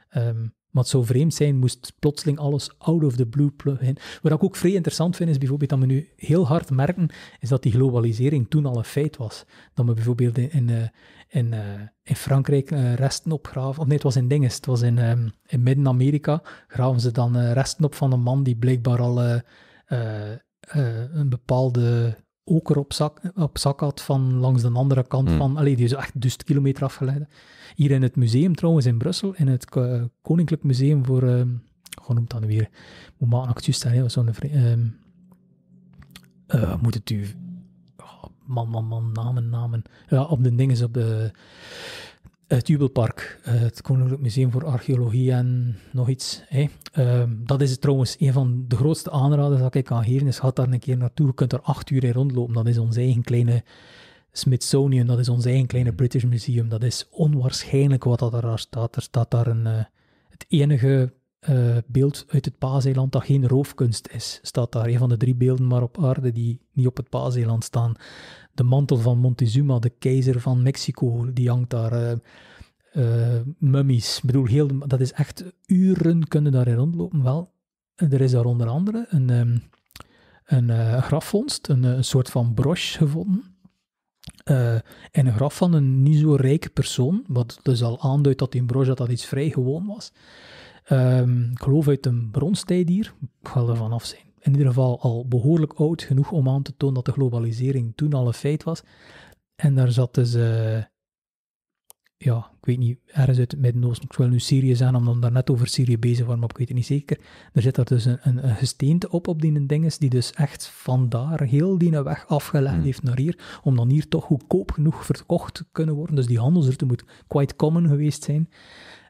maar hmm. ehm, het zou vreemd zijn, moest plotseling alles out of the blue pluggen. Wat ik ook vrij interessant vind, is bijvoorbeeld dat we nu heel hard merken, is dat die globalisering toen al een feit was. Dat we bijvoorbeeld in, in, eh, in, eh, in Frankrijk resten opgraven, of nee, het was in Dinges, het was in, ehm, in Midden-Amerika, graven ze dan resten op van een man die blijkbaar al eh, eh, een bepaalde oker op zak, op zak had van langs de andere kant hmm. van... Allee, die is echt dus kilometer afgeleid. Hier in het museum trouwens in Brussel, in het eh, Koninklijk Museum voor... hoe ehm, noemt dat nu weer? Moet maar actief zijn, zo'n... Ehm, moet het u oh, man, man, man, namen, namen. Ja, op de dingen, op de het Jubelpark, eh, het Koninklijk Museum voor Archeologie en nog iets. Hè. Ehm, dat is trouwens een van de grootste aanraders dat ik kan geven. Is gaat daar een keer naartoe. Je kunt er acht uur in rondlopen. Dat is ons eigen kleine Smithsonian, dat is ons eigen kleine hmm. British Museum. Dat is onwaarschijnlijk wat dat daar staat. Er staat daar een, eh, het enige eh, beeld uit het Paaseiland dat geen roofkunst is. Staat daar een van de drie beelden maar op aarde die niet op het Paaseiland staan de mantel van Montezuma, de keizer van Mexico, die hangt daar. Eh, eh, mummies. Ik bedoel, heel, dat is echt uren kunnen daarin rondlopen. Wel, er is daar onder andere een, ehm, een eh, grafvondst, een, een, soort van broche gevonden. Uh, in een graf van een niet zo rijke persoon, wat dus al aanduidt dat die broche dat, iets vrij gewoon was. Ehm, ik geloof uit een bronstijd hier, ik ga er vanaf zijn in ieder geval al behoorlijk oud genoeg om aan te tonen dat de globalisering toen al een feit was. En daar zat dus, eh, ja, ik weet niet, ergens uit het Midden-Oosten, ik wil nu Syrië zijn, omdat daar net over Syrië bezig waren, maar ik weet het niet zeker. Er zit daar dus een, een, gesteente op, op die dinges, die dus echt vandaar heel die weg afgelegd hmm. heeft naar hier, om dan hier toch goedkoop genoeg verkocht te kunnen worden. Dus die handelsroute moet quite common geweest zijn.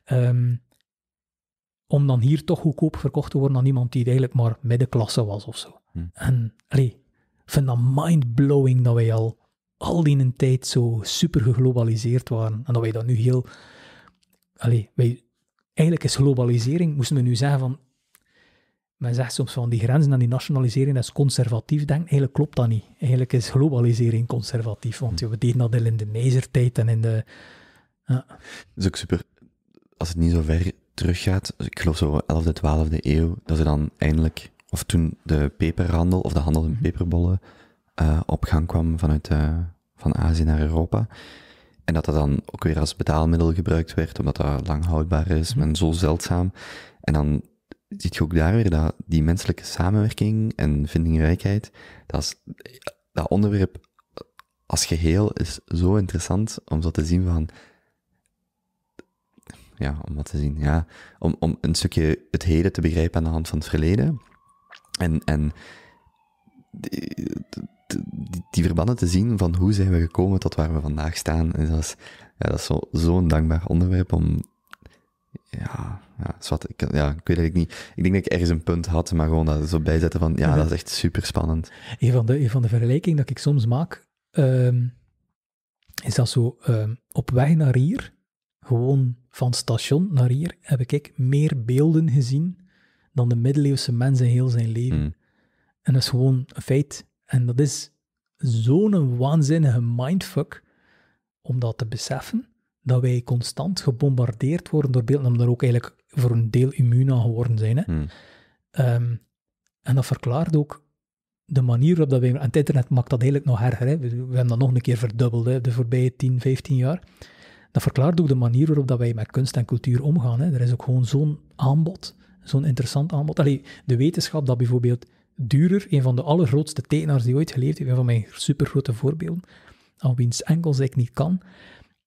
Ehm, om dan hier toch goedkoop verkocht te worden aan iemand die eigenlijk maar middenklasse was of zo. Hm. En ik vind dat mindblowing dat wij al, al die een tijd zo super geglobaliseerd waren. En dat wij dat nu heel... Allee, wij, eigenlijk is globalisering, moesten we nu zeggen van... Men zegt soms van die grenzen en die nationalisering, dat is conservatief denken. Eigenlijk klopt dat niet. Eigenlijk is globalisering conservatief, want hm. we deden dat al in de meizertijd en in de... Ja. Dat is ook super... Als het niet zo ver teruggaat, ik geloof zo 11e, 12e eeuw, dat ze dan eindelijk, of toen de peperhandel, of de handel in mhm. peperbollen, eh, op gang kwam vanuit eh, van Azië naar Europa. En dat dat dan ook weer als betaalmiddel gebruikt werd, omdat dat lang houdbaar is mhm. en zo zeldzaam. En dan ziet je ook daar weer dat die menselijke samenwerking en vindingrijkheid, dat, is, dat onderwerp eh, als geheel is zo interessant om zo te zien van ja, om wat te zien. Ja. Om, om een stukje het heden te begrijpen aan de hand van het verleden. En, en die, die, verbanden te zien van hoe zijn we gekomen tot waar we vandaag staan. En dat is, ja, dat is zo'n dankbaar onderwerp om... Ja, ja, zwart, ik, ja, ik niet. Ik denk dat ik ergens een punt had, maar gewoon dat zo bijzetten van, ja, mhm. dat is echt super spannend. Een van de, van de vergelijkingen dat ik soms maak, ehm, is dat zo, ehm, op weg naar hier gewoon van station naar hier, heb ik meer beelden gezien dan de middeleeuwse mens in heel zijn leven. Hmm. En dat is gewoon een feit. En dat is zo'n waanzinnige mindfuck om dat te beseffen, dat wij constant gebombardeerd worden door beelden, om daar ook eigenlijk voor een deel immuun aan geworden zijn. Hè? Hmm. Ehm, en dat verklaart ook de manier waarop dat wij... En het internet maakt dat eigenlijk nog erger. Hè? We, hebben dat nog een keer verdubbeld hè, de voorbije 10, 15 jaar dat verklaart ook de manier waarop dat wij met kunst en cultuur omgaan. Hè. Er is ook gewoon zo'n aanbod, zo'n interessant aanbod. Allee, de wetenschap dat bijvoorbeeld Durer, een van de allergrootste tekenaars die ooit geleefd heeft, een van mijn supergrote voorbeelden, aan wiens enkels ik niet kan,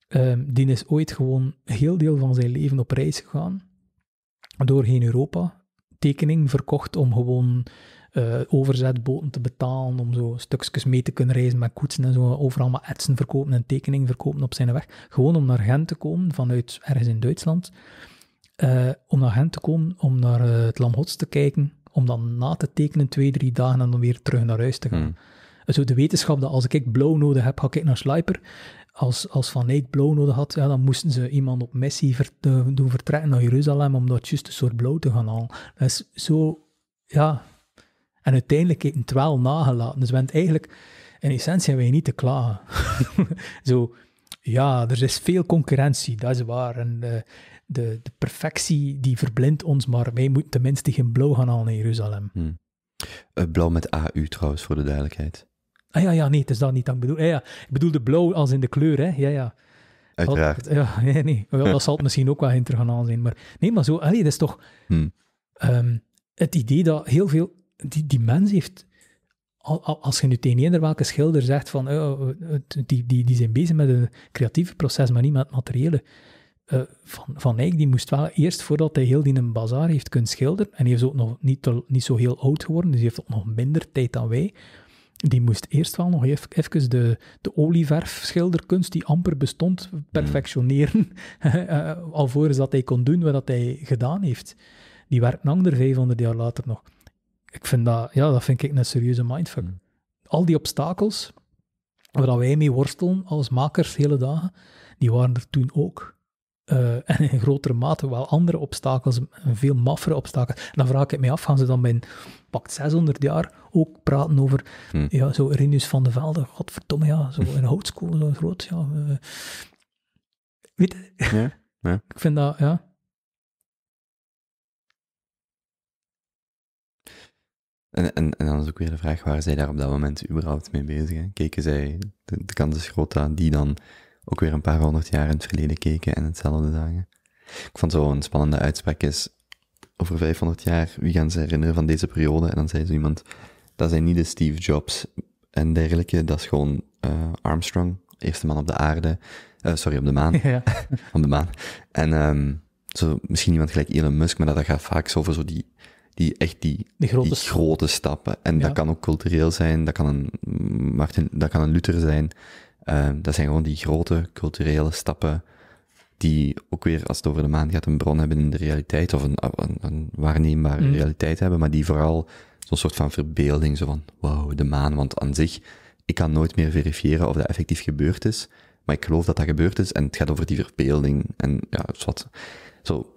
ehm, die is ooit gewoon heel deel van zijn leven op reis gegaan, doorheen Europa, tekening verkocht om gewoon eh, overzetboten te betalen om zo stukjes mee te kunnen reizen met koetsen en zo overal maar etsen verkopen en tekeningen verkopen op zijn weg. Gewoon om naar Gent te komen vanuit ergens in Duitsland. Eh, om naar Gent te komen, om naar uh, het Lamhots te kijken, om dan na te tekenen twee, drie dagen en dan weer terug naar huis te gaan. Hmm. Zo de wetenschap dat als ik blauw nodig heb, ga ik naar Slijper als, als Van Eyck blauw nodig had, ja, dan moesten ze iemand op missie doen vertrekken naar Jeruzalem om dat juist een soort blauw te gaan halen. Dat is zo, ja, en uiteindelijk heeft het wel nagelaten. Dus bent eigenlijk, in essentie wij niet te klaar Zo, ja, er is veel concurrentie, dat is waar. En de, eh, de, de, perfectie, die verblindt ons, maar wij moeten tenminste geen blauw gaan halen in Jeruzalem. Hmm. Eh, blauw met AU trouwens, voor de duidelijkheid. Ah ja, ja, nee, het is dat niet dat ik bedoel. Ja, ja. Ik bedoel de blauw als in de kleur, hè. Ja, ja. Uiteraard. ja, nee, nee. Ja, dat zal het misschien ook wel gaan zijn. Maar nee, maar zo, allee, dat is toch... Hmm. Ehm, het idee dat heel veel die, die mens heeft als je nu tegen eender welke schilder zegt van eh, oh, eh, eh, die, die, die zijn bezig met een creatieve proces, maar niet met het materiële. van, van Eyck, die moest wel eerst voordat hij heel die een bazaar heeft kunnen schilderen, en hij is ook nog niet, niet zo heel oud geworden, dus hij heeft ook nog minder tijd dan wij, die moest eerst wel nog even, even de, de olieverfschilderkunst, die amper bestond, perfectioneren, alvorens dat hij kon doen wat hij gedaan heeft. Die werkt langer, 500 jaar later nog ik vind dat, ja, dat vind ik een serieuze mindfuck. Hmm. Al die obstakels waar wij mee worstelen als makers hele dagen, die waren er toen ook. Eh, en in grotere mate wel andere obstakels, veel maffere obstakels. En dan vraag ik me af, gaan ze dan bij pakt 600 jaar ook praten over hmm. ja, zo erinus van de Velde, godverdomme, ja, zo in houtskool, zo groot, ja. Uh, weet ik vind dat, ja... En, en, en dan is ook weer de vraag, waar zij daar op dat moment überhaupt mee bezig? Hè? Keken zij, de, kansen kans groot dat die dan ook weer een paar honderd jaar in het verleden keken en hetzelfde zagen. Ik vond zo een spannende uitspraak is, over 500 jaar, wie gaan ze herinneren van deze periode? En dan zei zo iemand, dat zijn niet de Steve Jobs en dergelijke, dat is gewoon eh, Armstrong, eerste man op de aarde, eh, sorry, op de maan. Ja. op de maan. En ehm, zo, misschien iemand gelijk Elon Musk, maar dat, dat gaat vaak zo over zo die die echt die, grote, stappen. En dat kan ook cultureel zijn, dat kan een, Martin, dat kan een Luther zijn. Eh, dat zijn gewoon die grote culturele stappen die ook weer, als het over de maan gaat, een bron hebben in de realiteit of een, een, waarneembare mhm. realiteit hebben, maar die vooral zo'n soort van verbeelding, zo van, wow de maan, want aan zich, ik kan nooit meer verifiëren of dat effectief gebeurd is, maar ik geloof dat dat gebeurd is en het gaat over die verbeelding en ja, wat. Zo,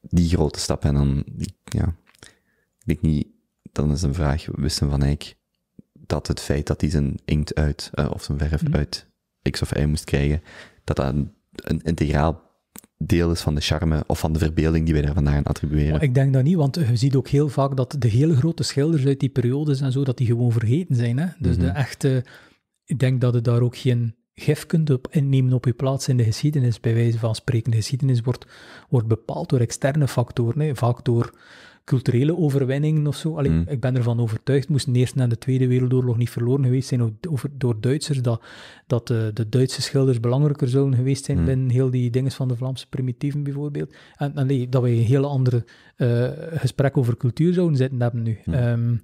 die grote stappen en dan, ja, denk niet, dan is een vraag, wisten van ik dat het feit dat hij zijn inkt uit, eh, of zijn verf mhm. uit X of Y moest krijgen, dat dat een, integraal deel is van de charme of van de verbeelding die wij daar vandaan attribueren. Maar ik denk dat niet, want eh, je ziet ook heel vaak dat de hele grote schilders uit die periodes en zo, dat die gewoon vergeten zijn. Hè? Dus de mhm. echte, ik denk dat je daar ook geen gif kunt op innemen op je plaats in de geschiedenis, bij wijze van spreken. De geschiedenis wordt, wordt bepaald door externe factoren, hè? vaak door culturele overwinningen of zo. Mm. Ik ben ervan overtuigd, moest de Eerste en de Tweede Wereldoorlog niet verloren geweest zijn door Duitsers, dat, dat de, eh, de Duitse schilders belangrijker zouden geweest zijn mm. binnen heel die dingen van de Vlaamse primitieven bijvoorbeeld. En allee, dat wij een hele andere eh, gesprek over cultuur zouden zitten hebben nu. Mm. Ehm,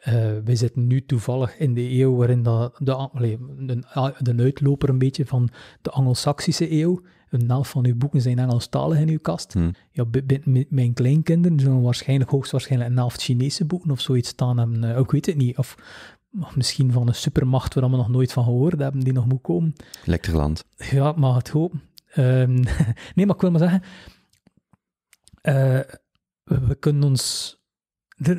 eh, wij zitten nu toevallig in de eeuw waarin dat de, de, de, uitloper een beetje van de Anglo-Saxische eeuw een helft van uw boeken zijn Engelstalig in uw kast. Hmm. Ja, mijn kleinkinderen zullen waarschijnlijk hoogstwaarschijnlijk een helft Chinese boeken of zoiets staan hebben. Uh, eh, ik weet het niet. Of, misschien van een supermacht waar we nog nooit van gehoord hebben, die nog moet komen. Lekker land. Ja, maar mag het hopen. Ehm, nee, maar ik wil maar zeggen, eh, we, kunnen ons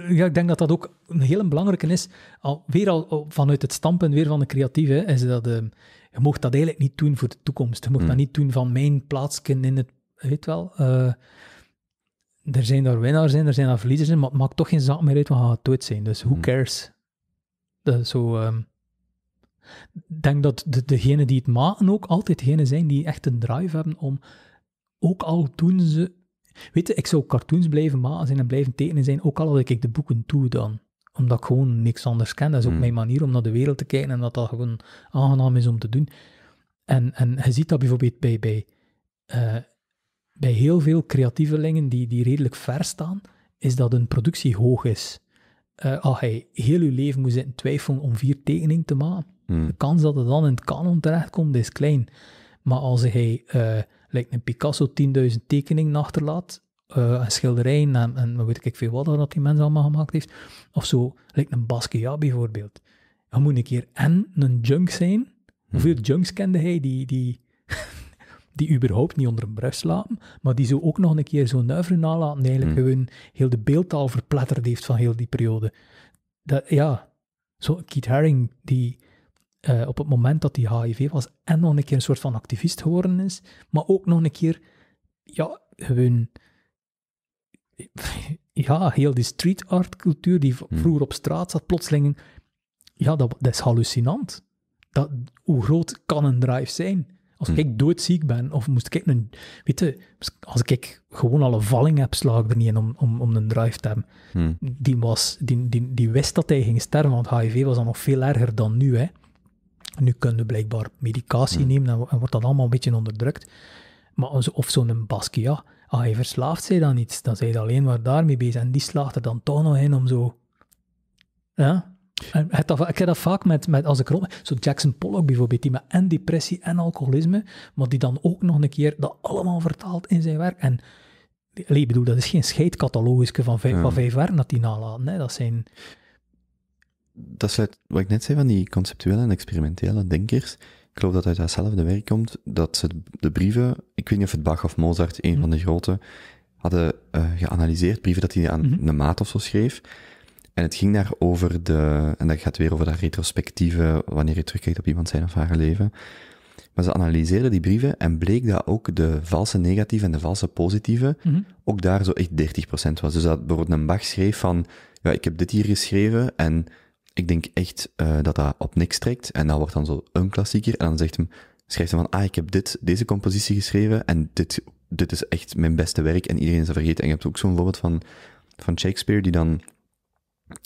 ja, ik denk dat dat ook een hele belangrijke is. Al, weer al, vanuit het standpunt weer van de creatieve, is dat ehm, je mocht dat eigenlijk niet doen voor de toekomst. Je mocht dat hmm. niet doen van mijn plaatsje in het, weet wel. Eh, er zijn daar winnaars in, er zijn daar verliezers in, maar het maakt toch geen zak meer uit, wat gaan het dood zijn. Dus who hmm. cares? Dat zo... Ehm, denk dat de, degenen die het maken ook altijd degenen zijn die echt een drive hebben om, ook al doen ze... Weet je, ik zou cartoons blijven maken zijn en blijven tekenen zijn, ook al dat ik de boeken toe dan omdat ik gewoon niks anders ken. Dat is ook hmm. mijn manier om naar de wereld te kijken en dat dat gewoon aangenaam is om te doen. En, en je ziet dat bijvoorbeeld bij, bij, eh, bij heel veel creatievelingen die, die redelijk ver staan, is dat een productie hoog is. Uh, als hij heel je leven moet zitten twijfelen om vier tekeningen te maken, hmm. de kans dat het dan in het kanon terechtkomt is klein. Maar als hij, eh, lijkt een Picasso, 10.000 tekeningen achterlaat, uh, een schilderij en, en weet ik veel wat dat die mensen allemaal gemaakt heeft. Of zo, lijkt een Basquiat bijvoorbeeld. Dan moet een keer en een junk zijn. Hoeveel mhm. junks kende hij die, die, die überhaupt niet onder een brug slapen, maar die zo ook nog een keer zo'n nuiver nalaten, eigenlijk mhm. gewoon heel de beeldtaal verpletterd heeft van heel die periode. Dat, ja, zo Keith Haring, die eh, op het moment dat hij HIV was en nog een keer een soort van activist geworden is, maar ook nog een keer, ja, gewoon ja, heel die street art cultuur die hmm. vroeger op straat zat, plotseling, ja, dat, dat is hallucinant. Dat, hoe groot kan een drive zijn? Als hmm. ik doodziek ben, of moest ik een... Weet je, als ik gewoon alle valling heb, sla ik er niet in om, om, om een drive te hebben. Hmm. Die, was, die, die, die wist dat hij ging sterven, want HIV was dan nog veel erger dan nu. Hè. Nu kunnen blijkbaar medicatie nemen en, en, wordt dat allemaal een beetje onderdrukt. Maar of zo'n Basquiat, ah, hij verslaaft zij dan iets, dan zijn je alleen maar daarmee bezig. En die slaagt er dan toch nog in om zo... Ja? ik heb dat vaak met, met als ik rond... Zo Jackson Pollock bijvoorbeeld, die met en depressie en alcoholisme, maar die dan ook nog een keer dat allemaal vertaalt in zijn werk. En ik bedoel, dat is geen scheidcatalogus van vijf, ja. van vijf dat die nalaten. Dat zijn... Dat sluit wat ik net zei van die conceptuele en experimentele denkers ik geloof dat uit datzelfde werk komt, dat ze de brieven, ik weet niet of het Bach of Mozart, een mhm. van de grote, hadden eh, geanalyseerd, brieven dat hij aan mm maat of zo schreef. En het ging daar over de, en dat gaat weer over dat retrospectieve, wanneer je terugkijkt op iemand zijn of haar leven. Maar ze analyseerden die brieven en bleek dat ook de valse negatieve en de valse positieve mhm. ook daar zo echt 30% was. Dus dat bijvoorbeeld een Bach schreef van, ja, ik heb dit hier geschreven en ik denk echt eh, dat dat op niks trekt. En dat wordt dan zo een klassieker. En dan zegt hem, schrijft hij van, ah, ik heb dit, deze compositie geschreven en dit, dit is echt mijn beste werk en iedereen is dat vergeten. En je hebt ook zo'n voorbeeld van, van Shakespeare die dan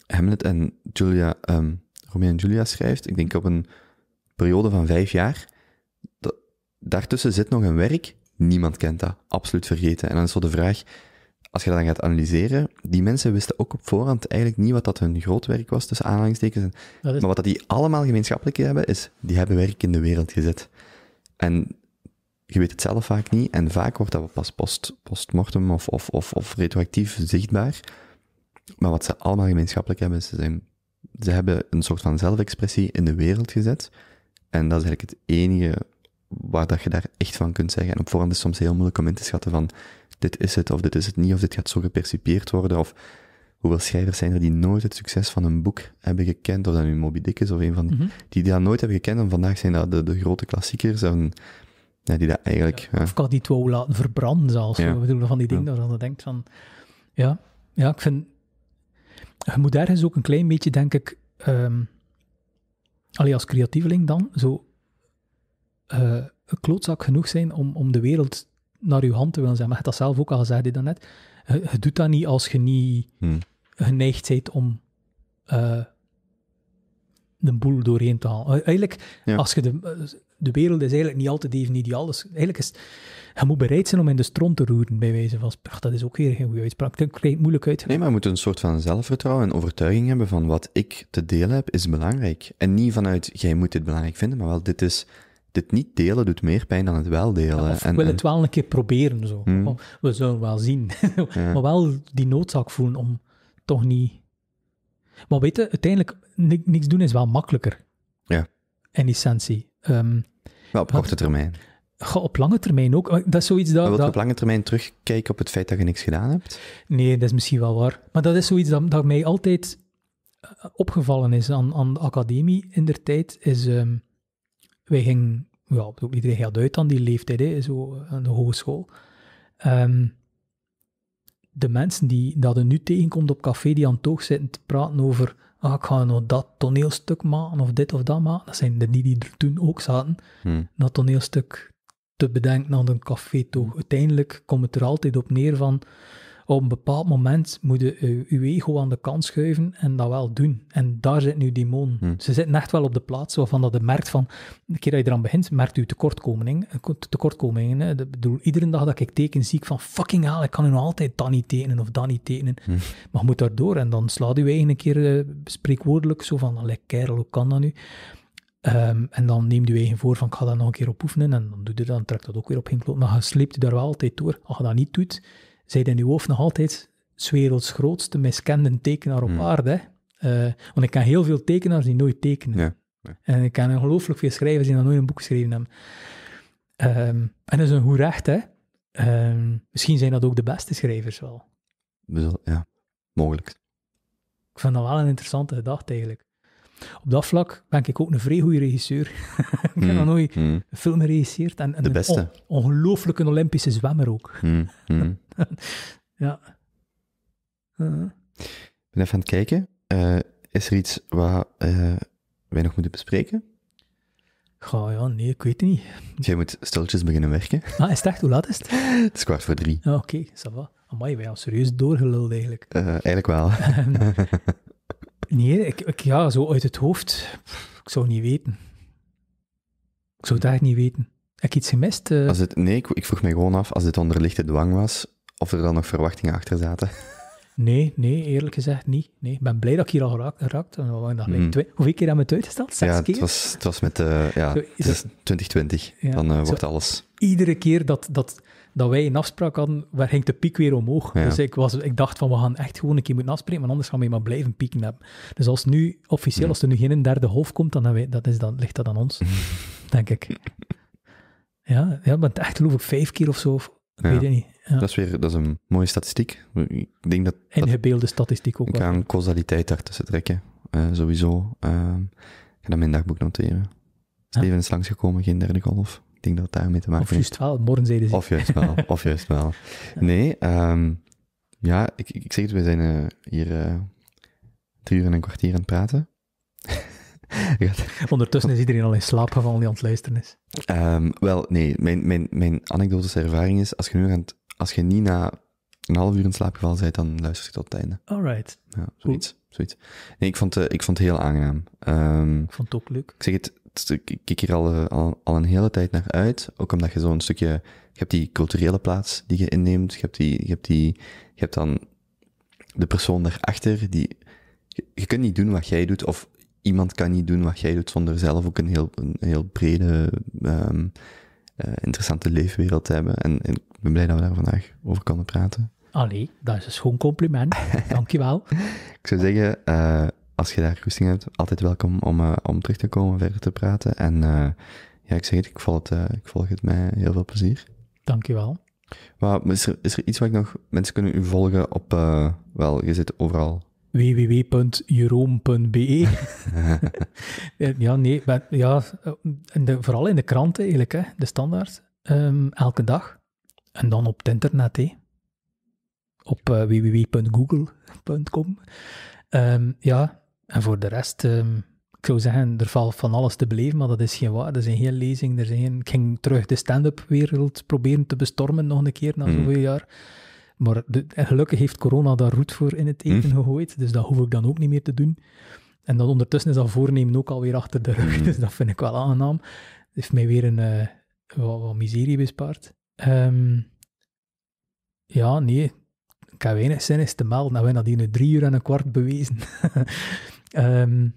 Hamlet en Julia, ehm, Romeo en Julia schrijft. Ik denk op een periode van vijf jaar. daartussen zit nog een werk. Niemand kent dat. Absoluut vergeten. En dan is zo de vraag, als je dat dan gaat analyseren, die mensen wisten ook op voorhand eigenlijk niet wat dat hun groot werk was, tussen aanhalingstekens. Maar wat dat die allemaal gemeenschappelijk hebben, is, die hebben werk in de wereld gezet. En je weet het zelf vaak niet, en vaak wordt dat pas post, postmortem of, of, of, of retroactief zichtbaar. Maar wat ze allemaal gemeenschappelijk hebben, is, ze, zijn, ze hebben een soort van zelfexpressie in de wereld gezet. En dat is eigenlijk het enige waar dat je daar echt van kunt zeggen. En op voorhand is het soms heel moeilijk om in te schatten van, dit is het of dit is het niet, of dit gaat zo gepercipieerd worden, of hoeveel schrijvers zijn er die nooit het succes van een boek hebben gekend, of dat nu Moby Dick is of een van die, mhm. die dat nooit hebben gekend, en vandaag zijn dat de, de grote klassiekers, en, ja, die dat eigenlijk... Ja, of kan die het laten verbranden zelfs, ja. bedoelen van die dingen, dat je denkt van... Ja, ja, ik vind... Je moet ergens ook een klein beetje, denk ik... Um, als creatieveling dan, zo... Uh, klootzak genoeg zijn om, om de wereld naar uw hand te willen zijn. Maar je hebt dat zelf ook al gezegd, dit daarnet. Je, je doet dat niet als je niet hmm. geneigd bent om uh, de boel doorheen te halen. Eh, eigenlijk, als je de, de wereld is eigenlijk niet altijd even ideaal. Dus eigenlijk is je moet bereid zijn om in de stront te roeren, bij wijze van spreken. Dat is ook weer geen goede uitspraak. Dat klinkt moeilijk uit. Nee, maar je moet een soort van zelfvertrouwen en overtuiging hebben van wat ik te delen heb, is belangrijk. En niet vanuit, jij moet dit belangrijk vinden, maar wel, dit is dit niet delen doet meer pijn dan het wel delen. of en, ik wil het wel een keer proberen. Zo. Hmm. We zullen wel zien. Maar wel die noodzaak voelen om toch niet. Maar weet je, uiteindelijk, niks doen is wel makkelijker. Ja. In essentie. Um, ehm, wel op korte termijn. op lange termijn ook. Dat is zoiets dat. wil je dat... op lange termijn terugkijken op het feit dat je niks gedaan hebt? Nee, dat is misschien wel waar. Maar dat is zoiets dat, dat mij altijd eh, opgevallen is aan, aan de academie in der tijd. Is, ehm, wij gingen, ja, iedereen gaat uit aan die leeftijd, hè, zo de hogeschool. Ehm, de mensen die dat er nu tegenkomt op café, die aan het zitten te praten over ah, ik ga nog dat toneelstuk maken, of dit of dat maken, dat zijn de die die er toen ook zaten, hmm. dat toneelstuk te bedenken aan een café toch. Uiteindelijk komt het er altijd op neer van op een bepaald moment moet je eh, je ego aan de kant schuiven en dat wel doen. En daar zit nu demon. moon. Hmm. Ze zitten echt wel op de plaats waarvan dat je merkt van, de keer dat je eraan begint, merkt u tekortkomingen. Eh, tekortkomingen Ik bedoel, iedere dag dat ik teken, zie ik van, fucking hell, ik kan nu nog altijd dat niet tekenen of dat niet tekenen. Hmm. Maar je moet daardoor en dan slaat je eigen een keer eh, spreekwoordelijk zo van, allee kerel, hoe kan dat nu? Ehm, en dan neemt u eigen voor van ik ga dat nog een keer op oefenen en dan doet u dat, dan trekt dat ook weer op geen kloot. Maar je sleept je daar wel altijd door. Als je dat niet doet, zij in uw hoofd nog altijd s werelds grootste miskende tekenaar op hmm. aarde. Eh, want ik ken heel veel tekenaars die nooit tekenen. Ja, En ik ken ongelooflijk veel schrijvers die nog nooit een boek geschreven hebben. Ehm, en dat is een goed recht, hè. Ehm, misschien zijn dat ook de beste schrijvers dus wel. ja, mogelijk. Ik vind dat wel een interessante gedachte eigenlijk op dat vlak ben ik ook een vrij goede regisseur. ik heb mm, nog nooit mm. film geregisseerd. En, en De beste. ongelooflijk een Olympische zwemmer ook. Hmm, hmm. ja. Ik ben even aan het kijken. Eh, is er iets wat eh, wij nog moeten bespreken? Ga ja, nee, ik weet het niet. Jij moet stiltjes beginnen werken. Ah, is het echt? Hoe laat is het? het is kwart voor drie. Ah, oké, okay, ça va. Amai, wij zijn serieus doorgeluld eigenlijk. Eh, eigenlijk wel. Nee, ik, ja, zo uit het hoofd. Ik zou niet weten. Ik zou daar niet weten. Heb ik iets gemist? Eh, als het, nee, ik, ik, vroeg me gewoon af, als dit onder lichte dwang was, of er dan nog verwachtingen achter zaten. Nee, nee, eerlijk gezegd niet. Nee. Ik ben blij dat ik hier al geraakt, geraakt hmm. Hoeveel keer hebben we het uitgesteld? Zes ja, keer? Het was, het was met eh, ja, zo, 2020. dan eh, wordt alles... Iedere keer dat, dat, dat wij een afspraak hadden, waar ging de piek weer omhoog. Dus ik, was, ik dacht van, we gaan echt gewoon een keer moeten afspreken, want anders gaan we maar blijven pieken hebben. Dus als nu, officieel, als er nu geen derde golf komt, dan, dat is, dan ligt dat aan ons, denk ik. Ja, ja, maar echt geloof ik vijf keer of zo, ik weet het niet. Dat, is weer, dat is een mooie statistiek. Ik denk dat... Ingebeelde statistiek ook Ik ga een causaliteit daartussen trekken, eh, sowieso. Uh, ik ga dat mijn dagboek noteren. Steven is langsgekomen, geen derde golf denk dat het daarmee te maken heeft. Of juist wel, morgen zeiden ze. Of juist wel, of juist wel. Nee, ehm, ja, ik, ik zeg het, we zijn eh, hier uh, drie uur en een kwartier aan het praten. Ondertussen is iedereen al in slaap gevallen die aan het luisteren is. Ehm, wel, nee, mijn, mijn, mijn anekdotische ervaring is, als je, nu aan als je niet na een half uur in slaap gevallen bent, dan luister je tot het einde. Alright. Ja, zoiets. zoiets. ik vond, uh, ik vond het heel aangenaam. Ehm, ik vond het ook leuk. Ik zeg het, ik kijk hier eh, al, al, een hele tijd naar uit. Ook omdat je zo'n stukje, je hebt die culturele plaats die je inneemt. Je hebt die, je hebt die, je hebt dan de persoon daarachter die, je, kunt niet doen wat jij doet of iemand kan niet doen wat jij doet zonder zelf ook een heel, een heel brede, ehm, eh, interessante leefwereld te hebben. En, en, ik ben blij dat we daar vandaag over konden praten. Allee, dat is een schoon compliment. Dankjewel. ik zou zeggen, eh, als je daar goesting hebt, altijd welkom om, eh, om terug te komen, verder te praten. En eh, ja, ik zeg het, ik volg het, eh, ik volg het met heel veel plezier. Dankjewel. Maar is er, is er iets wat ik nog... Mensen kunnen u volgen op... wel, je zit overal. www.jeroen.be Ja, nee, ja, vooral in de kranten eigenlijk, hè, de standaard. Ehm, elke dag. En dan op het internet, hè. Op www.google.com. Ehm, ja, en voor de rest, ehm, ik zou zeggen, er valt van alles te beleven, maar dat is geen waar. Er zijn geen lezingen, er zijn geen... Ik ging terug de stand-up wereld proberen te bestormen nog een keer na mhm. zoveel jaar. Maar gelukkig heeft corona daar roet voor in het mhm. eten gegooid, dus dat hoef ik dan ook niet meer te doen. En dan ondertussen is dat voornemen ook alweer achter de rug, mhm. dus dat vind ik wel aangenaam. heeft mij weer een, eh, wat, miserie bespaard. Ehm, ja, nee, ik heb weinig zin is te melden. Nou, we hebben dat hier nu drie uur en een kwart bewezen. Ehm,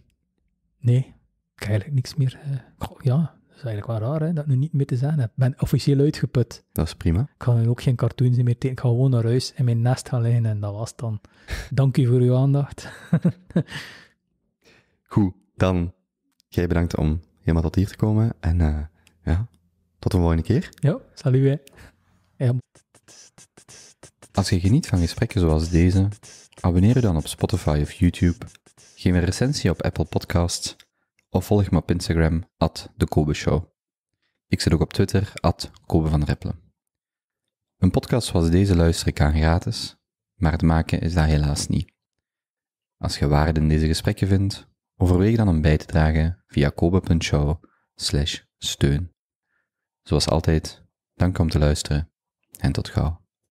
nee, ik heb eigenlijk niks meer. Eh, ja, dat is eigenlijk wel raar hè, dat ik nu niet meer te zeggen heb. Ik ben officieel uitgeput. Dat is prima. Ik ga nu ook geen cartoons meer tekenen. Ik ga gewoon naar huis en mijn nest gaan liggen en dat was het dan. Dank u voor uw aandacht. Goed, dan jij bedankt om helemaal tot hier te komen. En eh, ja, tot een volgende keer. Ja, salut hè. Als je geniet van gesprekken zoals deze, abonneer je dan op Spotify of YouTube geef een recensie op Apple Podcasts of volg me op Instagram, at de Kobe Ik zit ook op Twitter, at van Een podcast zoals deze luister ik aan gratis, maar het maken is daar helaas niet. Als je waarde in deze gesprekken vindt, overweeg dan om bij te dragen via kobe.show steun. Zoals altijd, dank om te luisteren en tot gauw.